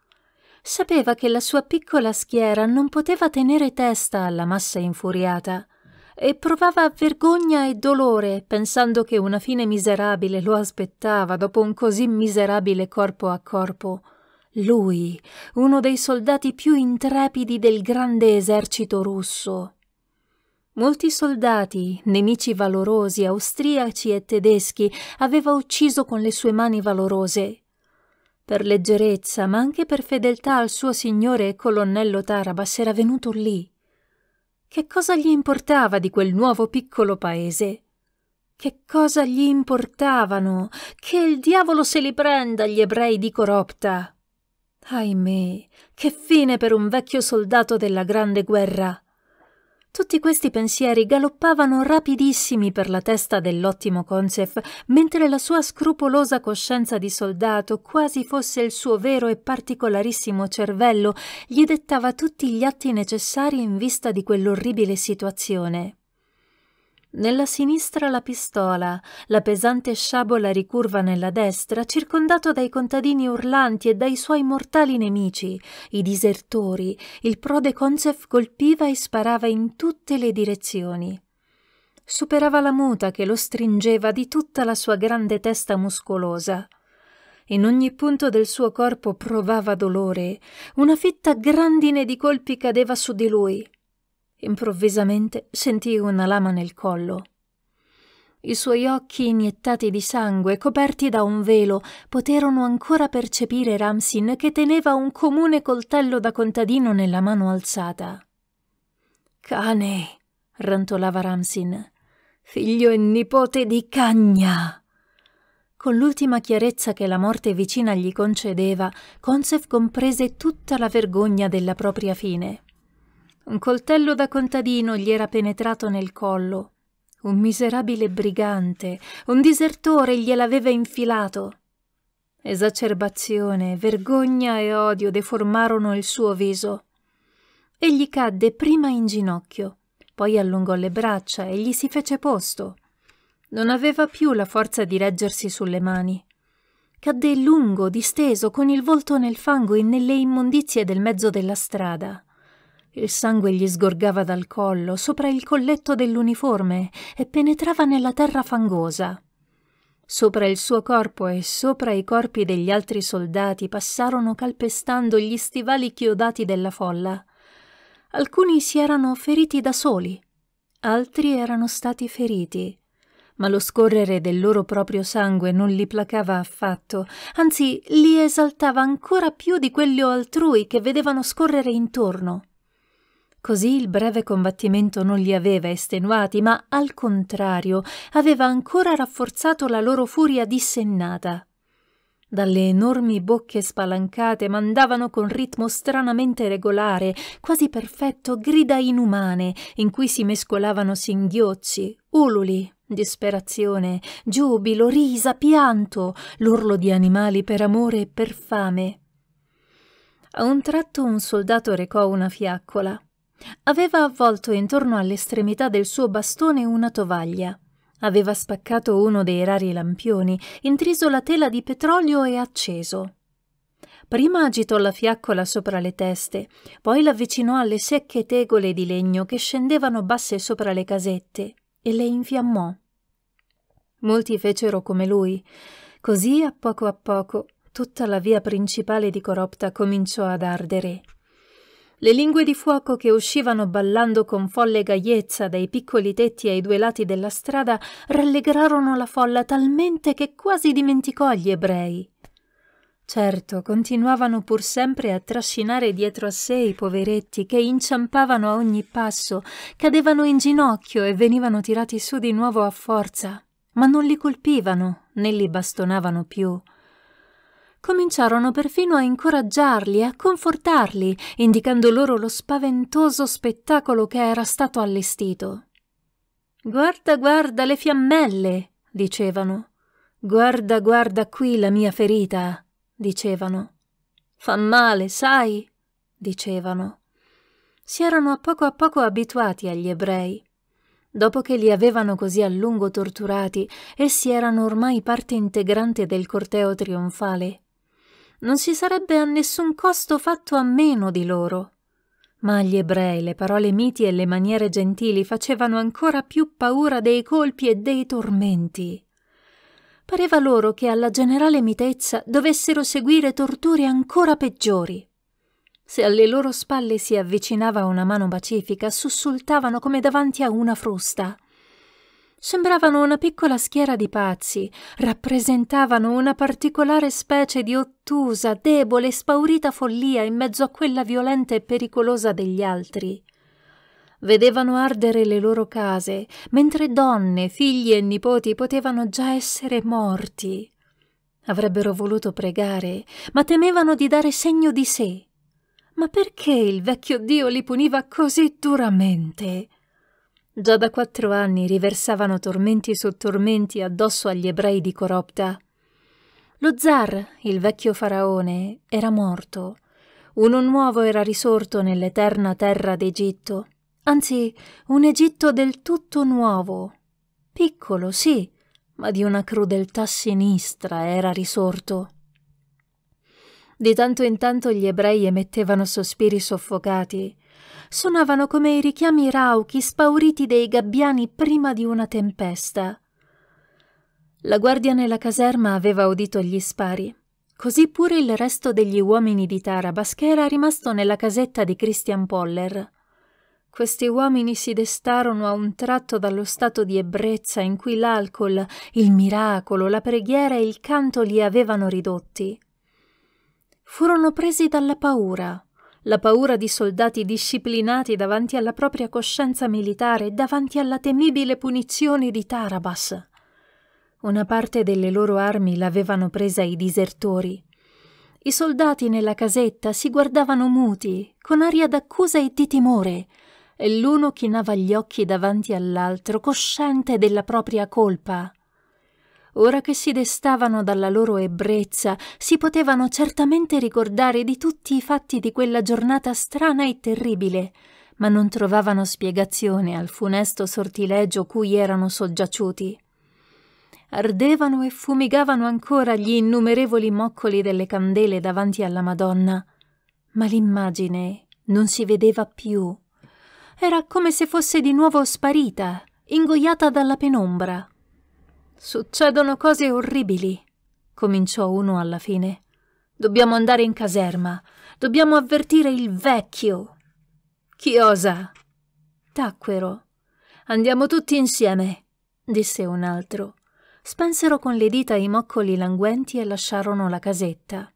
sapeva che la sua piccola schiera non poteva tenere testa alla massa infuriata e provava vergogna e dolore pensando che una fine miserabile lo aspettava dopo un così miserabile corpo a corpo. Lui, uno dei soldati più intrepidi del grande esercito russo. Molti soldati, nemici valorosi, austriaci e tedeschi, aveva ucciso con le sue mani valorose per leggerezza, ma anche per fedeltà al suo signore e colonnello Tarabas, era venuto lì. Che cosa gli importava di quel nuovo piccolo paese? Che cosa gli importavano? Che il diavolo se li prenda gli ebrei di Coropta! Ahimè, che fine per un vecchio soldato della Grande Guerra! Tutti questi pensieri galoppavano rapidissimi per la testa dell'ottimo Concef, mentre la sua scrupolosa coscienza di soldato, quasi fosse il suo vero e particolarissimo cervello, gli dettava tutti gli atti necessari in vista di quell'orribile situazione. Nella sinistra la pistola, la pesante sciabola ricurva nella destra, circondato dai contadini urlanti e dai suoi mortali nemici, i disertori, il prode Concef colpiva e sparava in tutte le direzioni. Superava la muta che lo stringeva di tutta la sua grande testa muscolosa. In ogni punto del suo corpo provava dolore, una fitta grandine di colpi cadeva su di lui. Improvvisamente sentì una lama nel collo. I suoi occhi iniettati di sangue, coperti da un velo, poterono ancora percepire Ramsin che teneva un comune coltello da contadino nella mano alzata. Cane, rantolava Ramsin, figlio e nipote di cagna. Con l'ultima chiarezza che la morte vicina gli concedeva, Konsef comprese tutta la vergogna della propria fine. Un coltello da contadino gli era penetrato nel collo. Un miserabile brigante, un disertore gliel'aveva infilato. Esacerbazione, vergogna e odio deformarono il suo viso. Egli cadde prima in ginocchio, poi allungò le braccia e gli si fece posto. Non aveva più la forza di reggersi sulle mani. Cadde lungo, disteso, con il volto nel fango e nelle immondizie del mezzo della strada. Il sangue gli sgorgava dal collo, sopra il colletto dell'uniforme, e penetrava nella terra fangosa. Sopra il suo corpo e sopra i corpi degli altri soldati passarono calpestando gli stivali chiodati della folla. Alcuni si erano feriti da soli, altri erano stati feriti, ma lo scorrere del loro proprio sangue non li placava affatto, anzi li esaltava ancora più di quello altrui che vedevano scorrere intorno. Così il breve combattimento non li aveva estenuati, ma al contrario aveva ancora rafforzato la loro furia dissennata. Dalle enormi bocche spalancate mandavano con ritmo stranamente regolare, quasi perfetto, grida inumane, in cui si mescolavano singhiozzi, ululi, disperazione, giubilo, risa, pianto, l'urlo di animali per amore e per fame. A un tratto un soldato recò una fiaccola. Aveva avvolto intorno all'estremità del suo bastone una tovaglia. Aveva spaccato uno dei rari lampioni, intriso la tela di petrolio e acceso. Prima agitò la fiaccola sopra le teste, poi l'avvicinò alle secche tegole di legno che scendevano basse sopra le casette e le infiammò. Molti fecero come lui. Così, a poco a poco, tutta la via principale di Coropta cominciò ad ardere le lingue di fuoco che uscivano ballando con folle gaiezza dai piccoli tetti ai due lati della strada rallegrarono la folla talmente che quasi dimenticò gli ebrei. Certo, continuavano pur sempre a trascinare dietro a sé i poveretti che inciampavano a ogni passo, cadevano in ginocchio e venivano tirati su di nuovo a forza, ma non li colpivano né li bastonavano più cominciarono perfino a incoraggiarli e a confortarli, indicando loro lo spaventoso spettacolo che era stato allestito. Guarda, guarda le fiammelle, dicevano. Guarda, guarda qui la mia ferita, dicevano. Fa male, sai, dicevano. Si erano a poco a poco abituati agli ebrei. Dopo che li avevano così a lungo torturati, essi erano ormai parte integrante del corteo trionfale non si sarebbe a nessun costo fatto a meno di loro. Ma agli ebrei le parole miti e le maniere gentili facevano ancora più paura dei colpi e dei tormenti. Pareva loro che alla generale mitezza dovessero seguire torture ancora peggiori. Se alle loro spalle si avvicinava una mano pacifica, sussultavano come davanti a una frusta. Sembravano una piccola schiera di pazzi, rappresentavano una particolare specie di ottusa, debole e spaurita follia in mezzo a quella violenta e pericolosa degli altri. Vedevano ardere le loro case, mentre donne, figli e nipoti potevano già essere morti. Avrebbero voluto pregare, ma temevano di dare segno di sé. Ma perché il vecchio Dio li puniva così duramente? Già da quattro anni riversavano tormenti su tormenti addosso agli ebrei di Coropta. Lo zar, il vecchio faraone, era morto. Uno nuovo era risorto nell'eterna terra d'Egitto, anzi un Egitto del tutto nuovo. Piccolo, sì, ma di una crudeltà sinistra era risorto. Di tanto in tanto gli ebrei emettevano sospiri soffocati, suonavano come i richiami rauchi spauriti dei gabbiani prima di una tempesta. La guardia nella caserma aveva udito gli spari. Così pure il resto degli uomini di Tarabas che era rimasto nella casetta di Christian Poller. Questi uomini si destarono a un tratto dallo stato di ebbrezza in cui l'alcol, il miracolo, la preghiera e il canto li avevano ridotti. Furono presi dalla paura, la paura di soldati disciplinati davanti alla propria coscienza militare, davanti alla temibile punizione di Tarabas. Una parte delle loro armi l'avevano presa i disertori. I soldati nella casetta si guardavano muti, con aria d'accusa e di timore, e l'uno chinava gli occhi davanti all'altro, cosciente della propria colpa ora che si destavano dalla loro ebbrezza, si potevano certamente ricordare di tutti i fatti di quella giornata strana e terribile, ma non trovavano spiegazione al funesto sortilegio cui erano soggiaciuti. Ardevano e fumigavano ancora gli innumerevoli moccoli delle candele davanti alla Madonna, ma l'immagine non si vedeva più. Era come se fosse di nuovo sparita, ingoiata dalla penombra. Succedono cose orribili, cominciò uno alla fine. Dobbiamo andare in caserma. Dobbiamo avvertire il vecchio. Chi osa? Tacquero. Andiamo tutti insieme, disse un altro. Spensero con le dita i moccoli languenti e lasciarono la casetta.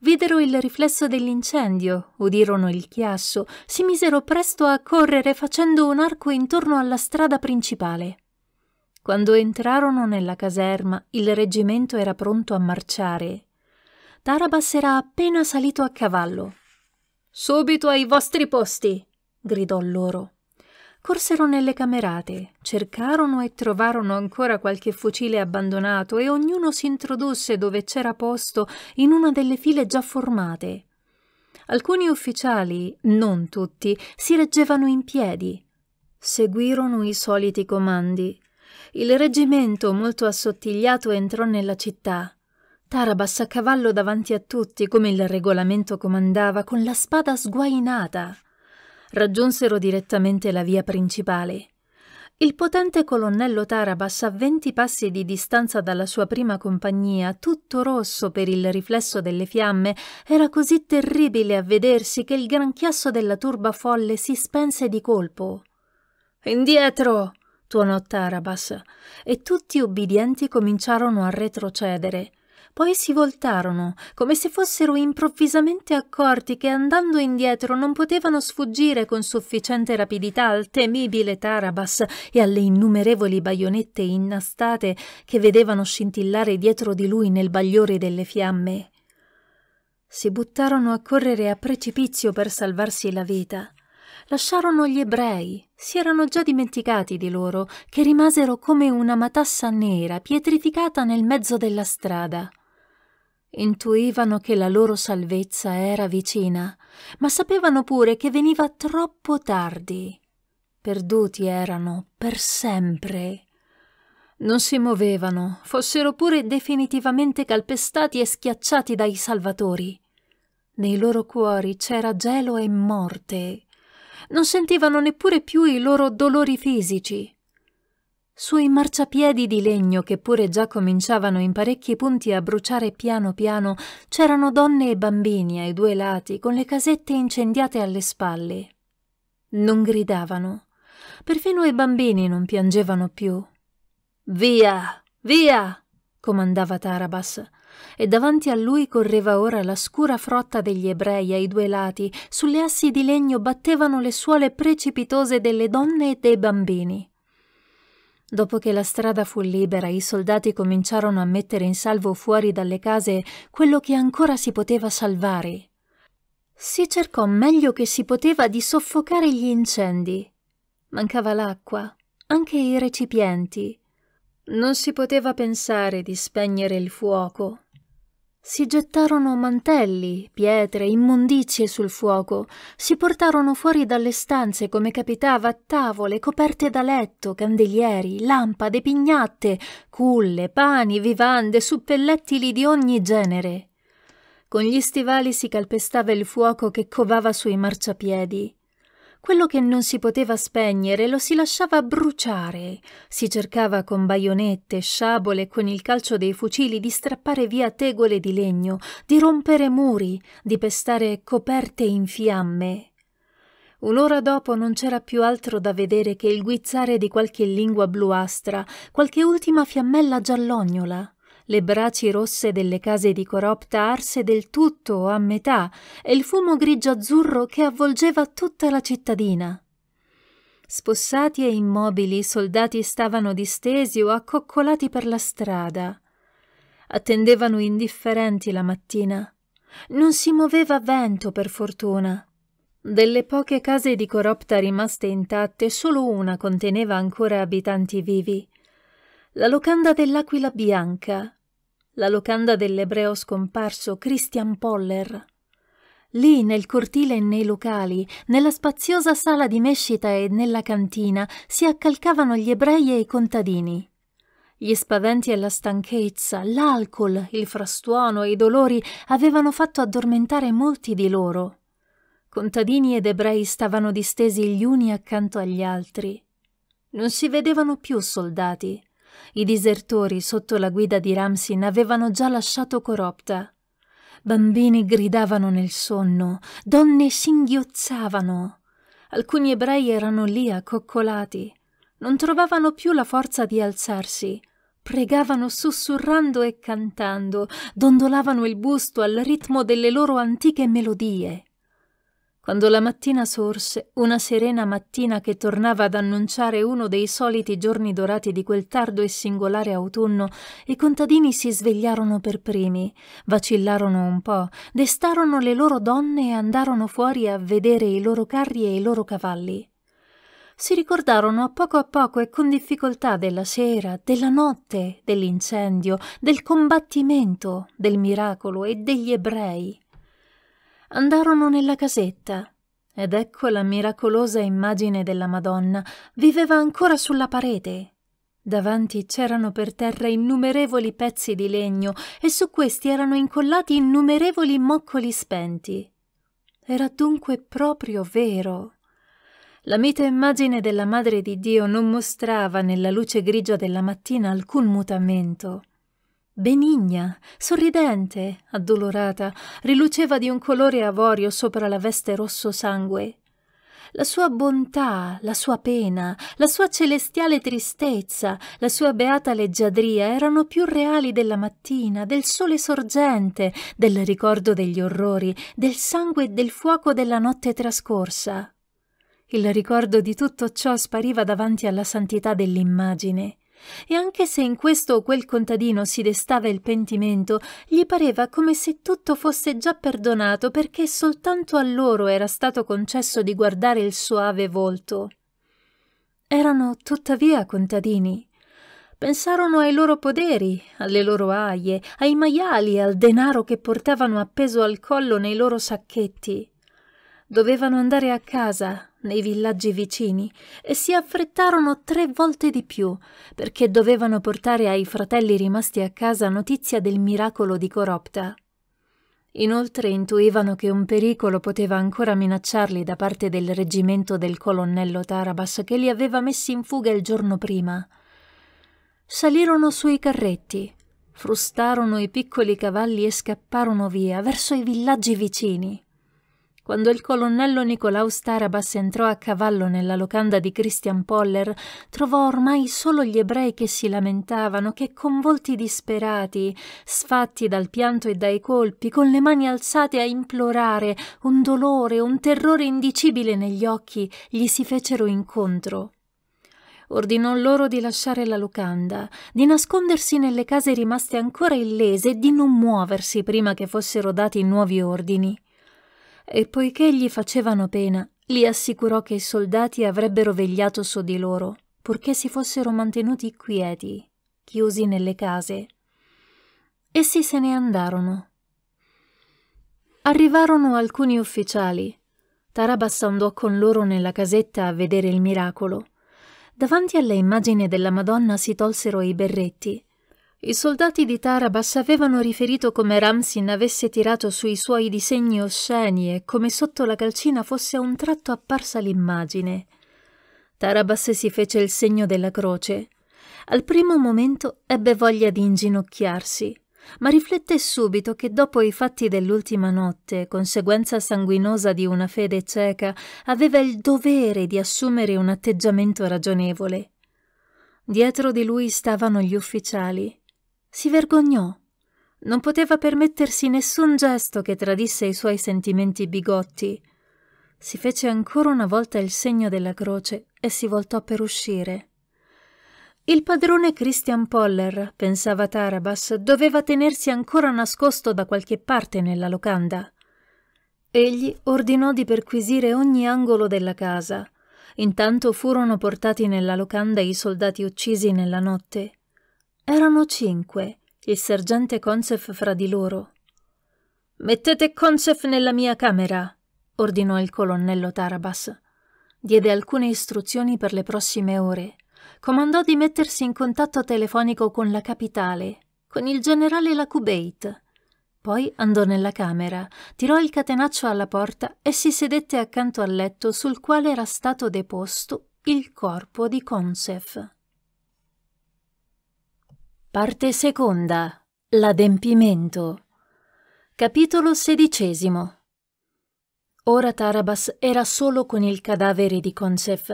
Videro il riflesso dell'incendio, udirono il chiasso, si misero presto a correre facendo un arco intorno alla strada principale. Quando entrarono nella caserma, il reggimento era pronto a marciare. Tarabas era appena salito a cavallo. Subito ai vostri posti! gridò loro. Corsero nelle camerate, cercarono e trovarono ancora qualche fucile abbandonato e ognuno si introdusse dove c'era posto in una delle file già formate. Alcuni ufficiali, non tutti, si reggevano in piedi. Seguirono i soliti comandi, il reggimento, molto assottigliato, entrò nella città. Tarabas a cavallo davanti a tutti, come il regolamento comandava, con la spada sguainata. Raggiunsero direttamente la via principale. Il potente colonnello Tarabas, a venti passi di distanza dalla sua prima compagnia, tutto rosso per il riflesso delle fiamme, era così terribile a vedersi che il gran chiasso della turba folle si spense di colpo. Indietro! tuonò Tarabas, e tutti obbedienti cominciarono a retrocedere. Poi si voltarono, come se fossero improvvisamente accorti che andando indietro non potevano sfuggire con sufficiente rapidità al temibile Tarabas e alle innumerevoli baionette innastate che vedevano scintillare dietro di lui nel bagliore delle fiamme. Si buttarono a correre a precipizio per salvarsi la vita lasciarono gli ebrei, si erano già dimenticati di loro, che rimasero come una matassa nera pietrificata nel mezzo della strada. Intuivano che la loro salvezza era vicina, ma sapevano pure che veniva troppo tardi. Perduti erano per sempre. Non si muovevano, fossero pure definitivamente calpestati e schiacciati dai salvatori. Nei loro cuori c'era gelo e morte non sentivano neppure più i loro dolori fisici. Sui marciapiedi di legno, che pure già cominciavano in parecchi punti a bruciare piano piano, c'erano donne e bambini ai due lati, con le casette incendiate alle spalle. Non gridavano. Perfino i bambini non piangevano più. Via! Via! comandava Tarabas e davanti a lui correva ora la scura frotta degli ebrei ai due lati, sulle assi di legno battevano le suole precipitose delle donne e dei bambini. Dopo che la strada fu libera, i soldati cominciarono a mettere in salvo fuori dalle case quello che ancora si poteva salvare. Si cercò meglio che si poteva di soffocare gli incendi. Mancava l'acqua, anche i recipienti. Non si poteva pensare di spegnere il fuoco, si gettarono mantelli, pietre, immondizie sul fuoco, si portarono fuori dalle stanze come capitava tavole coperte da letto, candelieri, lampade, pignatte, culle, pani, vivande, suppellettili di ogni genere. Con gli stivali si calpestava il fuoco che covava sui marciapiedi. Quello che non si poteva spegnere lo si lasciava bruciare. Si cercava con baionette, sciabole e con il calcio dei fucili di strappare via tegole di legno, di rompere muri, di pestare coperte in fiamme. Un'ora dopo non c'era più altro da vedere che il guizzare di qualche lingua bluastra, qualche ultima fiammella giallognola le braci rosse delle case di Coropta arse del tutto a metà e il fumo grigio-azzurro che avvolgeva tutta la cittadina. Spossati e immobili, i soldati stavano distesi o accoccolati per la strada. Attendevano indifferenti la mattina. Non si muoveva vento, per fortuna. Delle poche case di Coropta rimaste intatte, solo una conteneva ancora abitanti vivi. La locanda dell'Aquila Bianca, la locanda dell'ebreo scomparso Christian Poller. Lì, nel cortile e nei locali, nella spaziosa sala di mescita e nella cantina, si accalcavano gli ebrei e i contadini. Gli spaventi e la stanchezza, l'alcol, il frastuono e i dolori avevano fatto addormentare molti di loro. Contadini ed ebrei stavano distesi gli uni accanto agli altri. Non si vedevano più soldati. I disertori sotto la guida di Ramsin avevano già lasciato Coropta. Bambini gridavano nel sonno, donne singhiozzavano. Alcuni ebrei erano lì accoccolati. Non trovavano più la forza di alzarsi. Pregavano sussurrando e cantando, dondolavano il busto al ritmo delle loro antiche melodie quando la mattina sorse, una serena mattina che tornava ad annunciare uno dei soliti giorni dorati di quel tardo e singolare autunno, i contadini si svegliarono per primi, vacillarono un po', destarono le loro donne e andarono fuori a vedere i loro carri e i loro cavalli. Si ricordarono a poco a poco e con difficoltà della sera, della notte, dell'incendio, del combattimento, del miracolo e degli ebrei andarono nella casetta ed ecco la miracolosa immagine della Madonna viveva ancora sulla parete. Davanti c'erano per terra innumerevoli pezzi di legno e su questi erano incollati innumerevoli moccoli spenti. Era dunque proprio vero. La mite immagine della Madre di Dio non mostrava nella luce grigia della mattina alcun mutamento benigna, sorridente, addolorata, riluceva di un colore avorio sopra la veste rosso sangue. La sua bontà, la sua pena, la sua celestiale tristezza, la sua beata leggiadria erano più reali della mattina, del sole sorgente, del ricordo degli orrori, del sangue e del fuoco della notte trascorsa. Il ricordo di tutto ciò spariva davanti alla santità dell'immagine. E anche se in questo o quel contadino si destava il pentimento, gli pareva come se tutto fosse già perdonato perché soltanto a loro era stato concesso di guardare il soave volto. Erano tuttavia contadini. Pensarono ai loro poderi, alle loro aie, ai maiali e al denaro che portavano appeso al collo nei loro sacchetti. Dovevano andare a casa, nei villaggi vicini e si affrettarono tre volte di più perché dovevano portare ai fratelli rimasti a casa notizia del miracolo di Coropta. Inoltre intuivano che un pericolo poteva ancora minacciarli da parte del reggimento del colonnello Tarabas che li aveva messi in fuga il giorno prima. Salirono sui carretti, frustarono i piccoli cavalli e scapparono via verso i villaggi vicini quando il colonnello Nicolaus Starabas entrò a cavallo nella locanda di Christian Poller, trovò ormai solo gli ebrei che si lamentavano, che con volti disperati, sfatti dal pianto e dai colpi, con le mani alzate a implorare, un dolore, un terrore indicibile negli occhi, gli si fecero incontro ordinò loro di lasciare la locanda, di nascondersi nelle case rimaste ancora illese e di non muoversi prima che fossero dati nuovi ordini e poiché gli facevano pena, li assicurò che i soldati avrebbero vegliato su di loro, purché si fossero mantenuti quieti, chiusi nelle case. Essi se ne andarono. Arrivarono alcuni ufficiali. Tarabas andò con loro nella casetta a vedere il miracolo. Davanti alla immagine della Madonna si tolsero i berretti i soldati di Tarabas avevano riferito come Ramsin avesse tirato sui suoi disegni osceni e come sotto la calcina fosse a un tratto apparsa l'immagine. Tarabas si fece il segno della croce. Al primo momento ebbe voglia di inginocchiarsi, ma riflette subito che dopo i fatti dell'ultima notte, conseguenza sanguinosa di una fede cieca, aveva il dovere di assumere un atteggiamento ragionevole. Dietro di lui stavano gli ufficiali. Si vergognò. Non poteva permettersi nessun gesto che tradisse i suoi sentimenti bigotti. Si fece ancora una volta il segno della croce e si voltò per uscire. Il padrone Christian Poller, pensava Tarabas, doveva tenersi ancora nascosto da qualche parte nella locanda. Egli ordinò di perquisire ogni angolo della casa. Intanto furono portati nella locanda i soldati uccisi nella notte. Erano cinque, il sergente Concef fra di loro. Mettete Concef nella mia camera, ordinò il colonnello Tarabas. Diede alcune istruzioni per le prossime ore. Comandò di mettersi in contatto telefonico con la capitale, con il generale Lacubeit. Poi andò nella camera, tirò il catenaccio alla porta e si sedette accanto al letto sul quale era stato deposto il corpo di Concef. Parte seconda. L'adempimento. Capitolo sedicesimo. Ora Tarabas era solo con il cadavere di Concef.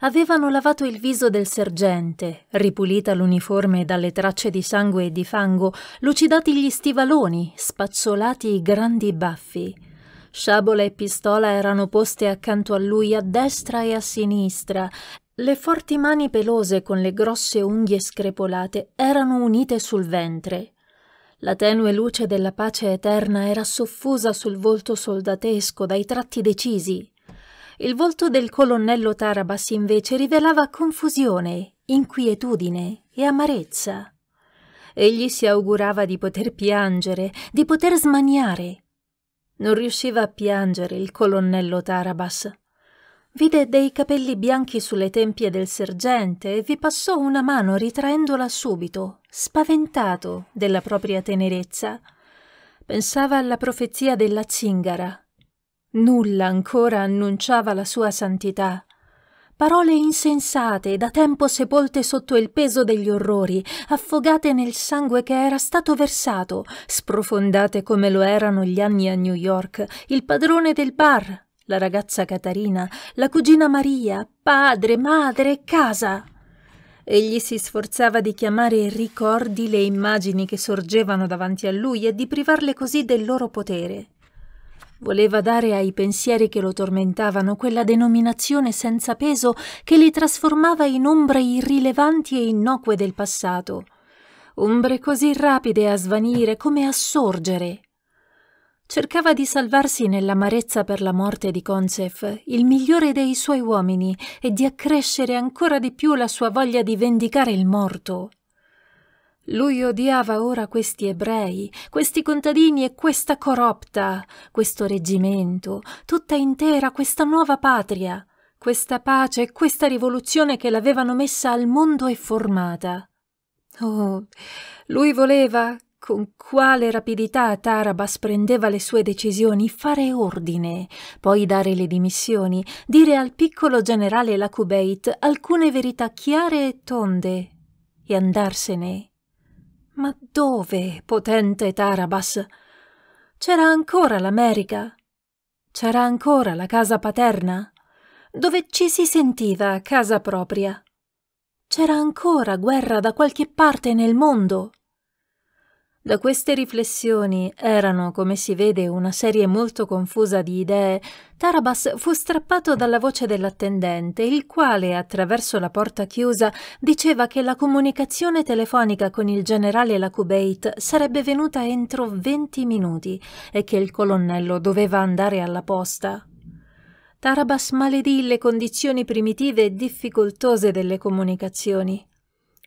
Avevano lavato il viso del sergente, ripulita l'uniforme dalle tracce di sangue e di fango, lucidati gli stivaloni, spazzolati i grandi baffi. Sciabola e pistola erano poste accanto a lui a destra e a sinistra, le forti mani pelose con le grosse unghie screpolate erano unite sul ventre. La tenue luce della pace eterna era soffusa sul volto soldatesco dai tratti decisi. Il volto del colonnello Tarabas invece rivelava confusione, inquietudine e amarezza. Egli si augurava di poter piangere, di poter smaniare. Non riusciva a piangere il colonnello Tarabas vide dei capelli bianchi sulle tempie del sergente e vi passò una mano ritraendola subito, spaventato della propria tenerezza. Pensava alla profezia della zingara. Nulla ancora annunciava la sua santità. Parole insensate, da tempo sepolte sotto il peso degli orrori, affogate nel sangue che era stato versato, sprofondate come lo erano gli anni a New York, il padrone del bar, la ragazza Catarina, la cugina Maria, padre, madre casa. Egli si sforzava di chiamare ricordi le immagini che sorgevano davanti a lui e di privarle così del loro potere. Voleva dare ai pensieri che lo tormentavano quella denominazione senza peso che li trasformava in ombre irrilevanti e innocue del passato. Ombre così rapide a svanire come a sorgere, Cercava di salvarsi nell'amarezza per la morte di Koncev, il migliore dei suoi uomini, e di accrescere ancora di più la sua voglia di vendicare il morto. Lui odiava ora questi ebrei, questi contadini e questa coropta, questo reggimento, tutta intera questa nuova patria, questa pace e questa rivoluzione che l'avevano messa al mondo e formata. Oh, lui voleva con quale rapidità Tarabas prendeva le sue decisioni, fare ordine, poi dare le dimissioni, dire al piccolo generale Lacubeit alcune verità chiare e tonde e andarsene. Ma dove, potente Tarabas? C'era ancora l'America? C'era ancora la casa paterna? Dove ci si sentiva a casa propria? C'era ancora guerra da qualche parte nel mondo? Da queste riflessioni erano, come si vede, una serie molto confusa di idee, Tarabas fu strappato dalla voce dell'attendente, il quale, attraverso la porta chiusa, diceva che la comunicazione telefonica con il generale Lacubeit sarebbe venuta entro venti minuti e che il colonnello doveva andare alla posta. Tarabas maledì le condizioni primitive e difficoltose delle comunicazioni.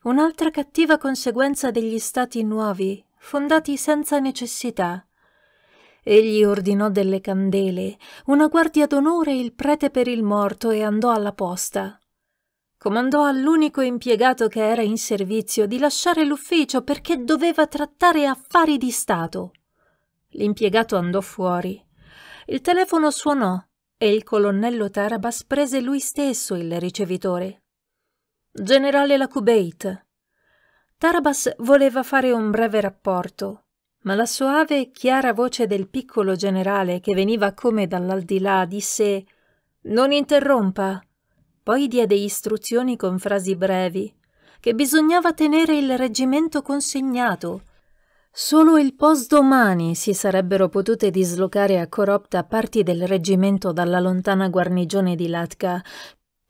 Un'altra cattiva conseguenza degli stati nuovi, fondati senza necessità. Egli ordinò delle candele, una guardia d'onore e il prete per il morto e andò alla posta. Comandò all'unico impiegato che era in servizio di lasciare l'ufficio perché doveva trattare affari di Stato. L'impiegato andò fuori. Il telefono suonò e il colonnello Tarabas prese lui stesso il ricevitore. Generale Lacubeit, Tarabas voleva fare un breve rapporto, ma la soave e chiara voce del piccolo generale che veniva come dall'aldilà disse Non interrompa. Poi diede istruzioni con frasi brevi che bisognava tenere il reggimento consegnato. Solo il postdomani si sarebbero potute dislocare a Coropta parti del reggimento dalla lontana guarnigione di Latka,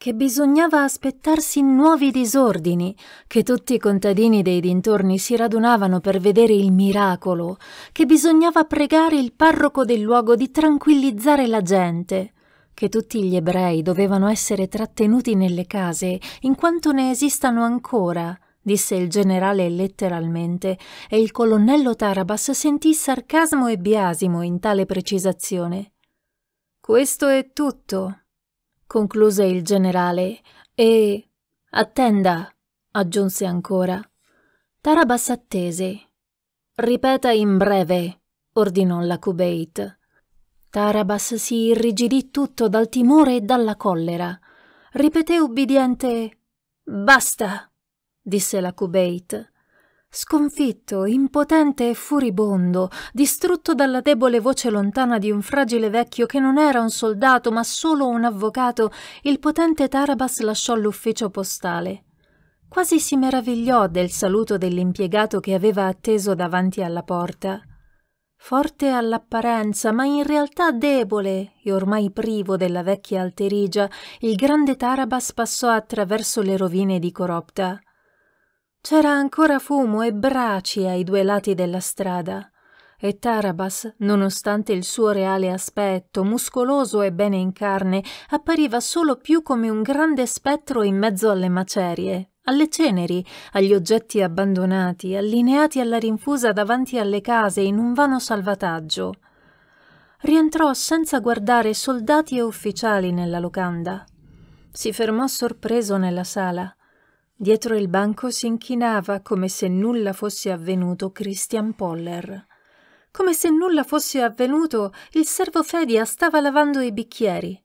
che bisognava aspettarsi nuovi disordini, che tutti i contadini dei dintorni si radunavano per vedere il miracolo, che bisognava pregare il parroco del luogo di tranquillizzare la gente, che tutti gli ebrei dovevano essere trattenuti nelle case, in quanto ne esistano ancora, disse il generale letteralmente, e il colonnello Tarabas sentì sarcasmo e biasimo in tale precisazione. Questo è tutto, concluse il generale, e... Attenda, aggiunse ancora. Tarabas attese. Ripeta in breve, ordinò la Kubeit. Tarabas si irrigidì tutto dal timore e dalla collera. Ripeté ubbidiente Basta, disse la Kubeit. Sconfitto, impotente e furibondo, distrutto dalla debole voce lontana di un fragile vecchio che non era un soldato ma solo un avvocato, il potente Tarabas lasciò l'ufficio postale. Quasi si meravigliò del saluto dell'impiegato che aveva atteso davanti alla porta. Forte all'apparenza, ma in realtà debole e ormai privo della vecchia alterigia, il grande Tarabas passò attraverso le rovine di Coropta. C'era ancora fumo e braci ai due lati della strada e Tarabas, nonostante il suo reale aspetto, muscoloso e bene in carne, appariva solo più come un grande spettro in mezzo alle macerie, alle ceneri, agli oggetti abbandonati, allineati alla rinfusa davanti alle case in un vano salvataggio. Rientrò senza guardare soldati e ufficiali nella locanda. Si fermò sorpreso nella sala. Dietro il banco si inchinava come se nulla fosse avvenuto Christian Poller. Come se nulla fosse avvenuto, il servo Fedia stava lavando i bicchieri.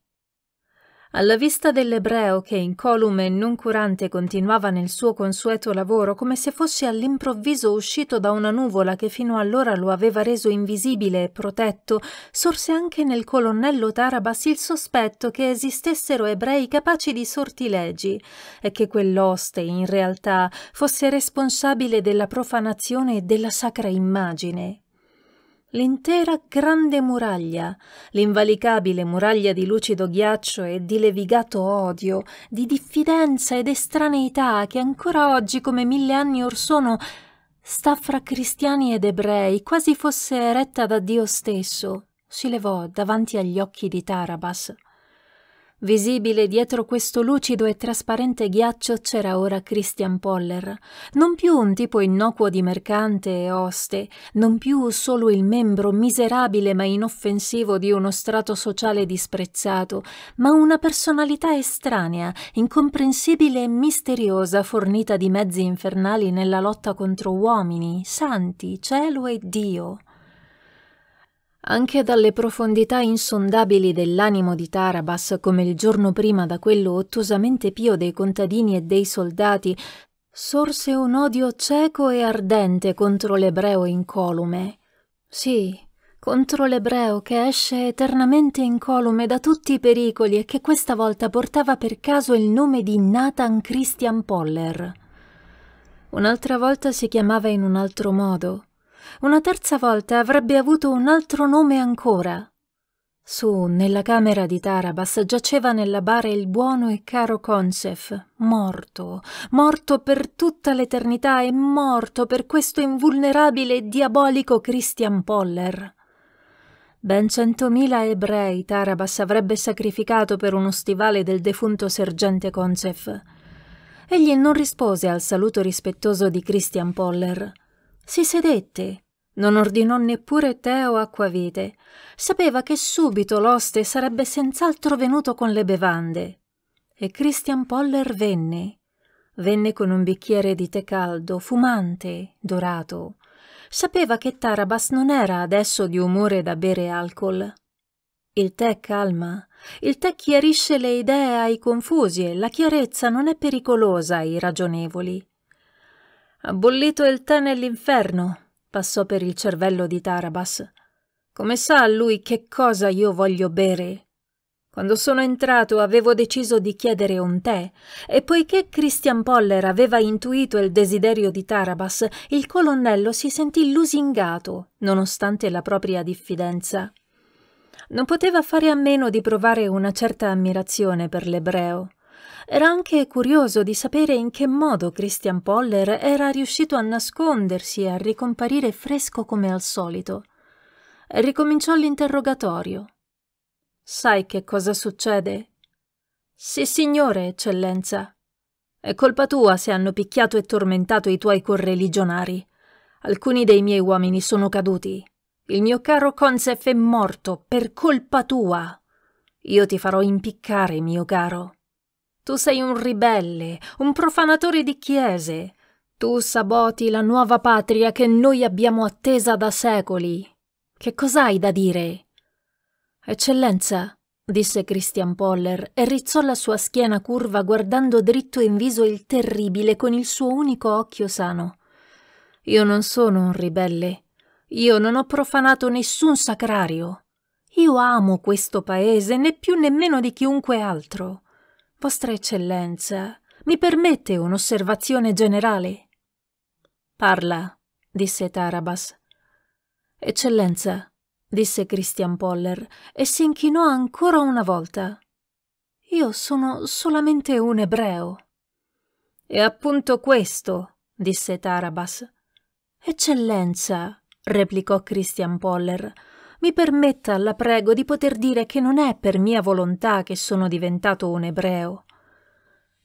Alla vista dell'ebreo che incolume e noncurante continuava nel suo consueto lavoro come se fosse all'improvviso uscito da una nuvola che fino allora lo aveva reso invisibile e protetto, sorse anche nel colonnello Tarabas il sospetto che esistessero ebrei capaci di sortilegi e che quell'oste, in realtà, fosse responsabile della profanazione della sacra immagine l'intera grande muraglia, l'invalicabile muraglia di lucido ghiaccio e di levigato odio, di diffidenza ed estraneità che ancora oggi, come mille anni or sono, sta fra cristiani ed ebrei, quasi fosse eretta da Dio stesso, si levò davanti agli occhi di Tarabas. Visibile dietro questo lucido e trasparente ghiaccio c'era ora Christian Poller, non più un tipo innocuo di mercante e oste, non più solo il membro miserabile ma inoffensivo di uno strato sociale disprezzato, ma una personalità estranea, incomprensibile e misteriosa, fornita di mezzi infernali nella lotta contro uomini, santi, cielo e Dio anche dalle profondità insondabili dell'animo di Tarabas, come il giorno prima da quello ottusamente pio dei contadini e dei soldati, sorse un odio cieco e ardente contro l'ebreo incolume. Sì, contro l'ebreo che esce eternamente incolume da tutti i pericoli e che questa volta portava per caso il nome di Nathan Christian Poller. Un'altra volta si chiamava in un altro modo, una terza volta avrebbe avuto un altro nome ancora. Su, nella camera di Tarabas, giaceva nella bara il buono e caro Concef, morto, morto per tutta l'eternità e morto per questo invulnerabile e diabolico Christian Poller. Ben centomila ebrei Tarabas avrebbe sacrificato per uno stivale del defunto sergente Concef. Egli non rispose al saluto rispettoso di Christian Poller. Si sedette. Non ordinò neppure tè o acquavite. Sapeva che subito l'oste sarebbe senz'altro venuto con le bevande. E Christian Poller venne. Venne con un bicchiere di tè caldo, fumante, dorato. Sapeva che Tarabas non era adesso di umore da bere alcol. Il tè calma, il tè chiarisce le idee ai confusi e la chiarezza non è pericolosa ai ragionevoli. Ha bollito il tè nell'inferno, passò per il cervello di Tarabas. Come sa lui che cosa io voglio bere? Quando sono entrato avevo deciso di chiedere un tè e poiché Christian Poller aveva intuito il desiderio di Tarabas, il colonnello si sentì lusingato, nonostante la propria diffidenza. Non poteva fare a meno di provare una certa ammirazione per l'ebreo. Era anche curioso di sapere in che modo Christian Poller era riuscito a nascondersi e a ricomparire fresco come al solito. Ricominciò l'interrogatorio. Sai che cosa succede? Sì, signore, eccellenza. È colpa tua se hanno picchiato e tormentato i tuoi correligionari. Alcuni dei miei uomini sono caduti. Il mio caro Consef è morto per colpa tua. Io ti farò impiccare, mio caro. Tu sei un ribelle, un profanatore di chiese. Tu saboti la nuova patria che noi abbiamo attesa da secoli. Che cos'hai da dire? Eccellenza, disse Christian Poller e rizzò la sua schiena curva guardando dritto in viso il terribile con il suo unico occhio sano. Io non sono un ribelle. Io non ho profanato nessun sacrario. Io amo questo paese né più né meno di chiunque altro. Vostra Eccellenza, mi permette un'osservazione generale? Parla, disse Tarabas. Eccellenza, disse Christian Poller e si inchinò ancora una volta. Io sono solamente un ebreo. E appunto questo, disse Tarabas. Eccellenza, replicò Christian Poller, mi permetta, la prego, di poter dire che non è per mia volontà che sono diventato un ebreo.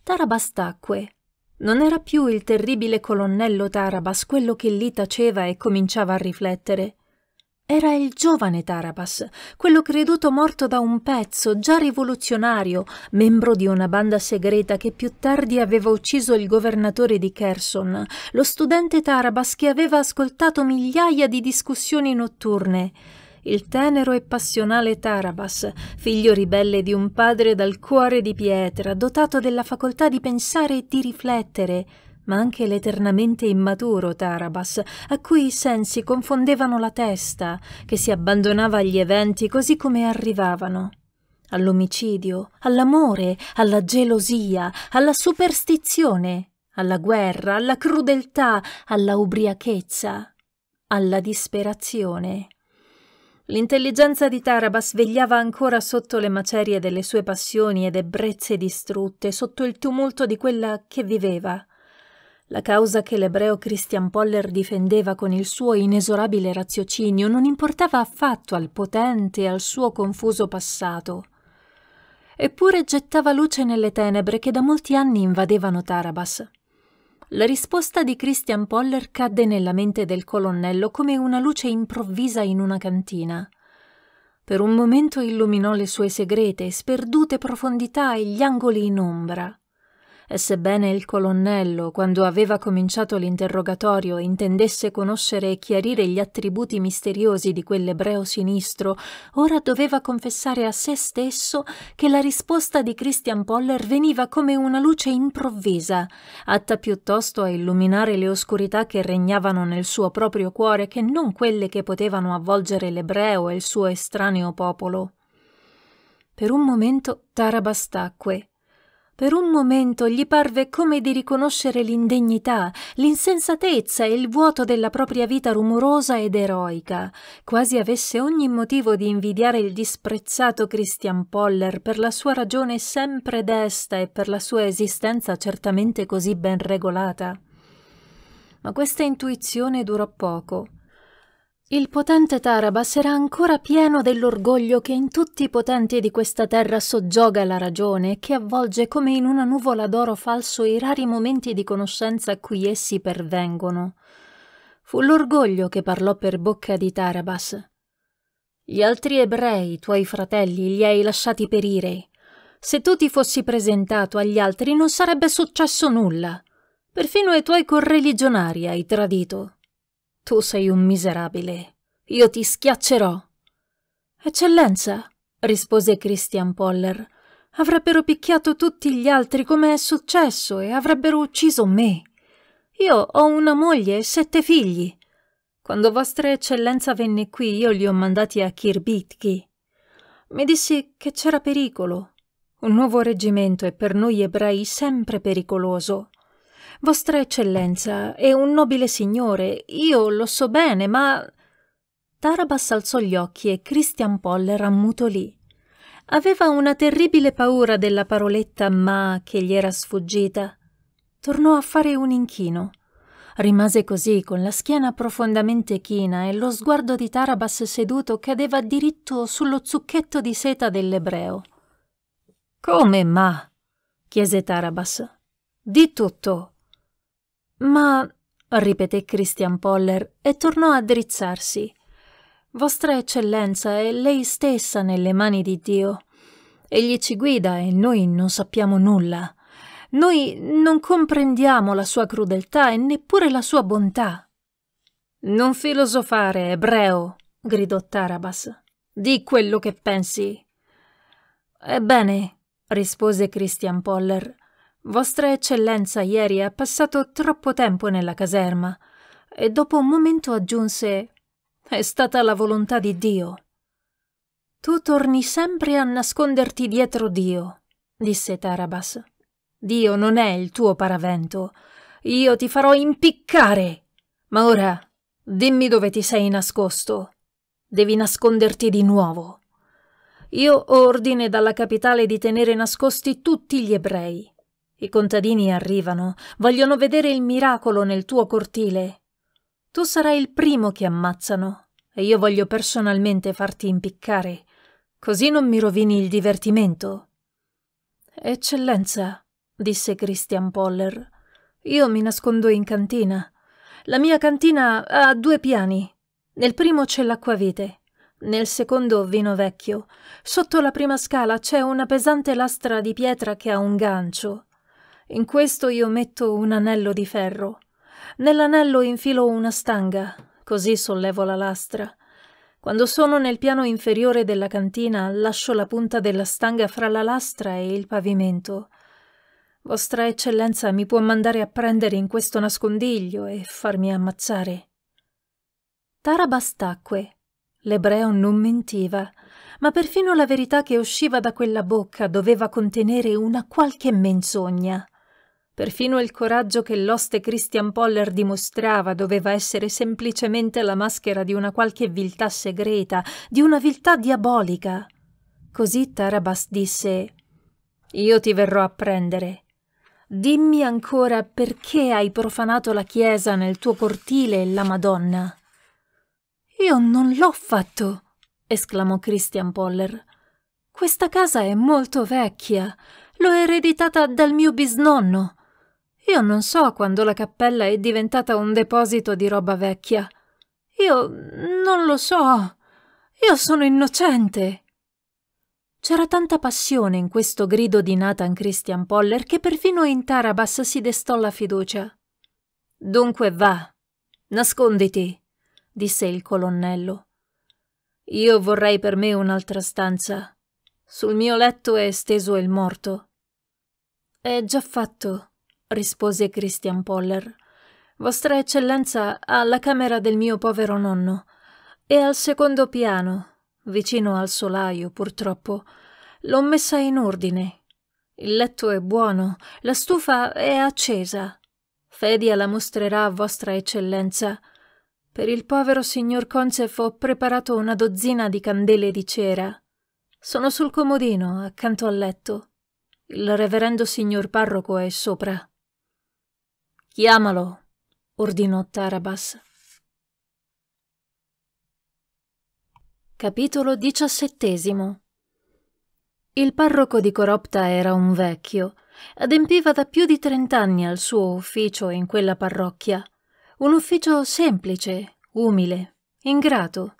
Tarabas tacque. Non era più il terribile colonnello Tarabas quello che lì taceva e cominciava a riflettere. Era il giovane Tarabas, quello creduto morto da un pezzo, già rivoluzionario, membro di una banda segreta che più tardi aveva ucciso il governatore di Kherson, lo studente Tarabas che aveva ascoltato migliaia di discussioni notturne il tenero e passionale Tarabas, figlio ribelle di un padre dal cuore di pietra, dotato della facoltà di pensare e di riflettere, ma anche l'eternamente immaturo Tarabas, a cui i sensi confondevano la testa, che si abbandonava agli eventi così come arrivavano all'omicidio, all'amore, alla gelosia, alla superstizione, alla guerra, alla crudeltà, alla ubriachezza, alla disperazione. L'intelligenza di Taraba svegliava ancora sotto le macerie delle sue passioni ed ebbrezze distrutte, sotto il tumulto di quella che viveva. La causa che l'ebreo Christian Poller difendeva con il suo inesorabile raziocinio non importava affatto al potente e al suo confuso passato. Eppure gettava luce nelle tenebre che da molti anni invadevano Tarabas. La risposta di Christian Poller cadde nella mente del colonnello come una luce improvvisa in una cantina. Per un momento illuminò le sue segrete, sperdute profondità e gli angoli in ombra. E sebbene il colonnello, quando aveva cominciato l'interrogatorio, intendesse conoscere e chiarire gli attributi misteriosi di quell'ebreo sinistro, ora doveva confessare a sé stesso che la risposta di Christian Poller veniva come una luce improvvisa, atta piuttosto a illuminare le oscurità che regnavano nel suo proprio cuore che non quelle che potevano avvolgere l'ebreo e il suo estraneo popolo. Per un momento Tarabas tacque per un momento gli parve come di riconoscere l'indegnità, l'insensatezza e il vuoto della propria vita rumorosa ed eroica, quasi avesse ogni motivo di invidiare il disprezzato Christian Poller per la sua ragione sempre desta e per la sua esistenza certamente così ben regolata. Ma questa intuizione durò poco. Il potente Tarabas era ancora pieno dell'orgoglio che in tutti i potenti di questa terra soggioga la ragione e che avvolge come in una nuvola d'oro falso i rari momenti di conoscenza a cui essi pervengono. Fu l'orgoglio che parlò per bocca di Tarabas. Gli altri ebrei, tuoi fratelli, li hai lasciati perire. Se tu ti fossi presentato agli altri non sarebbe successo nulla. Perfino i tuoi correligionari hai tradito. Tu sei un miserabile. Io ti schiaccerò. Eccellenza, rispose Christian Poller, avrebbero picchiato tutti gli altri come è successo e avrebbero ucciso me. Io ho una moglie e sette figli. Quando Vostra Eccellenza venne qui, io li ho mandati a Kirbitki. Mi dissi che c'era pericolo. Un nuovo reggimento è per noi ebrei sempre pericoloso. Vostra Eccellenza è un nobile signore, io lo so bene, ma. Tarabas alzò gli occhi e Christian Poll rammutolì. Aveva una terribile paura della paroletta ma che gli era sfuggita. Tornò a fare un inchino. Rimase così, con la schiena profondamente china e lo sguardo di Tarabas seduto cadeva diritto sullo zucchetto di seta dell'ebreo. Come ma? chiese Tarabas. Di tutto. Ma ripeté Christian Poller e tornò a drizzarsi. Vostra Eccellenza è lei stessa nelle mani di Dio. Egli ci guida e noi non sappiamo nulla. Noi non comprendiamo la sua crudeltà e neppure la sua bontà. Non filosofare, ebreo, gridò Tarabas. Di quello che pensi. Ebbene, rispose Christian Poller, vostra Eccellenza ieri ha passato troppo tempo nella caserma e dopo un momento aggiunse È stata la volontà di Dio. Tu torni sempre a nasconderti dietro Dio, disse Tarabas. Dio non è il tuo paravento. Io ti farò impiccare. Ma ora dimmi dove ti sei nascosto. Devi nasconderti di nuovo. Io ho ordine dalla capitale di tenere nascosti tutti gli ebrei, i contadini arrivano, vogliono vedere il miracolo nel tuo cortile. Tu sarai il primo che ammazzano e io voglio personalmente farti impiccare, così non mi rovini il divertimento. Eccellenza, disse Christian Poller, io mi nascondo in cantina. La mia cantina ha due piani. Nel primo c'è l'acquavite, nel secondo vino vecchio. Sotto la prima scala c'è una pesante lastra di pietra che ha un gancio. In questo io metto un anello di ferro. Nell'anello infilo una stanga, così sollevo la lastra. Quando sono nel piano inferiore della cantina, lascio la punta della stanga fra la lastra e il pavimento. Vostra Eccellenza mi può mandare a prendere in questo nascondiglio e farmi ammazzare. Tarabas tacque. L'ebreo non mentiva, ma perfino la verità che usciva da quella bocca doveva contenere una qualche menzogna. Perfino il coraggio che l'oste Christian Poller dimostrava doveva essere semplicemente la maschera di una qualche viltà segreta, di una viltà diabolica. Così Tarabas disse Io ti verrò a prendere. Dimmi ancora perché hai profanato la chiesa nel tuo cortile e la Madonna. Io non l'ho fatto, esclamò Christian Poller. Questa casa è molto vecchia. L'ho ereditata dal mio bisnonno. Io non so quando la cappella è diventata un deposito di roba vecchia. Io non lo so. Io sono innocente. C'era tanta passione in questo grido di Nathan Christian Poller che perfino in Tarabas si destò la fiducia. Dunque va, nasconditi, disse il colonnello. Io vorrei per me un'altra stanza. Sul mio letto è esteso il morto. È già fatto, rispose Christian Poller. Vostra Eccellenza ha la camera del mio povero nonno. È al secondo piano, vicino al solaio, purtroppo. L'ho messa in ordine. Il letto è buono, la stufa è accesa. Fedia la mostrerà a Vostra Eccellenza. Per il povero signor Concef ho preparato una dozzina di candele di cera. Sono sul comodino, accanto al letto. Il reverendo signor parroco è sopra. Chiamalo, ordinò Tarabas. Capitolo XVII Il parroco di Coropta era un vecchio. Adempiva da più di trent'anni al suo ufficio in quella parrocchia. Un ufficio semplice, umile, ingrato.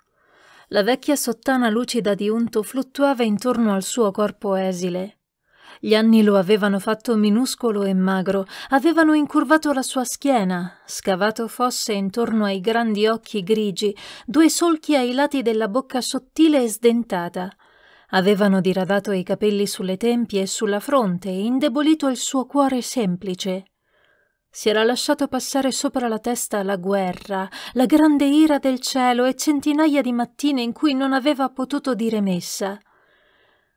La vecchia sottana lucida di unto fluttuava intorno al suo corpo esile, gli anni lo avevano fatto minuscolo e magro, avevano incurvato la sua schiena, scavato fosse intorno ai grandi occhi grigi, due solchi ai lati della bocca sottile e sdentata. Avevano diradato i capelli sulle tempie e sulla fronte e indebolito il suo cuore semplice. Si era lasciato passare sopra la testa la guerra, la grande ira del cielo e centinaia di mattine in cui non aveva potuto dire messa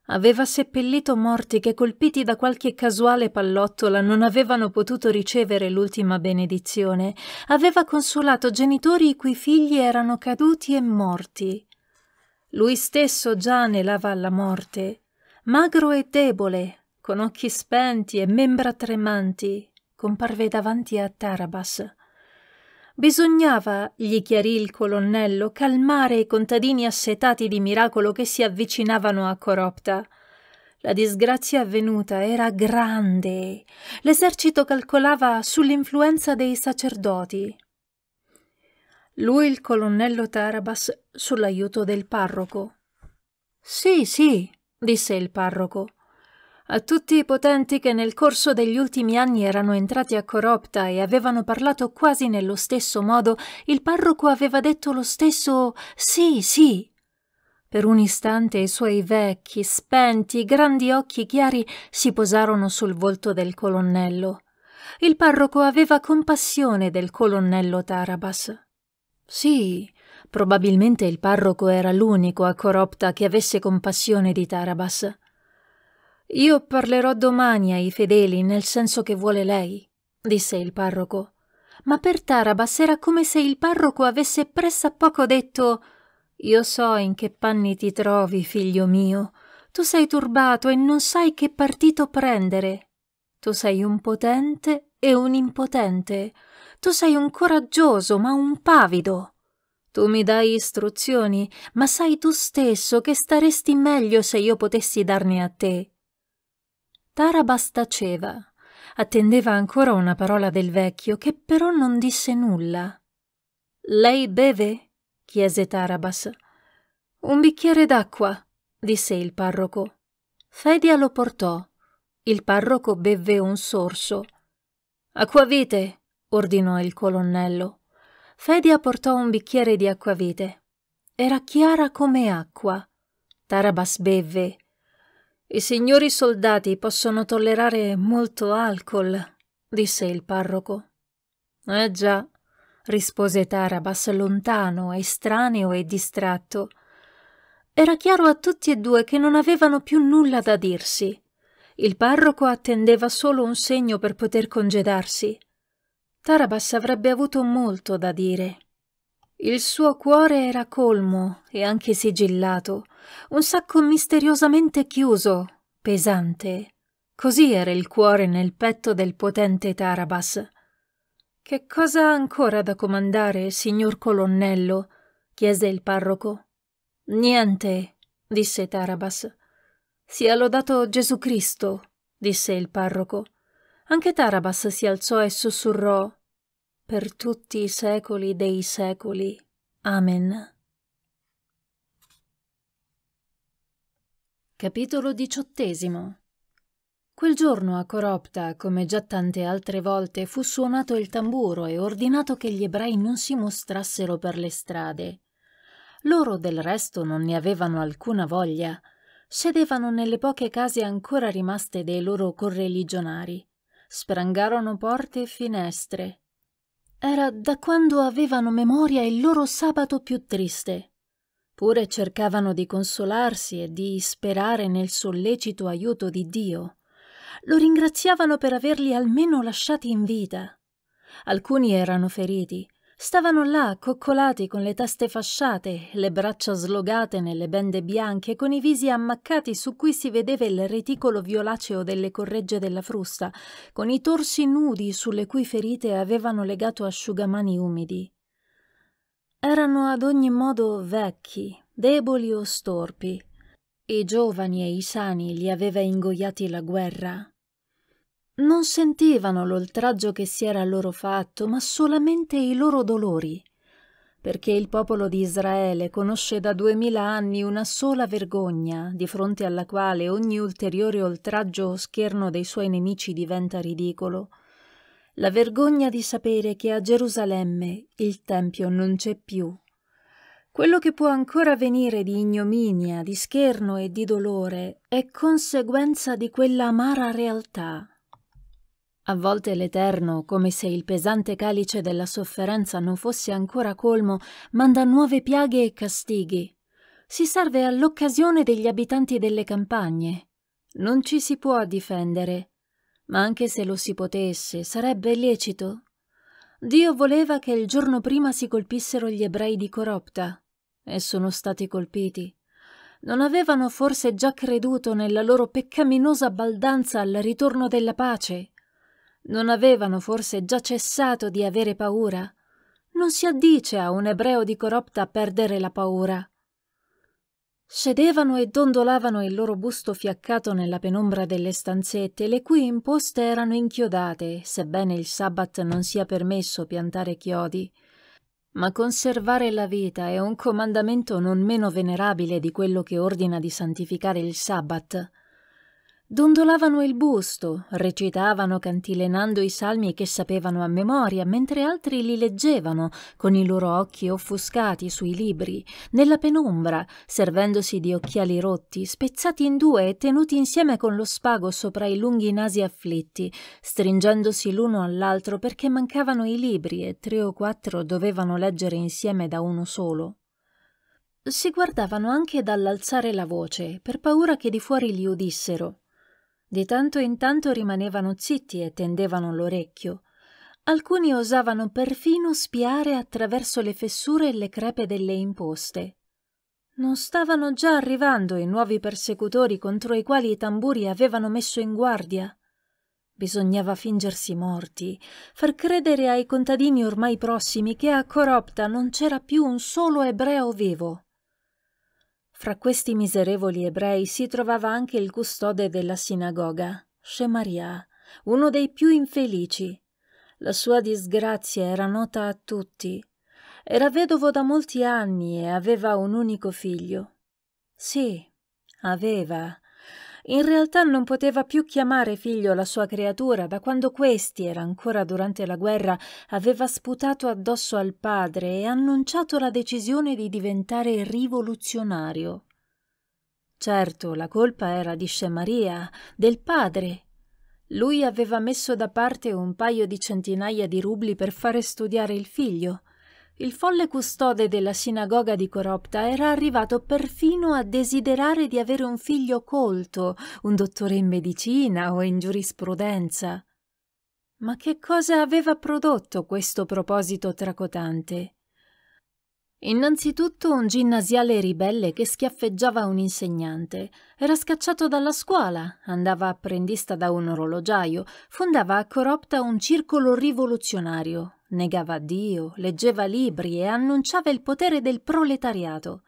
aveva seppellito morti che colpiti da qualche casuale pallottola non avevano potuto ricevere l'ultima benedizione, aveva consolato genitori i cui figli erano caduti e morti. Lui stesso già anelava alla morte, magro e debole, con occhi spenti e membra tremanti, comparve davanti a Tarabas. Bisognava, gli chiarì il colonnello, calmare i contadini assetati di miracolo che si avvicinavano a Coropta. La disgrazia avvenuta era grande. L'esercito calcolava sull'influenza dei sacerdoti. Lui il colonnello Tarabas sull'aiuto del parroco. Sì, sì, disse il parroco. A tutti i potenti che nel corso degli ultimi anni erano entrati a Coropta e avevano parlato quasi nello stesso modo, il parroco aveva detto lo stesso sì, sì. Per un istante i suoi vecchi, spenti, grandi occhi chiari si posarono sul volto del colonnello. Il parroco aveva compassione del colonnello Tarabas. Sì, probabilmente il parroco era l'unico a Coropta che avesse compassione di Tarabas. Io parlerò domani ai fedeli nel senso che vuole lei, disse il parroco. Ma per Tarabas era come se il parroco avesse pressa poco detto Io so in che panni ti trovi, figlio mio. Tu sei turbato e non sai che partito prendere. Tu sei un potente e un impotente. Tu sei un coraggioso, ma un pavido. Tu mi dai istruzioni, ma sai tu stesso che staresti meglio se io potessi darne a te. Tarabas taceva. Attendeva ancora una parola del vecchio, che però non disse nulla. Lei beve? chiese Tarabas. Un bicchiere d'acqua, disse il parroco. Fedia lo portò. Il parroco bevve un sorso. Acquavite, ordinò il colonnello. Fedia portò un bicchiere di acquavite. Era chiara come acqua. Tarabas bevve. I signori soldati possono tollerare molto alcol, disse il parroco. Eh già, rispose Tarabas lontano, estraneo e distratto. Era chiaro a tutti e due che non avevano più nulla da dirsi. Il parroco attendeva solo un segno per poter congedarsi. Tarabas avrebbe avuto molto da dire. Il suo cuore era colmo e anche sigillato, un sacco misteriosamente chiuso, pesante. Così era il cuore nel petto del potente Tarabas. Che cosa ha ancora da comandare, signor colonnello? chiese il parroco. Niente, disse Tarabas. Sia lodato Gesù Cristo, disse il parroco. Anche Tarabas si alzò e sussurrò per tutti i secoli dei secoli. Amen. Capitolo diciottesimo Quel giorno a Coropta, come già tante altre volte, fu suonato il tamburo e ordinato che gli ebrei non si mostrassero per le strade. Loro del resto non ne avevano alcuna voglia. Sedevano nelle poche case ancora rimaste dei loro correligionari. Sprangarono porte e finestre, era da quando avevano memoria il loro sabato più triste. Pure cercavano di consolarsi e di sperare nel sollecito aiuto di Dio. Lo ringraziavano per averli almeno lasciati in vita. Alcuni erano feriti, Stavano là, coccolati con le teste fasciate, le braccia slogate nelle bende bianche, con i visi ammaccati su cui si vedeva il reticolo violaceo delle corregge della frusta, con i torsi nudi sulle cui ferite avevano legato asciugamani umidi. Erano ad ogni modo vecchi, deboli o storpi. I giovani e i sani li aveva ingoiati la guerra, non sentivano l'oltraggio che si era loro fatto, ma solamente i loro dolori, perché il popolo di Israele conosce da duemila anni una sola vergogna di fronte alla quale ogni ulteriore oltraggio o scherno dei suoi nemici diventa ridicolo. La vergogna di sapere che a Gerusalemme il Tempio non c'è più. Quello che può ancora venire di ignominia, di scherno e di dolore è conseguenza di quella amara realtà a volte l'Eterno, come se il pesante calice della sofferenza non fosse ancora colmo, manda nuove piaghe e castighi. Si serve all'occasione degli abitanti delle campagne. Non ci si può difendere. Ma anche se lo si potesse, sarebbe lecito? Dio voleva che il giorno prima si colpissero gli ebrei di Coropta. E sono stati colpiti non avevano forse già creduto nella loro peccaminosa baldanza al ritorno della pace? Non avevano forse già cessato di avere paura? Non si addice a un ebreo di Coropta perdere la paura. Sedevano e dondolavano il loro busto fiaccato nella penombra delle stanzette, le cui imposte erano inchiodate, sebbene il sabbat non sia permesso piantare chiodi. Ma conservare la vita è un comandamento non meno venerabile di quello che ordina di santificare il sabbat. Dondolavano il busto, recitavano cantilenando i salmi che sapevano a memoria, mentre altri li leggevano con i loro occhi offuscati sui libri, nella penombra, servendosi di occhiali rotti, spezzati in due e tenuti insieme con lo spago sopra i lunghi nasi afflitti, stringendosi l'uno all'altro perché mancavano i libri e tre o quattro dovevano leggere insieme da uno solo. Si guardavano anche dall'alzare la voce, per paura che di fuori li udissero. Di tanto in tanto rimanevano zitti e tendevano l'orecchio. Alcuni osavano perfino spiare attraverso le fessure e le crepe delle imposte. Non stavano già arrivando i nuovi persecutori contro i quali i tamburi avevano messo in guardia. Bisognava fingersi morti, far credere ai contadini ormai prossimi che a Coropta non c'era più un solo ebreo vivo. Fra questi miserevoli ebrei si trovava anche il custode della sinagoga, Shemaria, uno dei più infelici. La sua disgrazia era nota a tutti. Era vedovo da molti anni e aveva un unico figlio. Sì, aveva, in realtà non poteva più chiamare figlio la sua creatura da quando questi, era ancora durante la guerra, aveva sputato addosso al padre e annunciato la decisione di diventare rivoluzionario. Certo, la colpa era di Scemaria, del padre. Lui aveva messo da parte un paio di centinaia di rubli per fare studiare il figlio. Il folle custode della sinagoga di Coropta era arrivato perfino a desiderare di avere un figlio colto, un dottore in medicina o in giurisprudenza. Ma che cosa aveva prodotto questo proposito tracotante? Innanzitutto un ginnasiale ribelle che schiaffeggiava un insegnante. Era scacciato dalla scuola, andava apprendista da un orologiaio, fondava a Coropta un circolo rivoluzionario, negava Dio, leggeva libri e annunciava il potere del proletariato.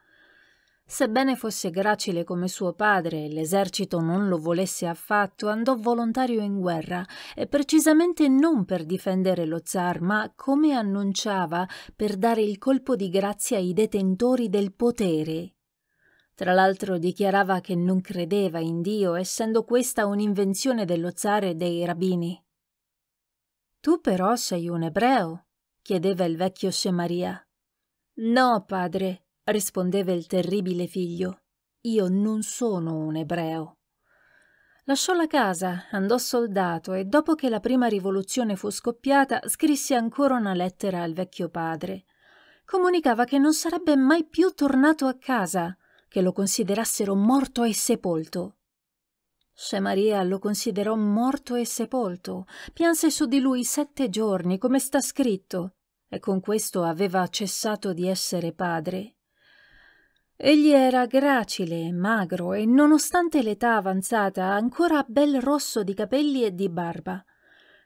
Sebbene fosse gracile come suo padre e l'esercito non lo volesse affatto, andò volontario in guerra e precisamente non per difendere lo zar, ma come annunciava per dare il colpo di grazia ai detentori del potere. Tra l'altro dichiarava che non credeva in Dio, essendo questa un'invenzione dello zar e dei rabbini. Tu però sei un ebreo? chiedeva il vecchio Semaria. No, padre, rispondeva il terribile figlio, io non sono un ebreo. Lasciò la casa, andò soldato e dopo che la prima rivoluzione fu scoppiata scrisse ancora una lettera al vecchio padre. Comunicava che non sarebbe mai più tornato a casa, che lo considerassero morto e sepolto. Maria lo considerò morto e sepolto, pianse su di lui sette giorni, come sta scritto, e con questo aveva cessato di essere padre. Egli era gracile, magro e, nonostante l'età avanzata, ancora bel rosso di capelli e di barba.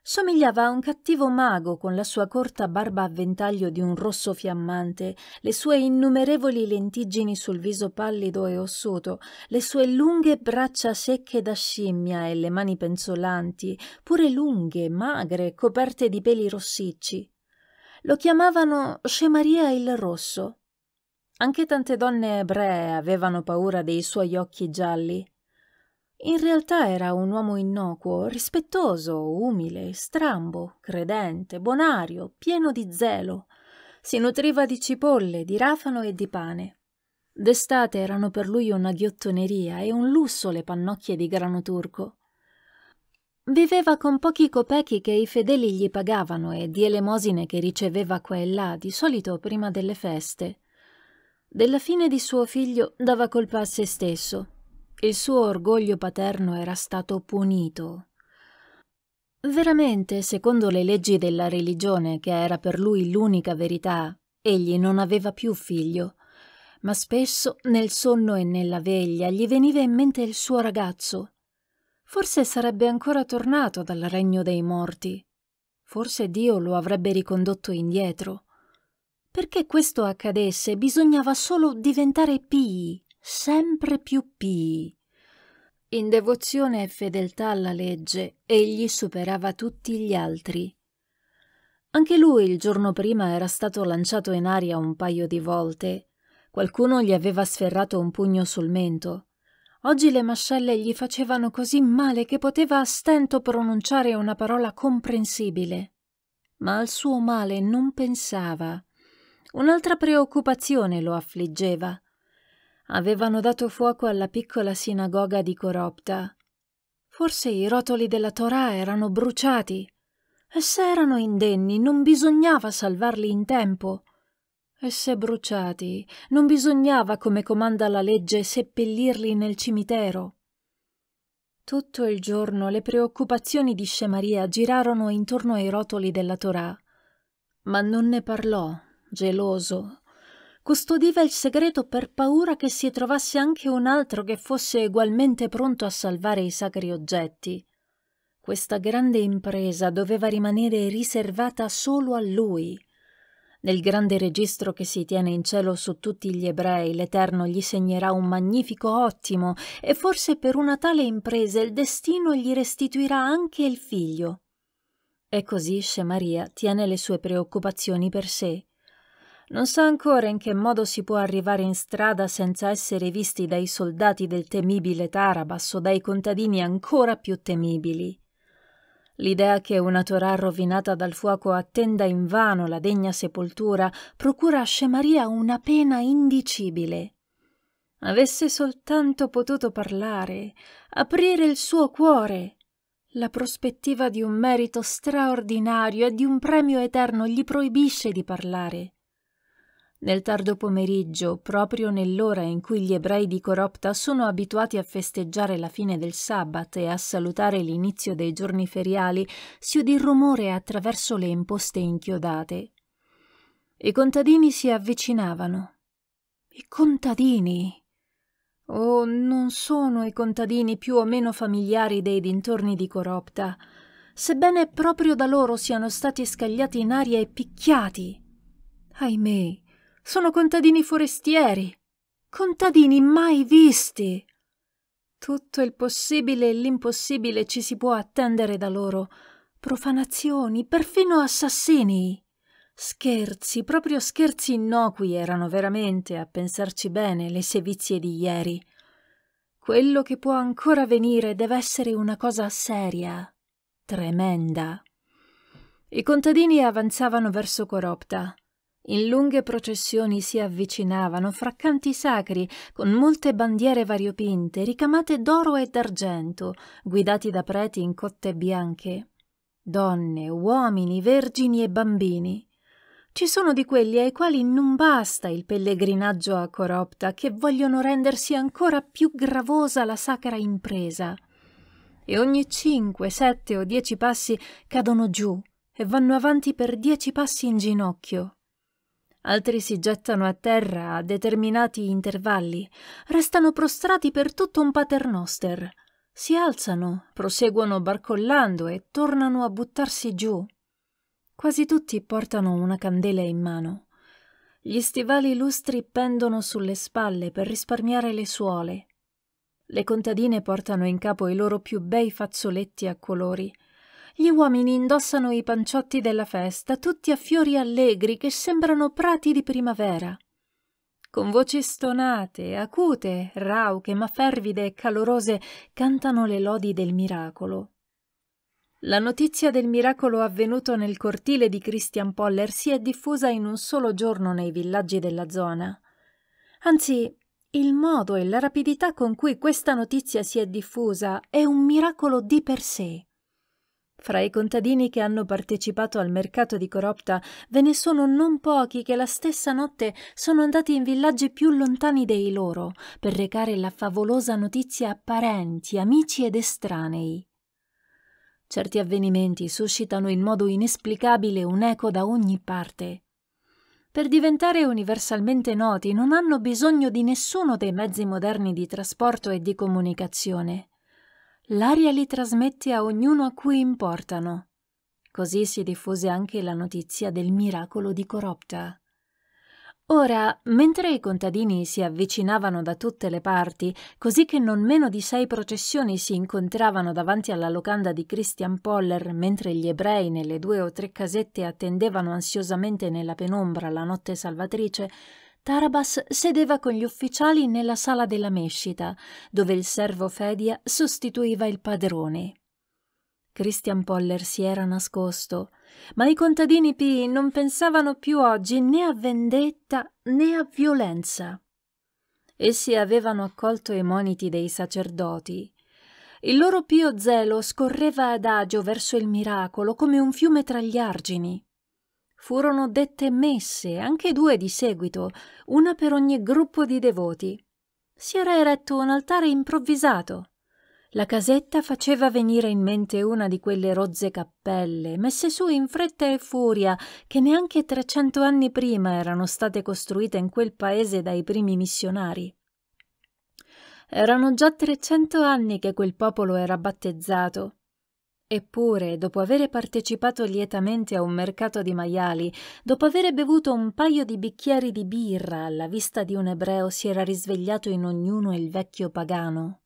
Somigliava a un cattivo mago con la sua corta barba a ventaglio di un rosso fiammante, le sue innumerevoli lentiggini sul viso pallido e ossuto, le sue lunghe braccia secche da scimmia e le mani penzolanti, pure lunghe, magre, coperte di peli rossicci. Lo chiamavano Scemaria il Rosso anche tante donne ebree avevano paura dei suoi occhi gialli. In realtà era un uomo innocuo, rispettoso, umile, strambo, credente, bonario, pieno di zelo. Si nutriva di cipolle, di rafano e di pane. D'estate erano per lui una ghiottoneria e un lusso le pannocchie di grano turco. Viveva con pochi copechi che i fedeli gli pagavano e di elemosine che riceveva qua e là, di solito prima delle feste. Della fine di suo figlio dava colpa a se stesso. Il suo orgoglio paterno era stato punito. Veramente, secondo le leggi della religione, che era per lui l'unica verità, egli non aveva più figlio ma spesso nel sonno e nella veglia gli veniva in mente il suo ragazzo. Forse sarebbe ancora tornato dal regno dei morti. Forse Dio lo avrebbe ricondotto indietro. Perché questo accadesse bisognava solo diventare pii, sempre più pii. In devozione e fedeltà alla legge egli superava tutti gli altri. Anche lui il giorno prima era stato lanciato in aria un paio di volte. Qualcuno gli aveva sferrato un pugno sul mento. Oggi le mascelle gli facevano così male che poteva a stento pronunciare una parola comprensibile. Ma al suo male non pensava. Un'altra preoccupazione lo affliggeva. Avevano dato fuoco alla piccola sinagoga di Coropta. Forse i rotoli della Torah erano bruciati. E se erano indenni, non bisognava salvarli in tempo. E se bruciati, non bisognava, come comanda la legge, seppellirli nel cimitero. Tutto il giorno le preoccupazioni di Scemaria girarono intorno ai rotoli della Torah, ma non ne parlò geloso, custodiva il segreto per paura che si trovasse anche un altro che fosse egualmente pronto a salvare i sacri oggetti. Questa grande impresa doveva rimanere riservata solo a lui. Nel grande registro che si tiene in cielo su tutti gli ebrei, l'Eterno gli segnerà un magnifico ottimo e forse per una tale impresa il destino gli restituirà anche il figlio. E così Shemaria tiene le sue preoccupazioni per sé non sa ancora in che modo si può arrivare in strada senza essere visti dai soldati del temibile Tarabas o dai contadini ancora più temibili. L'idea che una Torah rovinata dal fuoco attenda invano la degna sepoltura procura a Scemaria una pena indicibile. Avesse soltanto potuto parlare, aprire il suo cuore. La prospettiva di un merito straordinario e di un premio eterno gli proibisce di parlare. Nel tardo pomeriggio, proprio nell'ora in cui gli ebrei di Coropta sono abituati a festeggiare la fine del sabbat e a salutare l'inizio dei giorni feriali, si udì rumore attraverso le imposte inchiodate. I contadini si avvicinavano. I contadini! Oh, non sono i contadini più o meno familiari dei dintorni di Coropta, sebbene proprio da loro siano stati scagliati in aria e picchiati. Ahimè, sono contadini forestieri, contadini mai visti. Tutto il possibile e l'impossibile ci si può attendere da loro. Profanazioni, perfino assassini. Scherzi, proprio scherzi innocui erano veramente, a pensarci bene, le sevizie di ieri. Quello che può ancora venire deve essere una cosa seria, tremenda. I contadini avanzavano verso Coropta. In lunghe processioni si avvicinavano fra canti sacri, con molte bandiere variopinte, ricamate d'oro e d'argento, guidati da preti in cotte bianche. Donne, uomini, vergini e bambini. Ci sono di quelli ai quali non basta il pellegrinaggio a Coropta, che vogliono rendersi ancora più gravosa la sacra impresa. E ogni cinque, sette o dieci passi cadono giù e vanno avanti per dieci passi in ginocchio altri si gettano a terra a determinati intervalli, restano prostrati per tutto un paternoster, si alzano, proseguono barcollando e tornano a buttarsi giù. Quasi tutti portano una candela in mano. Gli stivali lustri pendono sulle spalle per risparmiare le suole. Le contadine portano in capo i loro più bei fazzoletti a colori, gli uomini indossano i panciotti della festa, tutti a fiori allegri che sembrano prati di primavera. Con voci stonate, acute, rauche, ma fervide e calorose, cantano le lodi del miracolo. La notizia del miracolo avvenuto nel cortile di Christian Poller si è diffusa in un solo giorno nei villaggi della zona. Anzi, il modo e la rapidità con cui questa notizia si è diffusa è un miracolo di per sé. Fra i contadini che hanno partecipato al mercato di Coropta ve ne sono non pochi che la stessa notte sono andati in villaggi più lontani dei loro per recare la favolosa notizia a parenti, amici ed estranei. Certi avvenimenti suscitano in modo inesplicabile un'eco da ogni parte. Per diventare universalmente noti non hanno bisogno di nessuno dei mezzi moderni di trasporto e di comunicazione. L'aria li trasmette a ognuno a cui importano. Così si diffuse anche la notizia del miracolo di Coropta. Ora, mentre i contadini si avvicinavano da tutte le parti, così che non meno di sei processioni si incontravano davanti alla locanda di Christian Poller, mentre gli ebrei nelle due o tre casette attendevano ansiosamente nella penombra la notte salvatrice, Tarabas sedeva con gli ufficiali nella sala della mescita, dove il servo Fedia sostituiva il padrone. Christian Poller si era nascosto, ma i contadini pii non pensavano più oggi né a vendetta né a violenza. Essi avevano accolto i moniti dei sacerdoti. Il loro pio zelo scorreva adagio verso il miracolo come un fiume tra gli argini furono dette messe, anche due di seguito, una per ogni gruppo di devoti. Si era eretto un altare improvvisato. La casetta faceva venire in mente una di quelle rozze cappelle, messe su in fretta e furia, che neanche trecento anni prima erano state costruite in quel paese dai primi missionari. Erano già trecento anni che quel popolo era battezzato. Eppure, dopo aver partecipato lietamente a un mercato di maiali, dopo avere bevuto un paio di bicchieri di birra alla vista di un ebreo, si era risvegliato in ognuno il vecchio pagano.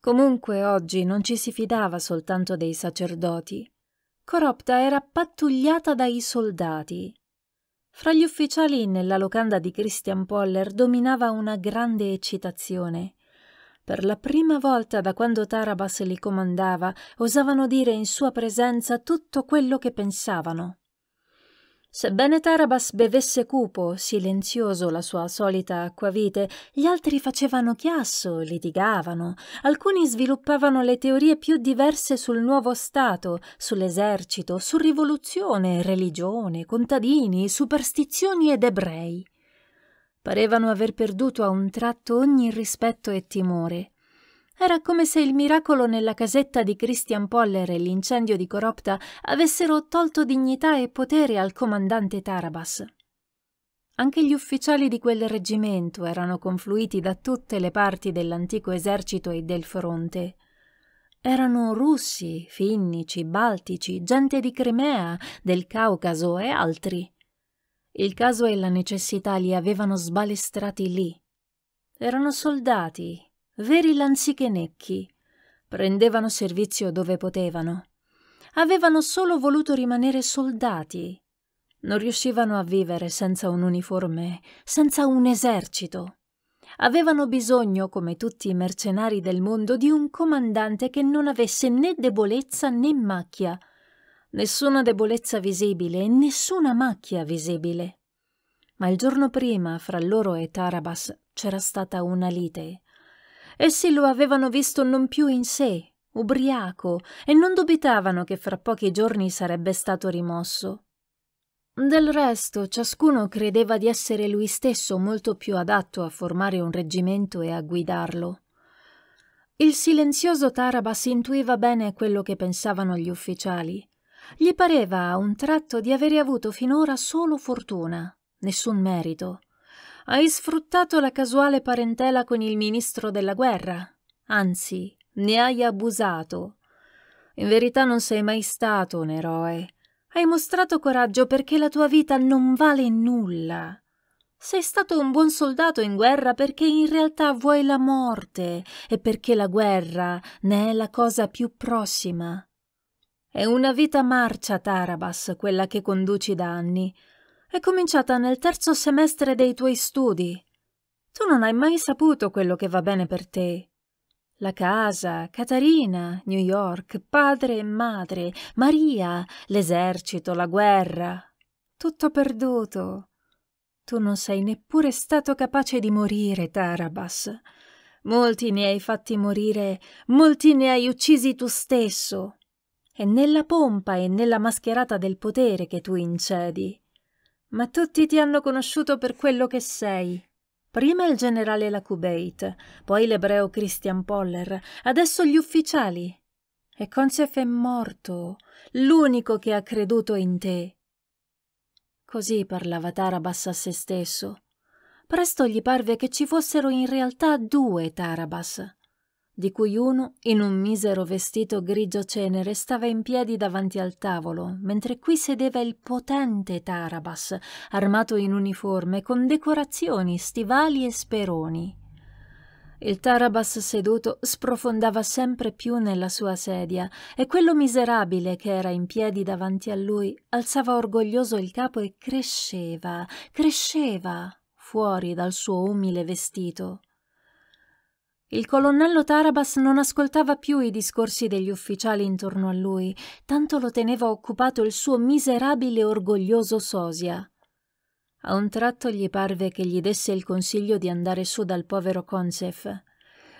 Comunque oggi non ci si fidava soltanto dei sacerdoti. Coropta era pattugliata dai soldati. Fra gli ufficiali nella locanda di Christian Poller dominava una grande eccitazione. Per la prima volta da quando Tarabas li comandava, osavano dire in sua presenza tutto quello che pensavano. Sebbene Tarabas bevesse cupo, silenzioso la sua solita acquavite, gli altri facevano chiasso, litigavano, alcuni sviluppavano le teorie più diverse sul nuovo Stato, sull'esercito, su rivoluzione, religione, contadini, superstizioni ed ebrei. Parevano aver perduto a un tratto ogni rispetto e timore. Era come se il miracolo nella casetta di Christian Poller e l'incendio di Coropta avessero tolto dignità e potere al comandante Tarabas. Anche gli ufficiali di quel reggimento erano confluiti da tutte le parti dell'antico esercito e del fronte. Erano russi, finnici, baltici, gente di Crimea, del Caucaso e altri. Il caso e la necessità li avevano sbalestrati lì. Erano soldati, veri lanzichenecchi. Prendevano servizio dove potevano. Avevano solo voluto rimanere soldati. Non riuscivano a vivere senza un uniforme, senza un esercito avevano bisogno, come tutti i mercenari del mondo, di un comandante che non avesse né debolezza né macchia, nessuna debolezza visibile, nessuna macchia visibile. Ma il giorno prima, fra loro e Tarabas, c'era stata una lite. Essi lo avevano visto non più in sé, ubriaco, e non dubitavano che fra pochi giorni sarebbe stato rimosso. Del resto, ciascuno credeva di essere lui stesso molto più adatto a formare un reggimento e a guidarlo. Il silenzioso Tarabas intuiva bene quello che pensavano gli ufficiali gli pareva a un tratto di avere avuto finora solo fortuna, nessun merito. Hai sfruttato la casuale parentela con il ministro della guerra, anzi, ne hai abusato. In verità non sei mai stato un eroe. Hai mostrato coraggio perché la tua vita non vale nulla. Sei stato un buon soldato in guerra perché in realtà vuoi la morte e perché la guerra ne è la cosa più prossima. È una vita marcia, Tarabas, quella che conduci da anni. È cominciata nel terzo semestre dei tuoi studi. Tu non hai mai saputo quello che va bene per te. La casa, Catarina, New York, padre e madre, Maria, l'esercito, la guerra. Tutto perduto. Tu non sei neppure stato capace di morire, Tarabas. Molti ne hai fatti morire, molti ne hai uccisi tu stesso e nella pompa e nella mascherata del potere che tu incedi. Ma tutti ti hanno conosciuto per quello che sei. Prima il generale Lacubeit, poi l'ebreo Christian Poller, adesso gli ufficiali. E Concef è morto, l'unico che ha creduto in te. Così parlava Tarabas a se stesso. Presto gli parve che ci fossero in realtà due Tarabas di cui uno, in un misero vestito grigio cenere, stava in piedi davanti al tavolo, mentre qui sedeva il potente Tarabas, armato in uniforme, con decorazioni, stivali e speroni. Il Tarabas seduto sprofondava sempre più nella sua sedia e quello miserabile che era in piedi davanti a lui alzava orgoglioso il capo e cresceva, cresceva fuori dal suo umile vestito. Il colonnello Tarabas non ascoltava più i discorsi degli ufficiali intorno a lui, tanto lo teneva occupato il suo miserabile e orgoglioso sosia. A un tratto gli parve che gli desse il consiglio di andare su dal povero Konsef.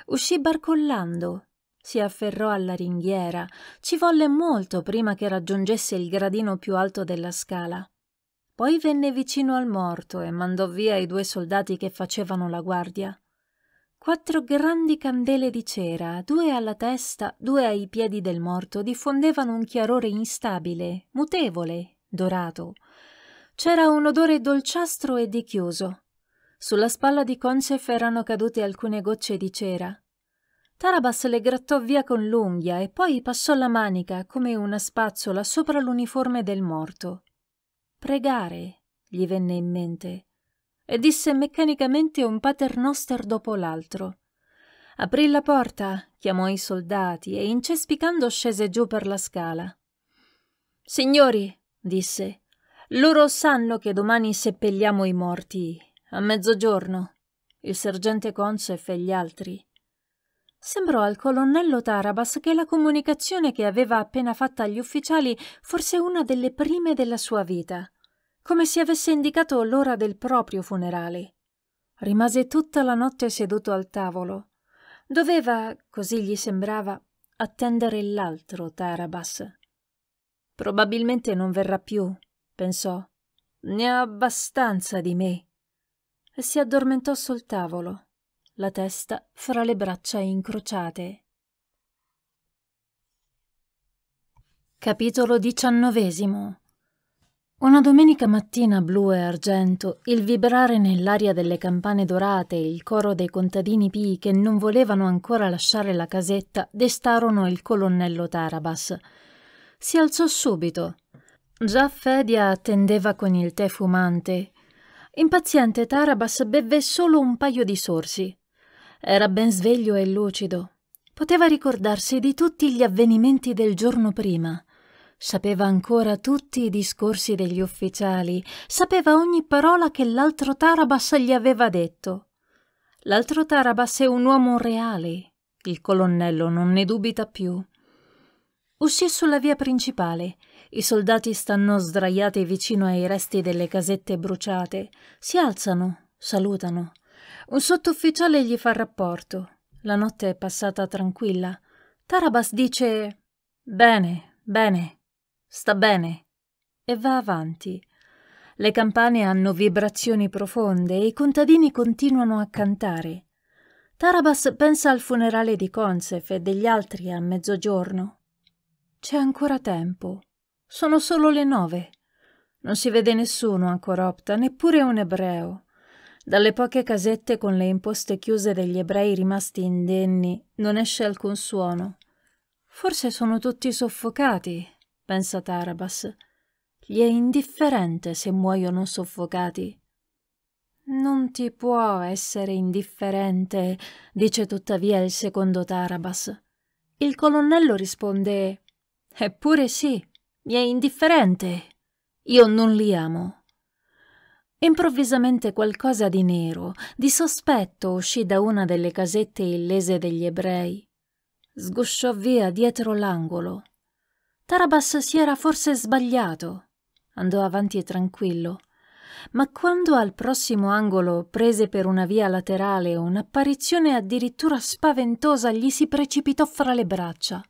Uscì barcollando, si afferrò alla ringhiera, ci volle molto prima che raggiungesse il gradino più alto della scala. Poi venne vicino al morto e mandò via i due soldati che facevano la guardia. Quattro grandi candele di cera, due alla testa, due ai piedi del morto, diffondevano un chiarore instabile, mutevole, dorato. C'era un odore dolciastro e dechioso. Sulla spalla di Concef erano cadute alcune gocce di cera. Tarabas le grattò via con l'unghia e poi passò la manica come una spazzola sopra l'uniforme del morto. Pregare, gli venne in mente e disse meccanicamente un paternoster dopo l'altro. Aprì la porta, chiamò i soldati e incespicando scese giù per la scala. Signori, disse, loro sanno che domani seppelliamo i morti, a mezzogiorno. Il sergente Consef e gli altri. Sembrò al colonnello Tarabas che la comunicazione che aveva appena fatta agli ufficiali fosse una delle prime della sua vita come se avesse indicato l'ora del proprio funerale. Rimase tutta la notte seduto al tavolo. Doveva, così gli sembrava, attendere l'altro Tarabas. Probabilmente non verrà più, pensò. Ne ha abbastanza di me. E si addormentò sul tavolo, la testa fra le braccia incrociate. Capitolo diciannovesimo una domenica mattina blu e argento, il vibrare nell'aria delle campane dorate e il coro dei contadini pii che non volevano ancora lasciare la casetta destarono il colonnello Tarabas. Si alzò subito. Già Fedia attendeva con il tè fumante. Impaziente Tarabas bevve solo un paio di sorsi. Era ben sveglio e lucido. Poteva ricordarsi di tutti gli avvenimenti del giorno prima. Sapeva ancora tutti i discorsi degli ufficiali, sapeva ogni parola che l'altro Tarabas gli aveva detto. L'altro Tarabas è un uomo reale, il colonnello non ne dubita più. Uscì sulla via principale. I soldati stanno sdraiati vicino ai resti delle casette bruciate. Si alzano, salutano. Un sottufficiale gli fa rapporto. La notte è passata tranquilla. Tarabas dice: Bene, bene. Sta bene. E va avanti. Le campane hanno vibrazioni profonde e i contadini continuano a cantare. Tarabas pensa al funerale di Consef e degli altri a mezzogiorno. C'è ancora tempo. Sono solo le nove. Non si vede nessuno a Coropta, neppure un ebreo. Dalle poche casette con le imposte chiuse degli ebrei rimasti indenni non esce alcun suono. Forse sono tutti soffocati, pensa Tarabas. Gli è indifferente se muoiono soffocati. Non ti può essere indifferente, dice tuttavia il secondo Tarabas. Il colonnello risponde Eppure sì, mi è indifferente. Io non li amo. Improvvisamente qualcosa di nero, di sospetto, uscì da una delle casette illese degli ebrei. Sgusciò via dietro l'angolo, Tarabas si era forse sbagliato. Andò avanti e tranquillo. Ma quando al prossimo angolo prese per una via laterale un'apparizione addirittura spaventosa gli si precipitò fra le braccia.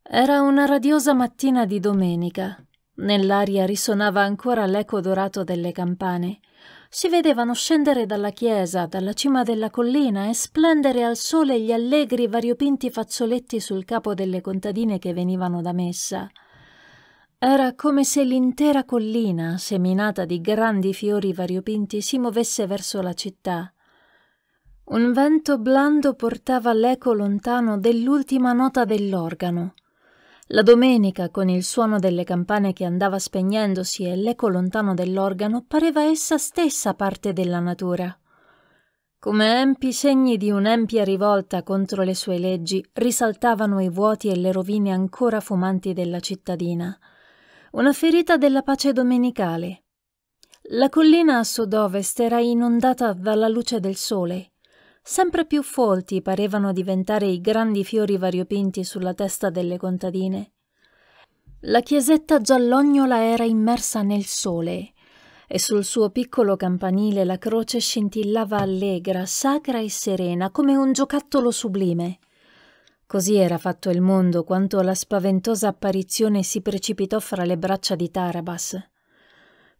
Era una radiosa mattina di domenica. Nell'aria risonava ancora l'eco dorato delle campane si vedevano scendere dalla chiesa, dalla cima della collina e splendere al sole gli allegri variopinti fazzoletti sul capo delle contadine che venivano da messa. Era come se l'intera collina, seminata di grandi fiori variopinti, si muovesse verso la città. Un vento blando portava l'eco lontano dell'ultima nota dell'organo, la domenica, con il suono delle campane che andava spegnendosi e l'eco lontano dell'organo, pareva essa stessa parte della natura. Come empi segni di un'empia rivolta contro le sue leggi risaltavano i vuoti e le rovine ancora fumanti della cittadina. Una ferita della pace domenicale. La collina a sud-ovest era inondata dalla luce del sole Sempre più folti parevano diventare i grandi fiori variopinti sulla testa delle contadine. La chiesetta giallognola era immersa nel sole e sul suo piccolo campanile la croce scintillava allegra, sacra e serena, come un giocattolo sublime. Così era fatto il mondo quanto la spaventosa apparizione si precipitò fra le braccia di Tarabas.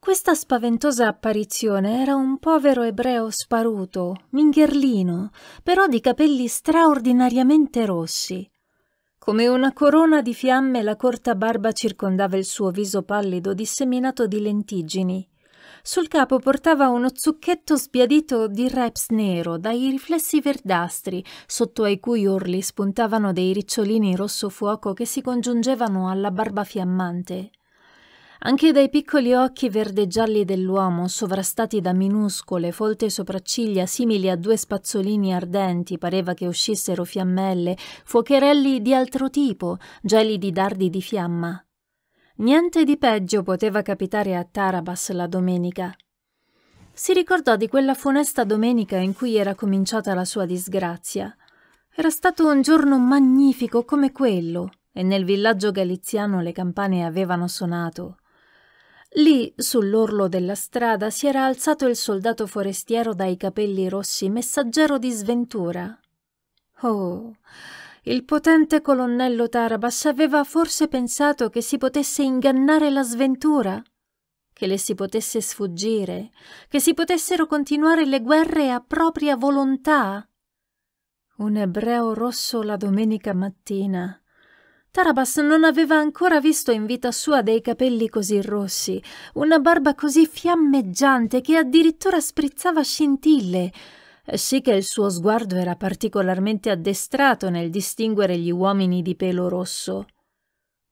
Questa spaventosa apparizione era un povero ebreo sparuto, mingherlino, però di capelli straordinariamente rossi. Come una corona di fiamme la corta barba circondava il suo viso pallido disseminato di lentiggini. Sul capo portava uno zucchetto sbiadito di reps nero dai riflessi verdastri, sotto ai cui orli spuntavano dei ricciolini rosso fuoco che si congiungevano alla barba fiammante. Anche dai piccoli occhi verde-gialli dell'uomo, sovrastati da minuscole, folte sopracciglia simili a due spazzolini ardenti, pareva che uscissero fiammelle, fuocherelli di altro tipo, gelidi dardi di fiamma. Niente di peggio poteva capitare a Tarabas la domenica. Si ricordò di quella funesta domenica in cui era cominciata la sua disgrazia. Era stato un giorno magnifico come quello, e nel villaggio galiziano le campane avevano suonato. Lì, sull'orlo della strada, si era alzato il soldato forestiero dai capelli rossi, messaggero di sventura. Oh, il potente colonnello Tarabas aveva forse pensato che si potesse ingannare la sventura? Che le si potesse sfuggire? Che si potessero continuare le guerre a propria volontà? Un ebreo rosso la domenica mattina. Tarabas non aveva ancora visto in vita sua dei capelli così rossi, una barba così fiammeggiante che addirittura sprizzava scintille. Eh, sì che il suo sguardo era particolarmente addestrato nel distinguere gli uomini di pelo rosso.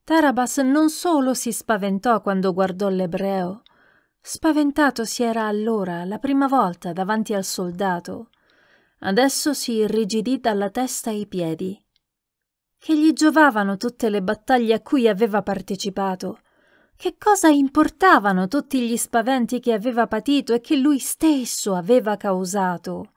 Tarabas non solo si spaventò quando guardò l'ebreo, spaventato si era allora la prima volta davanti al soldato. Adesso si irrigidì dalla testa ai piedi che gli giovavano tutte le battaglie a cui aveva partecipato. Che cosa importavano tutti gli spaventi che aveva patito e che lui stesso aveva causato?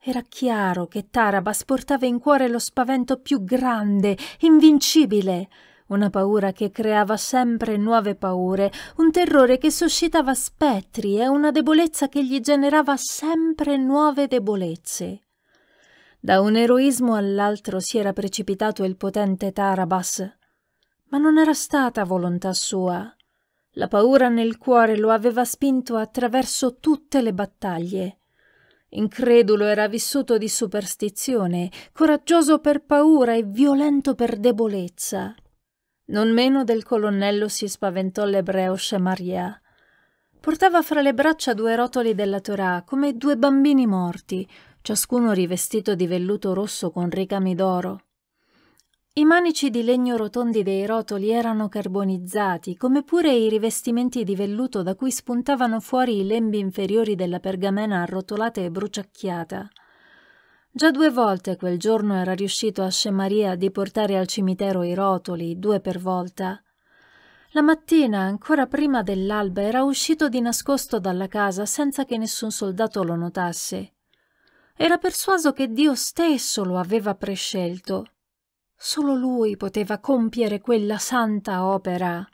Era chiaro che Tarabas portava in cuore lo spavento più grande, invincibile, una paura che creava sempre nuove paure, un terrore che suscitava spettri e una debolezza che gli generava sempre nuove debolezze. Da un eroismo all'altro si era precipitato il potente Tarabas, ma non era stata volontà sua. La paura nel cuore lo aveva spinto attraverso tutte le battaglie. Incredulo era vissuto di superstizione, coraggioso per paura e violento per debolezza. Non meno del colonnello si spaventò l'ebreo Shemaria. Portava fra le braccia due rotoli della Torah come due bambini morti, ciascuno rivestito di velluto rosso con ricami d'oro. I manici di legno rotondi dei rotoli erano carbonizzati, come pure i rivestimenti di velluto da cui spuntavano fuori i lembi inferiori della pergamena arrotolata e bruciacchiata. Già due volte quel giorno era riuscito a Scemaria di portare al cimitero i rotoli, due per volta. La mattina, ancora prima dell'alba, era uscito di nascosto dalla casa senza che nessun soldato lo notasse. Era persuaso che Dio stesso lo aveva prescelto. Solo lui poteva compiere quella santa opera.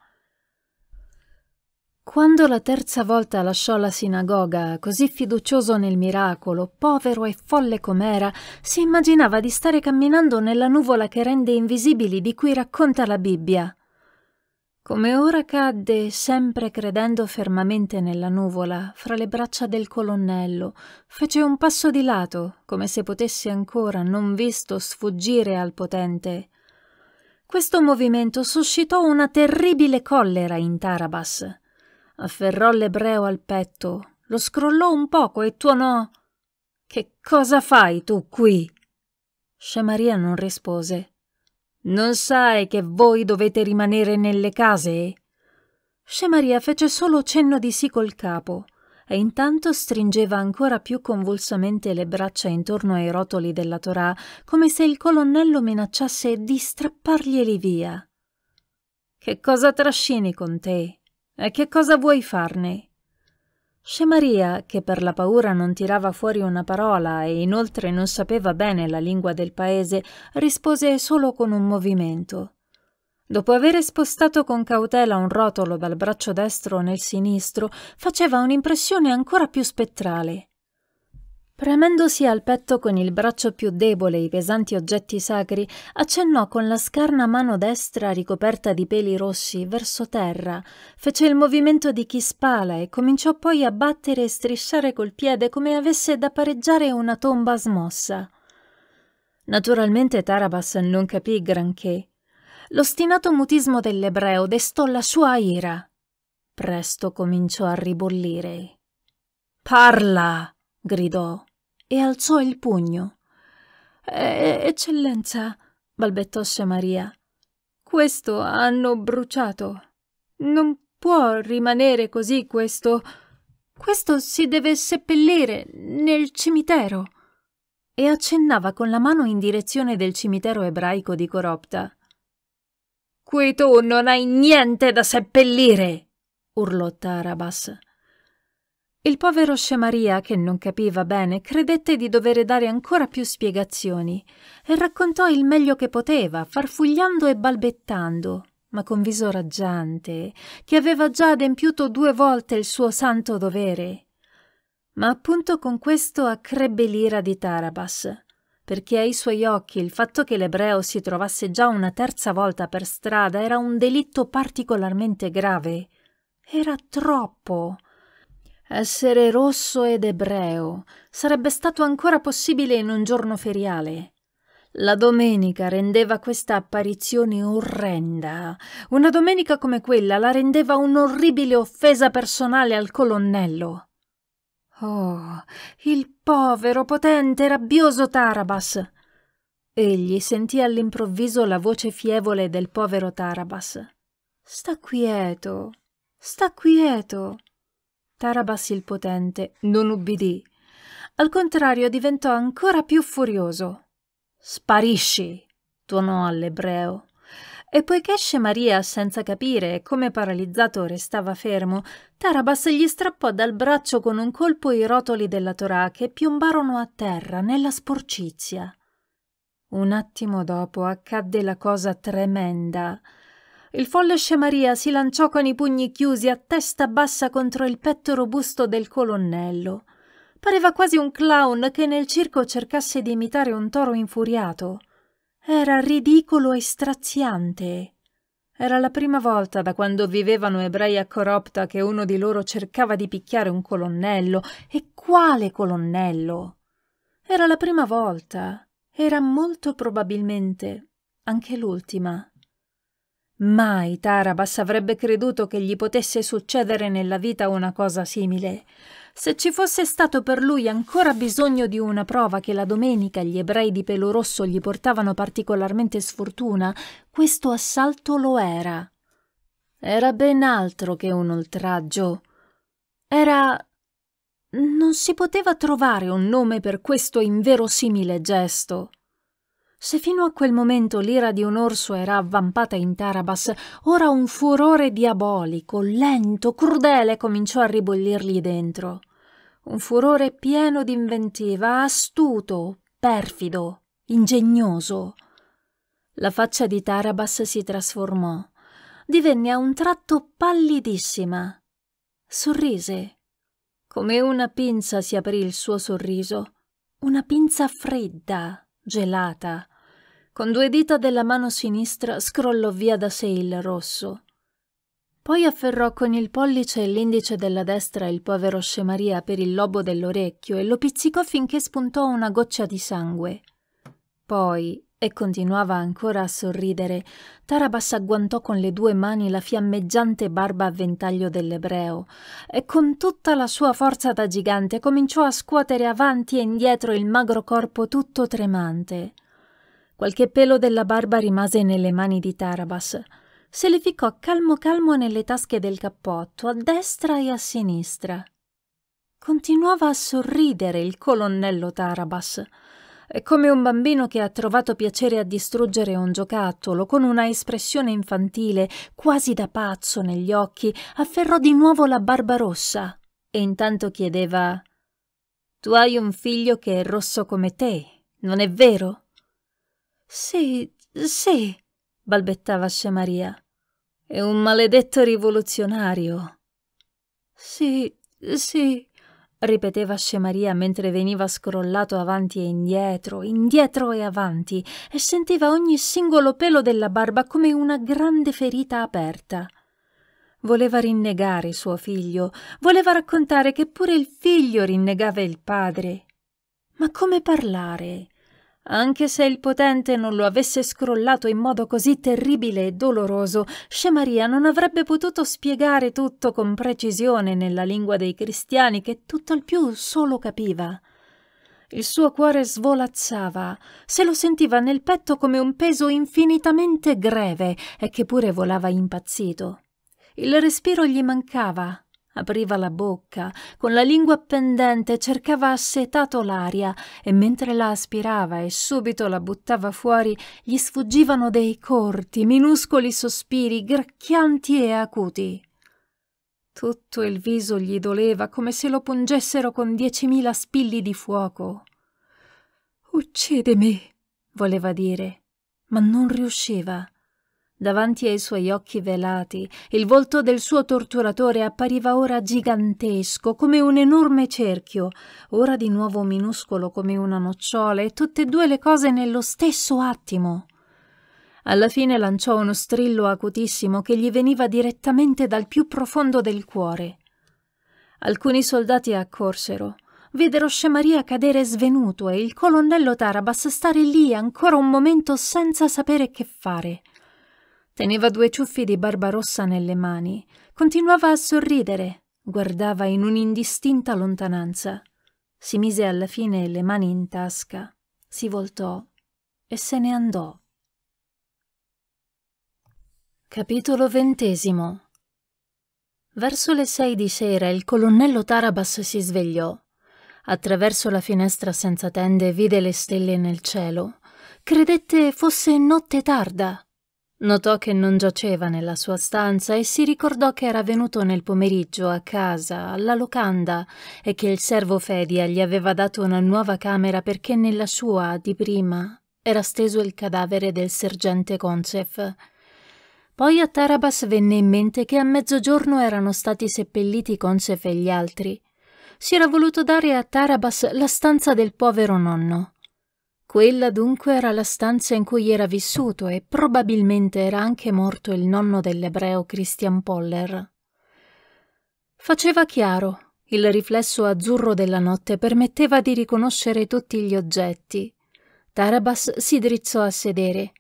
Quando la terza volta lasciò la sinagoga, così fiducioso nel miracolo, povero e folle com'era, si immaginava di stare camminando nella nuvola che rende invisibili di cui racconta la Bibbia. Come ora cadde, sempre credendo fermamente nella nuvola, fra le braccia del colonnello, fece un passo di lato, come se potesse ancora, non visto, sfuggire al potente. Questo movimento suscitò una terribile collera in Tarabas. Afferrò l'ebreo al petto, lo scrollò un poco e tuonò Che cosa fai tu qui? Sciamaria non rispose. Non sai che voi dovete rimanere nelle case? Scemaria fece solo cenno di sì col capo e intanto stringeva ancora più convulsamente le braccia intorno ai rotoli della Torah, come se il colonnello minacciasse di strapparglieli via. Che cosa trascini con te? E che cosa vuoi farne? Scemaria, che per la paura non tirava fuori una parola e inoltre non sapeva bene la lingua del paese, rispose solo con un movimento. Dopo aver spostato con cautela un rotolo dal braccio destro nel sinistro, faceva un'impressione ancora più spettrale. Premendosi al petto con il braccio più debole i pesanti oggetti sacri, accennò con la scarna mano destra ricoperta di peli rossi verso terra, fece il movimento di chi spala e cominciò poi a battere e strisciare col piede come avesse da pareggiare una tomba smossa. Naturalmente Tarabas non capì granché. L'ostinato mutismo dell'ebreo destò la sua ira. Presto cominciò a ribollire. Parla! gridò e alzò il pugno. E eccellenza, balbettò Maria, questo hanno bruciato. Non può rimanere così questo. Questo si deve seppellire nel cimitero. E accennava con la mano in direzione del cimitero ebraico di Coropta. Qui tu non hai niente da seppellire, urlò Tarabas. Il povero Scemaria, che non capiva bene, credette di dover dare ancora più spiegazioni e raccontò il meglio che poteva, farfugliando e balbettando, ma con viso raggiante, che aveva già adempiuto due volte il suo santo dovere. Ma appunto con questo accrebbe l'ira di Tarabas, perché ai suoi occhi il fatto che l'ebreo si trovasse già una terza volta per strada era un delitto particolarmente grave. Era troppo essere rosso ed ebreo sarebbe stato ancora possibile in un giorno feriale. La domenica rendeva questa apparizione orrenda. Una domenica come quella la rendeva un'orribile offesa personale al colonnello. Oh, il povero, potente, rabbioso Tarabas! Egli sentì all'improvviso la voce fievole del povero Tarabas. Sta quieto, sta quieto. Tarabas il potente non ubbidì. Al contrario, diventò ancora più furioso. Sparisci! tuonò all'ebreo. E poiché Scemaria, senza capire come paralizzato restava fermo, Tarabas gli strappò dal braccio con un colpo i rotoli della Torah che piombarono a terra nella sporcizia. Un attimo dopo accadde la cosa tremenda. Il folle Scemaria si lanciò con i pugni chiusi a testa bassa contro il petto robusto del colonnello. Pareva quasi un clown che nel circo cercasse di imitare un toro infuriato. Era ridicolo e straziante. Era la prima volta da quando vivevano ebrei a Coropta che uno di loro cercava di picchiare un colonnello. E quale colonnello? Era la prima volta. Era molto probabilmente anche l'ultima. Mai Tarabas avrebbe creduto che gli potesse succedere nella vita una cosa simile. Se ci fosse stato per lui ancora bisogno di una prova che la domenica gli ebrei di pelo rosso gli portavano particolarmente sfortuna, questo assalto lo era. Era ben altro che un oltraggio. Era. Non si poteva trovare un nome per questo inverosimile gesto. Se fino a quel momento l'ira di un orso era avvampata in Tarabas, ora un furore diabolico, lento, crudele cominciò a ribollirgli dentro. Un furore pieno d'inventiva, astuto, perfido, ingegnoso. La faccia di Tarabas si trasformò. Divenne a un tratto pallidissima. Sorrise. Come una pinza si aprì il suo sorriso, una pinza fredda, gelata, con due dita della mano sinistra scrollò via da sé il rosso. Poi afferrò con il pollice e l'indice della destra il povero Scemaria per il lobo dell'orecchio e lo pizzicò finché spuntò una goccia di sangue. Poi, e continuava ancora a sorridere, Tarabas agguantò con le due mani la fiammeggiante barba a ventaglio dell'ebreo e con tutta la sua forza da gigante cominciò a scuotere avanti e indietro il magro corpo tutto tremante. Qualche pelo della barba rimase nelle mani di Tarabas. Se le ficcò calmo calmo nelle tasche del cappotto, a destra e a sinistra. Continuava a sorridere il colonnello Tarabas. È come un bambino che ha trovato piacere a distruggere un giocattolo, con una espressione infantile, quasi da pazzo negli occhi, afferrò di nuovo la barba rossa e intanto chiedeva Tu hai un figlio che è rosso come te, non è vero? Sì, sì, balbettava Scemaria. È un maledetto rivoluzionario. Sì, sì, ripeteva Scemaria mentre veniva scrollato avanti e indietro, indietro e avanti, e sentiva ogni singolo pelo della barba come una grande ferita aperta. Voleva rinnegare suo figlio, voleva raccontare che pure il figlio rinnegava il padre. Ma come parlare? Anche se il potente non lo avesse scrollato in modo così terribile e doloroso, Scemaria non avrebbe potuto spiegare tutto con precisione nella lingua dei cristiani che tutt'al più solo capiva. Il suo cuore svolazzava, se lo sentiva nel petto come un peso infinitamente greve e che pure volava impazzito. Il respiro gli mancava, Apriva la bocca, con la lingua pendente cercava assetato l'aria e mentre la aspirava e subito la buttava fuori, gli sfuggivano dei corti, minuscoli sospiri, gracchianti e acuti. Tutto il viso gli doleva come se lo pungessero con diecimila spilli di fuoco. Uccidimi, voleva dire, ma non riusciva. Davanti ai suoi occhi velati, il volto del suo torturatore appariva ora gigantesco, come un enorme cerchio, ora di nuovo minuscolo come una nocciola, e tutte e due le cose nello stesso attimo. Alla fine lanciò uno strillo acutissimo che gli veniva direttamente dal più profondo del cuore. Alcuni soldati accorsero. Videro Scemaria cadere svenuto e il colonnello Tarabas stare lì ancora un momento senza sapere che fare. Teneva due ciuffi di barba rossa nelle mani, continuava a sorridere, guardava in un'indistinta lontananza. Si mise alla fine le mani in tasca, si voltò e se ne andò. Capitolo ventesimo Verso le sei di sera il colonnello Tarabas si svegliò. Attraverso la finestra senza tende vide le stelle nel cielo. Credette fosse notte tarda. Notò che non giaceva nella sua stanza e si ricordò che era venuto nel pomeriggio a casa, alla locanda, e che il servo Fedia gli aveva dato una nuova camera perché nella sua, di prima, era steso il cadavere del sergente Concef. Poi a Tarabas venne in mente che a mezzogiorno erano stati seppelliti Concef e gli altri. Si era voluto dare a Tarabas la stanza del povero nonno. Quella dunque era la stanza in cui era vissuto e probabilmente era anche morto il nonno dell'ebreo Christian Poller. Faceva chiaro, il riflesso azzurro della notte permetteva di riconoscere tutti gli oggetti. Tarabas si drizzò a sedere.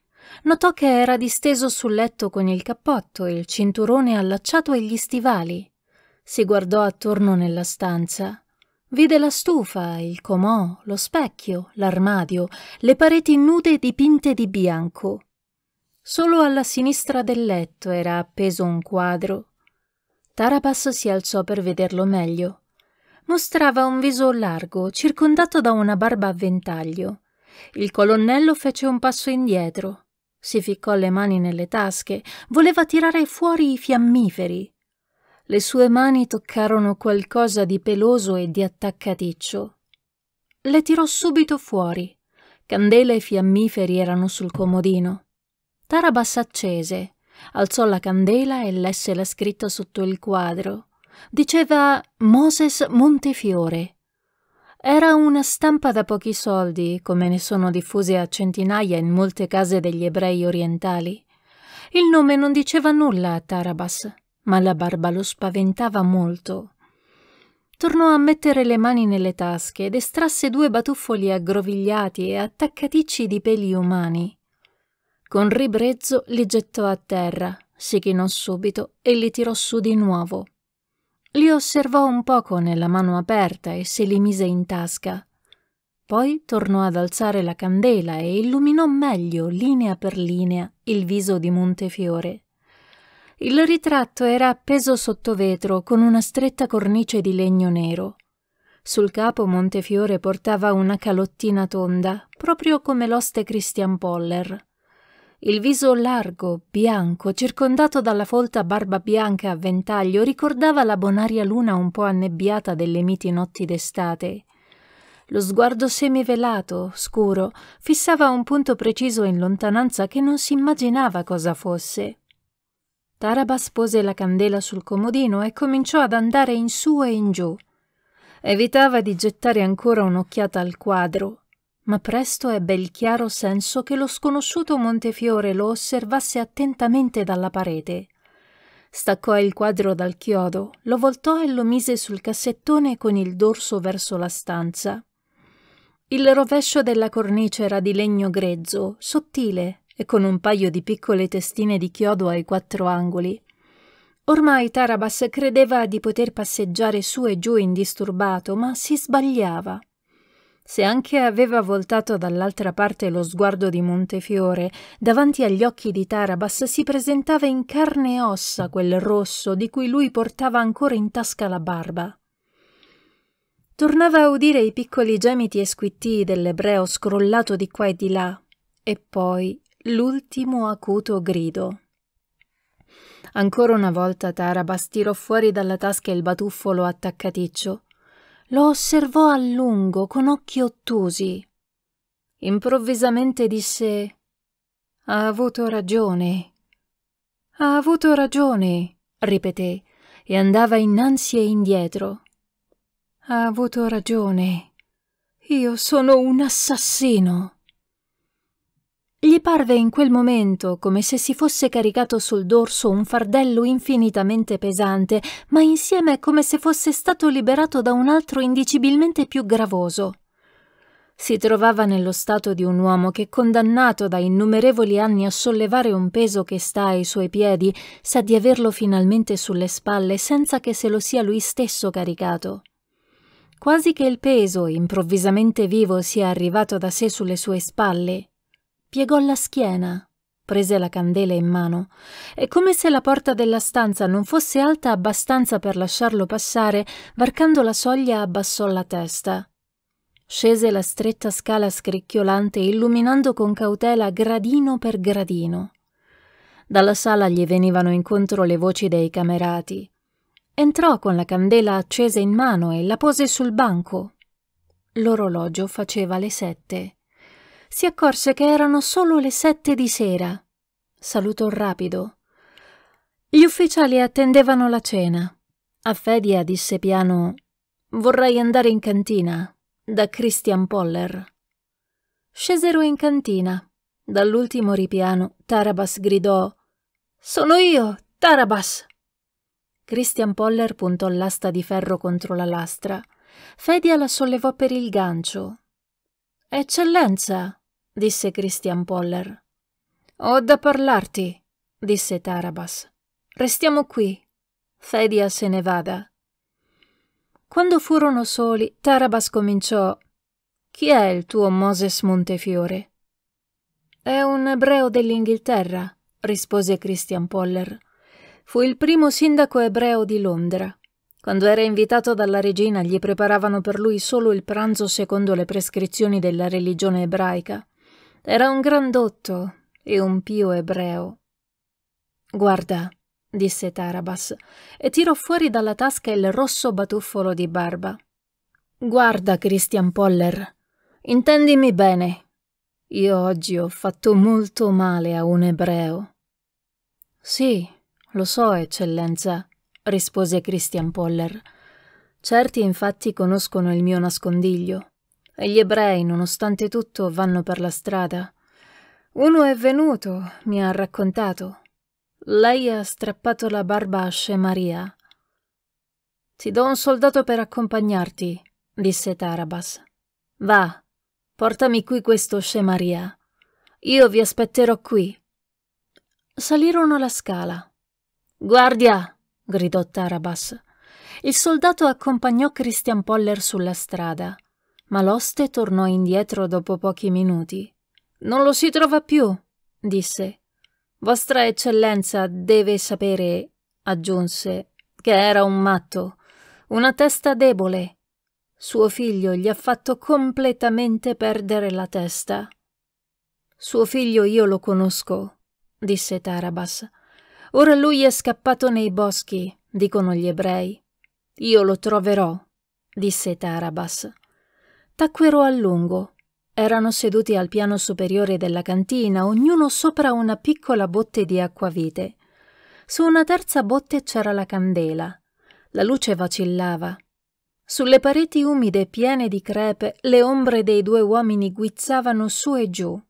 Notò che era disteso sul letto con il cappotto, il cinturone allacciato e gli stivali. Si guardò attorno nella stanza. Vide la stufa, il comò, lo specchio, l'armadio, le pareti nude dipinte di bianco. Solo alla sinistra del letto era appeso un quadro. Tarabas si alzò per vederlo meglio. Mostrava un viso largo, circondato da una barba a ventaglio. Il colonnello fece un passo indietro. Si ficcò le mani nelle tasche, voleva tirare fuori i fiammiferi. Le sue mani toccarono qualcosa di peloso e di attaccaticcio. Le tirò subito fuori. Candele e fiammiferi erano sul comodino. Tarabas accese, alzò la candela e lesse la scritta sotto il quadro. Diceva Moses Montefiore. Era una stampa da pochi soldi, come ne sono diffuse a centinaia in molte case degli ebrei orientali. Il nome non diceva nulla a Tarabas, ma la barba lo spaventava molto. Tornò a mettere le mani nelle tasche ed estrasse due batuffoli aggrovigliati e attaccaticci di peli umani. Con ribrezzo li gettò a terra, si chinò subito e li tirò su di nuovo. Li osservò un poco nella mano aperta e se li mise in tasca. Poi tornò ad alzare la candela e illuminò meglio, linea per linea, il viso di Montefiore. Il ritratto era appeso sotto vetro con una stretta cornice di legno nero. Sul capo Montefiore portava una calottina tonda, proprio come l'oste Christian Poller. Il viso largo, bianco, circondato dalla folta barba bianca a ventaglio, ricordava la bonaria luna un po' annebbiata delle miti notti d'estate. Lo sguardo semivelato, scuro, fissava un punto preciso in lontananza che non si immaginava cosa fosse. Tarabas pose la candela sul comodino e cominciò ad andare in su e in giù. Evitava di gettare ancora un'occhiata al quadro, ma presto ebbe il chiaro senso che lo sconosciuto Montefiore lo osservasse attentamente dalla parete. Staccò il quadro dal chiodo, lo voltò e lo mise sul cassettone con il dorso verso la stanza. Il rovescio della cornice era di legno grezzo, sottile, e con un paio di piccole testine di chiodo ai quattro angoli. Ormai Tarabas credeva di poter passeggiare su e giù indisturbato, ma si sbagliava. Se anche aveva voltato dall'altra parte lo sguardo di Montefiore, davanti agli occhi di Tarabas si presentava in carne e ossa quel rosso di cui lui portava ancora in tasca la barba. Tornava a udire i piccoli gemiti e squittii dell'ebreo scrollato di qua e di là, e poi l'ultimo acuto grido. Ancora una volta Tarabas tirò fuori dalla tasca il batuffolo attaccaticcio. Lo osservò a lungo, con occhi ottusi. Improvvisamente disse Ha avuto ragione. Ha avuto ragione, ripeté, e andava innanzi e indietro. Ha avuto ragione. Io sono un assassino. Gli parve in quel momento come se si fosse caricato sul dorso un fardello infinitamente pesante, ma insieme come se fosse stato liberato da un altro indicibilmente più gravoso. Si trovava nello stato di un uomo che, condannato da innumerevoli anni a sollevare un peso che sta ai suoi piedi, sa di averlo finalmente sulle spalle senza che se lo sia lui stesso caricato quasi che il peso improvvisamente vivo sia arrivato da sé sulle sue spalle piegò la schiena, prese la candela in mano e, come se la porta della stanza non fosse alta abbastanza per lasciarlo passare, varcando la soglia abbassò la testa. Scese la stretta scala scricchiolante, illuminando con cautela gradino per gradino. Dalla sala gli venivano incontro le voci dei camerati. Entrò con la candela accesa in mano e la pose sul banco. L'orologio faceva le sette si accorse che erano solo le sette di sera. Salutò rapido. Gli ufficiali attendevano la cena. A Fedia disse piano Vorrei andare in cantina, da Christian Poller. Scesero in cantina. Dall'ultimo ripiano Tarabas gridò Sono io, Tarabas! Christian Poller puntò l'asta di ferro contro la lastra. Fedia la sollevò per il gancio. Eccellenza! disse Christian Poller. Ho da parlarti, disse Tarabas. Restiamo qui. Fedia se ne vada. Quando furono soli, Tarabas cominciò Chi è il tuo Moses Montefiore? È un ebreo dell'Inghilterra, rispose Christian Poller. Fu il primo sindaco ebreo di Londra. Quando era invitato dalla regina gli preparavano per lui solo il pranzo secondo le prescrizioni della religione ebraica. Era un grandotto e un pio ebreo. Guarda, disse Tarabas, e tirò fuori dalla tasca il rosso batuffolo di barba. Guarda, Christian Poller, intendimi bene. Io oggi ho fatto molto male a un ebreo. Sì, lo so, eccellenza, rispose Christian Poller. Certi infatti conoscono il mio nascondiglio e gli ebrei, nonostante tutto, vanno per la strada. Uno è venuto, mi ha raccontato. Lei ha strappato la barba a Shemaria. Ti do un soldato per accompagnarti, disse Tarabas. Va, portami qui questo Shemaria. Io vi aspetterò qui. Salirono la scala. Guardia! gridò Tarabas. Il soldato accompagnò Christian Poller sulla strada ma l'oste tornò indietro dopo pochi minuti. Non lo si trova più, disse. Vostra Eccellenza deve sapere, aggiunse, che era un matto, una testa debole. Suo figlio gli ha fatto completamente perdere la testa. Suo figlio io lo conosco, disse Tarabas. Ora lui è scappato nei boschi, dicono gli ebrei. Io lo troverò, disse Tarabas. Tacquero a lungo. Erano seduti al piano superiore della cantina, ognuno sopra una piccola botte di acquavite. Su una terza botte c'era la candela. La luce vacillava. Sulle pareti umide piene di crepe le ombre dei due uomini guizzavano su e giù.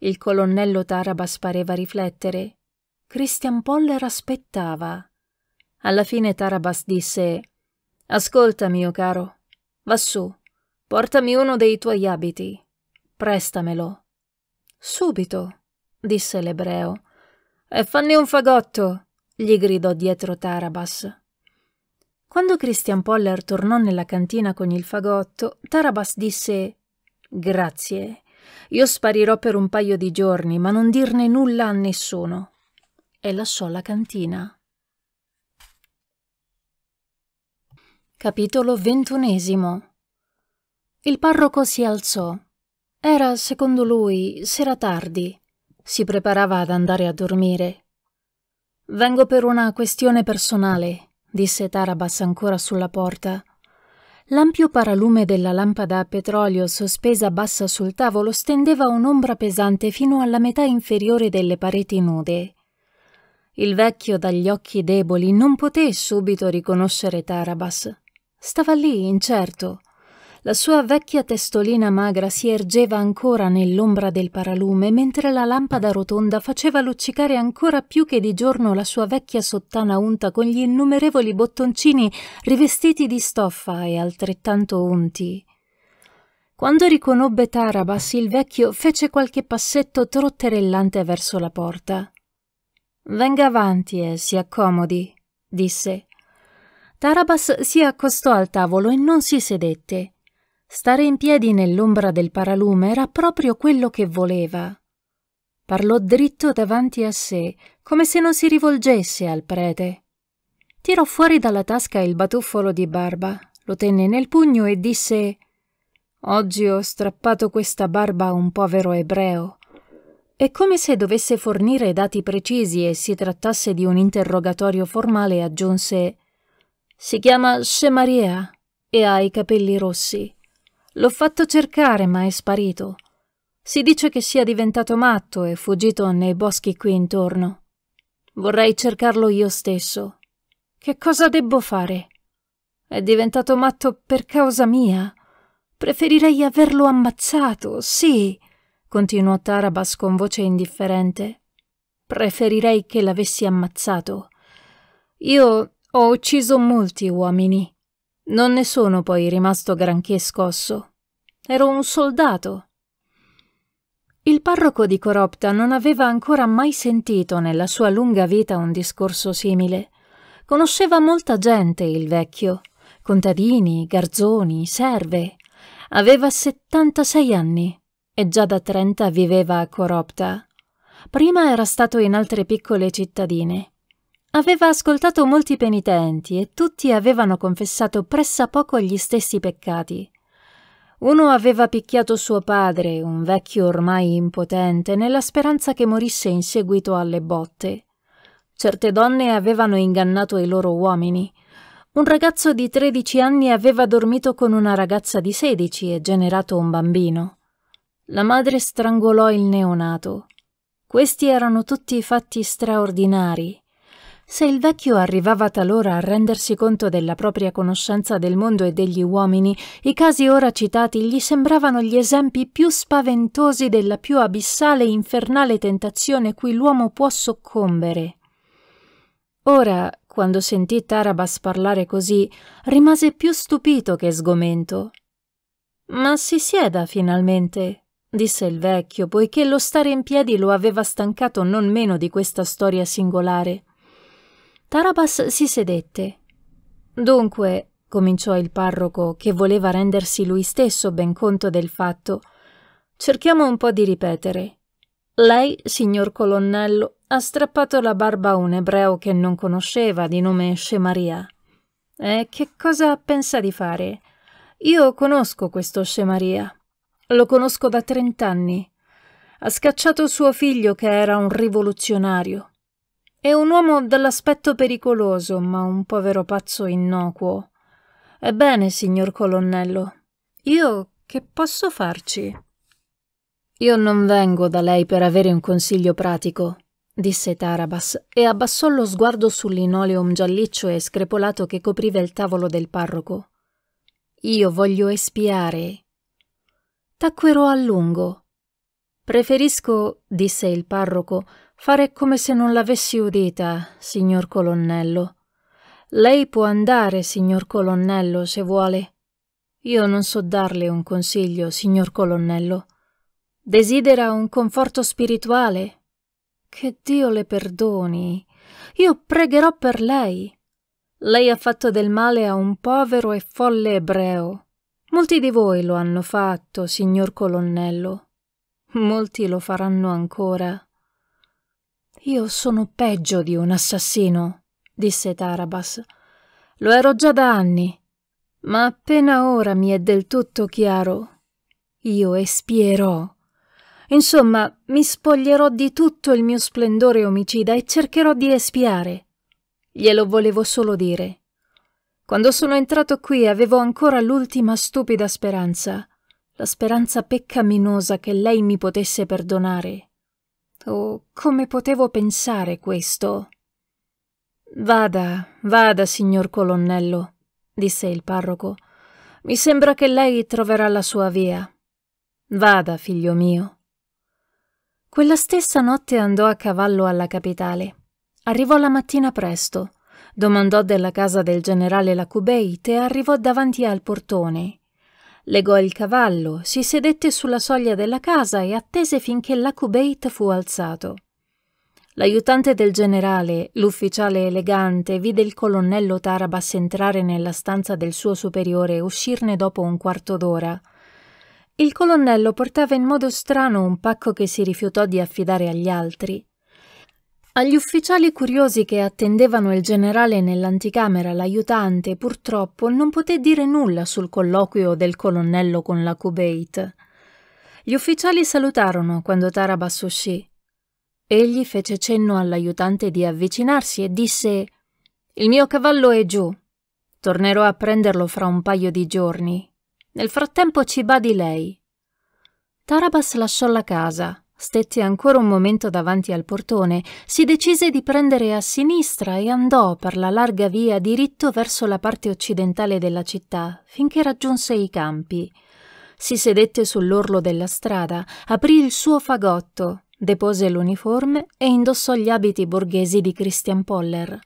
Il colonnello Tarabas pareva riflettere. Christian Poller aspettava. Alla fine Tarabas disse Ascolta, mio caro, va su. Portami uno dei tuoi abiti. Prestamelo. Subito, disse l'ebreo. E fanne un fagotto, gli gridò dietro Tarabas. Quando Christian Poller tornò nella cantina con il fagotto, Tarabas disse Grazie. Io sparirò per un paio di giorni, ma non dirne nulla a nessuno. E lasciò la cantina. Capitolo ventunesimo il parroco si alzò. Era, secondo lui, sera tardi. Si preparava ad andare a dormire. Vengo per una questione personale, disse Tarabas ancora sulla porta. L'ampio paralume della lampada a petrolio sospesa bassa sul tavolo stendeva un'ombra pesante fino alla metà inferiore delle pareti nude. Il vecchio dagli occhi deboli non poté subito riconoscere Tarabas. Stava lì, incerto, la sua vecchia testolina magra si ergeva ancora nell'ombra del paralume, mentre la lampada rotonda faceva luccicare ancora più che di giorno la sua vecchia sottana unta con gli innumerevoli bottoncini rivestiti di stoffa e altrettanto unti. Quando riconobbe Tarabas, il vecchio fece qualche passetto trotterellante verso la porta. Venga avanti e si accomodi, disse. Tarabas si accostò al tavolo e non si sedette. Stare in piedi nell'ombra del paralume era proprio quello che voleva. Parlò dritto davanti a sé, come se non si rivolgesse al prete. Tirò fuori dalla tasca il batuffolo di barba, lo tenne nel pugno e disse Oggi ho strappato questa barba a un povero ebreo. E come se dovesse fornire dati precisi e si trattasse di un interrogatorio formale, aggiunse Si chiama Shemaria e ha i capelli rossi. L'ho fatto cercare, ma è sparito. Si dice che sia diventato matto e fuggito nei boschi qui intorno. Vorrei cercarlo io stesso. Che cosa debbo fare? È diventato matto per causa mia. Preferirei averlo ammazzato, sì, continuò Tarabas con voce indifferente. Preferirei che l'avessi ammazzato. Io ho ucciso molti uomini. Non ne sono poi rimasto granché scosso. Ero un soldato. Il parroco di Coropta non aveva ancora mai sentito nella sua lunga vita un discorso simile. Conosceva molta gente il vecchio, contadini, garzoni, serve. Aveva 76 anni e già da 30 viveva a Coropta. Prima era stato in altre piccole cittadine. Aveva ascoltato molti penitenti e tutti avevano confessato press'a poco gli stessi peccati. Uno aveva picchiato suo padre, un vecchio ormai impotente, nella speranza che morisse in seguito alle botte. Certe donne avevano ingannato i loro uomini. Un ragazzo di 13 anni aveva dormito con una ragazza di 16 e generato un bambino. La madre strangolò il neonato. Questi erano tutti fatti straordinari, se il vecchio arrivava talora a rendersi conto della propria conoscenza del mondo e degli uomini, i casi ora citati gli sembravano gli esempi più spaventosi della più abissale e infernale tentazione cui l'uomo può soccombere. Ora, quando sentì Tarabas parlare così, rimase più stupito che sgomento. Ma si sieda finalmente, disse il vecchio, poiché lo stare in piedi lo aveva stancato non meno di questa storia singolare. Tarabas si sedette. Dunque, cominciò il parroco, che voleva rendersi lui stesso ben conto del fatto, cerchiamo un po' di ripetere. Lei, signor colonnello, ha strappato la barba a un ebreo che non conosceva, di nome Scemaria. E che cosa pensa di fare? Io conosco questo Scemaria. Lo conosco da trent'anni. Ha scacciato suo figlio che era un rivoluzionario. È un uomo dall'aspetto pericoloso, ma un povero pazzo innocuo. Ebbene, signor colonnello, io che posso farci? Io non vengo da lei per avere un consiglio pratico, disse Tarabas e abbassò lo sguardo sul linoleum gialliccio e screpolato che copriva il tavolo del parroco. Io voglio espiare. Tacquerò a lungo. Preferisco, disse il parroco, Fare come se non l'avessi udita, signor colonnello. Lei può andare, signor colonnello, se vuole. Io non so darle un consiglio, signor colonnello. Desidera un conforto spirituale? Che Dio le perdoni. Io pregherò per lei. Lei ha fatto del male a un povero e folle ebreo. Molti di voi lo hanno fatto, signor colonnello. Molti lo faranno ancora. Io sono peggio di un assassino, disse Tarabas. Lo ero già da anni, ma appena ora mi è del tutto chiaro. Io espierò. Insomma, mi spoglierò di tutto il mio splendore omicida e cercherò di espiare. Glielo volevo solo dire. Quando sono entrato qui avevo ancora l'ultima stupida speranza, la speranza peccaminosa che lei mi potesse perdonare. Oh, come potevo pensare questo? Vada, vada, signor colonnello, disse il parroco. Mi sembra che lei troverà la sua via. Vada, figlio mio. Quella stessa notte andò a cavallo alla capitale. Arrivò la mattina presto, domandò della casa del generale Lacubei e arrivò davanti al portone, Legò il cavallo, si sedette sulla soglia della casa e attese finché l'acubeit fu alzato. L'aiutante del generale, l'ufficiale elegante, vide il colonnello Tarabas entrare nella stanza del suo superiore e uscirne dopo un quarto d'ora. Il colonnello portava in modo strano un pacco che si rifiutò di affidare agli altri. Agli ufficiali curiosi che attendevano il generale nell'anticamera l'aiutante purtroppo non poté dire nulla sul colloquio del colonnello con la Kubeit. Gli ufficiali salutarono quando Tarabas uscì. Egli fece cenno all'aiutante di avvicinarsi e disse Il mio cavallo è giù. Tornerò a prenderlo fra un paio di giorni. Nel frattempo ci badi lei. Tarabas lasciò la casa Stette ancora un momento davanti al portone, si decise di prendere a sinistra e andò per la larga via diritto verso la parte occidentale della città, finché raggiunse i campi. Si sedette sull'orlo della strada, aprì il suo fagotto, depose l'uniforme e indossò gli abiti borghesi di Christian Poller.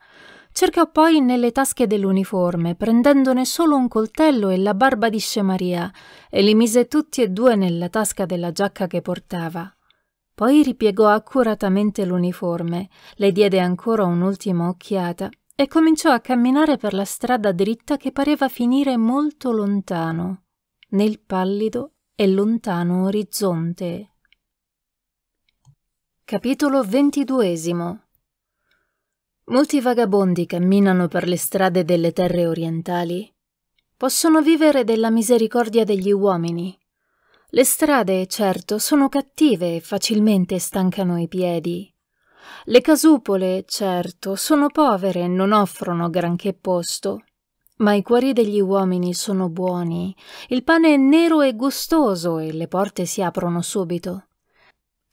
Cercò poi nelle tasche dell'uniforme, prendendone solo un coltello e la barba di Scemaria, e li mise tutti e due nella tasca della giacca che portava. Poi ripiegò accuratamente l'uniforme, le diede ancora un'ultima occhiata e cominciò a camminare per la strada dritta che pareva finire molto lontano, nel pallido e lontano orizzonte. Capitolo ventiduesimo Molti vagabondi camminano per le strade delle terre orientali. Possono vivere della misericordia degli uomini, le strade, certo, sono cattive e facilmente stancano i piedi. Le casupole, certo, sono povere e non offrono granché posto. Ma i cuori degli uomini sono buoni, il pane è nero e gustoso e le porte si aprono subito.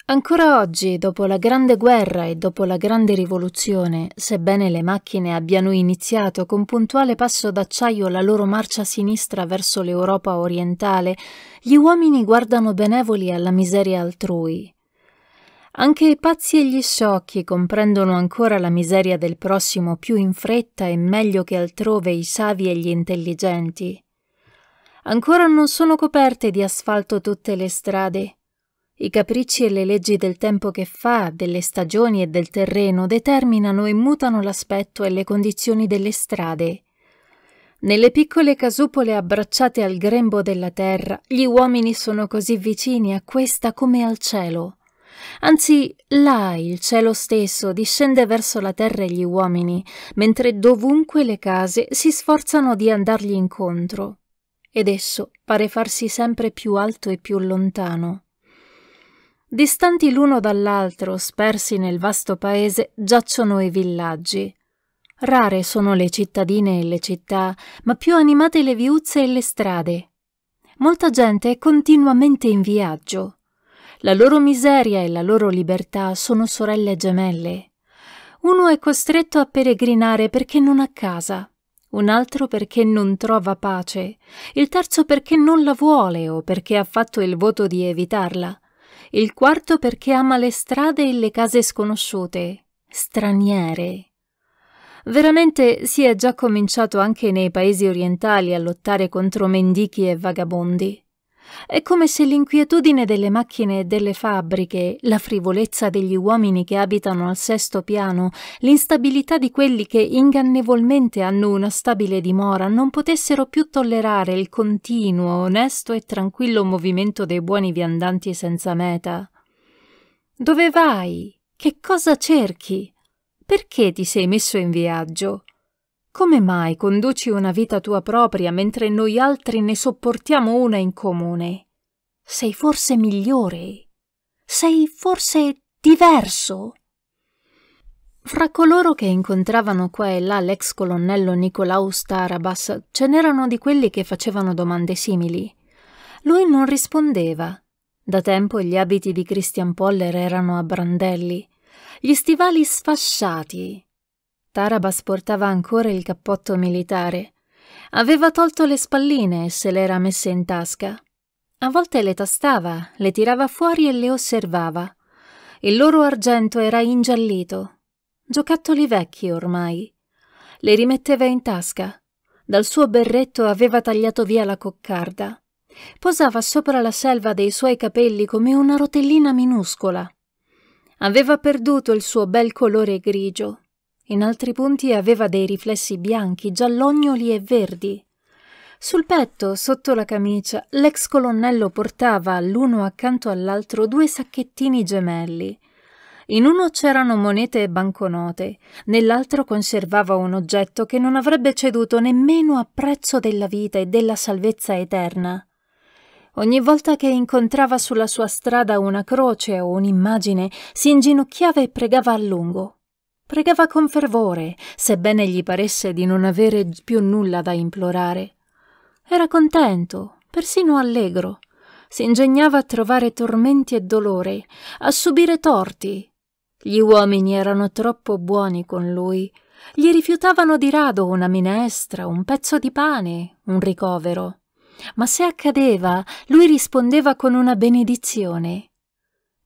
Ancora oggi, dopo la Grande Guerra e dopo la Grande Rivoluzione, sebbene le macchine abbiano iniziato con puntuale passo d'acciaio la loro marcia sinistra verso l'Europa orientale, gli uomini guardano benevoli alla miseria altrui. Anche i pazzi e gli sciocchi comprendono ancora la miseria del prossimo più in fretta e meglio che altrove i savi e gli intelligenti. Ancora non sono coperte di asfalto tutte le strade, i capricci e le leggi del tempo che fa, delle stagioni e del terreno determinano e mutano l'aspetto e le condizioni delle strade. Nelle piccole casupole abbracciate al grembo della terra, gli uomini sono così vicini a questa come al cielo. Anzi, là il cielo stesso discende verso la terra e gli uomini, mentre dovunque le case si sforzano di andargli incontro. Ed esso pare farsi sempre più alto e più lontano. Distanti l'uno dall'altro, spersi nel vasto paese, giacciono i villaggi. Rare sono le cittadine e le città, ma più animate le viuzze e le strade. Molta gente è continuamente in viaggio. La loro miseria e la loro libertà sono sorelle gemelle. Uno è costretto a peregrinare perché non ha casa, un altro perché non trova pace, il terzo perché non la vuole o perché ha fatto il voto di evitarla il quarto perché ama le strade e le case sconosciute, straniere. Veramente si è già cominciato anche nei paesi orientali a lottare contro mendichi e vagabondi. È come se l'inquietudine delle macchine e delle fabbriche, la frivolezza degli uomini che abitano al sesto piano, l'instabilità di quelli che ingannevolmente hanno una stabile dimora non potessero più tollerare il continuo, onesto e tranquillo movimento dei buoni viandanti senza meta. Dove vai? Che cosa cerchi? Perché ti sei messo in viaggio? Come mai conduci una vita tua propria mentre noi altri ne sopportiamo una in comune? Sei forse migliore? Sei forse diverso? Fra coloro che incontravano qua e là l'ex colonnello Nicolaus Tarabas ce n'erano di quelli che facevano domande simili. Lui non rispondeva. Da tempo gli abiti di Christian Poller erano a brandelli, gli stivali sfasciati, Tarabas portava ancora il cappotto militare. Aveva tolto le spalline e se l'era messe in tasca. A volte le tastava, le tirava fuori e le osservava. Il loro argento era ingiallito. Giocattoli vecchi ormai. Le rimetteva in tasca. Dal suo berretto aveva tagliato via la coccarda. Posava sopra la selva dei suoi capelli come una rotellina minuscola. Aveva perduto il suo bel colore grigio, in altri punti aveva dei riflessi bianchi, giallognoli e verdi. Sul petto, sotto la camicia, l'ex colonnello portava l'uno accanto all'altro due sacchettini gemelli. In uno c'erano monete e banconote, nell'altro conservava un oggetto che non avrebbe ceduto nemmeno a prezzo della vita e della salvezza eterna. Ogni volta che incontrava sulla sua strada una croce o un'immagine, si inginocchiava e pregava a lungo. Pregava con fervore, sebbene gli paresse di non avere più nulla da implorare. Era contento, persino allegro. Si ingegnava a trovare tormenti e dolore, a subire torti. Gli uomini erano troppo buoni con lui. Gli rifiutavano di rado una minestra, un pezzo di pane, un ricovero. Ma se accadeva, lui rispondeva con una benedizione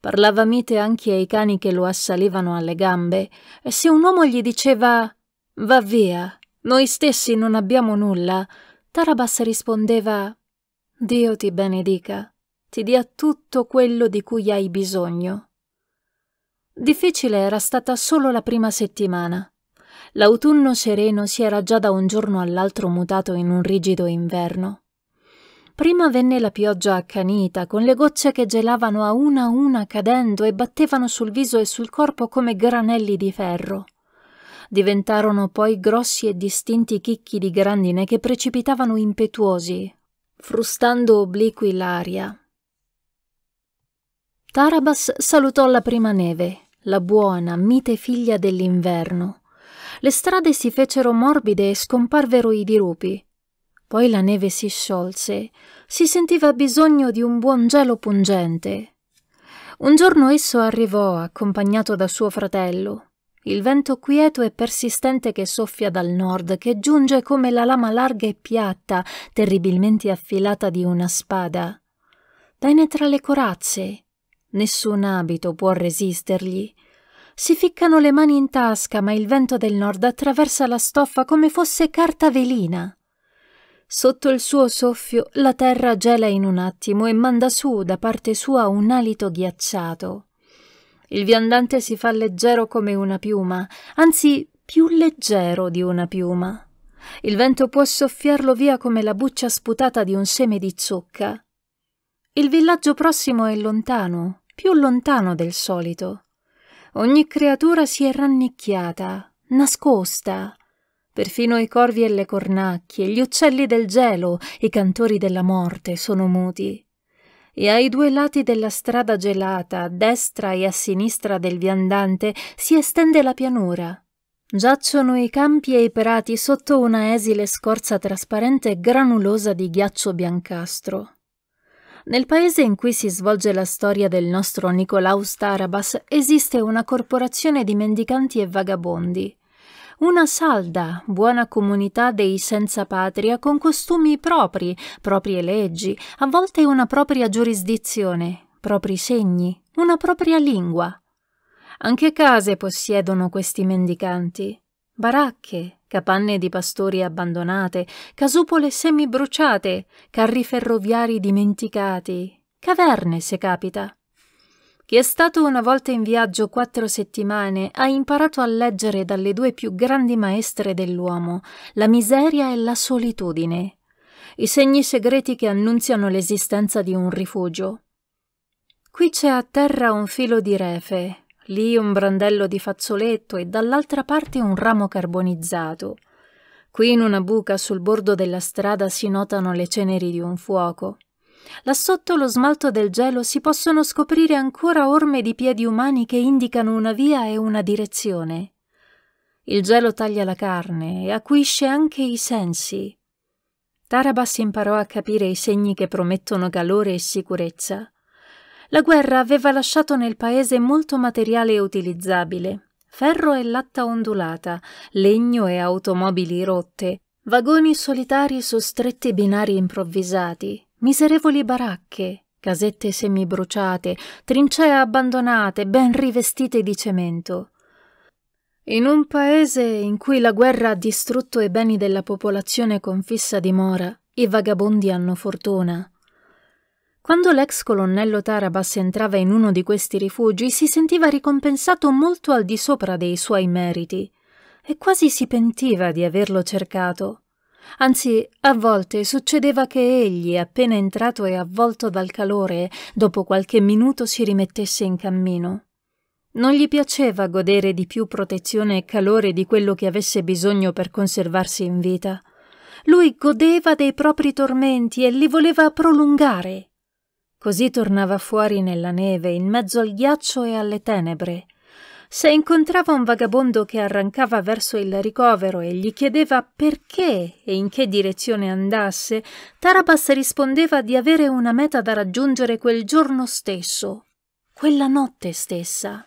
Parlava mite anche ai cani che lo assalivano alle gambe, e se un uomo gli diceva Va via, noi stessi non abbiamo nulla, Tarabas rispondeva Dio ti benedica, ti dia tutto quello di cui hai bisogno. Difficile era stata solo la prima settimana. L'autunno sereno si era già da un giorno all'altro mutato in un rigido inverno. Prima venne la pioggia accanita, con le gocce che gelavano a una a una cadendo e battevano sul viso e sul corpo come granelli di ferro. Diventarono poi grossi e distinti chicchi di grandine che precipitavano impetuosi, frustando obliqui l'aria. Tarabas salutò la prima neve, la buona, mite figlia dell'inverno. Le strade si fecero morbide e scomparvero i dirupi. Poi la neve si sciolse, si sentiva bisogno di un buon gelo pungente. Un giorno esso arrivò, accompagnato da suo fratello. Il vento quieto e persistente che soffia dal nord, che giunge come la lama larga e piatta, terribilmente affilata di una spada. Penetra le corazze. Nessun abito può resistergli. Si ficcano le mani in tasca, ma il vento del nord attraversa la stoffa come fosse carta velina. Sotto il suo soffio la terra gela in un attimo e manda su da parte sua un alito ghiacciato. Il viandante si fa leggero come una piuma, anzi più leggero di una piuma. Il vento può soffiarlo via come la buccia sputata di un seme di zucca. Il villaggio prossimo è lontano, più lontano del solito. Ogni creatura si è rannicchiata, nascosta, Perfino i corvi e le cornacchie, gli uccelli del gelo, i cantori della morte sono muti. E ai due lati della strada gelata, a destra e a sinistra del viandante, si estende la pianura. Giacciono i campi e i prati sotto una esile scorza trasparente e granulosa di ghiaccio biancastro. Nel paese in cui si svolge la storia del nostro Nicolaus Tarabas esiste una corporazione di mendicanti e vagabondi. Una salda, buona comunità dei senza patria con costumi propri, proprie leggi, a volte una propria giurisdizione, propri segni, una propria lingua. Anche case possiedono questi mendicanti, baracche, capanne di pastori abbandonate, casupole semibruciate, carri ferroviari dimenticati, caverne se capita che è stato una volta in viaggio quattro settimane, ha imparato a leggere dalle due più grandi maestre dell'uomo, la miseria e la solitudine, i segni segreti che annunziano l'esistenza di un rifugio. Qui c'è a terra un filo di refe, lì un brandello di fazzoletto e dall'altra parte un ramo carbonizzato. Qui in una buca sul bordo della strada si notano le ceneri di un fuoco. Là sotto lo smalto del gelo si possono scoprire ancora orme di piedi umani che indicano una via e una direzione. Il gelo taglia la carne e acuisce anche i sensi. Tarabas imparò a capire i segni che promettono calore e sicurezza. La guerra aveva lasciato nel paese molto materiale utilizzabile, ferro e latta ondulata, legno e automobili rotte, vagoni solitari su stretti binari improvvisati, Miserevoli baracche, casette semibruciate, trincee abbandonate, ben rivestite di cemento. In un paese in cui la guerra ha distrutto i beni della popolazione con fissa dimora, i vagabondi hanno fortuna. Quando l'ex colonnello Tarabas entrava in uno di questi rifugi, si sentiva ricompensato molto al di sopra dei suoi meriti e quasi si pentiva di averlo cercato. Anzi, a volte succedeva che egli, appena entrato e avvolto dal calore, dopo qualche minuto si rimettesse in cammino. Non gli piaceva godere di più protezione e calore di quello che avesse bisogno per conservarsi in vita. Lui godeva dei propri tormenti e li voleva prolungare. Così tornava fuori nella neve, in mezzo al ghiaccio e alle tenebre se incontrava un vagabondo che arrancava verso il ricovero e gli chiedeva perché e in che direzione andasse, Tarabas rispondeva di avere una meta da raggiungere quel giorno stesso, quella notte stessa.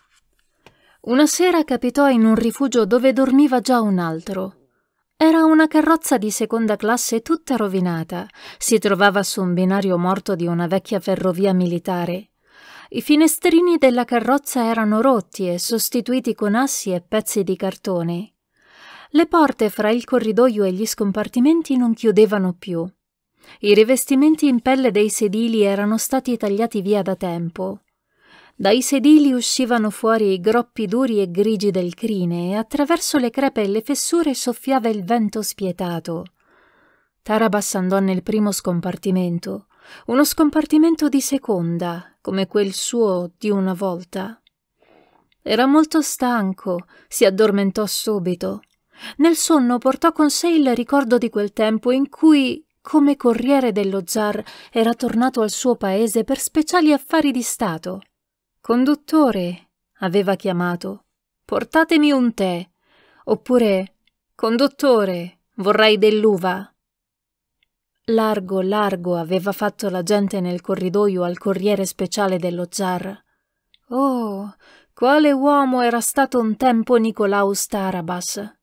Una sera capitò in un rifugio dove dormiva già un altro. Era una carrozza di seconda classe tutta rovinata. Si trovava su un binario morto di una vecchia ferrovia militare. I finestrini della carrozza erano rotti e sostituiti con assi e pezzi di cartone. Le porte fra il corridoio e gli scompartimenti non chiudevano più. I rivestimenti in pelle dei sedili erano stati tagliati via da tempo. Dai sedili uscivano fuori i groppi duri e grigi del crine e attraverso le crepe e le fessure soffiava il vento spietato. Tarabas andò nel primo scompartimento, uno scompartimento di seconda, come quel suo di una volta. Era molto stanco, si addormentò subito. Nel sonno portò con sé il ricordo di quel tempo in cui, come corriere dello zar, era tornato al suo paese per speciali affari di Stato. Conduttore, aveva chiamato, portatemi un tè, oppure conduttore, vorrei dell'uva. Largo, largo aveva fatto la gente nel corridoio al corriere speciale dello zar. Oh, quale uomo era stato un tempo Nicolaus Tarabas!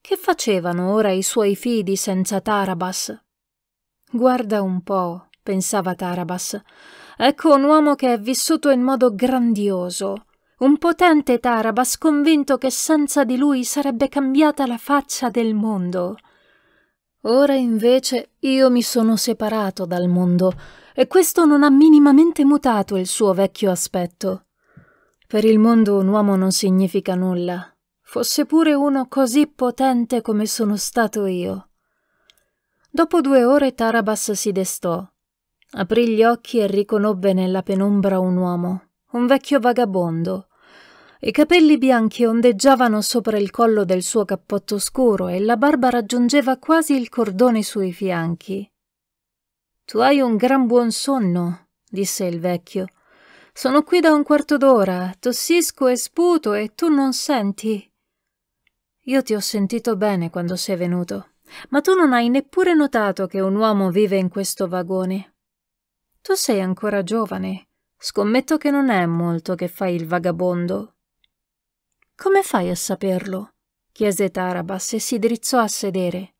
Che facevano ora i suoi fidi senza Tarabas? Guarda un po', pensava Tarabas. Ecco un uomo che è vissuto in modo grandioso, un potente Tarabas convinto che senza di lui sarebbe cambiata la faccia del mondo. Ora invece io mi sono separato dal mondo e questo non ha minimamente mutato il suo vecchio aspetto. Per il mondo un uomo non significa nulla, fosse pure uno così potente come sono stato io. Dopo due ore Tarabas si destò, aprì gli occhi e riconobbe nella penombra un uomo, un vecchio vagabondo, i capelli bianchi ondeggiavano sopra il collo del suo cappotto scuro e la barba raggiungeva quasi il cordone sui fianchi. Tu hai un gran buon sonno, disse il vecchio. Sono qui da un quarto d'ora, tossisco e sputo e tu non senti. Io ti ho sentito bene quando sei venuto, ma tu non hai neppure notato che un uomo vive in questo vagone. Tu sei ancora giovane, scommetto che non è molto che fai il vagabondo. Come fai a saperlo? chiese Tarabas e si drizzò a sedere.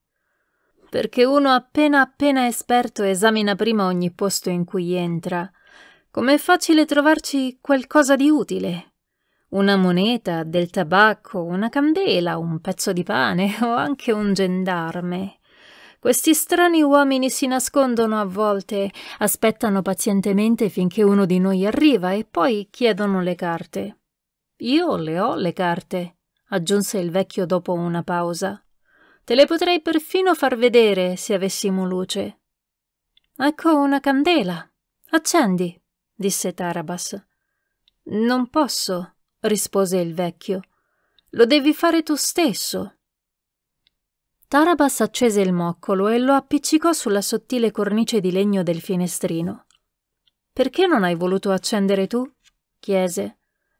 Perché uno appena appena esperto esamina prima ogni posto in cui entra. Com'è facile trovarci qualcosa di utile? Una moneta, del tabacco, una candela, un pezzo di pane o anche un gendarme. Questi strani uomini si nascondono a volte, aspettano pazientemente finché uno di noi arriva e poi chiedono le carte. Io le ho le carte, aggiunse il vecchio dopo una pausa. Te le potrei perfino far vedere se avessimo luce. Ecco una candela. Accendi, disse Tarabas. Non posso, rispose il vecchio. Lo devi fare tu stesso. Tarabas accese il moccolo e lo appiccicò sulla sottile cornice di legno del finestrino. Perché non hai voluto accendere tu? chiese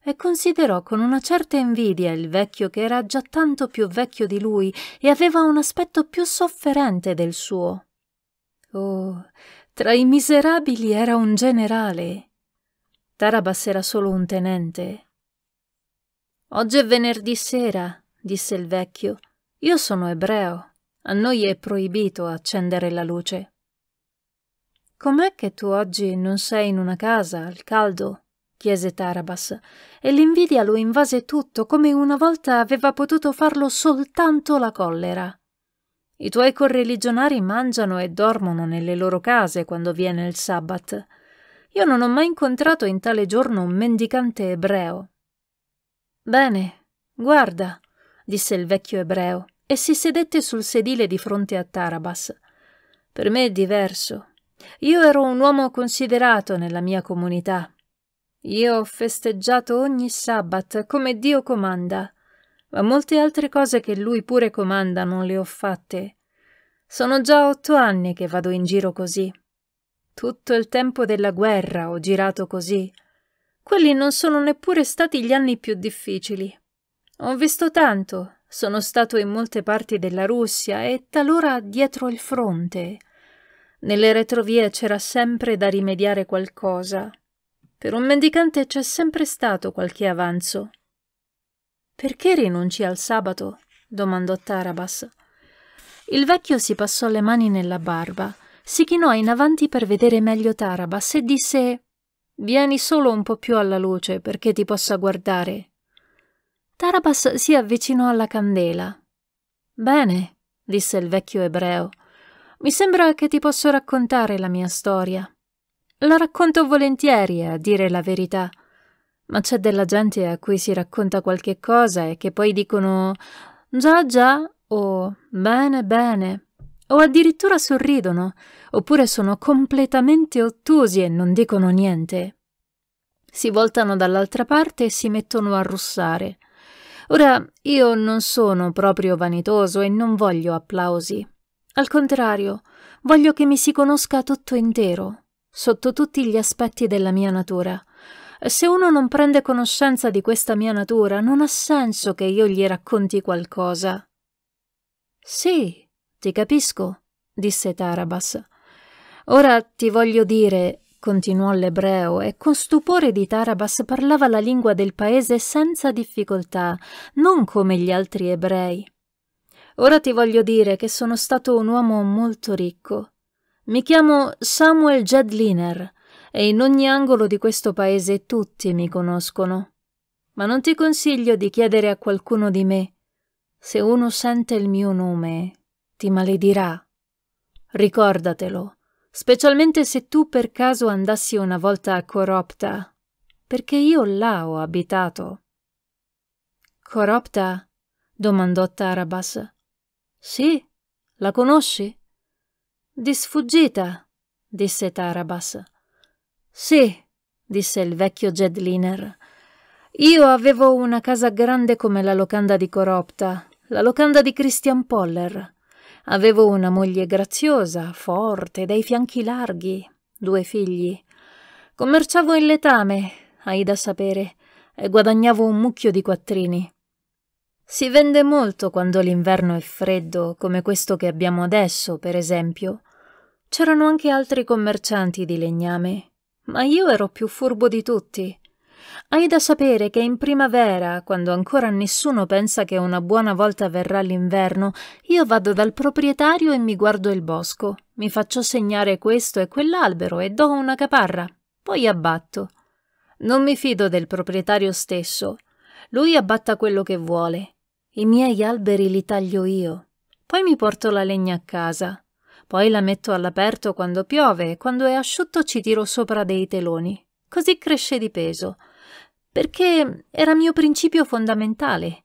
e considerò con una certa invidia il vecchio che era già tanto più vecchio di lui e aveva un aspetto più sofferente del suo. Oh, tra i miserabili era un generale. Tarabas era solo un tenente. Oggi è venerdì sera, disse il vecchio. Io sono ebreo. A noi è proibito accendere la luce. Com'è che tu oggi non sei in una casa al caldo? chiese Tarabas, e l'invidia lo invase tutto come una volta aveva potuto farlo soltanto la collera. I tuoi correligionari mangiano e dormono nelle loro case quando viene il sabbat. Io non ho mai incontrato in tale giorno un mendicante ebreo. Bene, guarda, disse il vecchio ebreo, e si sedette sul sedile di fronte a Tarabas. Per me è diverso. Io ero un uomo considerato nella mia comunità io ho festeggiato ogni sabbat come Dio comanda, ma molte altre cose che Lui pure comanda non le ho fatte. Sono già otto anni che vado in giro così. Tutto il tempo della guerra ho girato così. Quelli non sono neppure stati gli anni più difficili. Ho visto tanto, sono stato in molte parti della Russia e talora dietro il fronte. Nelle retrovie c'era sempre da rimediare qualcosa. Per un mendicante c'è sempre stato qualche avanzo. Perché rinunci al sabato? domandò Tarabas. Il vecchio si passò le mani nella barba, si chinò in avanti per vedere meglio Tarabas e disse Vieni solo un po' più alla luce perché ti possa guardare. Tarabas si avvicinò alla candela. Bene, disse il vecchio ebreo, mi sembra che ti posso raccontare la mia storia. La racconto volentieri, a dire la verità. Ma c'è della gente a cui si racconta qualche cosa e che poi dicono già già o bene bene o addirittura sorridono oppure sono completamente ottusi e non dicono niente. Si voltano dall'altra parte e si mettono a russare. Ora, io non sono proprio vanitoso e non voglio applausi. Al contrario, voglio che mi si conosca tutto intero, sotto tutti gli aspetti della mia natura. Se uno non prende conoscenza di questa mia natura, non ha senso che io gli racconti qualcosa. Sì, ti capisco, disse Tarabas. Ora ti voglio dire, continuò l'ebreo, e con stupore di Tarabas parlava la lingua del paese senza difficoltà, non come gli altri ebrei. Ora ti voglio dire che sono stato un uomo molto ricco. Mi chiamo Samuel Jadliner e in ogni angolo di questo paese tutti mi conoscono. Ma non ti consiglio di chiedere a qualcuno di me. Se uno sente il mio nome, ti maledirà. Ricordatelo, specialmente se tu per caso andassi una volta a Coropta, perché io là ho abitato. Coropta? domandò Tarabas. Sì, la conosci? Di sfuggita, disse Tarabas. Sì, disse il vecchio Jedliner. Io avevo una casa grande come la locanda di Coropta, la locanda di Christian Poller. Avevo una moglie graziosa, forte, dai fianchi larghi, due figli. Commerciavo in letame, hai da sapere, e guadagnavo un mucchio di quattrini. Si vende molto quando l'inverno è freddo, come questo che abbiamo adesso, per esempio. C'erano anche altri commercianti di legname, ma io ero più furbo di tutti. Hai da sapere che in primavera, quando ancora nessuno pensa che una buona volta verrà l'inverno, io vado dal proprietario e mi guardo il bosco, mi faccio segnare questo e quell'albero e do una caparra, poi abbatto. Non mi fido del proprietario stesso. Lui abbatta quello che vuole. I miei alberi li taglio io. Poi mi porto la legna a casa. Poi la metto all'aperto quando piove e quando è asciutto ci tiro sopra dei teloni. Così cresce di peso. Perché era mio principio fondamentale.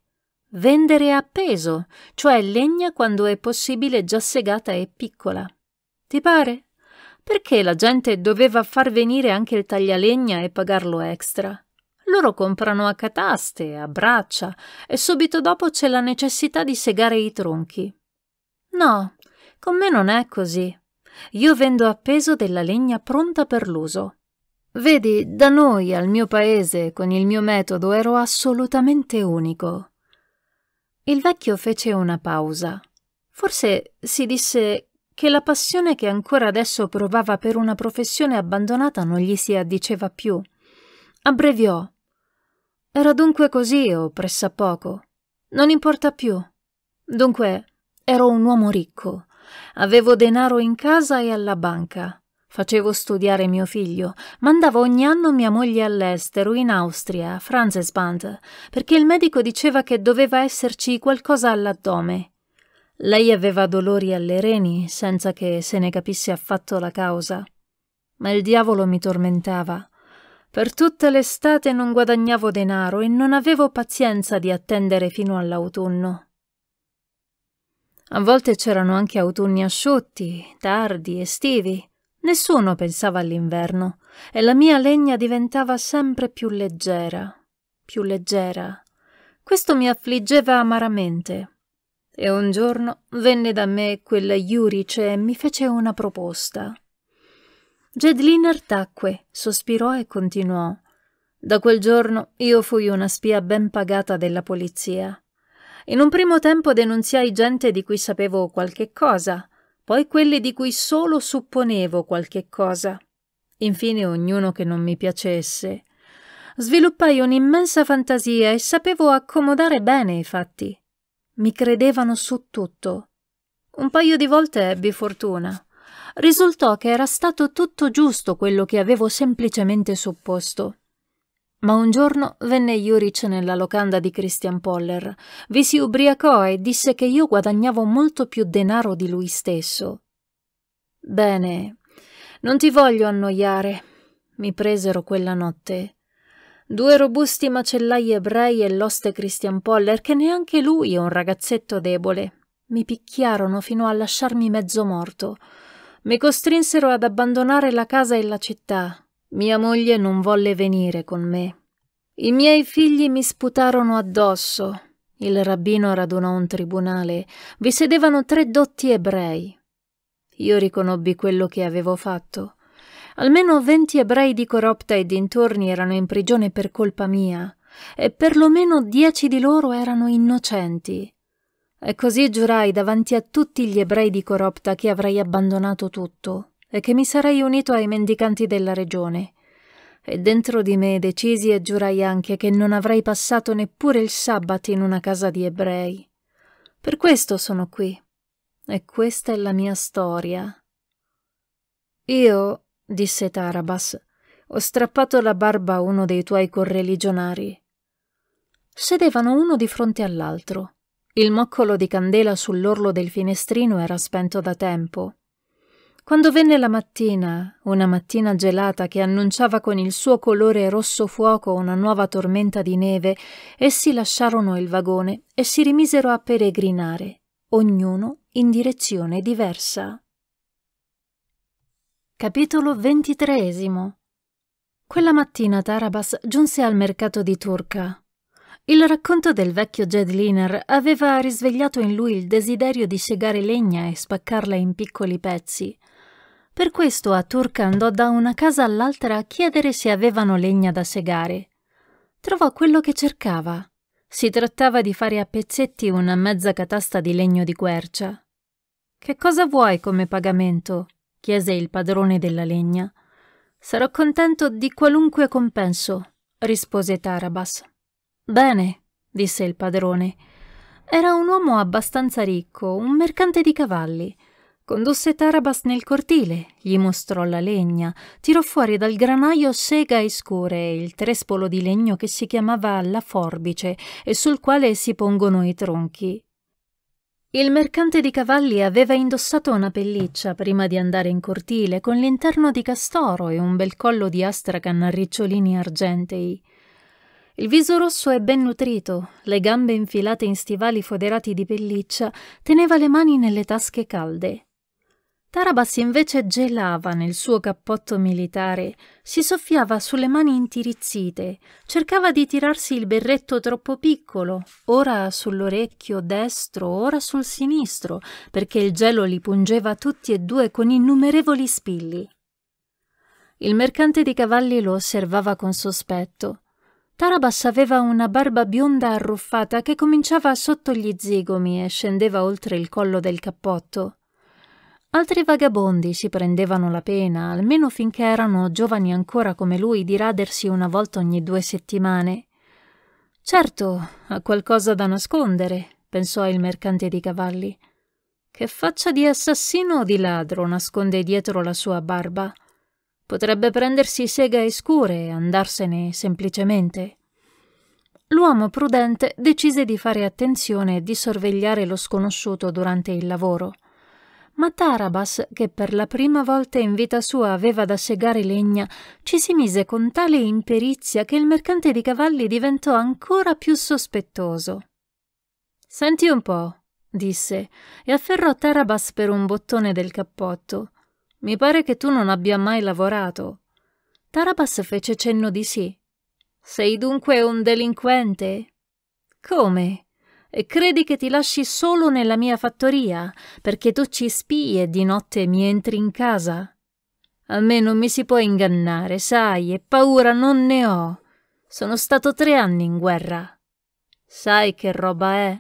Vendere a peso, cioè legna quando è possibile già segata e piccola. Ti pare? Perché la gente doveva far venire anche il taglialegna e pagarlo extra? Loro comprano a cataste, a braccia, e subito dopo c'è la necessità di segare i tronchi. No, con me non è così. Io vendo appeso della legna pronta per l'uso. Vedi, da noi, al mio paese, con il mio metodo ero assolutamente unico. Il vecchio fece una pausa. Forse si disse che la passione che ancora adesso provava per una professione abbandonata non gli si addiceva più. Abbreviò. Era dunque così o pressa poco. Non importa più. Dunque, ero un uomo ricco, Avevo denaro in casa e alla banca. Facevo studiare mio figlio, mandavo ogni anno mia moglie all'estero, in Austria, a Franzesband, perché il medico diceva che doveva esserci qualcosa all'addome. Lei aveva dolori alle reni, senza che se ne capisse affatto la causa. Ma il diavolo mi tormentava. Per tutta l'estate non guadagnavo denaro e non avevo pazienza di attendere fino all'autunno. A volte c'erano anche autunni asciutti, tardi, estivi. Nessuno pensava all'inverno e la mia legna diventava sempre più leggera, più leggera. Questo mi affliggeva amaramente. E un giorno venne da me quella Iurice e mi fece una proposta. Jedliner tacque, sospirò e continuò. Da quel giorno io fui una spia ben pagata della polizia. In un primo tempo denunziai gente di cui sapevo qualche cosa, poi quelli di cui solo supponevo qualche cosa. Infine ognuno che non mi piacesse. Sviluppai un'immensa fantasia e sapevo accomodare bene i fatti. Mi credevano su tutto. Un paio di volte ebbi fortuna. Risultò che era stato tutto giusto quello che avevo semplicemente supposto. Ma un giorno venne Juric nella locanda di Christian Poller, vi si ubriacò e disse che io guadagnavo molto più denaro di lui stesso. Bene, non ti voglio annoiare. Mi presero quella notte. Due robusti macellai ebrei e l'oste Christian Poller, che neanche lui è un ragazzetto debole. Mi picchiarono fino a lasciarmi mezzo morto. Mi costrinsero ad abbandonare la casa e la città, mia moglie non volle venire con me. I miei figli mi sputarono addosso. Il rabbino radunò un tribunale. Vi sedevano tre dotti ebrei. Io riconobbi quello che avevo fatto. Almeno venti ebrei di Coropta e dintorni erano in prigione per colpa mia, e perlomeno dieci di loro erano innocenti. E così giurai davanti a tutti gli ebrei di Coropta che avrei abbandonato tutto e che mi sarei unito ai mendicanti della regione. E dentro di me decisi e giurai anche che non avrei passato neppure il sabato in una casa di ebrei. Per questo sono qui. E questa è la mia storia. Io, disse Tarabas, ho strappato la barba a uno dei tuoi correligionari. Sedevano uno di fronte all'altro. Il moccolo di candela sull'orlo del finestrino era spento da tempo. Quando venne la mattina, una mattina gelata che annunciava con il suo colore rosso fuoco una nuova tormenta di neve, essi lasciarono il vagone e si rimisero a peregrinare, ognuno in direzione diversa. Capitolo ventitreesimo Quella mattina Tarabas giunse al mercato di Turca, il racconto del vecchio Jed aveva risvegliato in lui il desiderio di segare legna e spaccarla in piccoli pezzi. Per questo a Turk andò da una casa all'altra a chiedere se avevano legna da segare. Trovò quello che cercava. Si trattava di fare a pezzetti una mezza catasta di legno di quercia. Che cosa vuoi come pagamento? chiese il padrone della legna. Sarò contento di qualunque compenso, rispose Tarabas. Bene, disse il padrone. Era un uomo abbastanza ricco, un mercante di cavalli Condusse Tarabas nel cortile, gli mostrò la legna, tirò fuori dal granaio sega e scure, il trespolo di legno che si chiamava la forbice e sul quale si pongono i tronchi. Il mercante di cavalli aveva indossato una pelliccia prima di andare in cortile con l'interno di castoro e un bel collo di astracan a ricciolini argentei. Il viso rosso e ben nutrito, le gambe infilate in stivali foderati di pelliccia, teneva le mani nelle tasche calde. Tarabas invece gelava nel suo cappotto militare, si soffiava sulle mani intirizzite, cercava di tirarsi il berretto troppo piccolo, ora sull'orecchio destro, ora sul sinistro, perché il gelo li pungeva tutti e due con innumerevoli spilli. Il mercante di cavalli lo osservava con sospetto. Tarabas aveva una barba bionda arruffata che cominciava sotto gli zigomi e scendeva oltre il collo del cappotto. Altri vagabondi si prendevano la pena, almeno finché erano giovani ancora come lui, di radersi una volta ogni due settimane. Certo, ha qualcosa da nascondere, pensò il mercante di cavalli. Che faccia di assassino o di ladro nasconde dietro la sua barba? Potrebbe prendersi sega e scure e andarsene semplicemente. L'uomo prudente decise di fare attenzione e di sorvegliare lo sconosciuto durante il lavoro ma Tarabas, che per la prima volta in vita sua aveva da segare legna, ci si mise con tale imperizia che il mercante di cavalli diventò ancora più sospettoso. Senti un po', disse, e afferrò Tarabas per un bottone del cappotto. Mi pare che tu non abbia mai lavorato. Tarabas fece cenno di sì. Sei dunque un delinquente? Come? E Credi che ti lasci solo nella mia fattoria, perché tu ci spii e di notte mi entri in casa? A me non mi si può ingannare, sai, e paura non ne ho. Sono stato tre anni in guerra. Sai che roba è?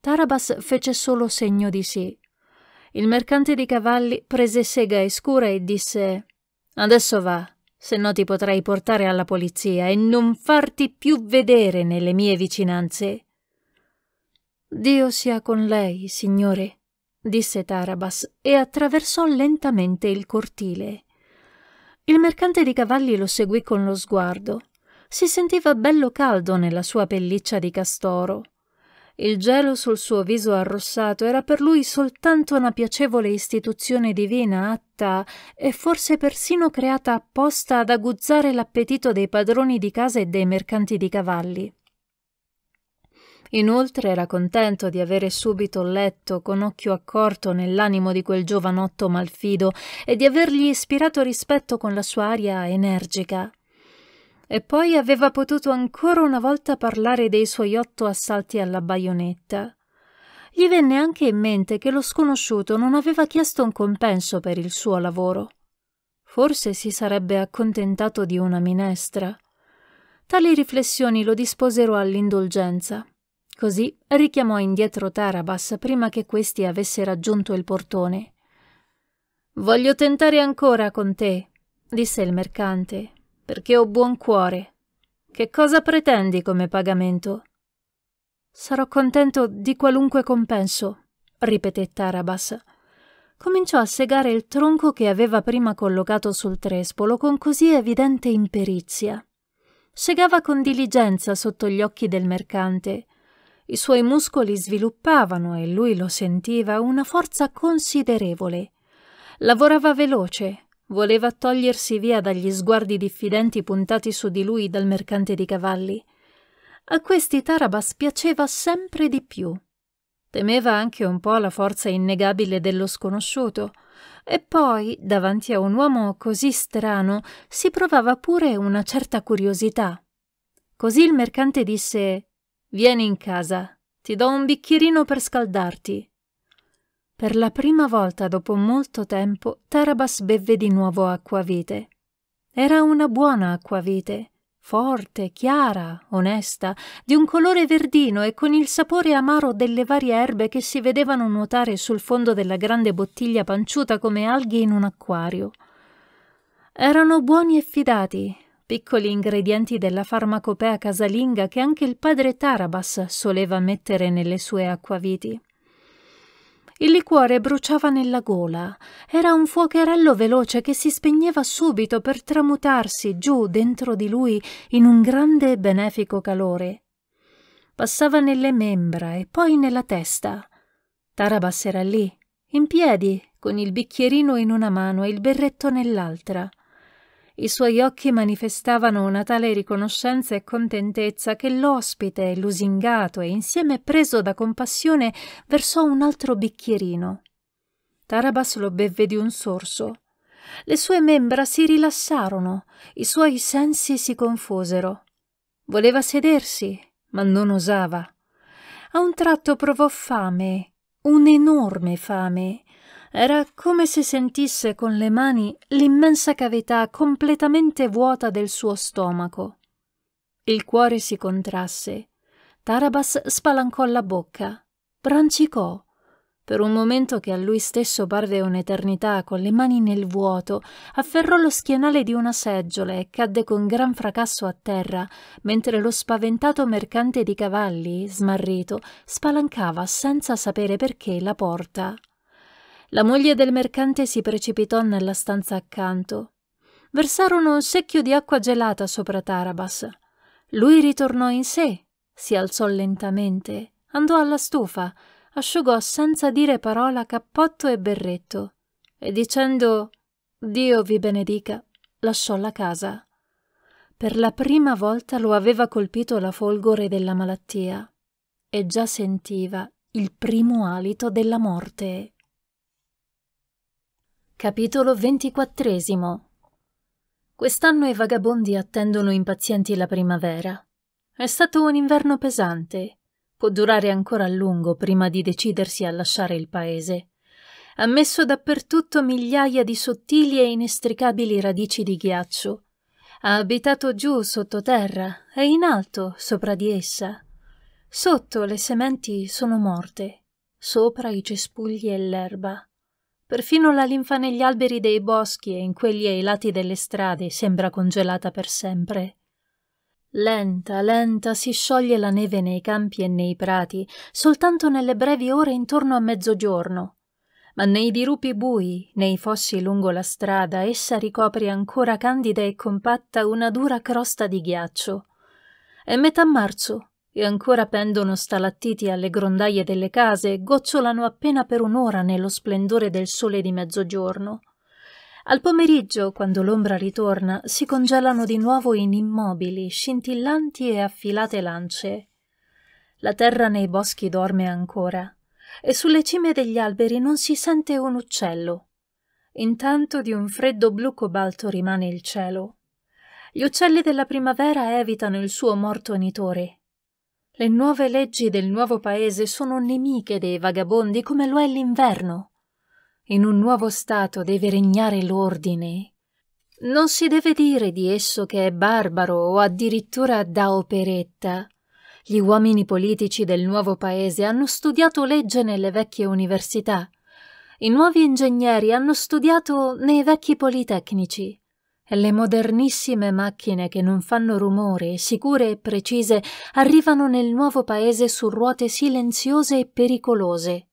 Tarabas fece solo segno di sì. Il mercante di cavalli prese sega e scura e disse «Adesso va, se no ti potrei portare alla polizia e non farti più vedere nelle mie vicinanze». Dio sia con lei, signore, disse Tarabas e attraversò lentamente il cortile. Il mercante di cavalli lo seguì con lo sguardo. Si sentiva bello caldo nella sua pelliccia di castoro. Il gelo sul suo viso arrossato era per lui soltanto una piacevole istituzione divina atta e forse persino creata apposta ad aguzzare l'appetito dei padroni di casa e dei mercanti di cavalli. Inoltre era contento di avere subito letto con occhio accorto nell'animo di quel giovanotto malfido e di avergli ispirato rispetto con la sua aria energica. E poi aveva potuto ancora una volta parlare dei suoi otto assalti alla baionetta. Gli venne anche in mente che lo sconosciuto non aveva chiesto un compenso per il suo lavoro. Forse si sarebbe accontentato di una minestra. Tali riflessioni lo disposero all'indulgenza. Così richiamò indietro Tarabas prima che questi avesse raggiunto il portone. Voglio tentare ancora con te, disse il mercante, perché ho buon cuore. Che cosa pretendi come pagamento? Sarò contento di qualunque compenso, ripeté Tarabas. Cominciò a segare il tronco che aveva prima collocato sul trespolo con così evidente imperizia. Segava con diligenza sotto gli occhi del mercante, i suoi muscoli sviluppavano e lui lo sentiva una forza considerevole. Lavorava veloce, voleva togliersi via dagli sguardi diffidenti puntati su di lui dal mercante di cavalli. A questi Tarabas piaceva sempre di più. Temeva anche un po' la forza innegabile dello sconosciuto, e poi, davanti a un uomo così strano, si provava pure una certa curiosità. Così il mercante disse Vieni in casa, ti do un bicchierino per scaldarti. Per la prima volta dopo molto tempo Tarabas bevve di nuovo acquavite. Era una buona acquavite, forte, chiara, onesta, di un colore verdino e con il sapore amaro delle varie erbe che si vedevano nuotare sul fondo della grande bottiglia panciuta come alghe in un acquario. Erano buoni e fidati, piccoli ingredienti della farmacopea casalinga che anche il padre Tarabas soleva mettere nelle sue acquaviti. Il liquore bruciava nella gola. Era un fuocherello veloce che si spegneva subito per tramutarsi giù dentro di lui in un grande e benefico calore. Passava nelle membra e poi nella testa. Tarabas era lì, in piedi, con il bicchierino in una mano e il berretto nell'altra. I suoi occhi manifestavano una tale riconoscenza e contentezza che l'ospite, lusingato e insieme preso da compassione, versò un altro bicchierino. Tarabas lo bevve di un sorso. Le sue membra si rilassarono, i suoi sensi si confusero. Voleva sedersi, ma non osava. A un tratto provò fame, un'enorme fame, era come se sentisse con le mani l'immensa cavità completamente vuota del suo stomaco. Il cuore si contrasse. Tarabas spalancò la bocca, brancicò. Per un momento che a lui stesso parve un'eternità, con le mani nel vuoto, afferrò lo schienale di una seggiola e cadde con gran fracasso a terra, mentre lo spaventato mercante di cavalli, smarrito, spalancava senza sapere perché la porta la moglie del mercante si precipitò nella stanza accanto. Versarono un secchio di acqua gelata sopra Tarabas. Lui ritornò in sé, si alzò lentamente, andò alla stufa, asciugò senza dire parola cappotto e berretto e dicendo Dio vi benedica, lasciò la casa. Per la prima volta lo aveva colpito la folgore della malattia e già sentiva il primo alito della morte. Capitolo XXIV Quest'anno i vagabondi attendono impazienti la primavera. È stato un inverno pesante. Può durare ancora a lungo prima di decidersi a lasciare il paese. Ha messo dappertutto migliaia di sottili e inestricabili radici di ghiaccio. Ha abitato giù sottoterra e in alto sopra di essa. Sotto le sementi sono morte, sopra i cespugli e l'erba. Perfino la linfa negli alberi dei boschi e in quelli ai lati delle strade sembra congelata per sempre. Lenta, lenta si scioglie la neve nei campi e nei prati, soltanto nelle brevi ore intorno a mezzogiorno. Ma nei dirupi bui, nei fossi lungo la strada, essa ricopre ancora candida e compatta una dura crosta di ghiaccio. È metà marzo, e ancora pendono stalattiti alle grondaie delle case, gocciolano appena per un'ora nello splendore del sole di mezzogiorno. Al pomeriggio, quando l'ombra ritorna, si congelano di nuovo in immobili, scintillanti e affilate lance. La terra nei boschi dorme ancora, e sulle cime degli alberi non si sente un uccello. Intanto di un freddo blu cobalto rimane il cielo. Gli uccelli della primavera evitano il suo morto nitore le nuove leggi del nuovo paese sono nemiche dei vagabondi come lo è l'inverno. In un nuovo Stato deve regnare l'ordine. Non si deve dire di esso che è barbaro o addirittura da operetta. Gli uomini politici del nuovo paese hanno studiato legge nelle vecchie università. I nuovi ingegneri hanno studiato nei vecchi politecnici le modernissime macchine che non fanno rumore, sicure e precise, arrivano nel nuovo paese su ruote silenziose e pericolose.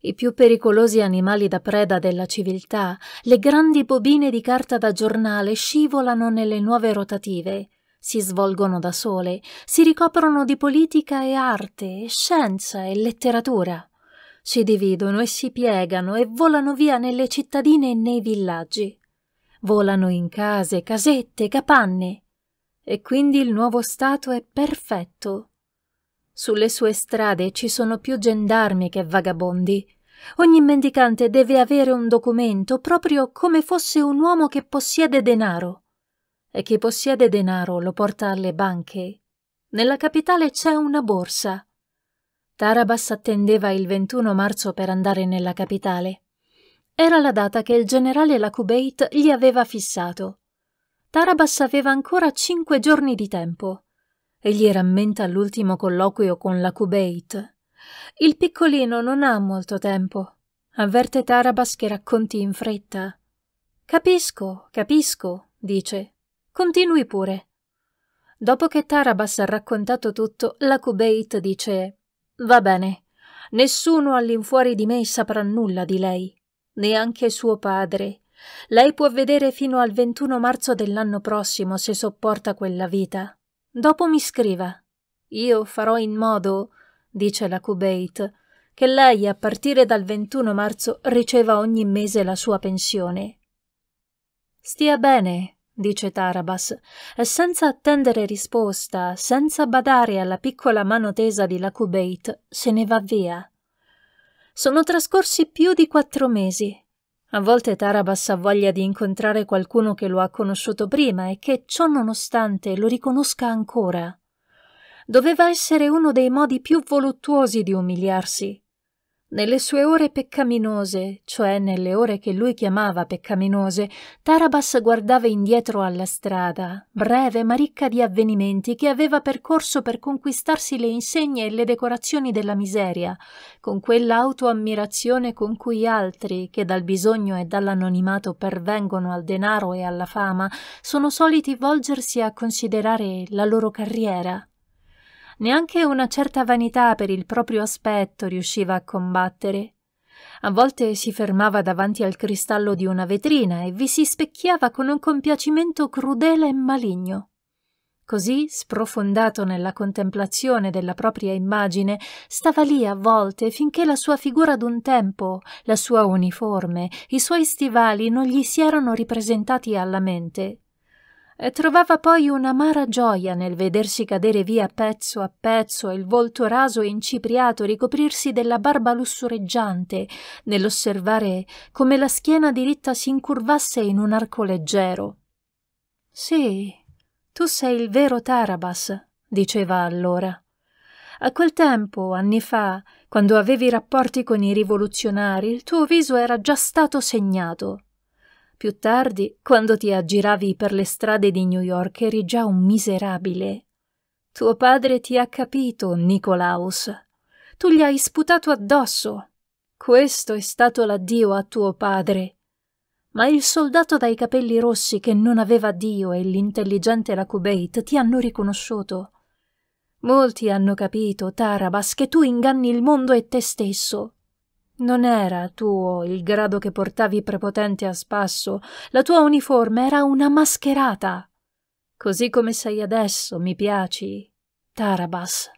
I più pericolosi animali da preda della civiltà, le grandi bobine di carta da giornale scivolano nelle nuove rotative, si svolgono da sole, si ricoprono di politica e arte, scienza e letteratura. Si dividono e si piegano e volano via nelle cittadine e nei villaggi volano in case, casette, capanne, e quindi il nuovo Stato è perfetto. Sulle sue strade ci sono più gendarmi che vagabondi. Ogni mendicante deve avere un documento proprio come fosse un uomo che possiede denaro. E chi possiede denaro lo porta alle banche. Nella capitale c'è una borsa. Tarabas attendeva il 21 marzo per andare nella capitale. Era la data che il generale Lacubeit gli aveva fissato. Tarabas aveva ancora cinque giorni di tempo. Egli rammenta l'ultimo colloquio con Lacubeit. Il piccolino non ha molto tempo. Avverte Tarabas che racconti in fretta. Capisco, capisco, dice. Continui pure. Dopo che Tarabas ha raccontato tutto, Lacubeit dice Va bene, nessuno all'infuori di me saprà nulla di lei neanche suo padre. Lei può vedere fino al 21 marzo dell'anno prossimo se sopporta quella vita. Dopo mi scriva. Io farò in modo, dice la Cubate, che lei a partire dal 21 marzo riceva ogni mese la sua pensione. Stia bene, dice Tarabas, e senza attendere risposta, senza badare alla piccola mano tesa di la Lacubate, se ne va via. Sono trascorsi più di quattro mesi. A volte Tarabas ha voglia di incontrare qualcuno che lo ha conosciuto prima e che, ciò nonostante, lo riconosca ancora. Doveva essere uno dei modi più voluttuosi di umiliarsi, nelle sue ore peccaminose, cioè nelle ore che lui chiamava peccaminose, Tarabas guardava indietro alla strada, breve ma ricca di avvenimenti che aveva percorso per conquistarsi le insegne e le decorazioni della miseria, con quell'autoammirazione con cui altri, che dal bisogno e dall'anonimato pervengono al denaro e alla fama, sono soliti volgersi a considerare la loro carriera neanche una certa vanità per il proprio aspetto riusciva a combattere. A volte si fermava davanti al cristallo di una vetrina e vi si specchiava con un compiacimento crudele e maligno. Così, sprofondato nella contemplazione della propria immagine, stava lì a volte finché la sua figura d'un tempo, la sua uniforme, i suoi stivali non gli si erano ripresentati alla mente Trovava poi un'amara gioia nel vedersi cadere via pezzo a pezzo il volto raso e incipriato ricoprirsi della barba lussureggiante, nell'osservare come la schiena diritta si incurvasse in un arco leggero. Sì, tu sei il vero Tarabas, diceva allora. A quel tempo, anni fa, quando avevi rapporti con i rivoluzionari, il tuo viso era già stato segnato. Più tardi, quando ti aggiravi per le strade di New York, eri già un miserabile. Tuo padre ti ha capito, Nicolaus. Tu gli hai sputato addosso. Questo è stato l'addio a tuo padre. Ma il soldato dai capelli rossi che non aveva Dio e l'intelligente Lacubeit ti hanno riconosciuto. Molti hanno capito, Tarabas, che tu inganni il mondo e te stesso. Non era tuo il grado che portavi prepotente a spasso, la tua uniforme era una mascherata. Così come sei adesso, mi piaci, Tarabas.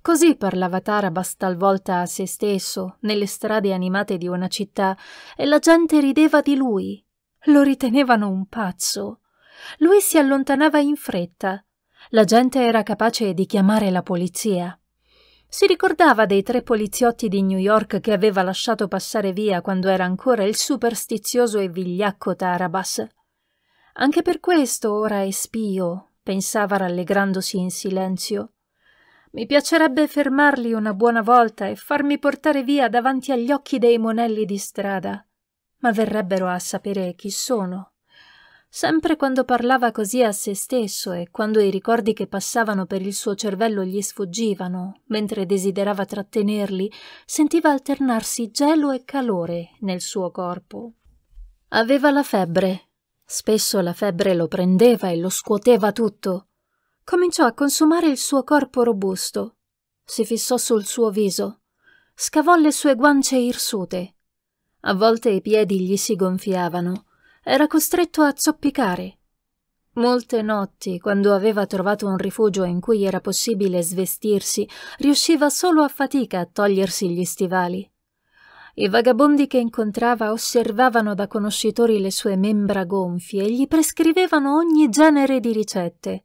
Così parlava Tarabas talvolta a se stesso, nelle strade animate di una città, e la gente rideva di lui. Lo ritenevano un pazzo. Lui si allontanava in fretta. La gente era capace di chiamare la polizia. Si ricordava dei tre poliziotti di New York che aveva lasciato passare via quando era ancora il superstizioso e vigliacco Tarabas. Anche per questo ora è spio, pensava rallegrandosi in silenzio. Mi piacerebbe fermarli una buona volta e farmi portare via davanti agli occhi dei monelli di strada, ma verrebbero a sapere chi sono. Sempre quando parlava così a se stesso e quando i ricordi che passavano per il suo cervello gli sfuggivano, mentre desiderava trattenerli, sentiva alternarsi gelo e calore nel suo corpo. Aveva la febbre. Spesso la febbre lo prendeva e lo scuoteva tutto. Cominciò a consumare il suo corpo robusto. Si fissò sul suo viso. Scavò le sue guance irsute. A volte i piedi gli si gonfiavano era costretto a zoppicare. Molte notti, quando aveva trovato un rifugio in cui era possibile svestirsi, riusciva solo a fatica a togliersi gli stivali. I vagabondi che incontrava osservavano da conoscitori le sue membra gonfie e gli prescrivevano ogni genere di ricette.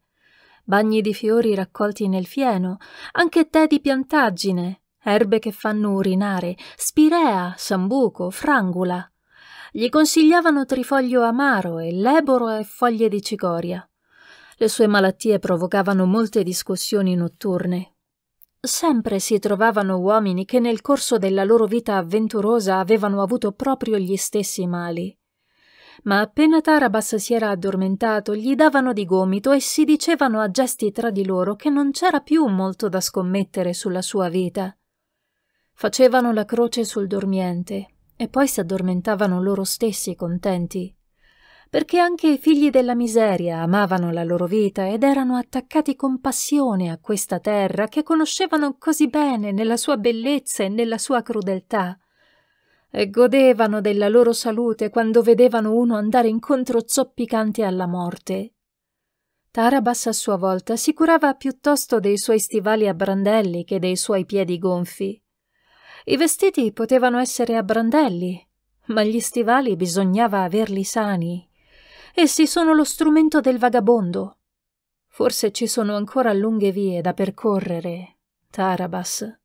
Bagni di fiori raccolti nel fieno, anche tè di piantaggine, erbe che fanno urinare, spirea, sambuco, frangula. Gli consigliavano trifoglio amaro e leboro e foglie di cicoria. Le sue malattie provocavano molte discussioni notturne. Sempre si trovavano uomini che nel corso della loro vita avventurosa avevano avuto proprio gli stessi mali ma appena Tarabas si era addormentato gli davano di gomito e si dicevano a gesti tra di loro che non c'era più molto da scommettere sulla sua vita. Facevano la croce sul dormiente, e poi si addormentavano loro stessi contenti, perché anche i figli della miseria amavano la loro vita ed erano attaccati con passione a questa terra che conoscevano così bene nella sua bellezza e nella sua crudeltà, e godevano della loro salute quando vedevano uno andare incontro zoppicante alla morte. Tarabas a sua volta si curava piuttosto dei suoi stivali a brandelli che dei suoi piedi gonfi i vestiti potevano essere a brandelli, ma gli stivali bisognava averli sani. Essi sono lo strumento del vagabondo. Forse ci sono ancora lunghe vie da percorrere, Tarabas.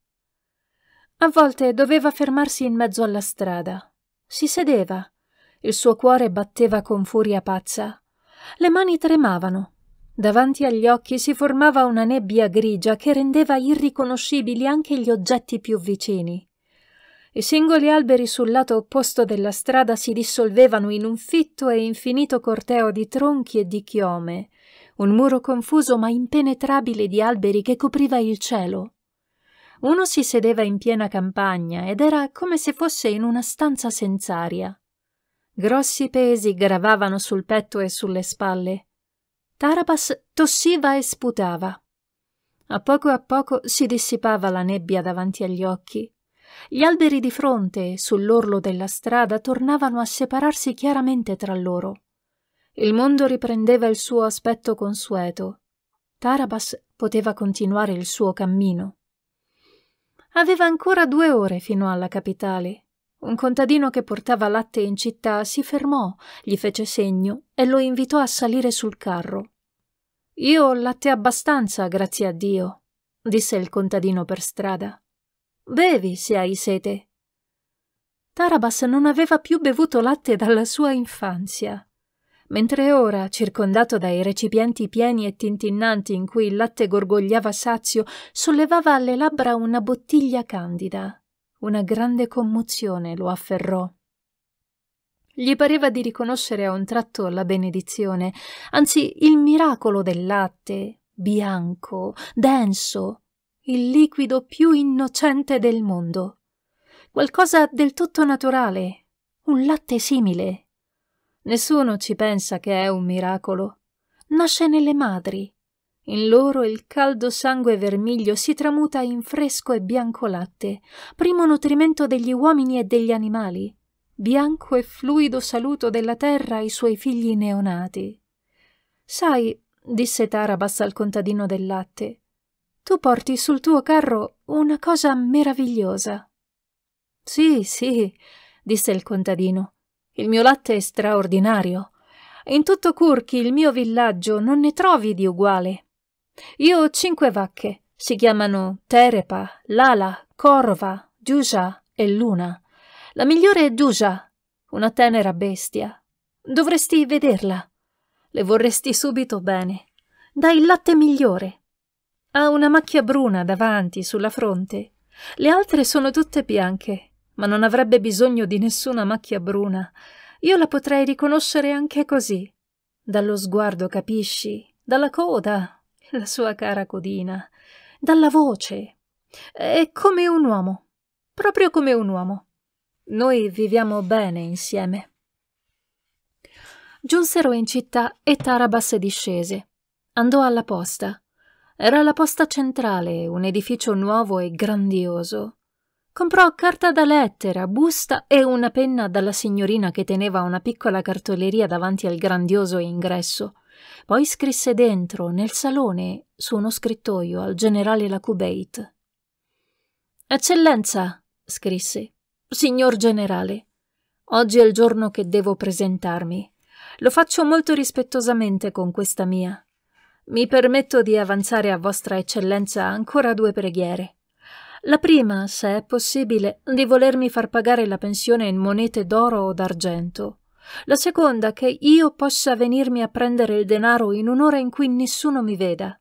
A volte doveva fermarsi in mezzo alla strada. Si sedeva. Il suo cuore batteva con furia pazza. Le mani tremavano. Davanti agli occhi si formava una nebbia grigia che rendeva irriconoscibili anche gli oggetti più vicini. I singoli alberi sul lato opposto della strada si dissolvevano in un fitto e infinito corteo di tronchi e di chiome, un muro confuso ma impenetrabile di alberi che copriva il cielo. Uno si sedeva in piena campagna ed era come se fosse in una stanza senz'aria. Grossi pesi gravavano sul petto e sulle spalle. Tarabas tossiva e sputava. A poco a poco si dissipava la nebbia davanti agli occhi gli alberi di fronte, sull'orlo della strada, tornavano a separarsi chiaramente tra loro. Il mondo riprendeva il suo aspetto consueto. Tarabas poteva continuare il suo cammino. Aveva ancora due ore fino alla capitale. Un contadino che portava latte in città si fermò, gli fece segno e lo invitò a salire sul carro. Io ho latte abbastanza, grazie a Dio, disse il contadino per strada. Bevi se hai sete. Tarabas non aveva più bevuto latte dalla sua infanzia, mentre ora, circondato dai recipienti pieni e tintinnanti in cui il latte gorgogliava sazio, sollevava alle labbra una bottiglia candida. Una grande commozione lo afferrò. Gli pareva di riconoscere a un tratto la benedizione, anzi il miracolo del latte, bianco, denso, il liquido più innocente del mondo. Qualcosa del tutto naturale, un latte simile. Nessuno ci pensa che è un miracolo. Nasce nelle madri. In loro il caldo sangue vermiglio si tramuta in fresco e bianco latte, primo nutrimento degli uomini e degli animali, bianco e fluido saluto della terra ai suoi figli neonati. Sai, disse Tara bassa al contadino del latte, tu porti sul tuo carro una cosa meravigliosa. Sì, sì, disse il contadino. Il mio latte è straordinario. In tutto Curchi, il mio villaggio, non ne trovi di uguale. Io ho cinque vacche. Si chiamano Terepa, Lala, Corva, Giusa e Luna. La migliore è Giusa, una tenera bestia. Dovresti vederla. Le vorresti subito bene. Dai il latte migliore. Ha una macchia bruna davanti, sulla fronte. Le altre sono tutte bianche, ma non avrebbe bisogno di nessuna macchia bruna. Io la potrei riconoscere anche così. Dallo sguardo, capisci? Dalla coda, la sua cara codina, dalla voce. È come un uomo, proprio come un uomo. Noi viviamo bene insieme. Giunsero in città e Tarabas discese. Andò alla posta. Era la posta centrale, un edificio nuovo e grandioso. Comprò carta da lettera, busta e una penna dalla signorina che teneva una piccola cartoleria davanti al grandioso ingresso. Poi scrisse dentro, nel salone, su uno scrittoio, al generale Lacubeit. Eccellenza, scrisse, signor generale, oggi è il giorno che devo presentarmi. Lo faccio molto rispettosamente con questa mia mi permetto di avanzare a Vostra Eccellenza ancora due preghiere. La prima, se è possibile, di volermi far pagare la pensione in monete d'oro o d'argento. La seconda, che io possa venirmi a prendere il denaro in un'ora in cui nessuno mi veda.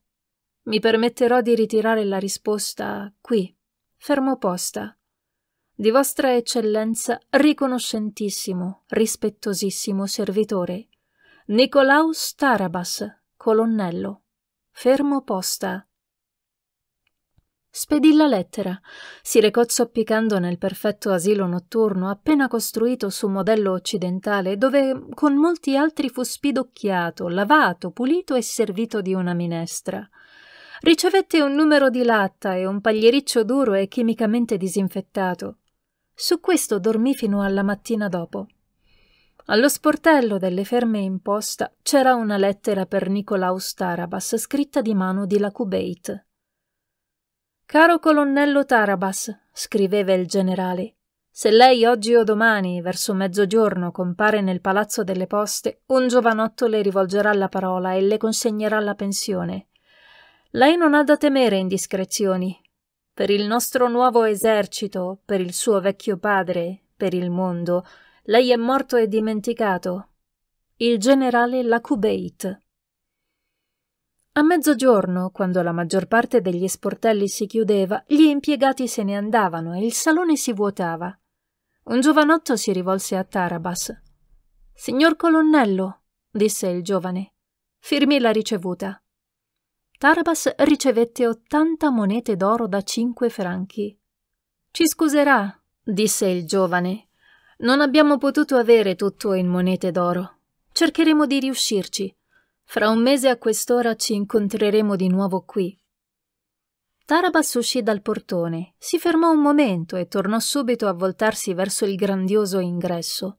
Mi permetterò di ritirare la risposta qui, fermo posta. Di vostra eccellenza, riconoscentissimo, rispettosissimo servitore, Nicolaus Tarabas. Colonnello. Fermo posta. Spedì la lettera. Si recò zoppicando nel perfetto asilo notturno appena costruito su modello occidentale, dove con molti altri fu spidocchiato, lavato, pulito e servito di una minestra. Ricevette un numero di latta e un pagliericcio duro e chimicamente disinfettato. Su questo dormì fino alla mattina dopo. Allo sportello delle ferme in posta c'era una lettera per Nicolaus Tarabas scritta di mano di Lacubeit. Caro colonnello Tarabas, scriveva il generale, se lei oggi o domani, verso mezzogiorno, compare nel palazzo delle poste, un giovanotto le rivolgerà la parola e le consegnerà la pensione. Lei non ha da temere indiscrezioni. Per il nostro nuovo esercito, per il suo vecchio padre, per il mondo, lei è morto e dimenticato. Il generale Lacubeit. A mezzogiorno, quando la maggior parte degli sportelli si chiudeva, gli impiegati se ne andavano e il salone si vuotava. Un giovanotto si rivolse a Tarabas. Signor colonnello, disse il giovane, firmi la ricevuta. Tarabas ricevette ottanta monete d'oro da cinque franchi. Ci scuserà, disse il giovane, non abbiamo potuto avere tutto in monete d'oro. Cercheremo di riuscirci. Fra un mese a quest'ora ci incontreremo di nuovo qui. Tarabas uscì dal portone, si fermò un momento e tornò subito a voltarsi verso il grandioso ingresso.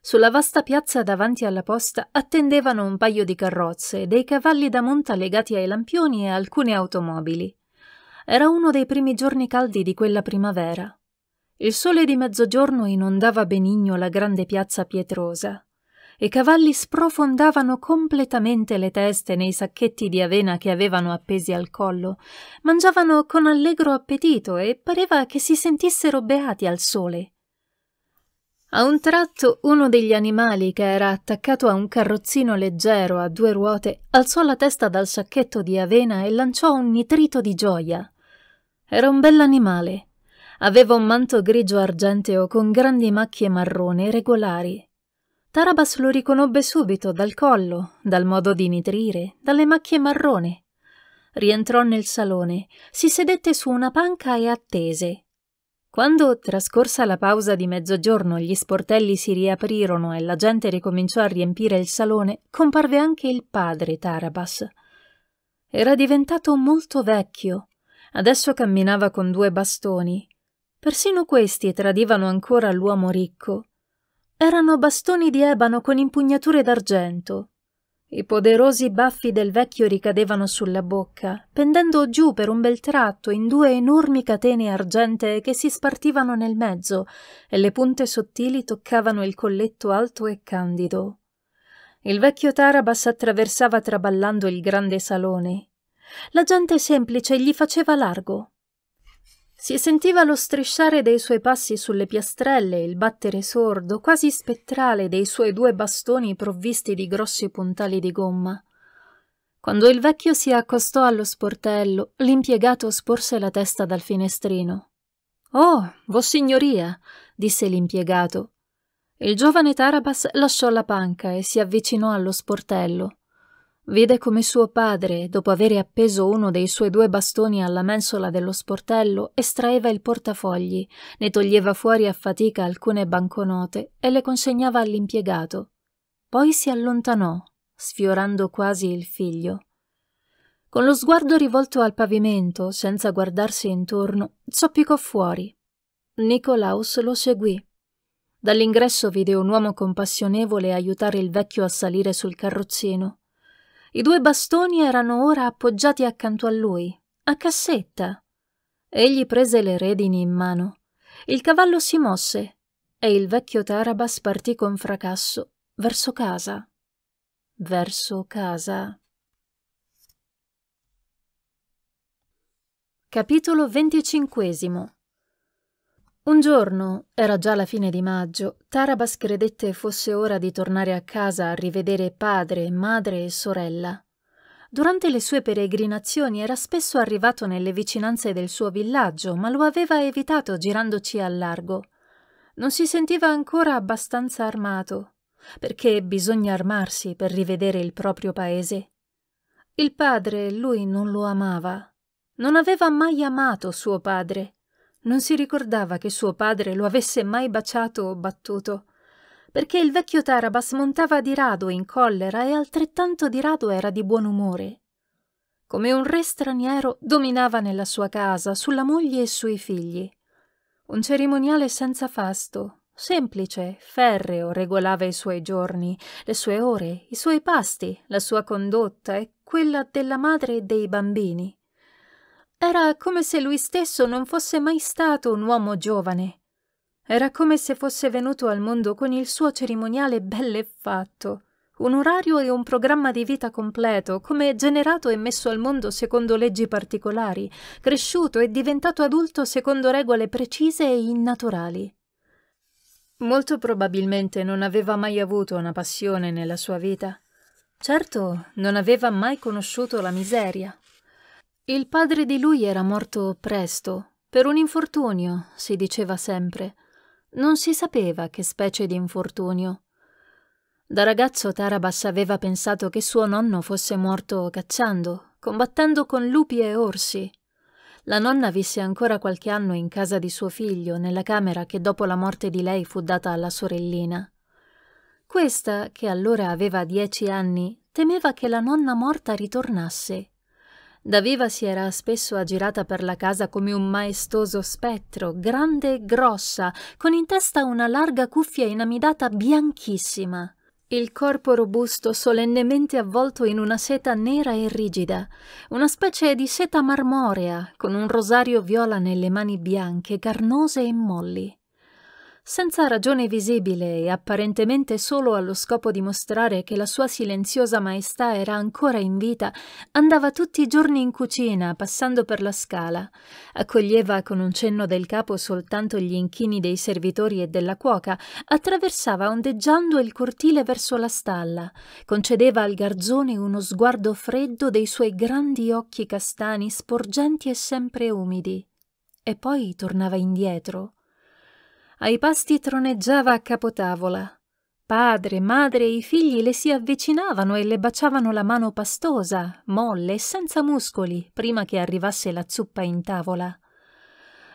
Sulla vasta piazza davanti alla posta attendevano un paio di carrozze, dei cavalli da monta legati ai lampioni e alcune automobili. Era uno dei primi giorni caldi di quella primavera. Il sole di mezzogiorno inondava benigno la grande piazza pietrosa e cavalli sprofondavano completamente le teste nei sacchetti di avena che avevano appesi al collo. Mangiavano con allegro appetito e pareva che si sentissero beati al sole. A un tratto uno degli animali che era attaccato a un carrozzino leggero a due ruote alzò la testa dal sacchetto di avena e lanciò un nitrito di gioia. Era un bell'animale Aveva un manto grigio argenteo con grandi macchie marrone regolari. Tarabas lo riconobbe subito dal collo, dal modo di nitrire, dalle macchie marrone. Rientrò nel salone, si sedette su una panca e attese. Quando, trascorsa la pausa di mezzogiorno, gli sportelli si riaprirono e la gente ricominciò a riempire il salone, comparve anche il padre Tarabas. Era diventato molto vecchio. Adesso camminava con due bastoni. Persino questi tradivano ancora l'uomo ricco. Erano bastoni di ebano con impugnature d'argento. I poderosi baffi del vecchio ricadevano sulla bocca, pendendo giù per un bel tratto in due enormi catene argentee che si spartivano nel mezzo e le punte sottili toccavano il colletto alto e candido. Il vecchio Tarabas attraversava traballando il grande salone. La gente semplice gli faceva largo, si sentiva lo strisciare dei suoi passi sulle piastrelle, il battere sordo, quasi spettrale, dei suoi due bastoni provvisti di grossi puntali di gomma. Quando il vecchio si accostò allo sportello, l'impiegato sporse la testa dal finestrino. Oh, vossignoria, disse l'impiegato. Il giovane Tarabas lasciò la panca e si avvicinò allo sportello. Vide come suo padre, dopo avere appeso uno dei suoi due bastoni alla mensola dello sportello, estraeva il portafogli, ne toglieva fuori a fatica alcune banconote e le consegnava all'impiegato. Poi si allontanò, sfiorando quasi il figlio. Con lo sguardo rivolto al pavimento, senza guardarsi intorno, zoppicò fuori. Nicolaus lo seguì. Dall'ingresso vide un uomo compassionevole aiutare il vecchio a salire sul carrozzino. I due bastoni erano ora appoggiati accanto a lui, a cassetta. Egli prese le redini in mano. Il cavallo si mosse e il vecchio Tarabas partì con fracasso verso casa. Verso casa. Capitolo venticinquesimo un giorno, era già la fine di maggio, Tarabas credette fosse ora di tornare a casa a rivedere padre, madre e sorella. Durante le sue peregrinazioni era spesso arrivato nelle vicinanze del suo villaggio, ma lo aveva evitato girandoci al largo. Non si sentiva ancora abbastanza armato, perché bisogna armarsi per rivedere il proprio paese. Il padre, lui non lo amava. Non aveva mai amato suo padre non si ricordava che suo padre lo avesse mai baciato o battuto, perché il vecchio Tarabas montava di rado in collera e altrettanto di rado era di buon umore. Come un re straniero dominava nella sua casa, sulla moglie e sui figli. Un cerimoniale senza fasto, semplice, ferreo, regolava i suoi giorni, le sue ore, i suoi pasti, la sua condotta e quella della madre e dei bambini. Era come se lui stesso non fosse mai stato un uomo giovane. Era come se fosse venuto al mondo con il suo cerimoniale belle fatto, un orario e un programma di vita completo, come generato e messo al mondo secondo leggi particolari, cresciuto e diventato adulto secondo regole precise e innaturali. Molto probabilmente non aveva mai avuto una passione nella sua vita. Certo, non aveva mai conosciuto la miseria, il padre di lui era morto presto, per un infortunio, si diceva sempre. Non si sapeva che specie di infortunio. Da ragazzo Tarabas aveva pensato che suo nonno fosse morto cacciando, combattendo con lupi e orsi. La nonna visse ancora qualche anno in casa di suo figlio, nella camera che dopo la morte di lei fu data alla sorellina. Questa, che allora aveva dieci anni, temeva che la nonna morta ritornasse da viva si era spesso aggirata per la casa come un maestoso spettro, grande e grossa, con in testa una larga cuffia inamidata bianchissima. Il corpo robusto solennemente avvolto in una seta nera e rigida, una specie di seta marmorea, con un rosario viola nelle mani bianche, carnose e molli senza ragione visibile e apparentemente solo allo scopo di mostrare che la sua silenziosa maestà era ancora in vita, andava tutti i giorni in cucina, passando per la scala. Accoglieva con un cenno del capo soltanto gli inchini dei servitori e della cuoca, attraversava ondeggiando il cortile verso la stalla, concedeva al garzone uno sguardo freddo dei suoi grandi occhi castani sporgenti e sempre umidi. E poi tornava indietro ai pasti troneggiava a capotavola. Padre, madre e i figli le si avvicinavano e le baciavano la mano pastosa, molle e senza muscoli, prima che arrivasse la zuppa in tavola.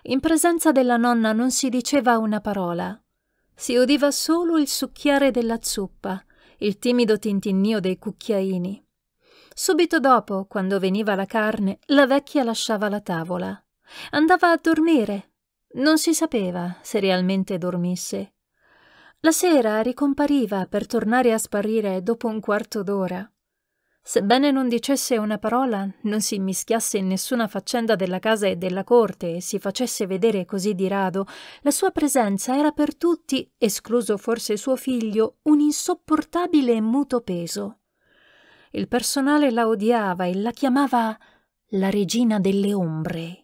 In presenza della nonna non si diceva una parola. Si udiva solo il succhiare della zuppa, il timido tintinnio dei cucchiaini. Subito dopo, quando veniva la carne, la vecchia lasciava la tavola. Andava a dormire, non si sapeva se realmente dormisse. La sera ricompariva per tornare a sparire dopo un quarto d'ora. Sebbene non dicesse una parola, non si immischiasse in nessuna faccenda della casa e della corte e si facesse vedere così di rado, la sua presenza era per tutti, escluso forse suo figlio, un insopportabile e muto peso. Il personale la odiava e la chiamava la regina delle ombre.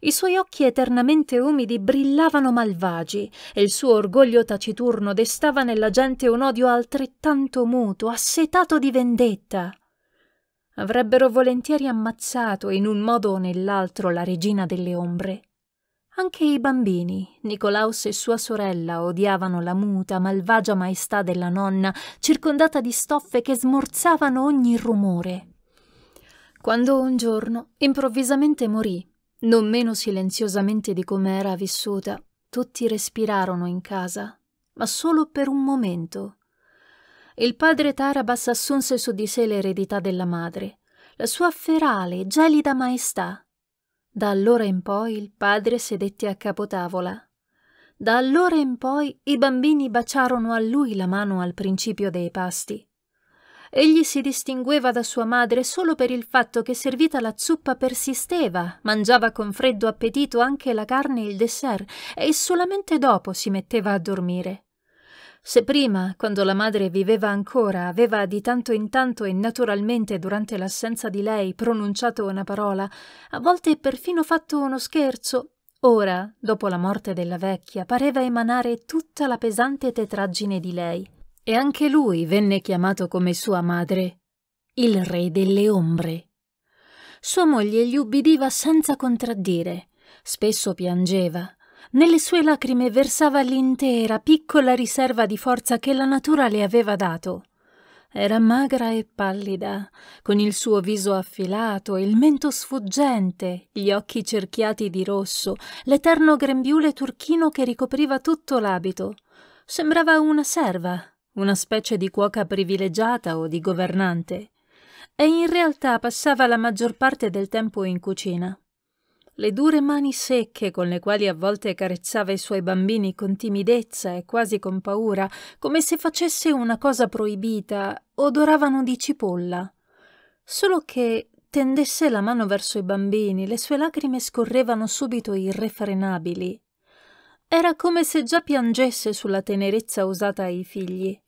I suoi occhi eternamente umidi brillavano malvagi e il suo orgoglio taciturno destava nella gente un odio altrettanto muto, assetato di vendetta. Avrebbero volentieri ammazzato in un modo o nell'altro la regina delle ombre. Anche i bambini, Nicolaus e sua sorella, odiavano la muta, malvagia maestà della nonna, circondata di stoffe che smorzavano ogni rumore. Quando un giorno improvvisamente morì, non meno silenziosamente di come era vissuta, tutti respirarono in casa, ma solo per un momento. Il padre Tarabas assunse su di sé l'eredità della madre, la sua ferale, gelida maestà. Da allora in poi il padre sedette a capotavola. Da allora in poi i bambini baciarono a lui la mano al principio dei pasti Egli si distingueva da sua madre solo per il fatto che servita la zuppa persisteva, mangiava con freddo appetito anche la carne e il dessert e solamente dopo si metteva a dormire. Se prima, quando la madre viveva ancora, aveva di tanto in tanto e naturalmente durante l'assenza di lei pronunciato una parola, a volte perfino fatto uno scherzo, ora, dopo la morte della vecchia, pareva emanare tutta la pesante tetraggine di lei e anche lui venne chiamato come sua madre, il re delle ombre. Sua moglie gli ubbidiva senza contraddire, spesso piangeva, nelle sue lacrime versava l'intera piccola riserva di forza che la natura le aveva dato. Era magra e pallida, con il suo viso affilato, il mento sfuggente, gli occhi cerchiati di rosso, l'eterno grembiule turchino che ricopriva tutto l'abito. Sembrava una serva, una specie di cuoca privilegiata o di governante, e in realtà passava la maggior parte del tempo in cucina. Le dure mani secche con le quali a volte carezzava i suoi bambini con timidezza e quasi con paura, come se facesse una cosa proibita, odoravano di cipolla. Solo che tendesse la mano verso i bambini, le sue lacrime scorrevano subito irrefrenabili. Era come se già piangesse sulla tenerezza usata ai figli.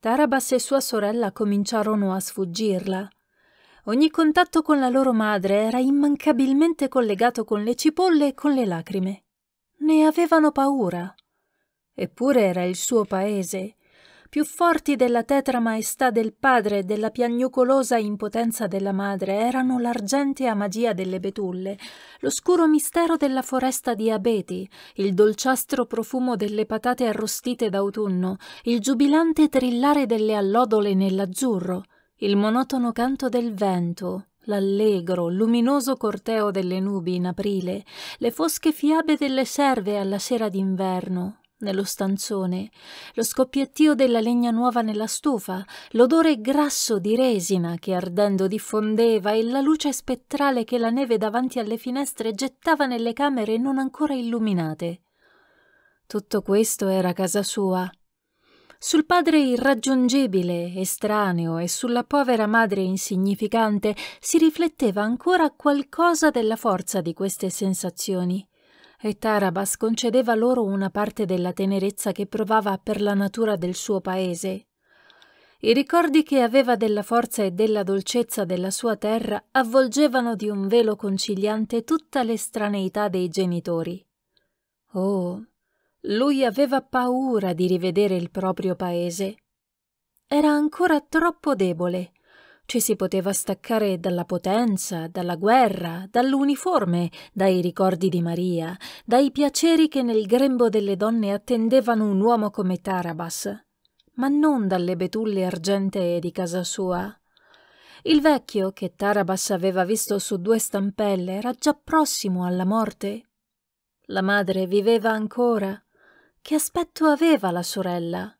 Tarabas e sua sorella cominciarono a sfuggirla. Ogni contatto con la loro madre era immancabilmente collegato con le cipolle e con le lacrime. Ne avevano paura. Eppure era il suo paese più forti della tetra maestà del padre e della piagnucolosa impotenza della madre, erano l'argentea magia delle betulle, l'oscuro mistero della foresta di abeti, il dolciastro profumo delle patate arrostite d'autunno, il giubilante trillare delle allodole nell'azzurro, il monotono canto del vento, l'allegro, luminoso corteo delle nubi in aprile, le fosche fiabe delle serve alla sera d'inverno, nello stanzone, lo scoppiettio della legna nuova nella stufa, l'odore grasso di resina che ardendo diffondeva e la luce spettrale che la neve davanti alle finestre gettava nelle camere non ancora illuminate. Tutto questo era casa sua. Sul padre irraggiungibile, estraneo e sulla povera madre insignificante si rifletteva ancora qualcosa della forza di queste sensazioni e Tarabas concedeva loro una parte della tenerezza che provava per la natura del suo paese. I ricordi che aveva della forza e della dolcezza della sua terra avvolgevano di un velo conciliante tutta l'estraneità dei genitori. Oh, lui aveva paura di rivedere il proprio paese. Era ancora troppo debole ci si poteva staccare dalla potenza, dalla guerra, dall'uniforme, dai ricordi di Maria, dai piaceri che nel grembo delle donne attendevano un uomo come Tarabas, ma non dalle betulle argentee di casa sua. Il vecchio, che Tarabas aveva visto su due stampelle, era già prossimo alla morte. La madre viveva ancora. Che aspetto aveva la sorella?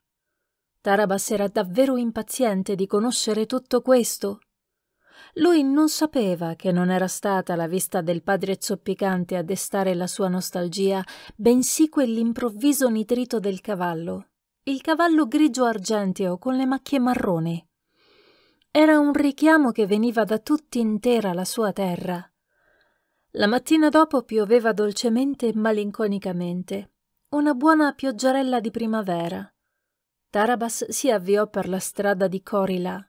Tarabas era davvero impaziente di conoscere tutto questo. Lui non sapeva che non era stata la vista del padre zoppicante a destare la sua nostalgia, bensì quell'improvviso nitrito del cavallo, il cavallo grigio argenteo con le macchie marroni. Era un richiamo che veniva da tutta intera la sua terra. La mattina dopo pioveva dolcemente e malinconicamente, una buona pioggiarella di primavera. Tarabas si avviò per la strada di Corila.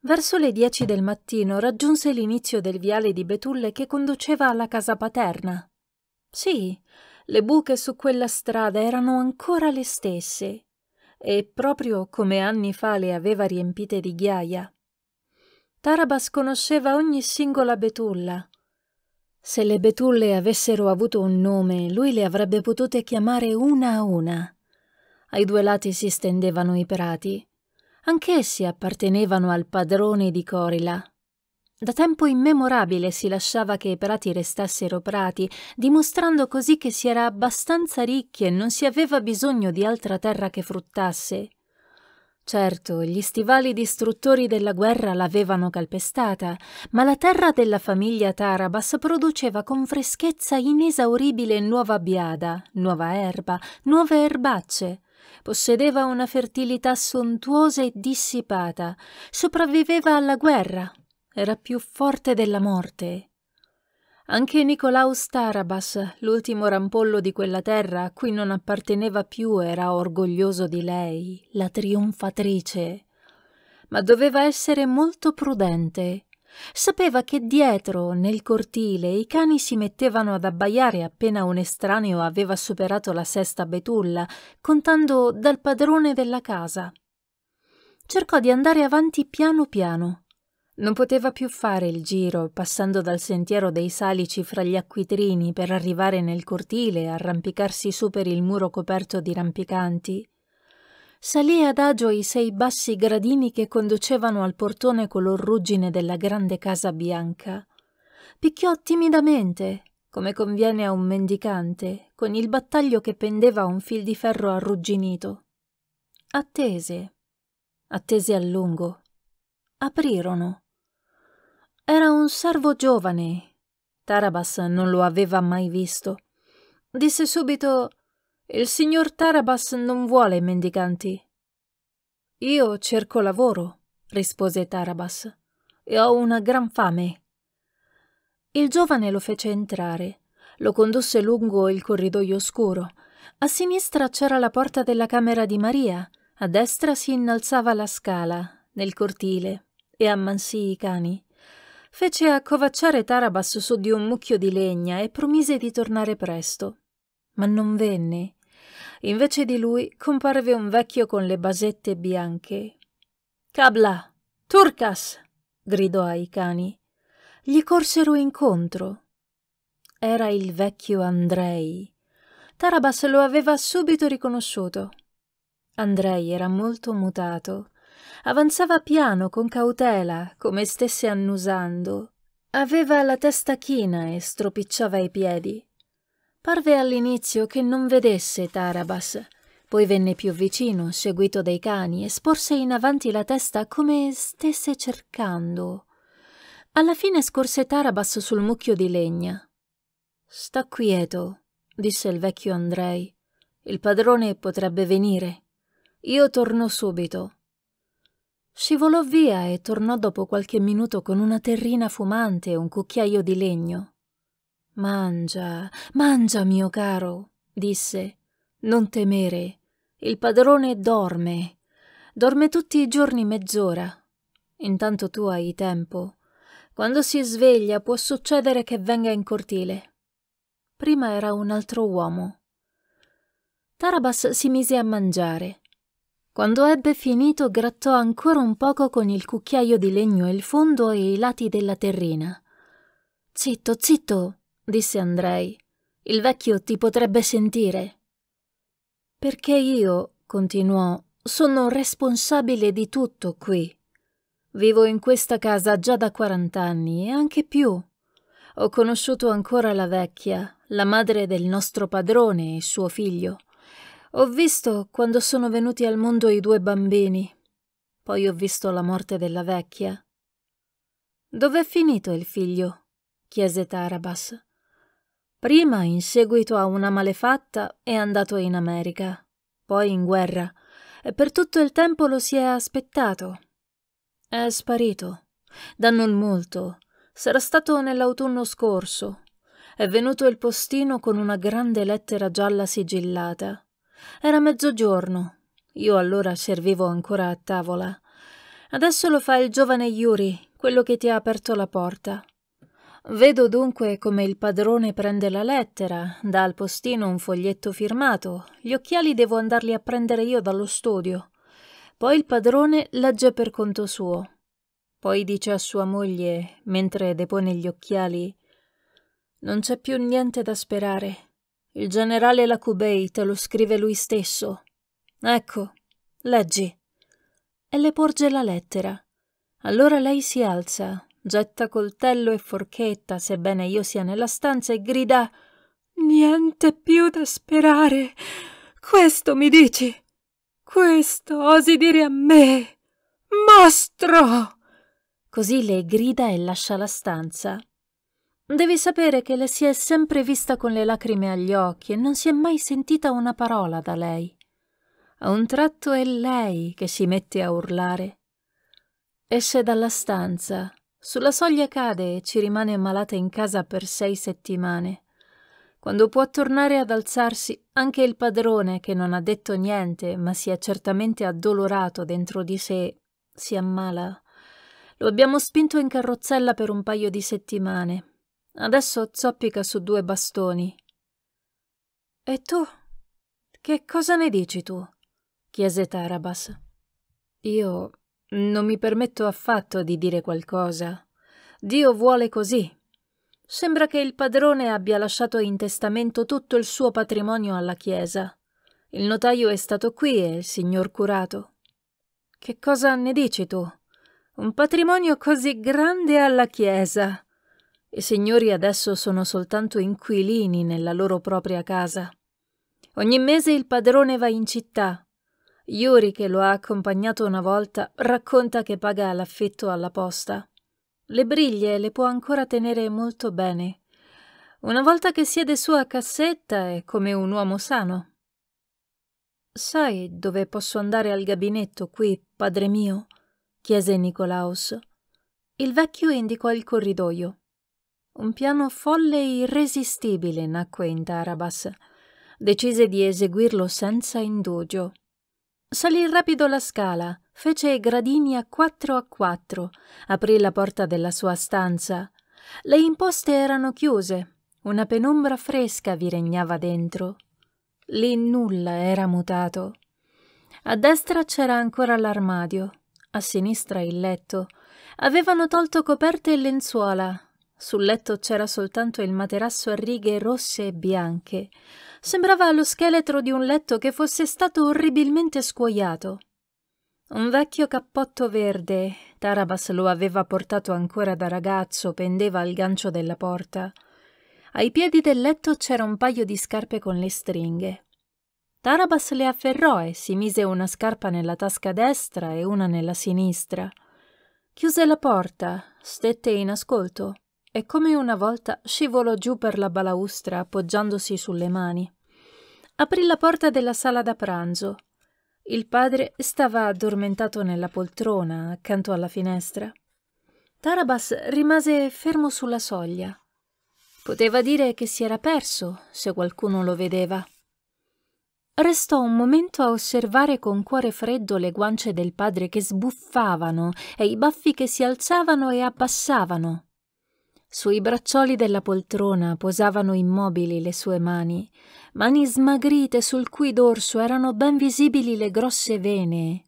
Verso le 10 del mattino raggiunse l'inizio del viale di betulle che conduceva alla casa paterna. Sì, le buche su quella strada erano ancora le stesse, e proprio come anni fa le aveva riempite di ghiaia. Tarabas conosceva ogni singola betulla. Se le betulle avessero avuto un nome, lui le avrebbe potute chiamare una a una ai due lati si stendevano i prati. Anch'essi appartenevano al padrone di Corila. Da tempo immemorabile si lasciava che i prati restassero prati, dimostrando così che si era abbastanza ricchi e non si aveva bisogno di altra terra che fruttasse. Certo, gli stivali distruttori della guerra l'avevano calpestata, ma la terra della famiglia Tarabas produceva con freschezza inesauribile nuova biada, nuova erba, nuove erbacce, possedeva una fertilità sontuosa e dissipata, sopravviveva alla guerra, era più forte della morte. Anche Nicolaus Tarabas, l'ultimo rampollo di quella terra a cui non apparteneva più, era orgoglioso di lei, la trionfatrice. Ma doveva essere molto prudente. Sapeva che dietro, nel cortile, i cani si mettevano ad abbaiare appena un estraneo aveva superato la sesta betulla, contando dal padrone della casa. Cercò di andare avanti piano piano. Non poteva più fare il giro, passando dal sentiero dei salici fra gli acquitrini per arrivare nel cortile e arrampicarsi su per il muro coperto di rampicanti salì ad agio i sei bassi gradini che conducevano al portone color ruggine della grande casa bianca. Picchiò timidamente, come conviene a un mendicante, con il battaglio che pendeva a un fil di ferro arrugginito. Attese. Attese a lungo. Aprirono. Era un servo giovane. Tarabas non lo aveva mai visto. Disse subito il signor Tarabas non vuole mendicanti. Io cerco lavoro, rispose Tarabas, e ho una gran fame. Il giovane lo fece entrare, lo condusse lungo il corridoio scuro. A sinistra c'era la porta della camera di Maria, a destra si innalzava la scala, nel cortile, e ammansì i cani. Fece accovacciare Tarabas su di un mucchio di legna e promise di tornare presto. Ma non venne. Invece di lui comparve un vecchio con le basette bianche. Cabla! Turcas! gridò ai cani. Gli corsero incontro. Era il vecchio Andrei. Tarabas lo aveva subito riconosciuto. Andrei era molto mutato. Avanzava piano, con cautela, come stesse annusando. Aveva la testa china e stropicciava i piedi. Parve all'inizio che non vedesse Tarabas, poi venne più vicino, seguito dai cani, e sporse in avanti la testa come stesse cercando. Alla fine scorse Tarabas sul mucchio di legna. Sta quieto, disse il vecchio Andrei. Il padrone potrebbe venire. Io torno subito. Scivolò via e tornò dopo qualche minuto con una terrina fumante e un cucchiaio di legno. Mangia, mangia, mio caro, disse. Non temere. Il padrone dorme. Dorme tutti i giorni mezz'ora. Intanto tu hai tempo. Quando si sveglia può succedere che venga in cortile. Prima era un altro uomo. Tarabas si mise a mangiare. Quando ebbe finito grattò ancora un poco con il cucchiaio di legno il fondo e i lati della terrina. Zitto, zitto, disse Andrei. Il vecchio ti potrebbe sentire. Perché io, continuò, sono responsabile di tutto qui. Vivo in questa casa già da 40 anni e anche più. Ho conosciuto ancora la vecchia, la madre del nostro padrone e suo figlio. Ho visto quando sono venuti al mondo i due bambini. Poi ho visto la morte della vecchia. Dov'è finito il figlio? chiese Tarabas. Prima, in seguito a una malefatta, è andato in America, poi in guerra, e per tutto il tempo lo si è aspettato. È sparito, da non molto, sarà stato nell'autunno scorso. È venuto il postino con una grande lettera gialla sigillata. Era mezzogiorno. Io allora servivo ancora a tavola. Adesso lo fa il giovane Yuri, quello che ti ha aperto la porta. Vedo dunque come il padrone prende la lettera, dà al postino un foglietto firmato, gli occhiali devo andarli a prendere io dallo studio. Poi il padrone legge per conto suo. Poi dice a sua moglie, mentre depone gli occhiali, Non c'è più niente da sperare. Il generale Lacubei te lo scrive lui stesso. Ecco, leggi. E le porge la lettera. Allora lei si alza, getta coltello e forchetta, sebbene io sia nella stanza, e grida Niente più da sperare. Questo mi dici? Questo osi dire a me? Mostro! Così le grida e lascia la stanza. Devi sapere che le si è sempre vista con le lacrime agli occhi e non si è mai sentita una parola da lei. A un tratto è lei che si mette a urlare. Esce dalla stanza, sulla soglia cade e ci rimane malata in casa per sei settimane. Quando può tornare ad alzarsi, anche il padrone, che non ha detto niente, ma si è certamente addolorato dentro di sé, si ammala. Lo abbiamo spinto in carrozzella per un paio di settimane. Adesso zoppica su due bastoni. E tu? Che cosa ne dici tu? chiese Tarabas. Io non mi permetto affatto di dire qualcosa. Dio vuole così. Sembra che il padrone abbia lasciato in testamento tutto il suo patrimonio alla Chiesa. Il notaio è stato qui e il signor curato. Che cosa ne dici tu? Un patrimonio così grande alla Chiesa. I signori adesso sono soltanto inquilini nella loro propria casa. Ogni mese il padrone va in città, Yuri, che lo ha accompagnato una volta, racconta che paga l'affitto alla posta. Le briglie le può ancora tenere molto bene. Una volta che siede su a cassetta è come un uomo sano. Sai dove posso andare al gabinetto qui, padre mio? chiese Nicolaus. Il vecchio indicò il corridoio. Un piano folle e irresistibile nacque in Tarabas. Decise di eseguirlo senza indugio. Salì rapido la scala, fece i gradini a quattro a quattro, aprì la porta della sua stanza. Le imposte erano chiuse, una penombra fresca vi regnava dentro. Lì nulla era mutato. A destra c'era ancora l'armadio, a sinistra il letto. Avevano tolto coperte e lenzuola. Sul letto c'era soltanto il materasso a righe rosse e bianche sembrava lo scheletro di un letto che fosse stato orribilmente scuoiato. Un vecchio cappotto verde, Tarabas lo aveva portato ancora da ragazzo, pendeva al gancio della porta. Ai piedi del letto c'era un paio di scarpe con le stringhe. Tarabas le afferrò e si mise una scarpa nella tasca destra e una nella sinistra. Chiuse la porta, stette in ascolto e come una volta scivolò giù per la balaustra appoggiandosi sulle mani. Aprì la porta della sala da pranzo. Il padre stava addormentato nella poltrona accanto alla finestra. Tarabas rimase fermo sulla soglia. Poteva dire che si era perso se qualcuno lo vedeva. Restò un momento a osservare con cuore freddo le guance del padre che sbuffavano e i baffi che si alzavano e abbassavano. Sui braccioli della poltrona posavano immobili le sue mani, mani smagrite sul cui dorso erano ben visibili le grosse vene,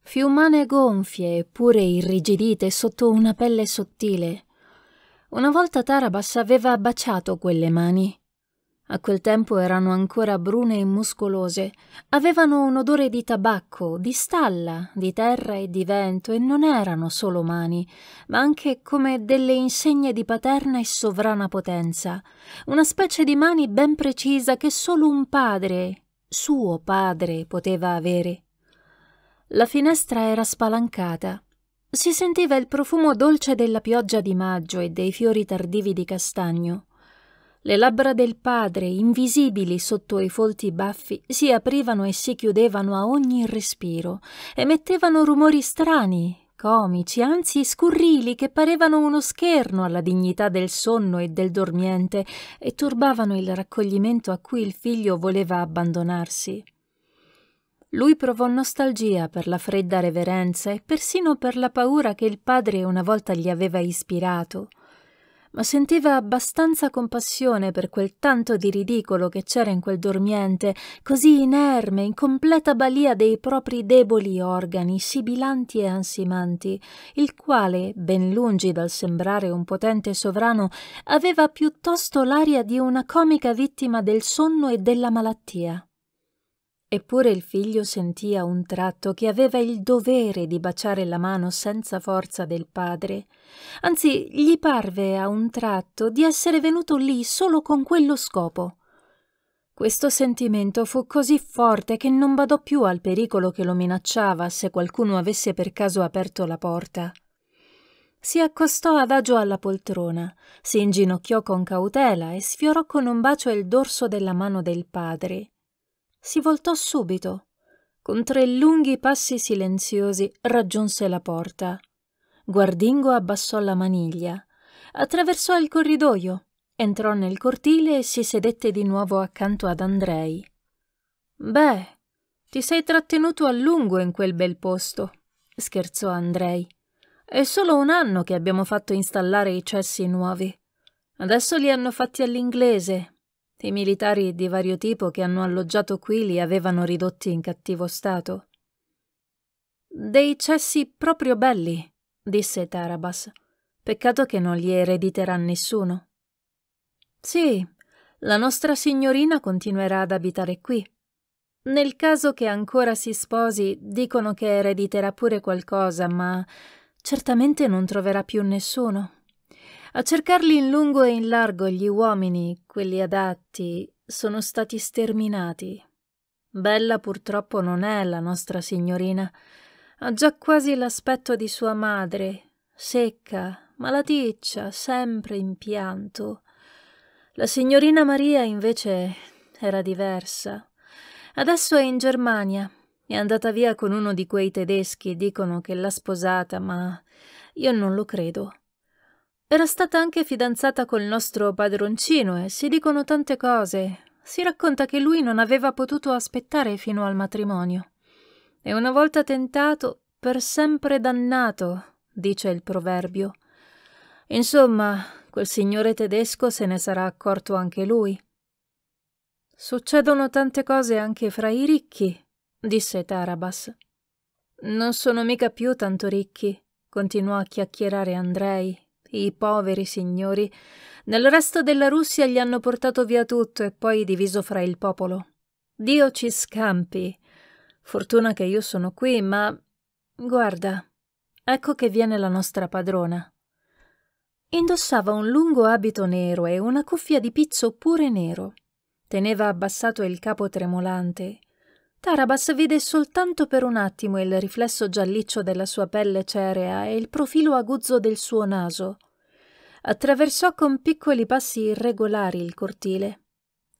fiumane gonfie eppure irrigidite sotto una pelle sottile. Una volta Tarabas aveva baciato quelle mani, a quel tempo erano ancora brune e muscolose, avevano un odore di tabacco, di stalla, di terra e di vento e non erano solo mani, ma anche come delle insegne di paterna e sovrana potenza, una specie di mani ben precisa che solo un padre, suo padre, poteva avere. La finestra era spalancata. Si sentiva il profumo dolce della pioggia di maggio e dei fiori tardivi di castagno. Le labbra del padre, invisibili sotto i folti baffi, si aprivano e si chiudevano a ogni respiro, emettevano rumori strani, comici, anzi scurrili, che parevano uno scherno alla dignità del sonno e del dormiente e turbavano il raccoglimento a cui il figlio voleva abbandonarsi. Lui provò nostalgia per la fredda reverenza e persino per la paura che il padre una volta gli aveva ispirato ma sentiva abbastanza compassione per quel tanto di ridicolo che c'era in quel dormiente, così inerme, in completa balia dei propri deboli organi, sibilanti e ansimanti, il quale, ben lungi dal sembrare un potente sovrano, aveva piuttosto l'aria di una comica vittima del sonno e della malattia. Eppure il figlio sentì a un tratto che aveva il dovere di baciare la mano senza forza del padre. Anzi, gli parve a un tratto di essere venuto lì solo con quello scopo. Questo sentimento fu così forte che non badò più al pericolo che lo minacciava se qualcuno avesse per caso aperto la porta. Si accostò adagio alla poltrona, si inginocchiò con cautela e sfiorò con un bacio il dorso della mano del padre si voltò subito. Con tre lunghi passi silenziosi raggiunse la porta. Guardingo abbassò la maniglia, attraversò il corridoio, entrò nel cortile e si sedette di nuovo accanto ad Andrei. Beh, ti sei trattenuto a lungo in quel bel posto, scherzò Andrei. È solo un anno che abbiamo fatto installare i cessi nuovi. Adesso li hanno fatti all'inglese, i militari di vario tipo che hanno alloggiato qui li avevano ridotti in cattivo stato. Dei cessi proprio belli, disse Tarabas. Peccato che non li erediterà nessuno. Sì, la nostra signorina continuerà ad abitare qui. Nel caso che ancora si sposi, dicono che erediterà pure qualcosa, ma certamente non troverà più nessuno. A cercarli in lungo e in largo gli uomini, quelli adatti, sono stati sterminati. Bella purtroppo non è la nostra signorina. Ha già quasi l'aspetto di sua madre, secca, malaticcia, sempre in pianto. La signorina Maria invece era diversa. Adesso è in Germania. È andata via con uno di quei tedeschi, dicono che l'ha sposata, ma io non lo credo. Era stata anche fidanzata col nostro padroncino e si dicono tante cose. Si racconta che lui non aveva potuto aspettare fino al matrimonio. E una volta tentato, per sempre dannato, dice il proverbio. Insomma, quel signore tedesco se ne sarà accorto anche lui. Succedono tante cose anche fra i ricchi, disse Tarabas. Non sono mica più tanto ricchi, continuò a chiacchierare Andrei, i poveri signori, nel resto della Russia gli hanno portato via tutto e poi diviso fra il popolo. Dio ci scampi. Fortuna che io sono qui, ma... Guarda, ecco che viene la nostra padrona. Indossava un lungo abito nero e una cuffia di pizzo pure nero. Teneva abbassato il capo tremolante Tarabas vide soltanto per un attimo il riflesso gialliccio della sua pelle cerea e il profilo aguzzo del suo naso. Attraversò con piccoli passi irregolari il cortile.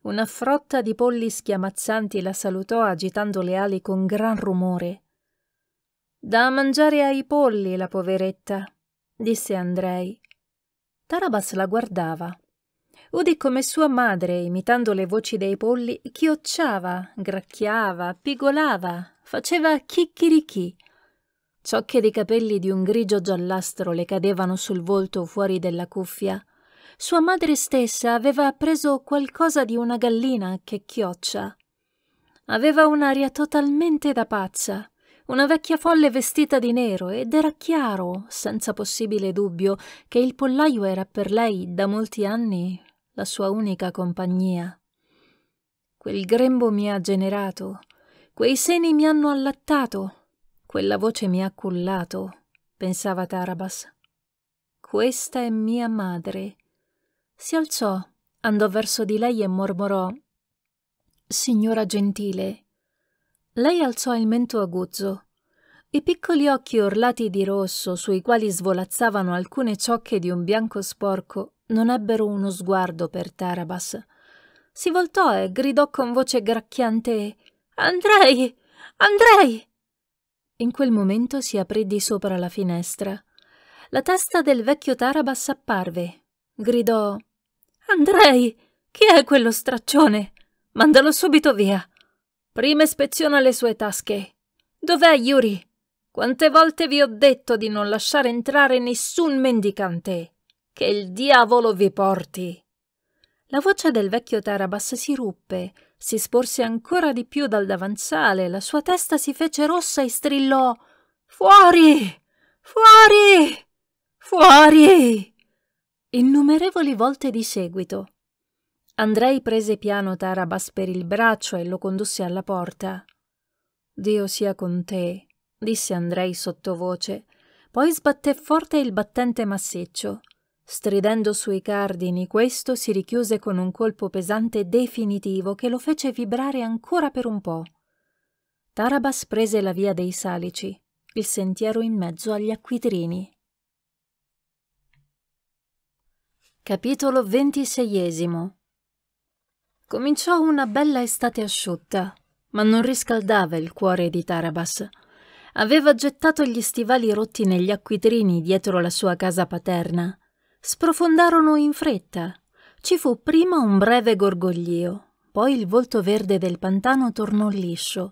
Una frotta di polli schiamazzanti la salutò agitando le ali con gran rumore. Da mangiare ai polli, la poveretta, disse Andrei. Tarabas la guardava udì come sua madre, imitando le voci dei polli, chiocciava, gracchiava, pigolava, faceva chicchirichì. Ciocche di capelli di un grigio giallastro le cadevano sul volto fuori della cuffia. Sua madre stessa aveva preso qualcosa di una gallina che chioccia. Aveva un'aria totalmente da pazza una vecchia folle vestita di nero ed era chiaro, senza possibile dubbio, che il pollaio era per lei da molti anni la sua unica compagnia. Quel grembo mi ha generato, quei seni mi hanno allattato, quella voce mi ha cullato, pensava Tarabas. Questa è mia madre. Si alzò, andò verso di lei e mormorò Signora gentile. Lei alzò il mento aguzzo. I piccoli occhi orlati di rosso, sui quali svolazzavano alcune ciocche di un bianco sporco, non ebbero uno sguardo per Tarabas. Si voltò e gridò con voce gracchiante Andrei! Andrei! In quel momento si aprì di sopra la finestra. La testa del vecchio Tarabas apparve. Gridò Andrei! Chi è quello straccione? Mandalo subito via. Prima ispeziona le sue tasche. Dov'è Yuri? Quante volte vi ho detto di non lasciare entrare nessun mendicante? Che il diavolo vi porti! La voce del vecchio Tarabas si ruppe, si sporse ancora di più dal davanzale, la sua testa si fece rossa e strillò Fuori! Fuori! Fuori! Innumerevoli volte di seguito. Andrei prese piano Tarabas per il braccio e lo condusse alla porta. Dio sia con te, disse Andrei sottovoce, poi sbatté forte il battente massiccio. Stridendo sui cardini, questo si richiuse con un colpo pesante definitivo che lo fece vibrare ancora per un po'. Tarabas prese la via dei salici, il sentiero in mezzo agli acquitrini. Capitolo XXVI Cominciò una bella estate asciutta, ma non riscaldava il cuore di Tarabas. Aveva gettato gli stivali rotti negli acquitrini dietro la sua casa paterna sprofondarono in fretta. Ci fu prima un breve gorgoglio, poi il volto verde del pantano tornò liscio.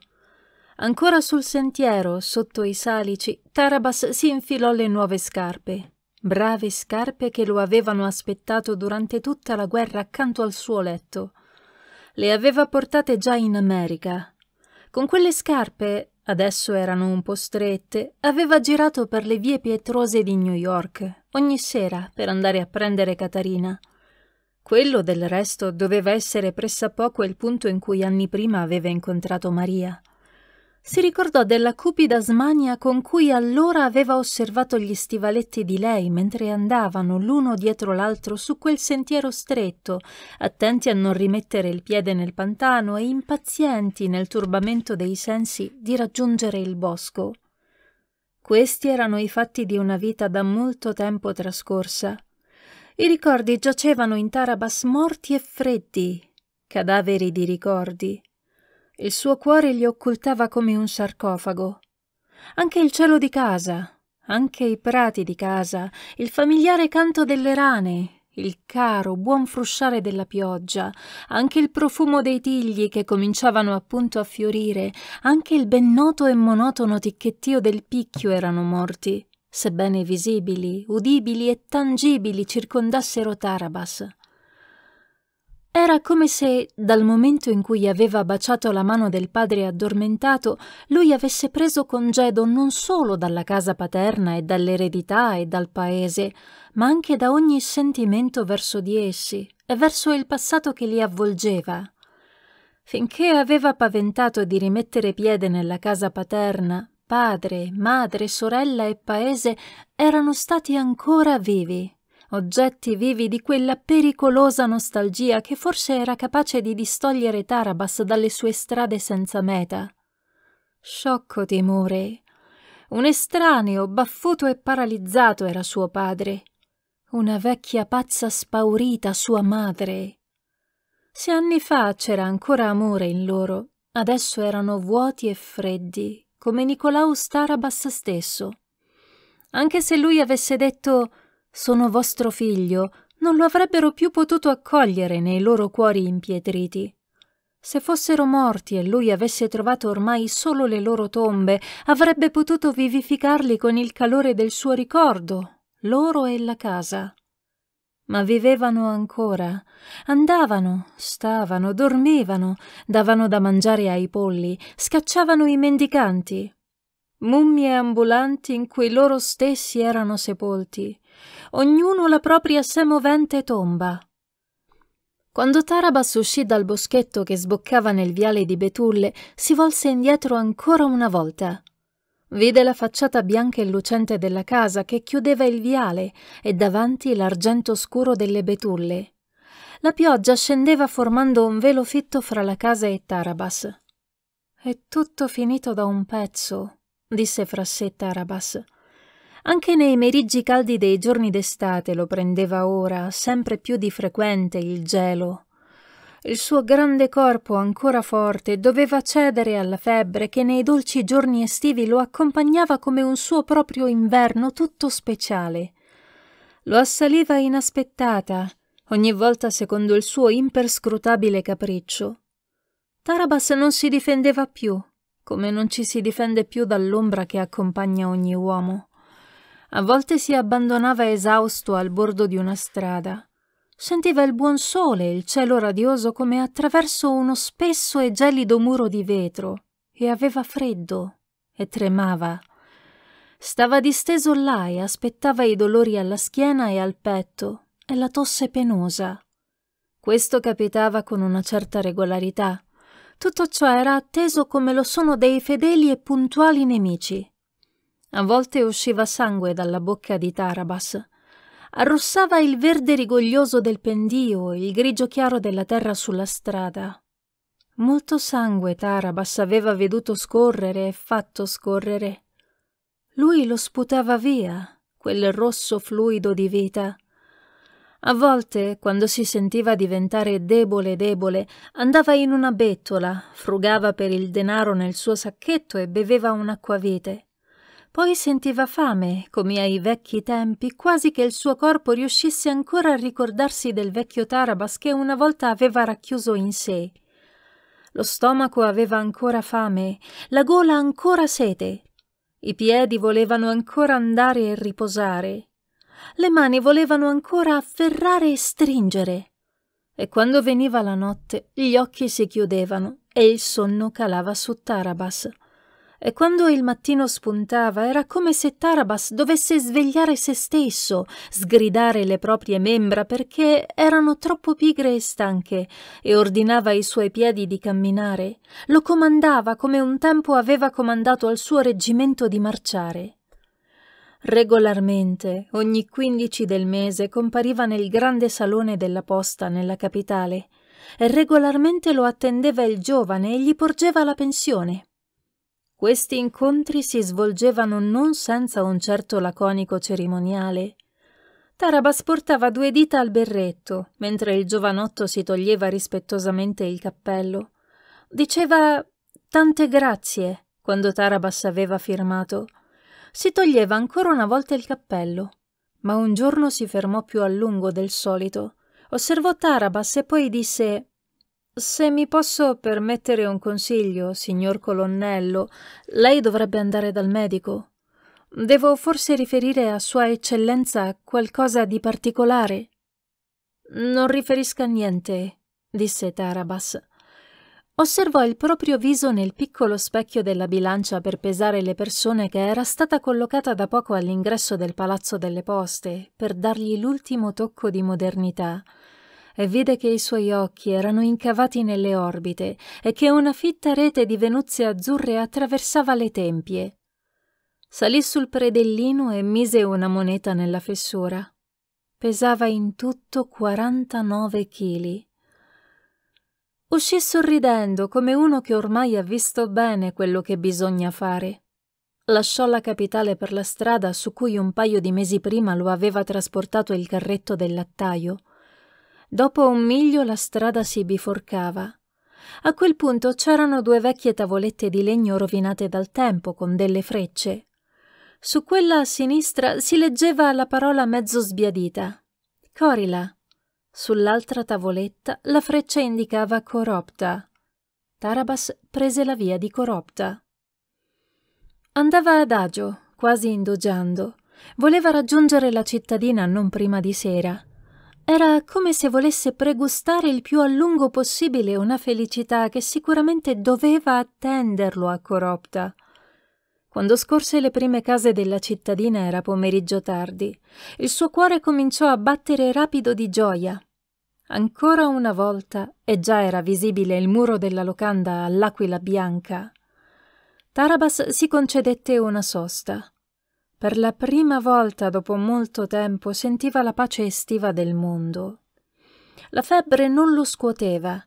Ancora sul sentiero, sotto i salici, Tarabas si infilò le nuove scarpe, brave scarpe che lo avevano aspettato durante tutta la guerra accanto al suo letto. Le aveva portate già in America. Con quelle scarpe adesso erano un po' strette, aveva girato per le vie pietrose di New York ogni sera per andare a prendere Catarina. Quello del resto doveva essere pressappoco il punto in cui anni prima aveva incontrato Maria si ricordò della cupida smania con cui allora aveva osservato gli stivaletti di lei mentre andavano l'uno dietro l'altro su quel sentiero stretto, attenti a non rimettere il piede nel pantano e impazienti nel turbamento dei sensi di raggiungere il bosco. Questi erano i fatti di una vita da molto tempo trascorsa. I ricordi giacevano in Tarabas morti e freddi, cadaveri di ricordi il suo cuore gli occultava come un sarcofago. Anche il cielo di casa, anche i prati di casa, il familiare canto delle rane, il caro buon frusciare della pioggia, anche il profumo dei tigli che cominciavano appunto a fiorire, anche il ben noto e monotono ticchettio del picchio erano morti, sebbene visibili, udibili e tangibili circondassero Tarabas. Era come se, dal momento in cui aveva baciato la mano del padre addormentato, lui avesse preso congedo non solo dalla casa paterna e dall'eredità e dal paese, ma anche da ogni sentimento verso di essi e verso il passato che li avvolgeva. Finché aveva paventato di rimettere piede nella casa paterna, padre, madre, sorella e paese erano stati ancora vivi oggetti vivi di quella pericolosa nostalgia che forse era capace di distogliere Tarabas dalle sue strade senza meta. Sciocco timore. Un estraneo, baffuto e paralizzato era suo padre. Una vecchia pazza spaurita sua madre. Se anni fa c'era ancora amore in loro, adesso erano vuoti e freddi, come Nicolaus Tarabas stesso. Anche se lui avesse detto sono vostro figlio, non lo avrebbero più potuto accogliere nei loro cuori impietriti. Se fossero morti e lui avesse trovato ormai solo le loro tombe, avrebbe potuto vivificarli con il calore del suo ricordo, loro e la casa. Ma vivevano ancora, andavano, stavano, dormivano, davano da mangiare ai polli, scacciavano i mendicanti. Mummie ambulanti in cui loro stessi erano sepolti, ognuno la propria semovente tomba. Quando Tarabas uscì dal boschetto che sboccava nel viale di Betulle, si volse indietro ancora una volta. Vide la facciata bianca e lucente della casa che chiudeva il viale e davanti l'argento scuro delle Betulle. La pioggia scendeva formando un velo fitto fra la casa e Tarabas. È tutto finito da un pezzo, disse fra sé Tarabas. Anche nei meriggi caldi dei giorni d'estate lo prendeva ora, sempre più di frequente, il gelo. Il suo grande corpo, ancora forte, doveva cedere alla febbre che nei dolci giorni estivi lo accompagnava come un suo proprio inverno tutto speciale. Lo assaliva inaspettata, ogni volta secondo il suo imperscrutabile capriccio. Tarabas non si difendeva più, come non ci si difende più dall'ombra che accompagna ogni uomo. A volte si abbandonava esausto al bordo di una strada. Sentiva il buon sole e il cielo radioso come attraverso uno spesso e gelido muro di vetro e aveva freddo e tremava. Stava disteso là e aspettava i dolori alla schiena e al petto e la tosse penosa. Questo capitava con una certa regolarità. Tutto ciò era atteso come lo sono dei fedeli e puntuali nemici. A volte usciva sangue dalla bocca di Tarabas. Arrossava il verde rigoglioso del pendio e il grigio chiaro della terra sulla strada. Molto sangue Tarabas aveva veduto scorrere e fatto scorrere. Lui lo sputava via, quel rosso fluido di vita. A volte, quando si sentiva diventare debole debole, andava in una bettola, frugava per il denaro nel suo sacchetto e beveva un'acquavite. Poi sentiva fame, come ai vecchi tempi, quasi che il suo corpo riuscisse ancora a ricordarsi del vecchio Tarabas che una volta aveva racchiuso in sé. Lo stomaco aveva ancora fame, la gola ancora sete. I piedi volevano ancora andare e riposare. Le mani volevano ancora afferrare e stringere. E quando veniva la notte, gli occhi si chiudevano e il sonno calava su Tarabas e quando il mattino spuntava era come se Tarabas dovesse svegliare se stesso, sgridare le proprie membra perché erano troppo pigre e stanche, e ordinava ai suoi piedi di camminare, lo comandava come un tempo aveva comandato al suo reggimento di marciare. Regolarmente, ogni quindici del mese, compariva nel grande salone della posta nella capitale, e regolarmente lo attendeva il giovane e gli porgeva la pensione. Questi incontri si svolgevano non senza un certo laconico cerimoniale. Tarabas portava due dita al berretto, mentre il giovanotto si toglieva rispettosamente il cappello. Diceva tante grazie quando Tarabas aveva firmato. Si toglieva ancora una volta il cappello, ma un giorno si fermò più a lungo del solito. Osservò Tarabas e poi disse se mi posso permettere un consiglio, signor colonnello, lei dovrebbe andare dal medico. Devo forse riferire a Sua Eccellenza qualcosa di particolare? Non riferisca niente, disse Tarabas. Osservò il proprio viso nel piccolo specchio della bilancia per pesare le persone che era stata collocata da poco all'ingresso del Palazzo delle Poste, per dargli l'ultimo tocco di modernità e vide che i suoi occhi erano incavati nelle orbite e che una fitta rete di venuzze azzurre attraversava le tempie. Salì sul predellino e mise una moneta nella fessura. Pesava in tutto 49 chili. Uscì sorridendo come uno che ormai ha visto bene quello che bisogna fare. Lasciò la capitale per la strada su cui un paio di mesi prima lo aveva trasportato il carretto del lattaio Dopo un miglio la strada si biforcava. A quel punto c'erano due vecchie tavolette di legno rovinate dal tempo con delle frecce. Su quella a sinistra si leggeva la parola mezzo sbiadita. Corila. Sull'altra tavoletta la freccia indicava Coropta. Tarabas prese la via di Coropta. Andava adagio, quasi indugiando. Voleva raggiungere la cittadina non prima di sera. Era come se volesse pregustare il più a lungo possibile una felicità che sicuramente doveva attenderlo a Coropta. Quando scorse le prime case della cittadina era pomeriggio tardi. Il suo cuore cominciò a battere rapido di gioia. Ancora una volta, e già era visibile il muro della locanda all'aquila bianca. Tarabas si concedette una sosta. Per la prima volta dopo molto tempo sentiva la pace estiva del mondo. La febbre non lo scuoteva.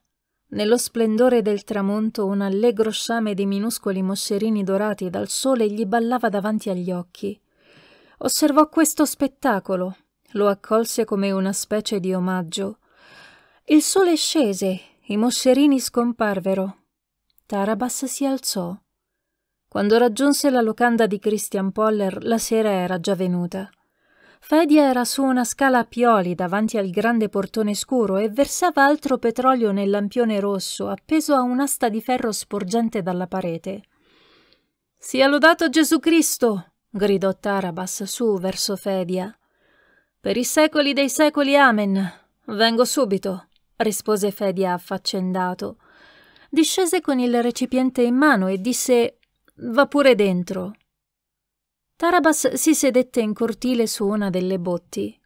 Nello splendore del tramonto un allegro sciame di minuscoli moscerini dorati dal sole gli ballava davanti agli occhi. Osservò questo spettacolo, lo accolse come una specie di omaggio. Il sole scese, i moscerini scomparvero. Tarabas si alzò quando raggiunse la locanda di Christian Poller, la sera era già venuta. Fedia era su una scala a pioli davanti al grande portone scuro e versava altro petrolio nel lampione rosso appeso a un'asta di ferro sporgente dalla parete. Sia lodato Gesù Cristo! gridò Tarabas su verso Fedia. Per i secoli dei secoli, amen. Vengo subito, rispose Fedia affaccendato. Discese con il recipiente in mano e disse Va pure dentro. Tarabas si sedette in cortile su una delle botti.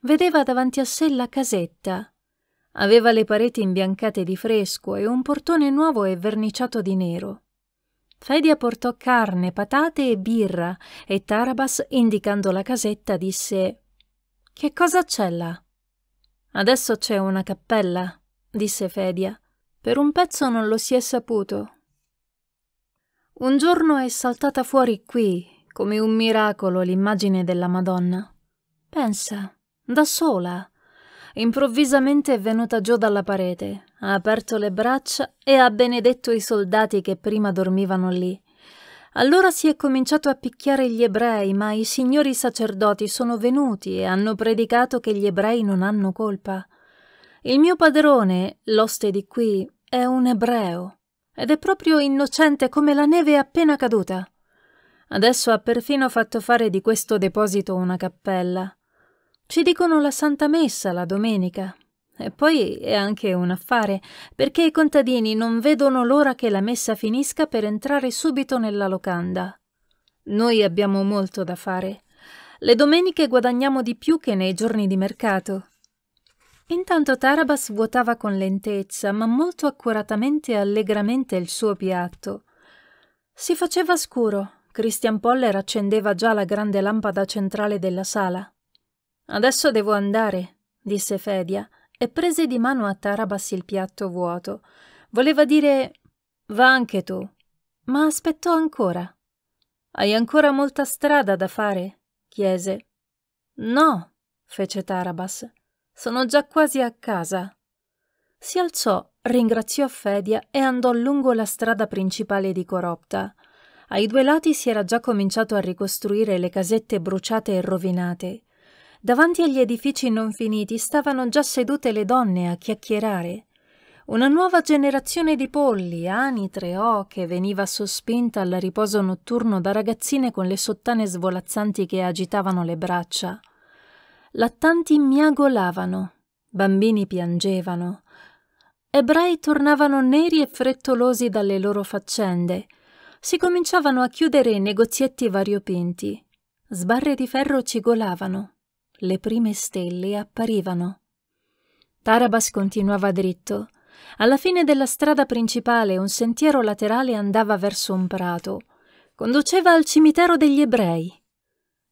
Vedeva davanti a sé la casetta. Aveva le pareti imbiancate di fresco e un portone nuovo e verniciato di nero. Fedia portò carne, patate e birra e Tarabas, indicando la casetta, disse Che cosa c'è là? Adesso c'è una cappella, disse Fedia. Per un pezzo non lo si è saputo, un giorno è saltata fuori qui, come un miracolo, l'immagine della Madonna. Pensa, da sola. Improvvisamente è venuta giù dalla parete, ha aperto le braccia e ha benedetto i soldati che prima dormivano lì. Allora si è cominciato a picchiare gli ebrei, ma i signori sacerdoti sono venuti e hanno predicato che gli ebrei non hanno colpa. Il mio padrone, l'oste di qui, è un ebreo ed è proprio innocente come la neve appena caduta. Adesso ha perfino fatto fare di questo deposito una cappella. Ci dicono la Santa Messa la domenica. E poi è anche un affare, perché i contadini non vedono l'ora che la messa finisca per entrare subito nella locanda. Noi abbiamo molto da fare. Le domeniche guadagniamo di più che nei giorni di mercato. Intanto Tarabas vuotava con lentezza, ma molto accuratamente e allegramente il suo piatto. Si faceva scuro. Christian Poller accendeva già la grande lampada centrale della sala. Adesso devo andare, disse Fedia, e prese di mano a Tarabas il piatto vuoto. Voleva dire va anche tu, ma aspettò ancora. Hai ancora molta strada da fare? chiese. No, fece Tarabas. Sono già quasi a casa. Si alzò, ringraziò Fedia e andò lungo la strada principale di Coropta. Ai due lati si era già cominciato a ricostruire le casette bruciate e rovinate. Davanti agli edifici non finiti stavano già sedute le donne a chiacchierare. Una nuova generazione di polli, anitre, oche veniva sospinta al riposo notturno da ragazzine con le sottane svolazzanti che agitavano le braccia lattanti miagolavano, bambini piangevano, ebrei tornavano neri e frettolosi dalle loro faccende, si cominciavano a chiudere negozietti variopinti, sbarre di ferro cigolavano, le prime stelle apparivano. Tarabas continuava dritto. Alla fine della strada principale un sentiero laterale andava verso un prato. Conduceva al cimitero degli ebrei.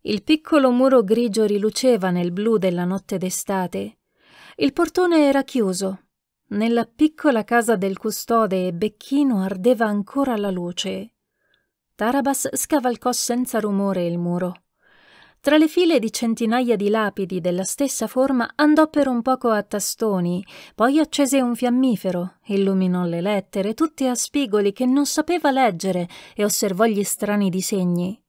Il piccolo muro grigio riluceva nel blu della notte d'estate. Il portone era chiuso. Nella piccola casa del custode e becchino ardeva ancora la luce. Tarabas scavalcò senza rumore il muro. Tra le file di centinaia di lapidi della stessa forma andò per un poco a tastoni, poi accese un fiammifero, illuminò le lettere, tutte a spigoli che non sapeva leggere, e osservò gli strani disegni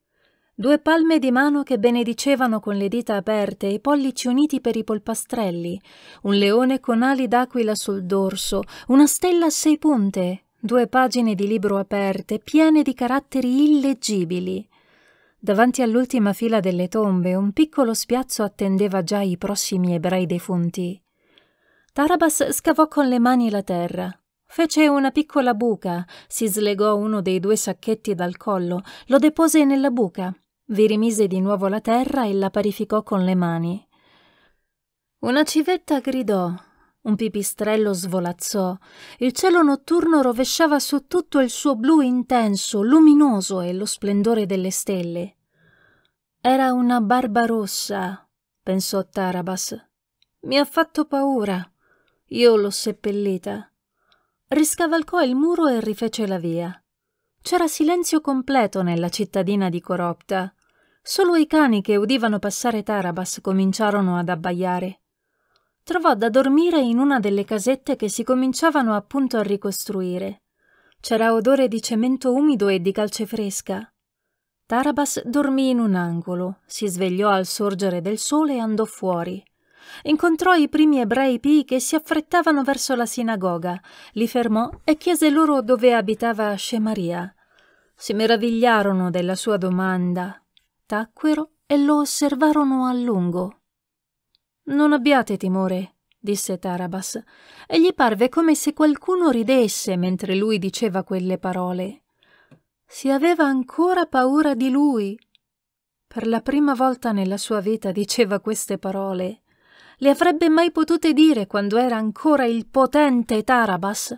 due palme di mano che benedicevano con le dita aperte i pollici uniti per i polpastrelli, un leone con ali d'aquila sul dorso, una stella a sei punte, due pagine di libro aperte, piene di caratteri illeggibili. Davanti all'ultima fila delle tombe un piccolo spiazzo attendeva già i prossimi ebrei defunti. Tarabas scavò con le mani la terra, Fece una piccola buca, si slegò uno dei due sacchetti dal collo, lo depose nella buca, vi rimise di nuovo la terra e la parificò con le mani. Una civetta gridò, un pipistrello svolazzò, il cielo notturno rovesciava su tutto il suo blu intenso, luminoso e lo splendore delle stelle. Era una barba rossa, pensò Tarabas. Mi ha fatto paura. Io l'ho seppellita. Riscavalcò il muro e rifece la via. C'era silenzio completo nella cittadina di Coropta. Solo i cani che udivano passare Tarabas cominciarono ad abbaiare. Trovò da dormire in una delle casette che si cominciavano appunto a ricostruire. C'era odore di cemento umido e di calce fresca. Tarabas dormì in un angolo, si svegliò al sorgere del sole e andò fuori incontrò i primi ebrei pii che si affrettavano verso la sinagoga, li fermò e chiese loro dove abitava Scemaria. Si meravigliarono della sua domanda, tacquero e lo osservarono a lungo. Non abbiate timore, disse Tarabas, e gli parve come se qualcuno ridesse mentre lui diceva quelle parole. Si aveva ancora paura di lui. Per la prima volta nella sua vita diceva queste parole le avrebbe mai potute dire quando era ancora il potente Tarabas?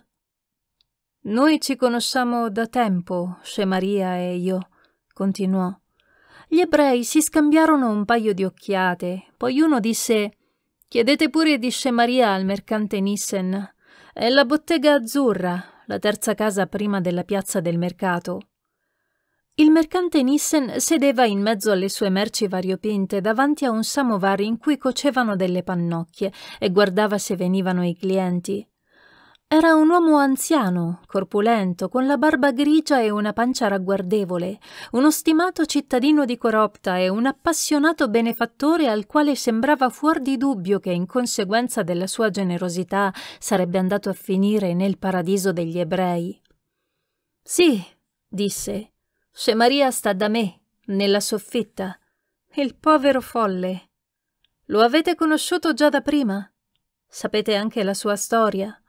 Noi ci conosciamo da tempo, Scemaria e io, continuò. Gli ebrei si scambiarono un paio di occhiate, poi uno disse Chiedete pure di Scemaria al mercante Nissen. È la bottega azzurra, la terza casa prima della piazza del mercato. Il mercante Nissen sedeva in mezzo alle sue merci variopinte davanti a un samovar in cui cocevano delle pannocchie e guardava se venivano i clienti. Era un uomo anziano, corpulento, con la barba grigia e una pancia ragguardevole, uno stimato cittadino di Coropta e un appassionato benefattore al quale sembrava fuor di dubbio che in conseguenza della sua generosità sarebbe andato a finire nel paradiso degli ebrei. Sì, disse, Scemaria sta da me, nella soffitta. Il povero folle. Lo avete conosciuto già da prima? Sapete anche la sua storia.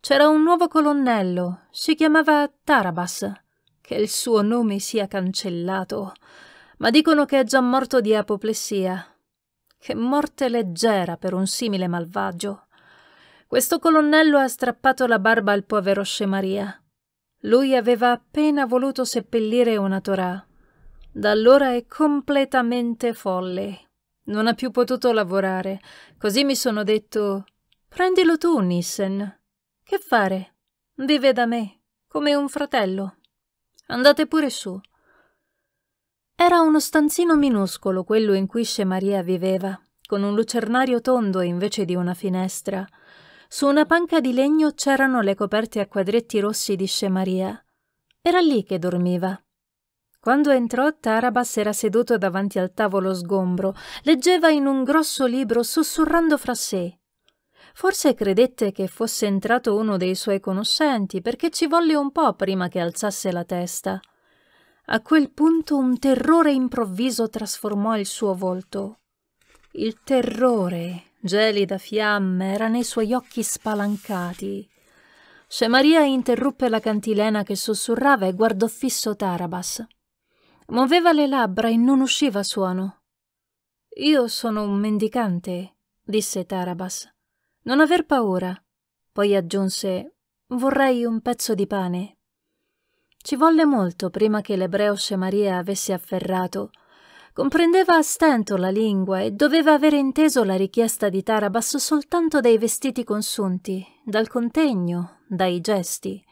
C'era un nuovo colonnello, si chiamava Tarabas. Che il suo nome sia cancellato. Ma dicono che è già morto di apoplessia. Che morte leggera per un simile malvagio. Questo colonnello ha strappato la barba al povero Scemaria lui aveva appena voluto seppellire una Torah. Da allora è completamente folle. Non ha più potuto lavorare. Così mi sono detto: prendilo tu, Nissen. Che fare? Vive da me, come un fratello. Andate pure su. Era uno stanzino minuscolo quello in cui Scemaria viveva, con un lucernario tondo invece di una finestra. Su una panca di legno c'erano le coperte a quadretti rossi di scemaria. Era lì che dormiva. Quando entrò, Tarabas era seduto davanti al tavolo sgombro, leggeva in un grosso libro sussurrando fra sé. Forse credette che fosse entrato uno dei suoi conoscenti, perché ci volle un po' prima che alzasse la testa. A quel punto un terrore improvviso trasformò il suo volto. Il terrore gelida fiamma era nei suoi occhi spalancati. Scemaria interruppe la cantilena che sussurrava e guardò fisso Tarabas. Muoveva le labbra e non usciva suono. Io sono un mendicante, disse Tarabas. Non aver paura. Poi aggiunse Vorrei un pezzo di pane. Ci volle molto prima che l'ebreo Scemaria avesse afferrato Comprendeva a stento la lingua e doveva aver inteso la richiesta di Tarabas soltanto dai vestiti consunti, dal contegno, dai gesti.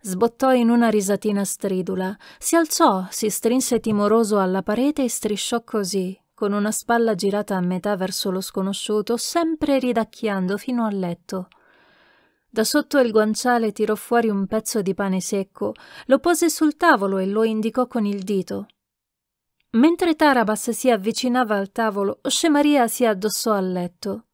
Sbottò in una risatina stridula, si alzò, si strinse timoroso alla parete e strisciò così, con una spalla girata a metà verso lo sconosciuto, sempre ridacchiando fino al letto. Da sotto il guanciale tirò fuori un pezzo di pane secco, lo pose sul tavolo e lo indicò con il dito. Mentre Tarabas si avvicinava al tavolo, Scemaria si addossò al letto.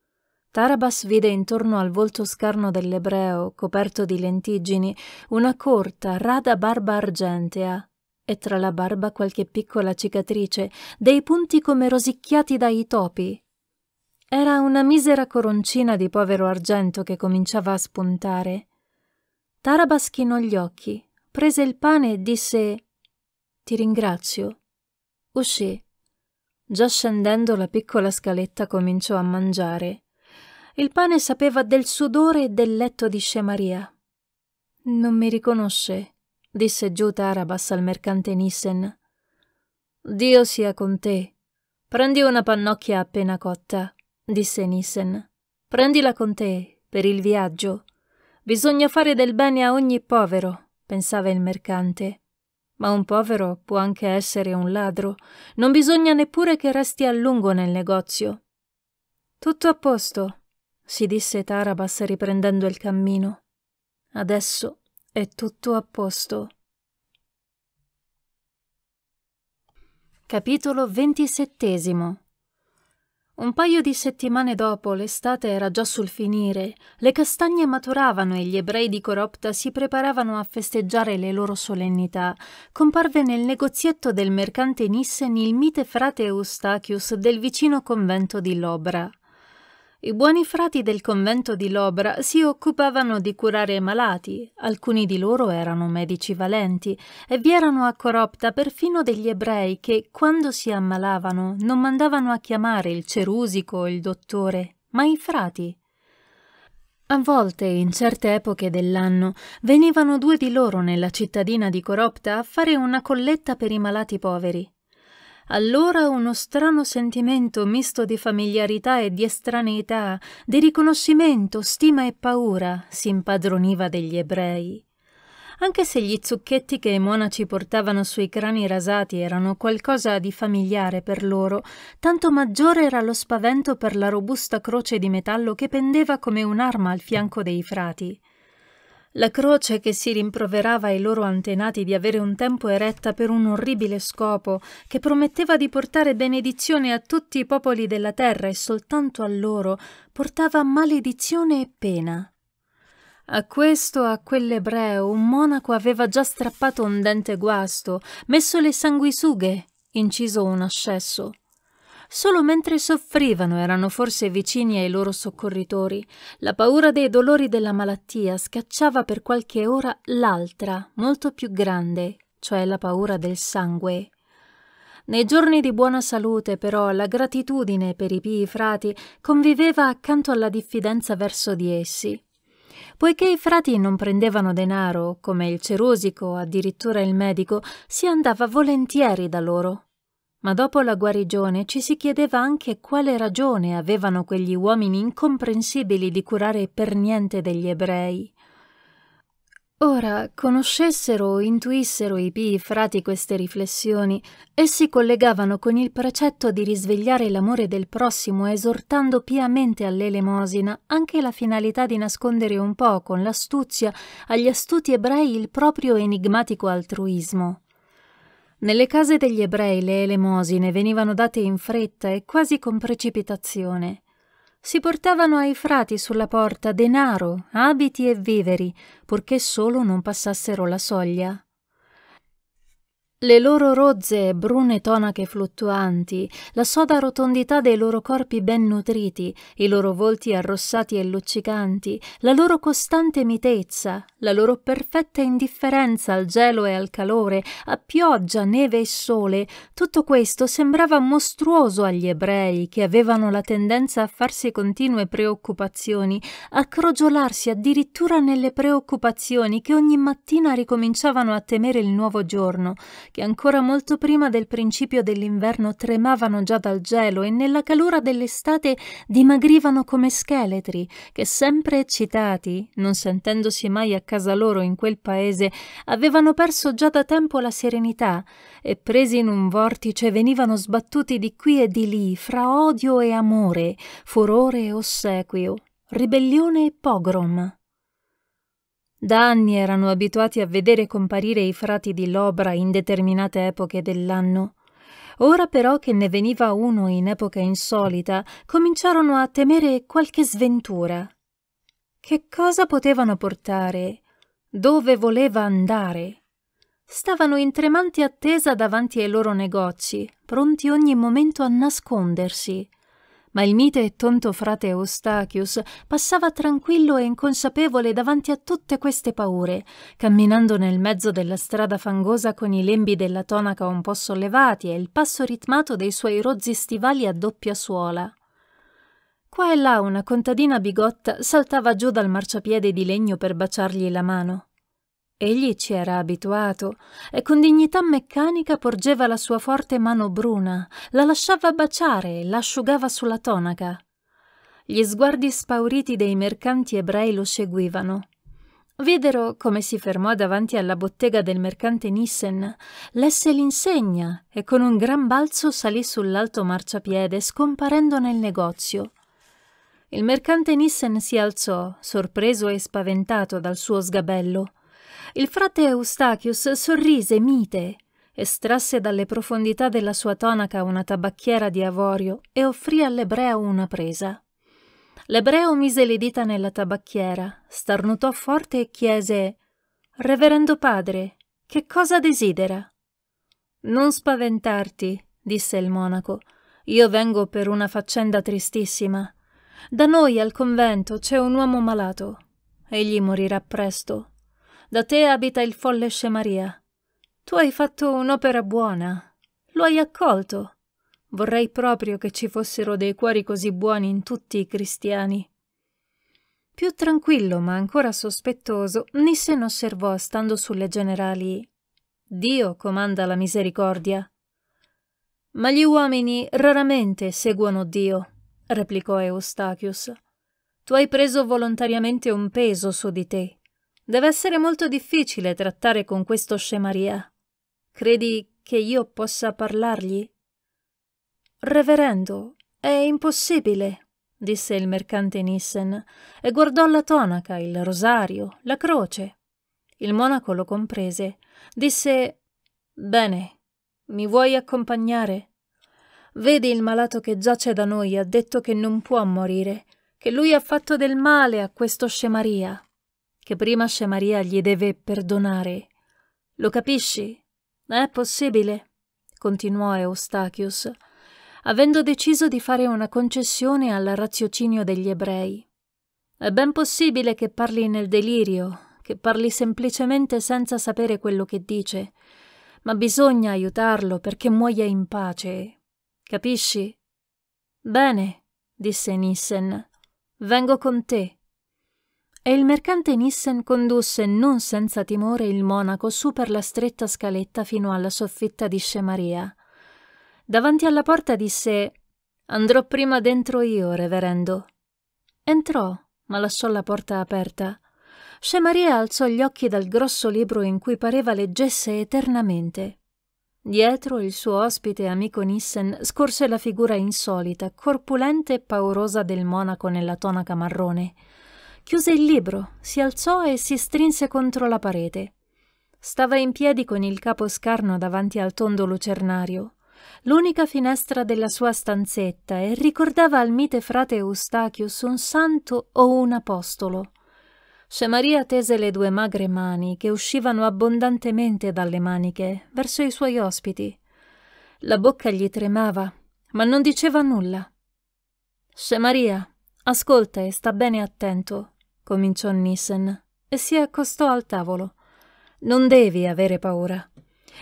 Tarabas vide intorno al volto scarno dell'ebreo, coperto di lentiggini, una corta, rada barba argentea e tra la barba qualche piccola cicatrice, dei punti come rosicchiati dai topi. Era una misera coroncina di povero argento che cominciava a spuntare. Tarabas chinò gli occhi, prese il pane e disse Ti ringrazio. Uscì. Già scendendo la piccola scaletta cominciò a mangiare. Il pane sapeva del sudore e del letto di Scemaria. Non mi riconosce, disse giù Tarabas al mercante Nissen. Dio sia con te. Prendi una pannocchia appena cotta, disse Nissen. Prendila con te, per il viaggio. Bisogna fare del bene a ogni povero, pensava il mercante. Ma un povero può anche essere un ladro. Non bisogna neppure che resti a lungo nel negozio. Tutto a posto, si disse Tarabas riprendendo il cammino. Adesso è tutto a posto. Capitolo ventissettesimo un paio di settimane dopo l'estate era già sul finire, le castagne maturavano e gli ebrei di Coropta si preparavano a festeggiare le loro solennità. Comparve nel negozietto del mercante Nissen il mite frate Eustachius del vicino convento di Lobra. I buoni frati del convento di Lobra si occupavano di curare i malati, alcuni di loro erano medici valenti, e vi erano a Coropta perfino degli ebrei che, quando si ammalavano, non mandavano a chiamare il cerusico o il dottore, ma i frati. A volte, in certe epoche dell'anno, venivano due di loro nella cittadina di Coropta a fare una colletta per i malati poveri. Allora uno strano sentimento misto di familiarità e di estraneità, di riconoscimento, stima e paura si impadroniva degli ebrei. Anche se gli zucchetti che i monaci portavano sui crani rasati erano qualcosa di familiare per loro, tanto maggiore era lo spavento per la robusta croce di metallo che pendeva come un'arma al fianco dei frati. La croce che si rimproverava ai loro antenati di avere un tempo eretta per un orribile scopo, che prometteva di portare benedizione a tutti i popoli della terra e soltanto a loro, portava maledizione e pena. A questo, a quell'ebreo, un monaco aveva già strappato un dente guasto, messo le sanguisughe, inciso un ascesso. Solo mentre soffrivano erano forse vicini ai loro soccorritori. La paura dei dolori della malattia scacciava per qualche ora l'altra, molto più grande, cioè la paura del sangue. Nei giorni di buona salute, però, la gratitudine per i pii frati conviveva accanto alla diffidenza verso di essi. Poiché i frati non prendevano denaro, come il cerosico, addirittura il medico, si andava volentieri da loro. Ma dopo la guarigione ci si chiedeva anche quale ragione avevano quegli uomini incomprensibili di curare per niente degli ebrei. Ora conoscessero o intuissero i pii frati queste riflessioni, essi collegavano con il precetto di risvegliare l'amore del prossimo esortando piamente all'elemosina anche la finalità di nascondere un po' con l'astuzia agli astuti ebrei il proprio enigmatico altruismo. Nelle case degli ebrei le elemosine venivano date in fretta e quasi con precipitazione. Si portavano ai frati sulla porta denaro, abiti e viveri, purché solo non passassero la soglia. Le loro rozze e brune tonache fluttuanti, la soda rotondità dei loro corpi ben nutriti, i loro volti arrossati e luccicanti, la loro costante mitezza, la loro perfetta indifferenza al gelo e al calore, a pioggia, neve e sole, tutto questo sembrava mostruoso agli ebrei che avevano la tendenza a farsi continue preoccupazioni, a crogiolarsi addirittura nelle preoccupazioni che ogni mattina ricominciavano a temere il nuovo giorno che ancora molto prima del principio dell'inverno tremavano già dal gelo e nella calura dell'estate dimagrivano come scheletri, che sempre eccitati, non sentendosi mai a casa loro in quel paese, avevano perso già da tempo la serenità e presi in un vortice venivano sbattuti di qui e di lì fra odio e amore, furore e ossequio, ribellione e pogrom. Da anni erano abituati a vedere comparire i frati di Lobra in determinate epoche dell'anno. Ora però che ne veniva uno in epoca insolita, cominciarono a temere qualche sventura. Che cosa potevano portare? Dove voleva andare? Stavano in tremante attesa davanti ai loro negozi, pronti ogni momento a nascondersi ma il mite e tonto frate Eustachius passava tranquillo e inconsapevole davanti a tutte queste paure, camminando nel mezzo della strada fangosa con i lembi della tonaca un po' sollevati e il passo ritmato dei suoi rozzi stivali a doppia suola. Qua e là una contadina bigotta saltava giù dal marciapiede di legno per baciargli la mano. Egli ci era abituato e con dignità meccanica porgeva la sua forte mano bruna, la lasciava baciare e l'asciugava sulla tonaca. Gli sguardi spauriti dei mercanti ebrei lo seguivano. Videro come si fermò davanti alla bottega del mercante Nissen, lesse l'insegna e con un gran balzo salì sull'alto marciapiede, scomparendo nel negozio. Il mercante Nissen si alzò, sorpreso e spaventato dal suo sgabello. Il frate Eustachius sorrise mite, estrasse dalle profondità della sua tonaca una tabacchiera di avorio e offrì all'ebreo una presa. L'ebreo mise le dita nella tabacchiera, starnutò forte e chiese Reverendo padre, che cosa desidera? Non spaventarti, disse il monaco. Io vengo per una faccenda tristissima. Da noi al convento c'è un uomo malato. Egli morirà presto da te abita il folle Scemaria. Tu hai fatto un'opera buona. Lo hai accolto. Vorrei proprio che ci fossero dei cuori così buoni in tutti i cristiani. Più tranquillo, ma ancora sospettoso, Nissen osservò, stando sulle generali, Dio comanda la misericordia. Ma gli uomini raramente seguono Dio, replicò Eustachius. Tu hai preso volontariamente un peso su di te. Deve essere molto difficile trattare con questo scemaria. Credi che io possa parlargli? Reverendo, è impossibile, disse il mercante Nissen e guardò la tonaca, il rosario, la croce. Il monaco lo comprese. Disse: Bene, mi vuoi accompagnare? Vedi il malato che giace da noi ha detto che non può morire, che lui ha fatto del male a questo scemaria che prima Shemaria gli deve perdonare. Lo capisci? È possibile, continuò Eustachius, avendo deciso di fare una concessione al raziocinio degli ebrei. È ben possibile che parli nel delirio, che parli semplicemente senza sapere quello che dice, ma bisogna aiutarlo perché muoia in pace. Capisci? Bene, disse Nissen, vengo con te e il mercante Nissen condusse non senza timore il monaco su per la stretta scaletta fino alla soffitta di Scemaria. Davanti alla porta disse Andrò prima dentro io, reverendo. Entrò, ma lasciò la porta aperta. Scemaria alzò gli occhi dal grosso libro in cui pareva leggesse eternamente. Dietro il suo ospite amico Nissen scorse la figura insolita, corpulenta e paurosa del monaco nella tonaca marrone. Chiuse il libro, si alzò e si strinse contro la parete. Stava in piedi con il capo scarno davanti al tondo lucernario, l'unica finestra della sua stanzetta, e ricordava al mite frate Eustachius un santo o un apostolo. Maria tese le due magre mani che uscivano abbondantemente dalle maniche verso i suoi ospiti. La bocca gli tremava, ma non diceva nulla. Maria, ascolta e sta bene attento cominciò Nissen, e si accostò al tavolo. Non devi avere paura.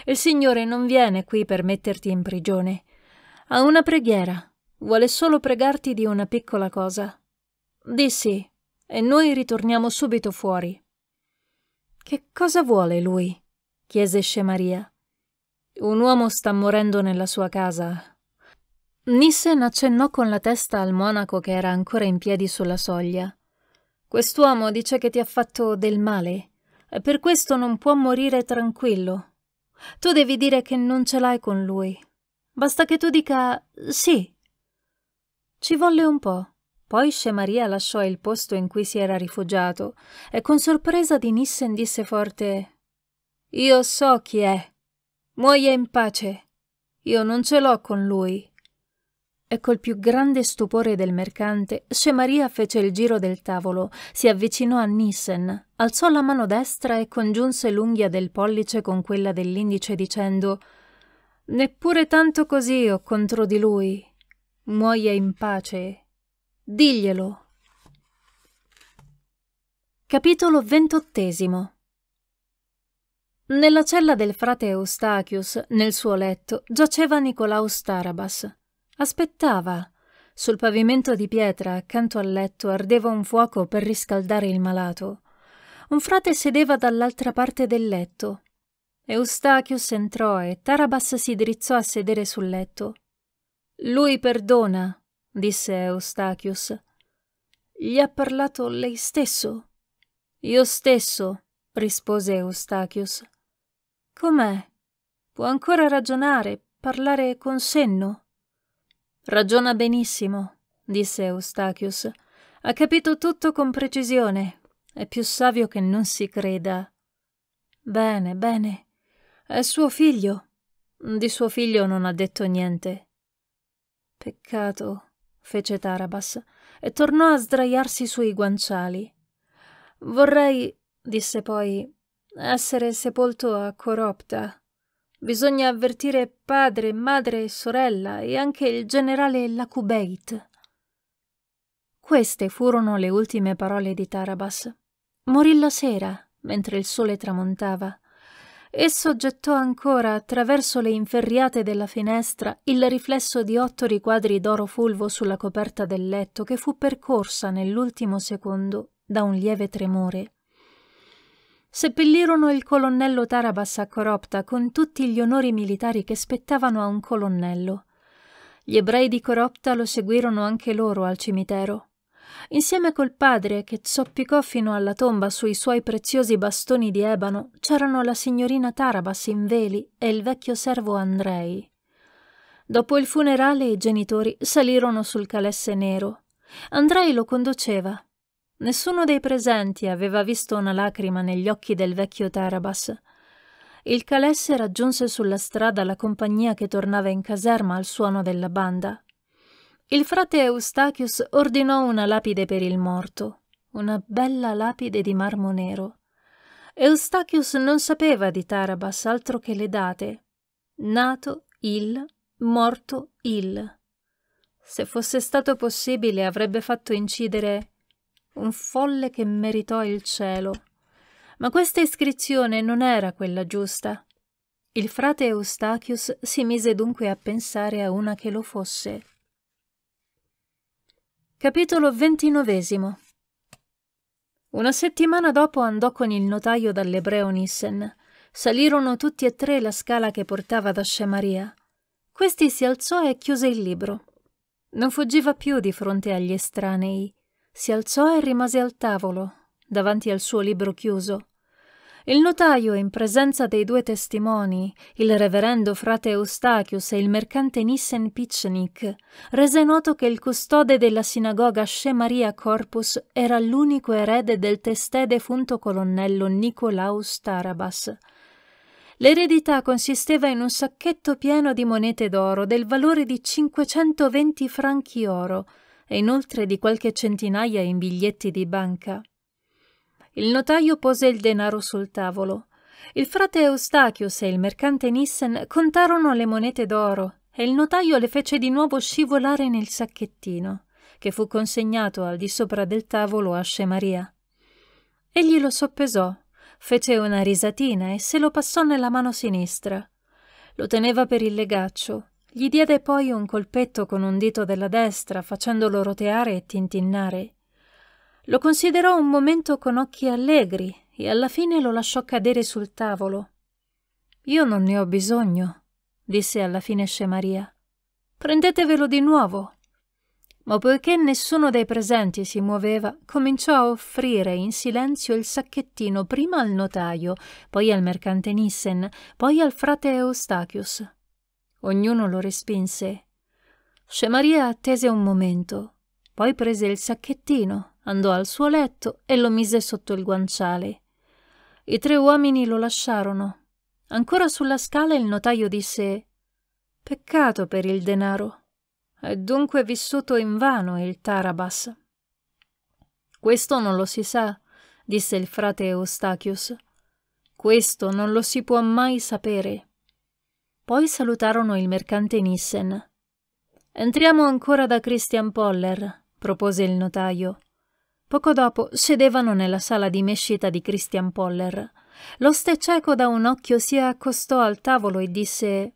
Il Signore non viene qui per metterti in prigione. Ha una preghiera. Vuole solo pregarti di una piccola cosa. sì, e noi ritorniamo subito fuori. Che cosa vuole lui? chiese Scemaria. Un uomo sta morendo nella sua casa. Nissen accennò con la testa al monaco che era ancora in piedi sulla soglia. Quest'uomo dice che ti ha fatto del male e per questo non può morire tranquillo. Tu devi dire che non ce l'hai con lui. Basta che tu dica sì. Ci volle un po'. Poi Scemaria lasciò il posto in cui si era rifugiato e con sorpresa di Nissen disse forte Io so chi è. Muoia in pace. Io non ce l'ho con lui. E col più grande stupore del mercante, Scemaria fece il giro del tavolo, si avvicinò a Nissen, alzò la mano destra e congiunse l'unghia del pollice con quella dell'indice dicendo «Neppure tanto così ho contro di lui. Muoia in pace. Diglielo!» Capitolo ventottesimo Nella cella del frate Eustachius, nel suo letto, giaceva Nicolaus Tarabas, Aspettava. Sul pavimento di pietra, accanto al letto, ardeva un fuoco per riscaldare il malato. Un frate sedeva dall'altra parte del letto. Eustachius entrò e Tarabas si drizzò a sedere sul letto. Lui perdona, disse Eustachius. Gli ha parlato lei stesso? Io stesso, rispose Eustachius. Com'è? Può ancora ragionare, parlare con senno? Ragiona benissimo, disse Eustachius. Ha capito tutto con precisione. È più savio che non si creda. Bene, bene. È suo figlio. Di suo figlio non ha detto niente. Peccato, fece Tarabas, e tornò a sdraiarsi sui guanciali. Vorrei, disse poi, essere sepolto a Coropta. Bisogna avvertire padre, madre e sorella e anche il generale Lacubeit. Queste furono le ultime parole di Tarabas. Morì la sera, mentre il sole tramontava. Esso gettò ancora attraverso le inferriate della finestra il riflesso di otto riquadri d'oro fulvo sulla coperta del letto che fu percorsa nell'ultimo secondo da un lieve tremore seppellirono il colonnello Tarabas a Coropta con tutti gli onori militari che spettavano a un colonnello. Gli ebrei di Coropta lo seguirono anche loro al cimitero. Insieme col padre, che zoppicò fino alla tomba sui suoi preziosi bastoni di ebano, c'erano la signorina Tarabas in veli e il vecchio servo Andrei. Dopo il funerale i genitori salirono sul calesse nero. Andrei lo conduceva, Nessuno dei presenti aveva visto una lacrima negli occhi del vecchio Tarabas. Il calesse raggiunse sulla strada la compagnia che tornava in caserma al suono della banda. Il frate Eustachius ordinò una lapide per il morto, una bella lapide di marmo nero. Eustachius non sapeva di Tarabas altro che le date. Nato il, morto il. Se fosse stato possibile avrebbe fatto incidere un folle che meritò il cielo. Ma questa iscrizione non era quella giusta. Il frate Eustachius si mise dunque a pensare a una che lo fosse. Capitolo ventinovesimo Una settimana dopo andò con il notaio dall'ebreo Nissen. Salirono tutti e tre la scala che portava da Scemaria. Questi si alzò e chiuse il libro. Non fuggiva più di fronte agli estranei. Si alzò e rimase al tavolo, davanti al suo libro chiuso. Il notaio, in presenza dei due testimoni, il reverendo frate Eustachius e il mercante Nissen Pichnik, rese noto che il custode della sinagoga Scemaria Corpus era l'unico erede del testè defunto colonnello Nicolaus Tarabas. L'eredità consisteva in un sacchetto pieno di monete d'oro del valore di 520 franchi oro, e inoltre di qualche centinaia in biglietti di banca. Il notaio pose il denaro sul tavolo. Il frate Eustachius e il mercante Nissen contarono le monete d'oro e il notaio le fece di nuovo scivolare nel sacchettino, che fu consegnato al di sopra del tavolo a Scemaria. Egli lo soppesò, fece una risatina e se lo passò nella mano sinistra. Lo teneva per il legaccio, gli diede poi un colpetto con un dito della destra, facendolo roteare e tintinnare. Lo considerò un momento con occhi allegri e alla fine lo lasciò cadere sul tavolo. Io non ne ho bisogno, disse alla fine Scemaria. Prendetevelo di nuovo. Ma poiché nessuno dei presenti si muoveva, cominciò a offrire in silenzio il sacchettino prima al notaio, poi al mercante Nissen, poi al frate Eustachius. Ognuno lo respinse. Scemaria attese un momento, poi prese il sacchettino, andò al suo letto e lo mise sotto il guanciale. I tre uomini lo lasciarono. Ancora sulla scala il notaio disse Peccato per il denaro. È dunque vissuto invano il Tarabas. Questo non lo si sa, disse il frate Eustachius. Questo non lo si può mai sapere. Poi salutarono il mercante Nissen. Entriamo ancora da Christian Poller, propose il notaio. Poco dopo sedevano nella sala di mescita di Christian Poller. L'oste cieco da un occhio si accostò al tavolo e disse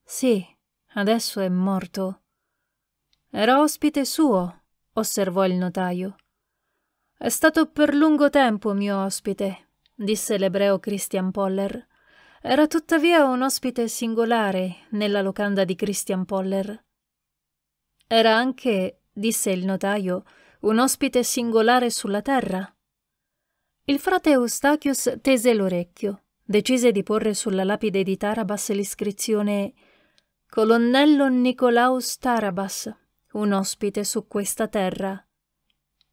Sì, adesso è morto. Era ospite suo, osservò il notaio. È stato per lungo tempo mio ospite, disse l'ebreo Christian Poller. Era tuttavia un ospite singolare nella locanda di Christian Poller. Era anche, disse il notaio, un ospite singolare sulla terra. Il frate Eustachius tese l'orecchio, decise di porre sulla lapide di Tarabas l'iscrizione Colonnello Nicolaus Tarabas, un ospite su questa terra.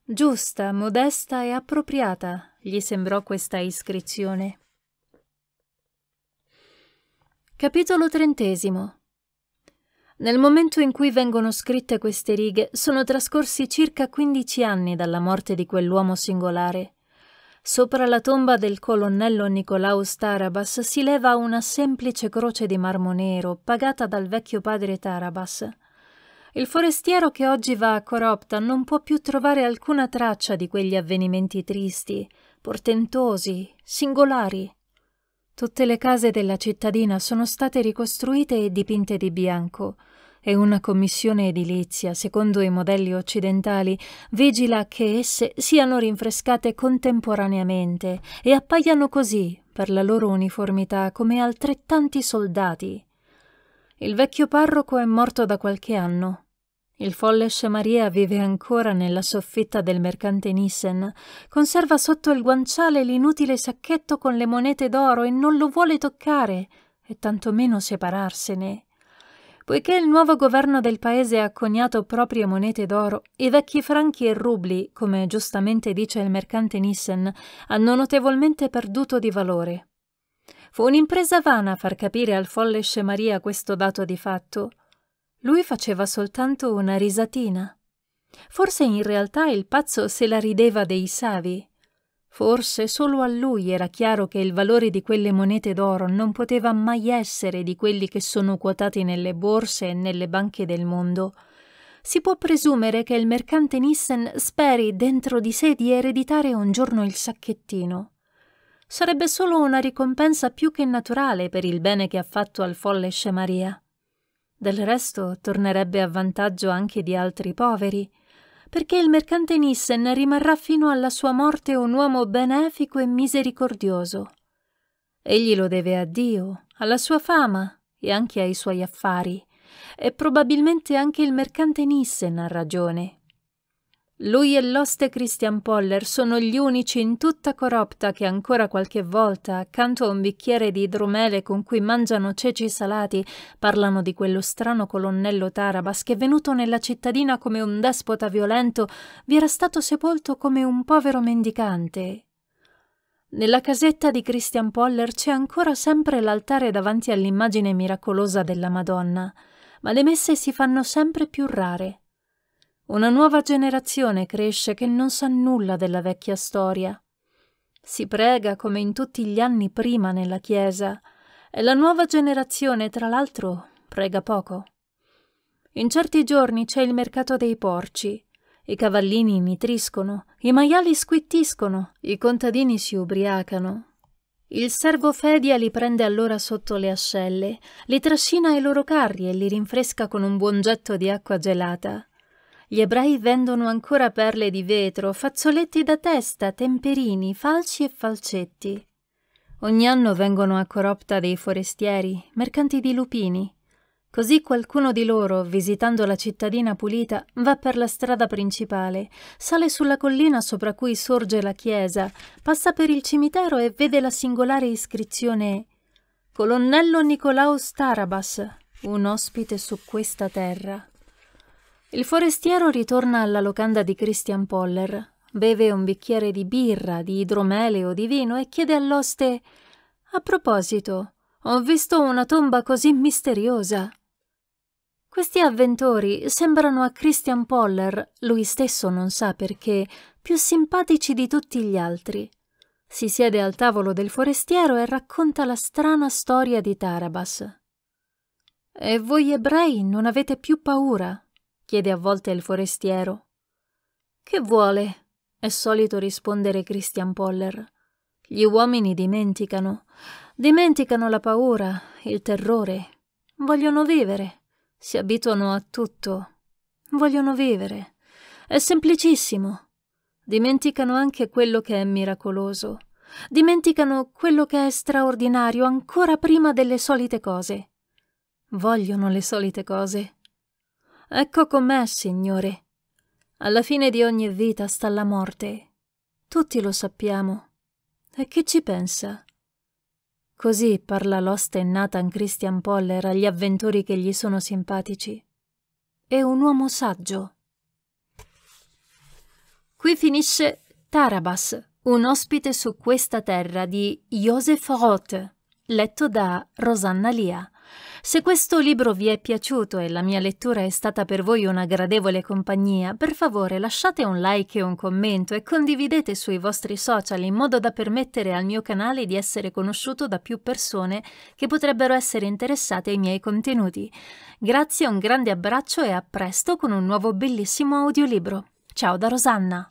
Giusta, modesta e appropriata gli sembrò questa iscrizione. Capitolo trentesimo. Nel momento in cui vengono scritte queste righe, sono trascorsi circa 15 anni dalla morte di quell'uomo singolare. Sopra la tomba del colonnello Nicolaus Tarabas si leva una semplice croce di marmo nero pagata dal vecchio padre Tarabas. Il forestiero che oggi va a Coropta non può più trovare alcuna traccia di quegli avvenimenti tristi, portentosi, singolari, Tutte le case della cittadina sono state ricostruite e dipinte di bianco e una commissione edilizia, secondo i modelli occidentali, vigila che esse siano rinfrescate contemporaneamente e appaiano così, per la loro uniformità, come altrettanti soldati. Il vecchio parroco è morto da qualche anno il folle Maria vive ancora nella soffitta del mercante Nissen, conserva sotto il guanciale l'inutile sacchetto con le monete d'oro e non lo vuole toccare, e tantomeno separarsene. Poiché il nuovo governo del paese ha coniato proprie monete d'oro, i vecchi franchi e rubli, come giustamente dice il mercante Nissen, hanno notevolmente perduto di valore. Fu un'impresa vana far capire al folle Maria questo dato di fatto. Lui faceva soltanto una risatina. Forse in realtà il pazzo se la rideva dei savi. Forse solo a lui era chiaro che il valore di quelle monete d'oro non poteva mai essere di quelli che sono quotati nelle borse e nelle banche del mondo. Si può presumere che il mercante Nissen speri dentro di sé di ereditare un giorno il sacchettino. Sarebbe solo una ricompensa più che naturale per il bene che ha fatto al folle Scemaria. Del resto tornerebbe a vantaggio anche di altri poveri, perché il mercante Nissen rimarrà fino alla sua morte un uomo benefico e misericordioso. Egli lo deve a Dio, alla sua fama e anche ai suoi affari, e probabilmente anche il mercante Nissen ha ragione, lui e l'oste Christian Poller sono gli unici in tutta Coropta che ancora qualche volta, accanto a un bicchiere di idromele con cui mangiano ceci salati, parlano di quello strano colonnello Tarabas che, venuto nella cittadina come un despota violento, vi era stato sepolto come un povero mendicante. Nella casetta di Christian Poller c'è ancora sempre l'altare davanti all'immagine miracolosa della Madonna, ma le messe si fanno sempre più rare. Una nuova generazione cresce che non sa nulla della vecchia storia. Si prega come in tutti gli anni prima nella Chiesa, e la nuova generazione, tra l'altro, prega poco. In certi giorni c'è il mercato dei porci. I cavallini nitriscono, i maiali squittiscono, i contadini si ubriacano. Il servo Fedia li prende allora sotto le ascelle, li trascina ai loro carri e li rinfresca con un buon getto di acqua gelata. Gli ebrei vendono ancora perle di vetro, fazzoletti da testa, temperini, falci e falcetti. Ogni anno vengono a Coropta dei forestieri, mercanti di lupini. Così qualcuno di loro, visitando la cittadina pulita, va per la strada principale, sale sulla collina sopra cui sorge la chiesa, passa per il cimitero e vede la singolare iscrizione Colonnello Nicolaus Tarabas, un ospite su questa terra. Il forestiero ritorna alla locanda di Christian Poller, beve un bicchiere di birra, di idromele o di vino e chiede all'oste A proposito, ho visto una tomba così misteriosa. Questi avventori sembrano a Christian Poller, lui stesso non sa perché, più simpatici di tutti gli altri. Si siede al tavolo del forestiero e racconta la strana storia di Tarabas. E voi ebrei non avete più paura? chiede a volte il forestiero. Che vuole? è solito rispondere Christian Poller. Gli uomini dimenticano, dimenticano la paura, il terrore. Vogliono vivere, si abituano a tutto. Vogliono vivere. È semplicissimo. Dimenticano anche quello che è miracoloso. Dimenticano quello che è straordinario ancora prima delle solite cose. Vogliono le solite cose. Ecco con me, Signore. Alla fine di ogni vita sta la morte. Tutti lo sappiamo. E chi ci pensa? Così parla l'oste Nathan Christian Poller agli avventori che gli sono simpatici. È un uomo saggio. Qui finisce Tarabas, un ospite su questa terra di Joseph Roth, letto da Rosanna Lia. Se questo libro vi è piaciuto e la mia lettura è stata per voi una gradevole compagnia, per favore lasciate un like e un commento e condividete sui vostri social in modo da permettere al mio canale di essere conosciuto da più persone che potrebbero essere interessate ai miei contenuti. Grazie, un grande abbraccio e a presto con un nuovo bellissimo audiolibro. Ciao da Rosanna!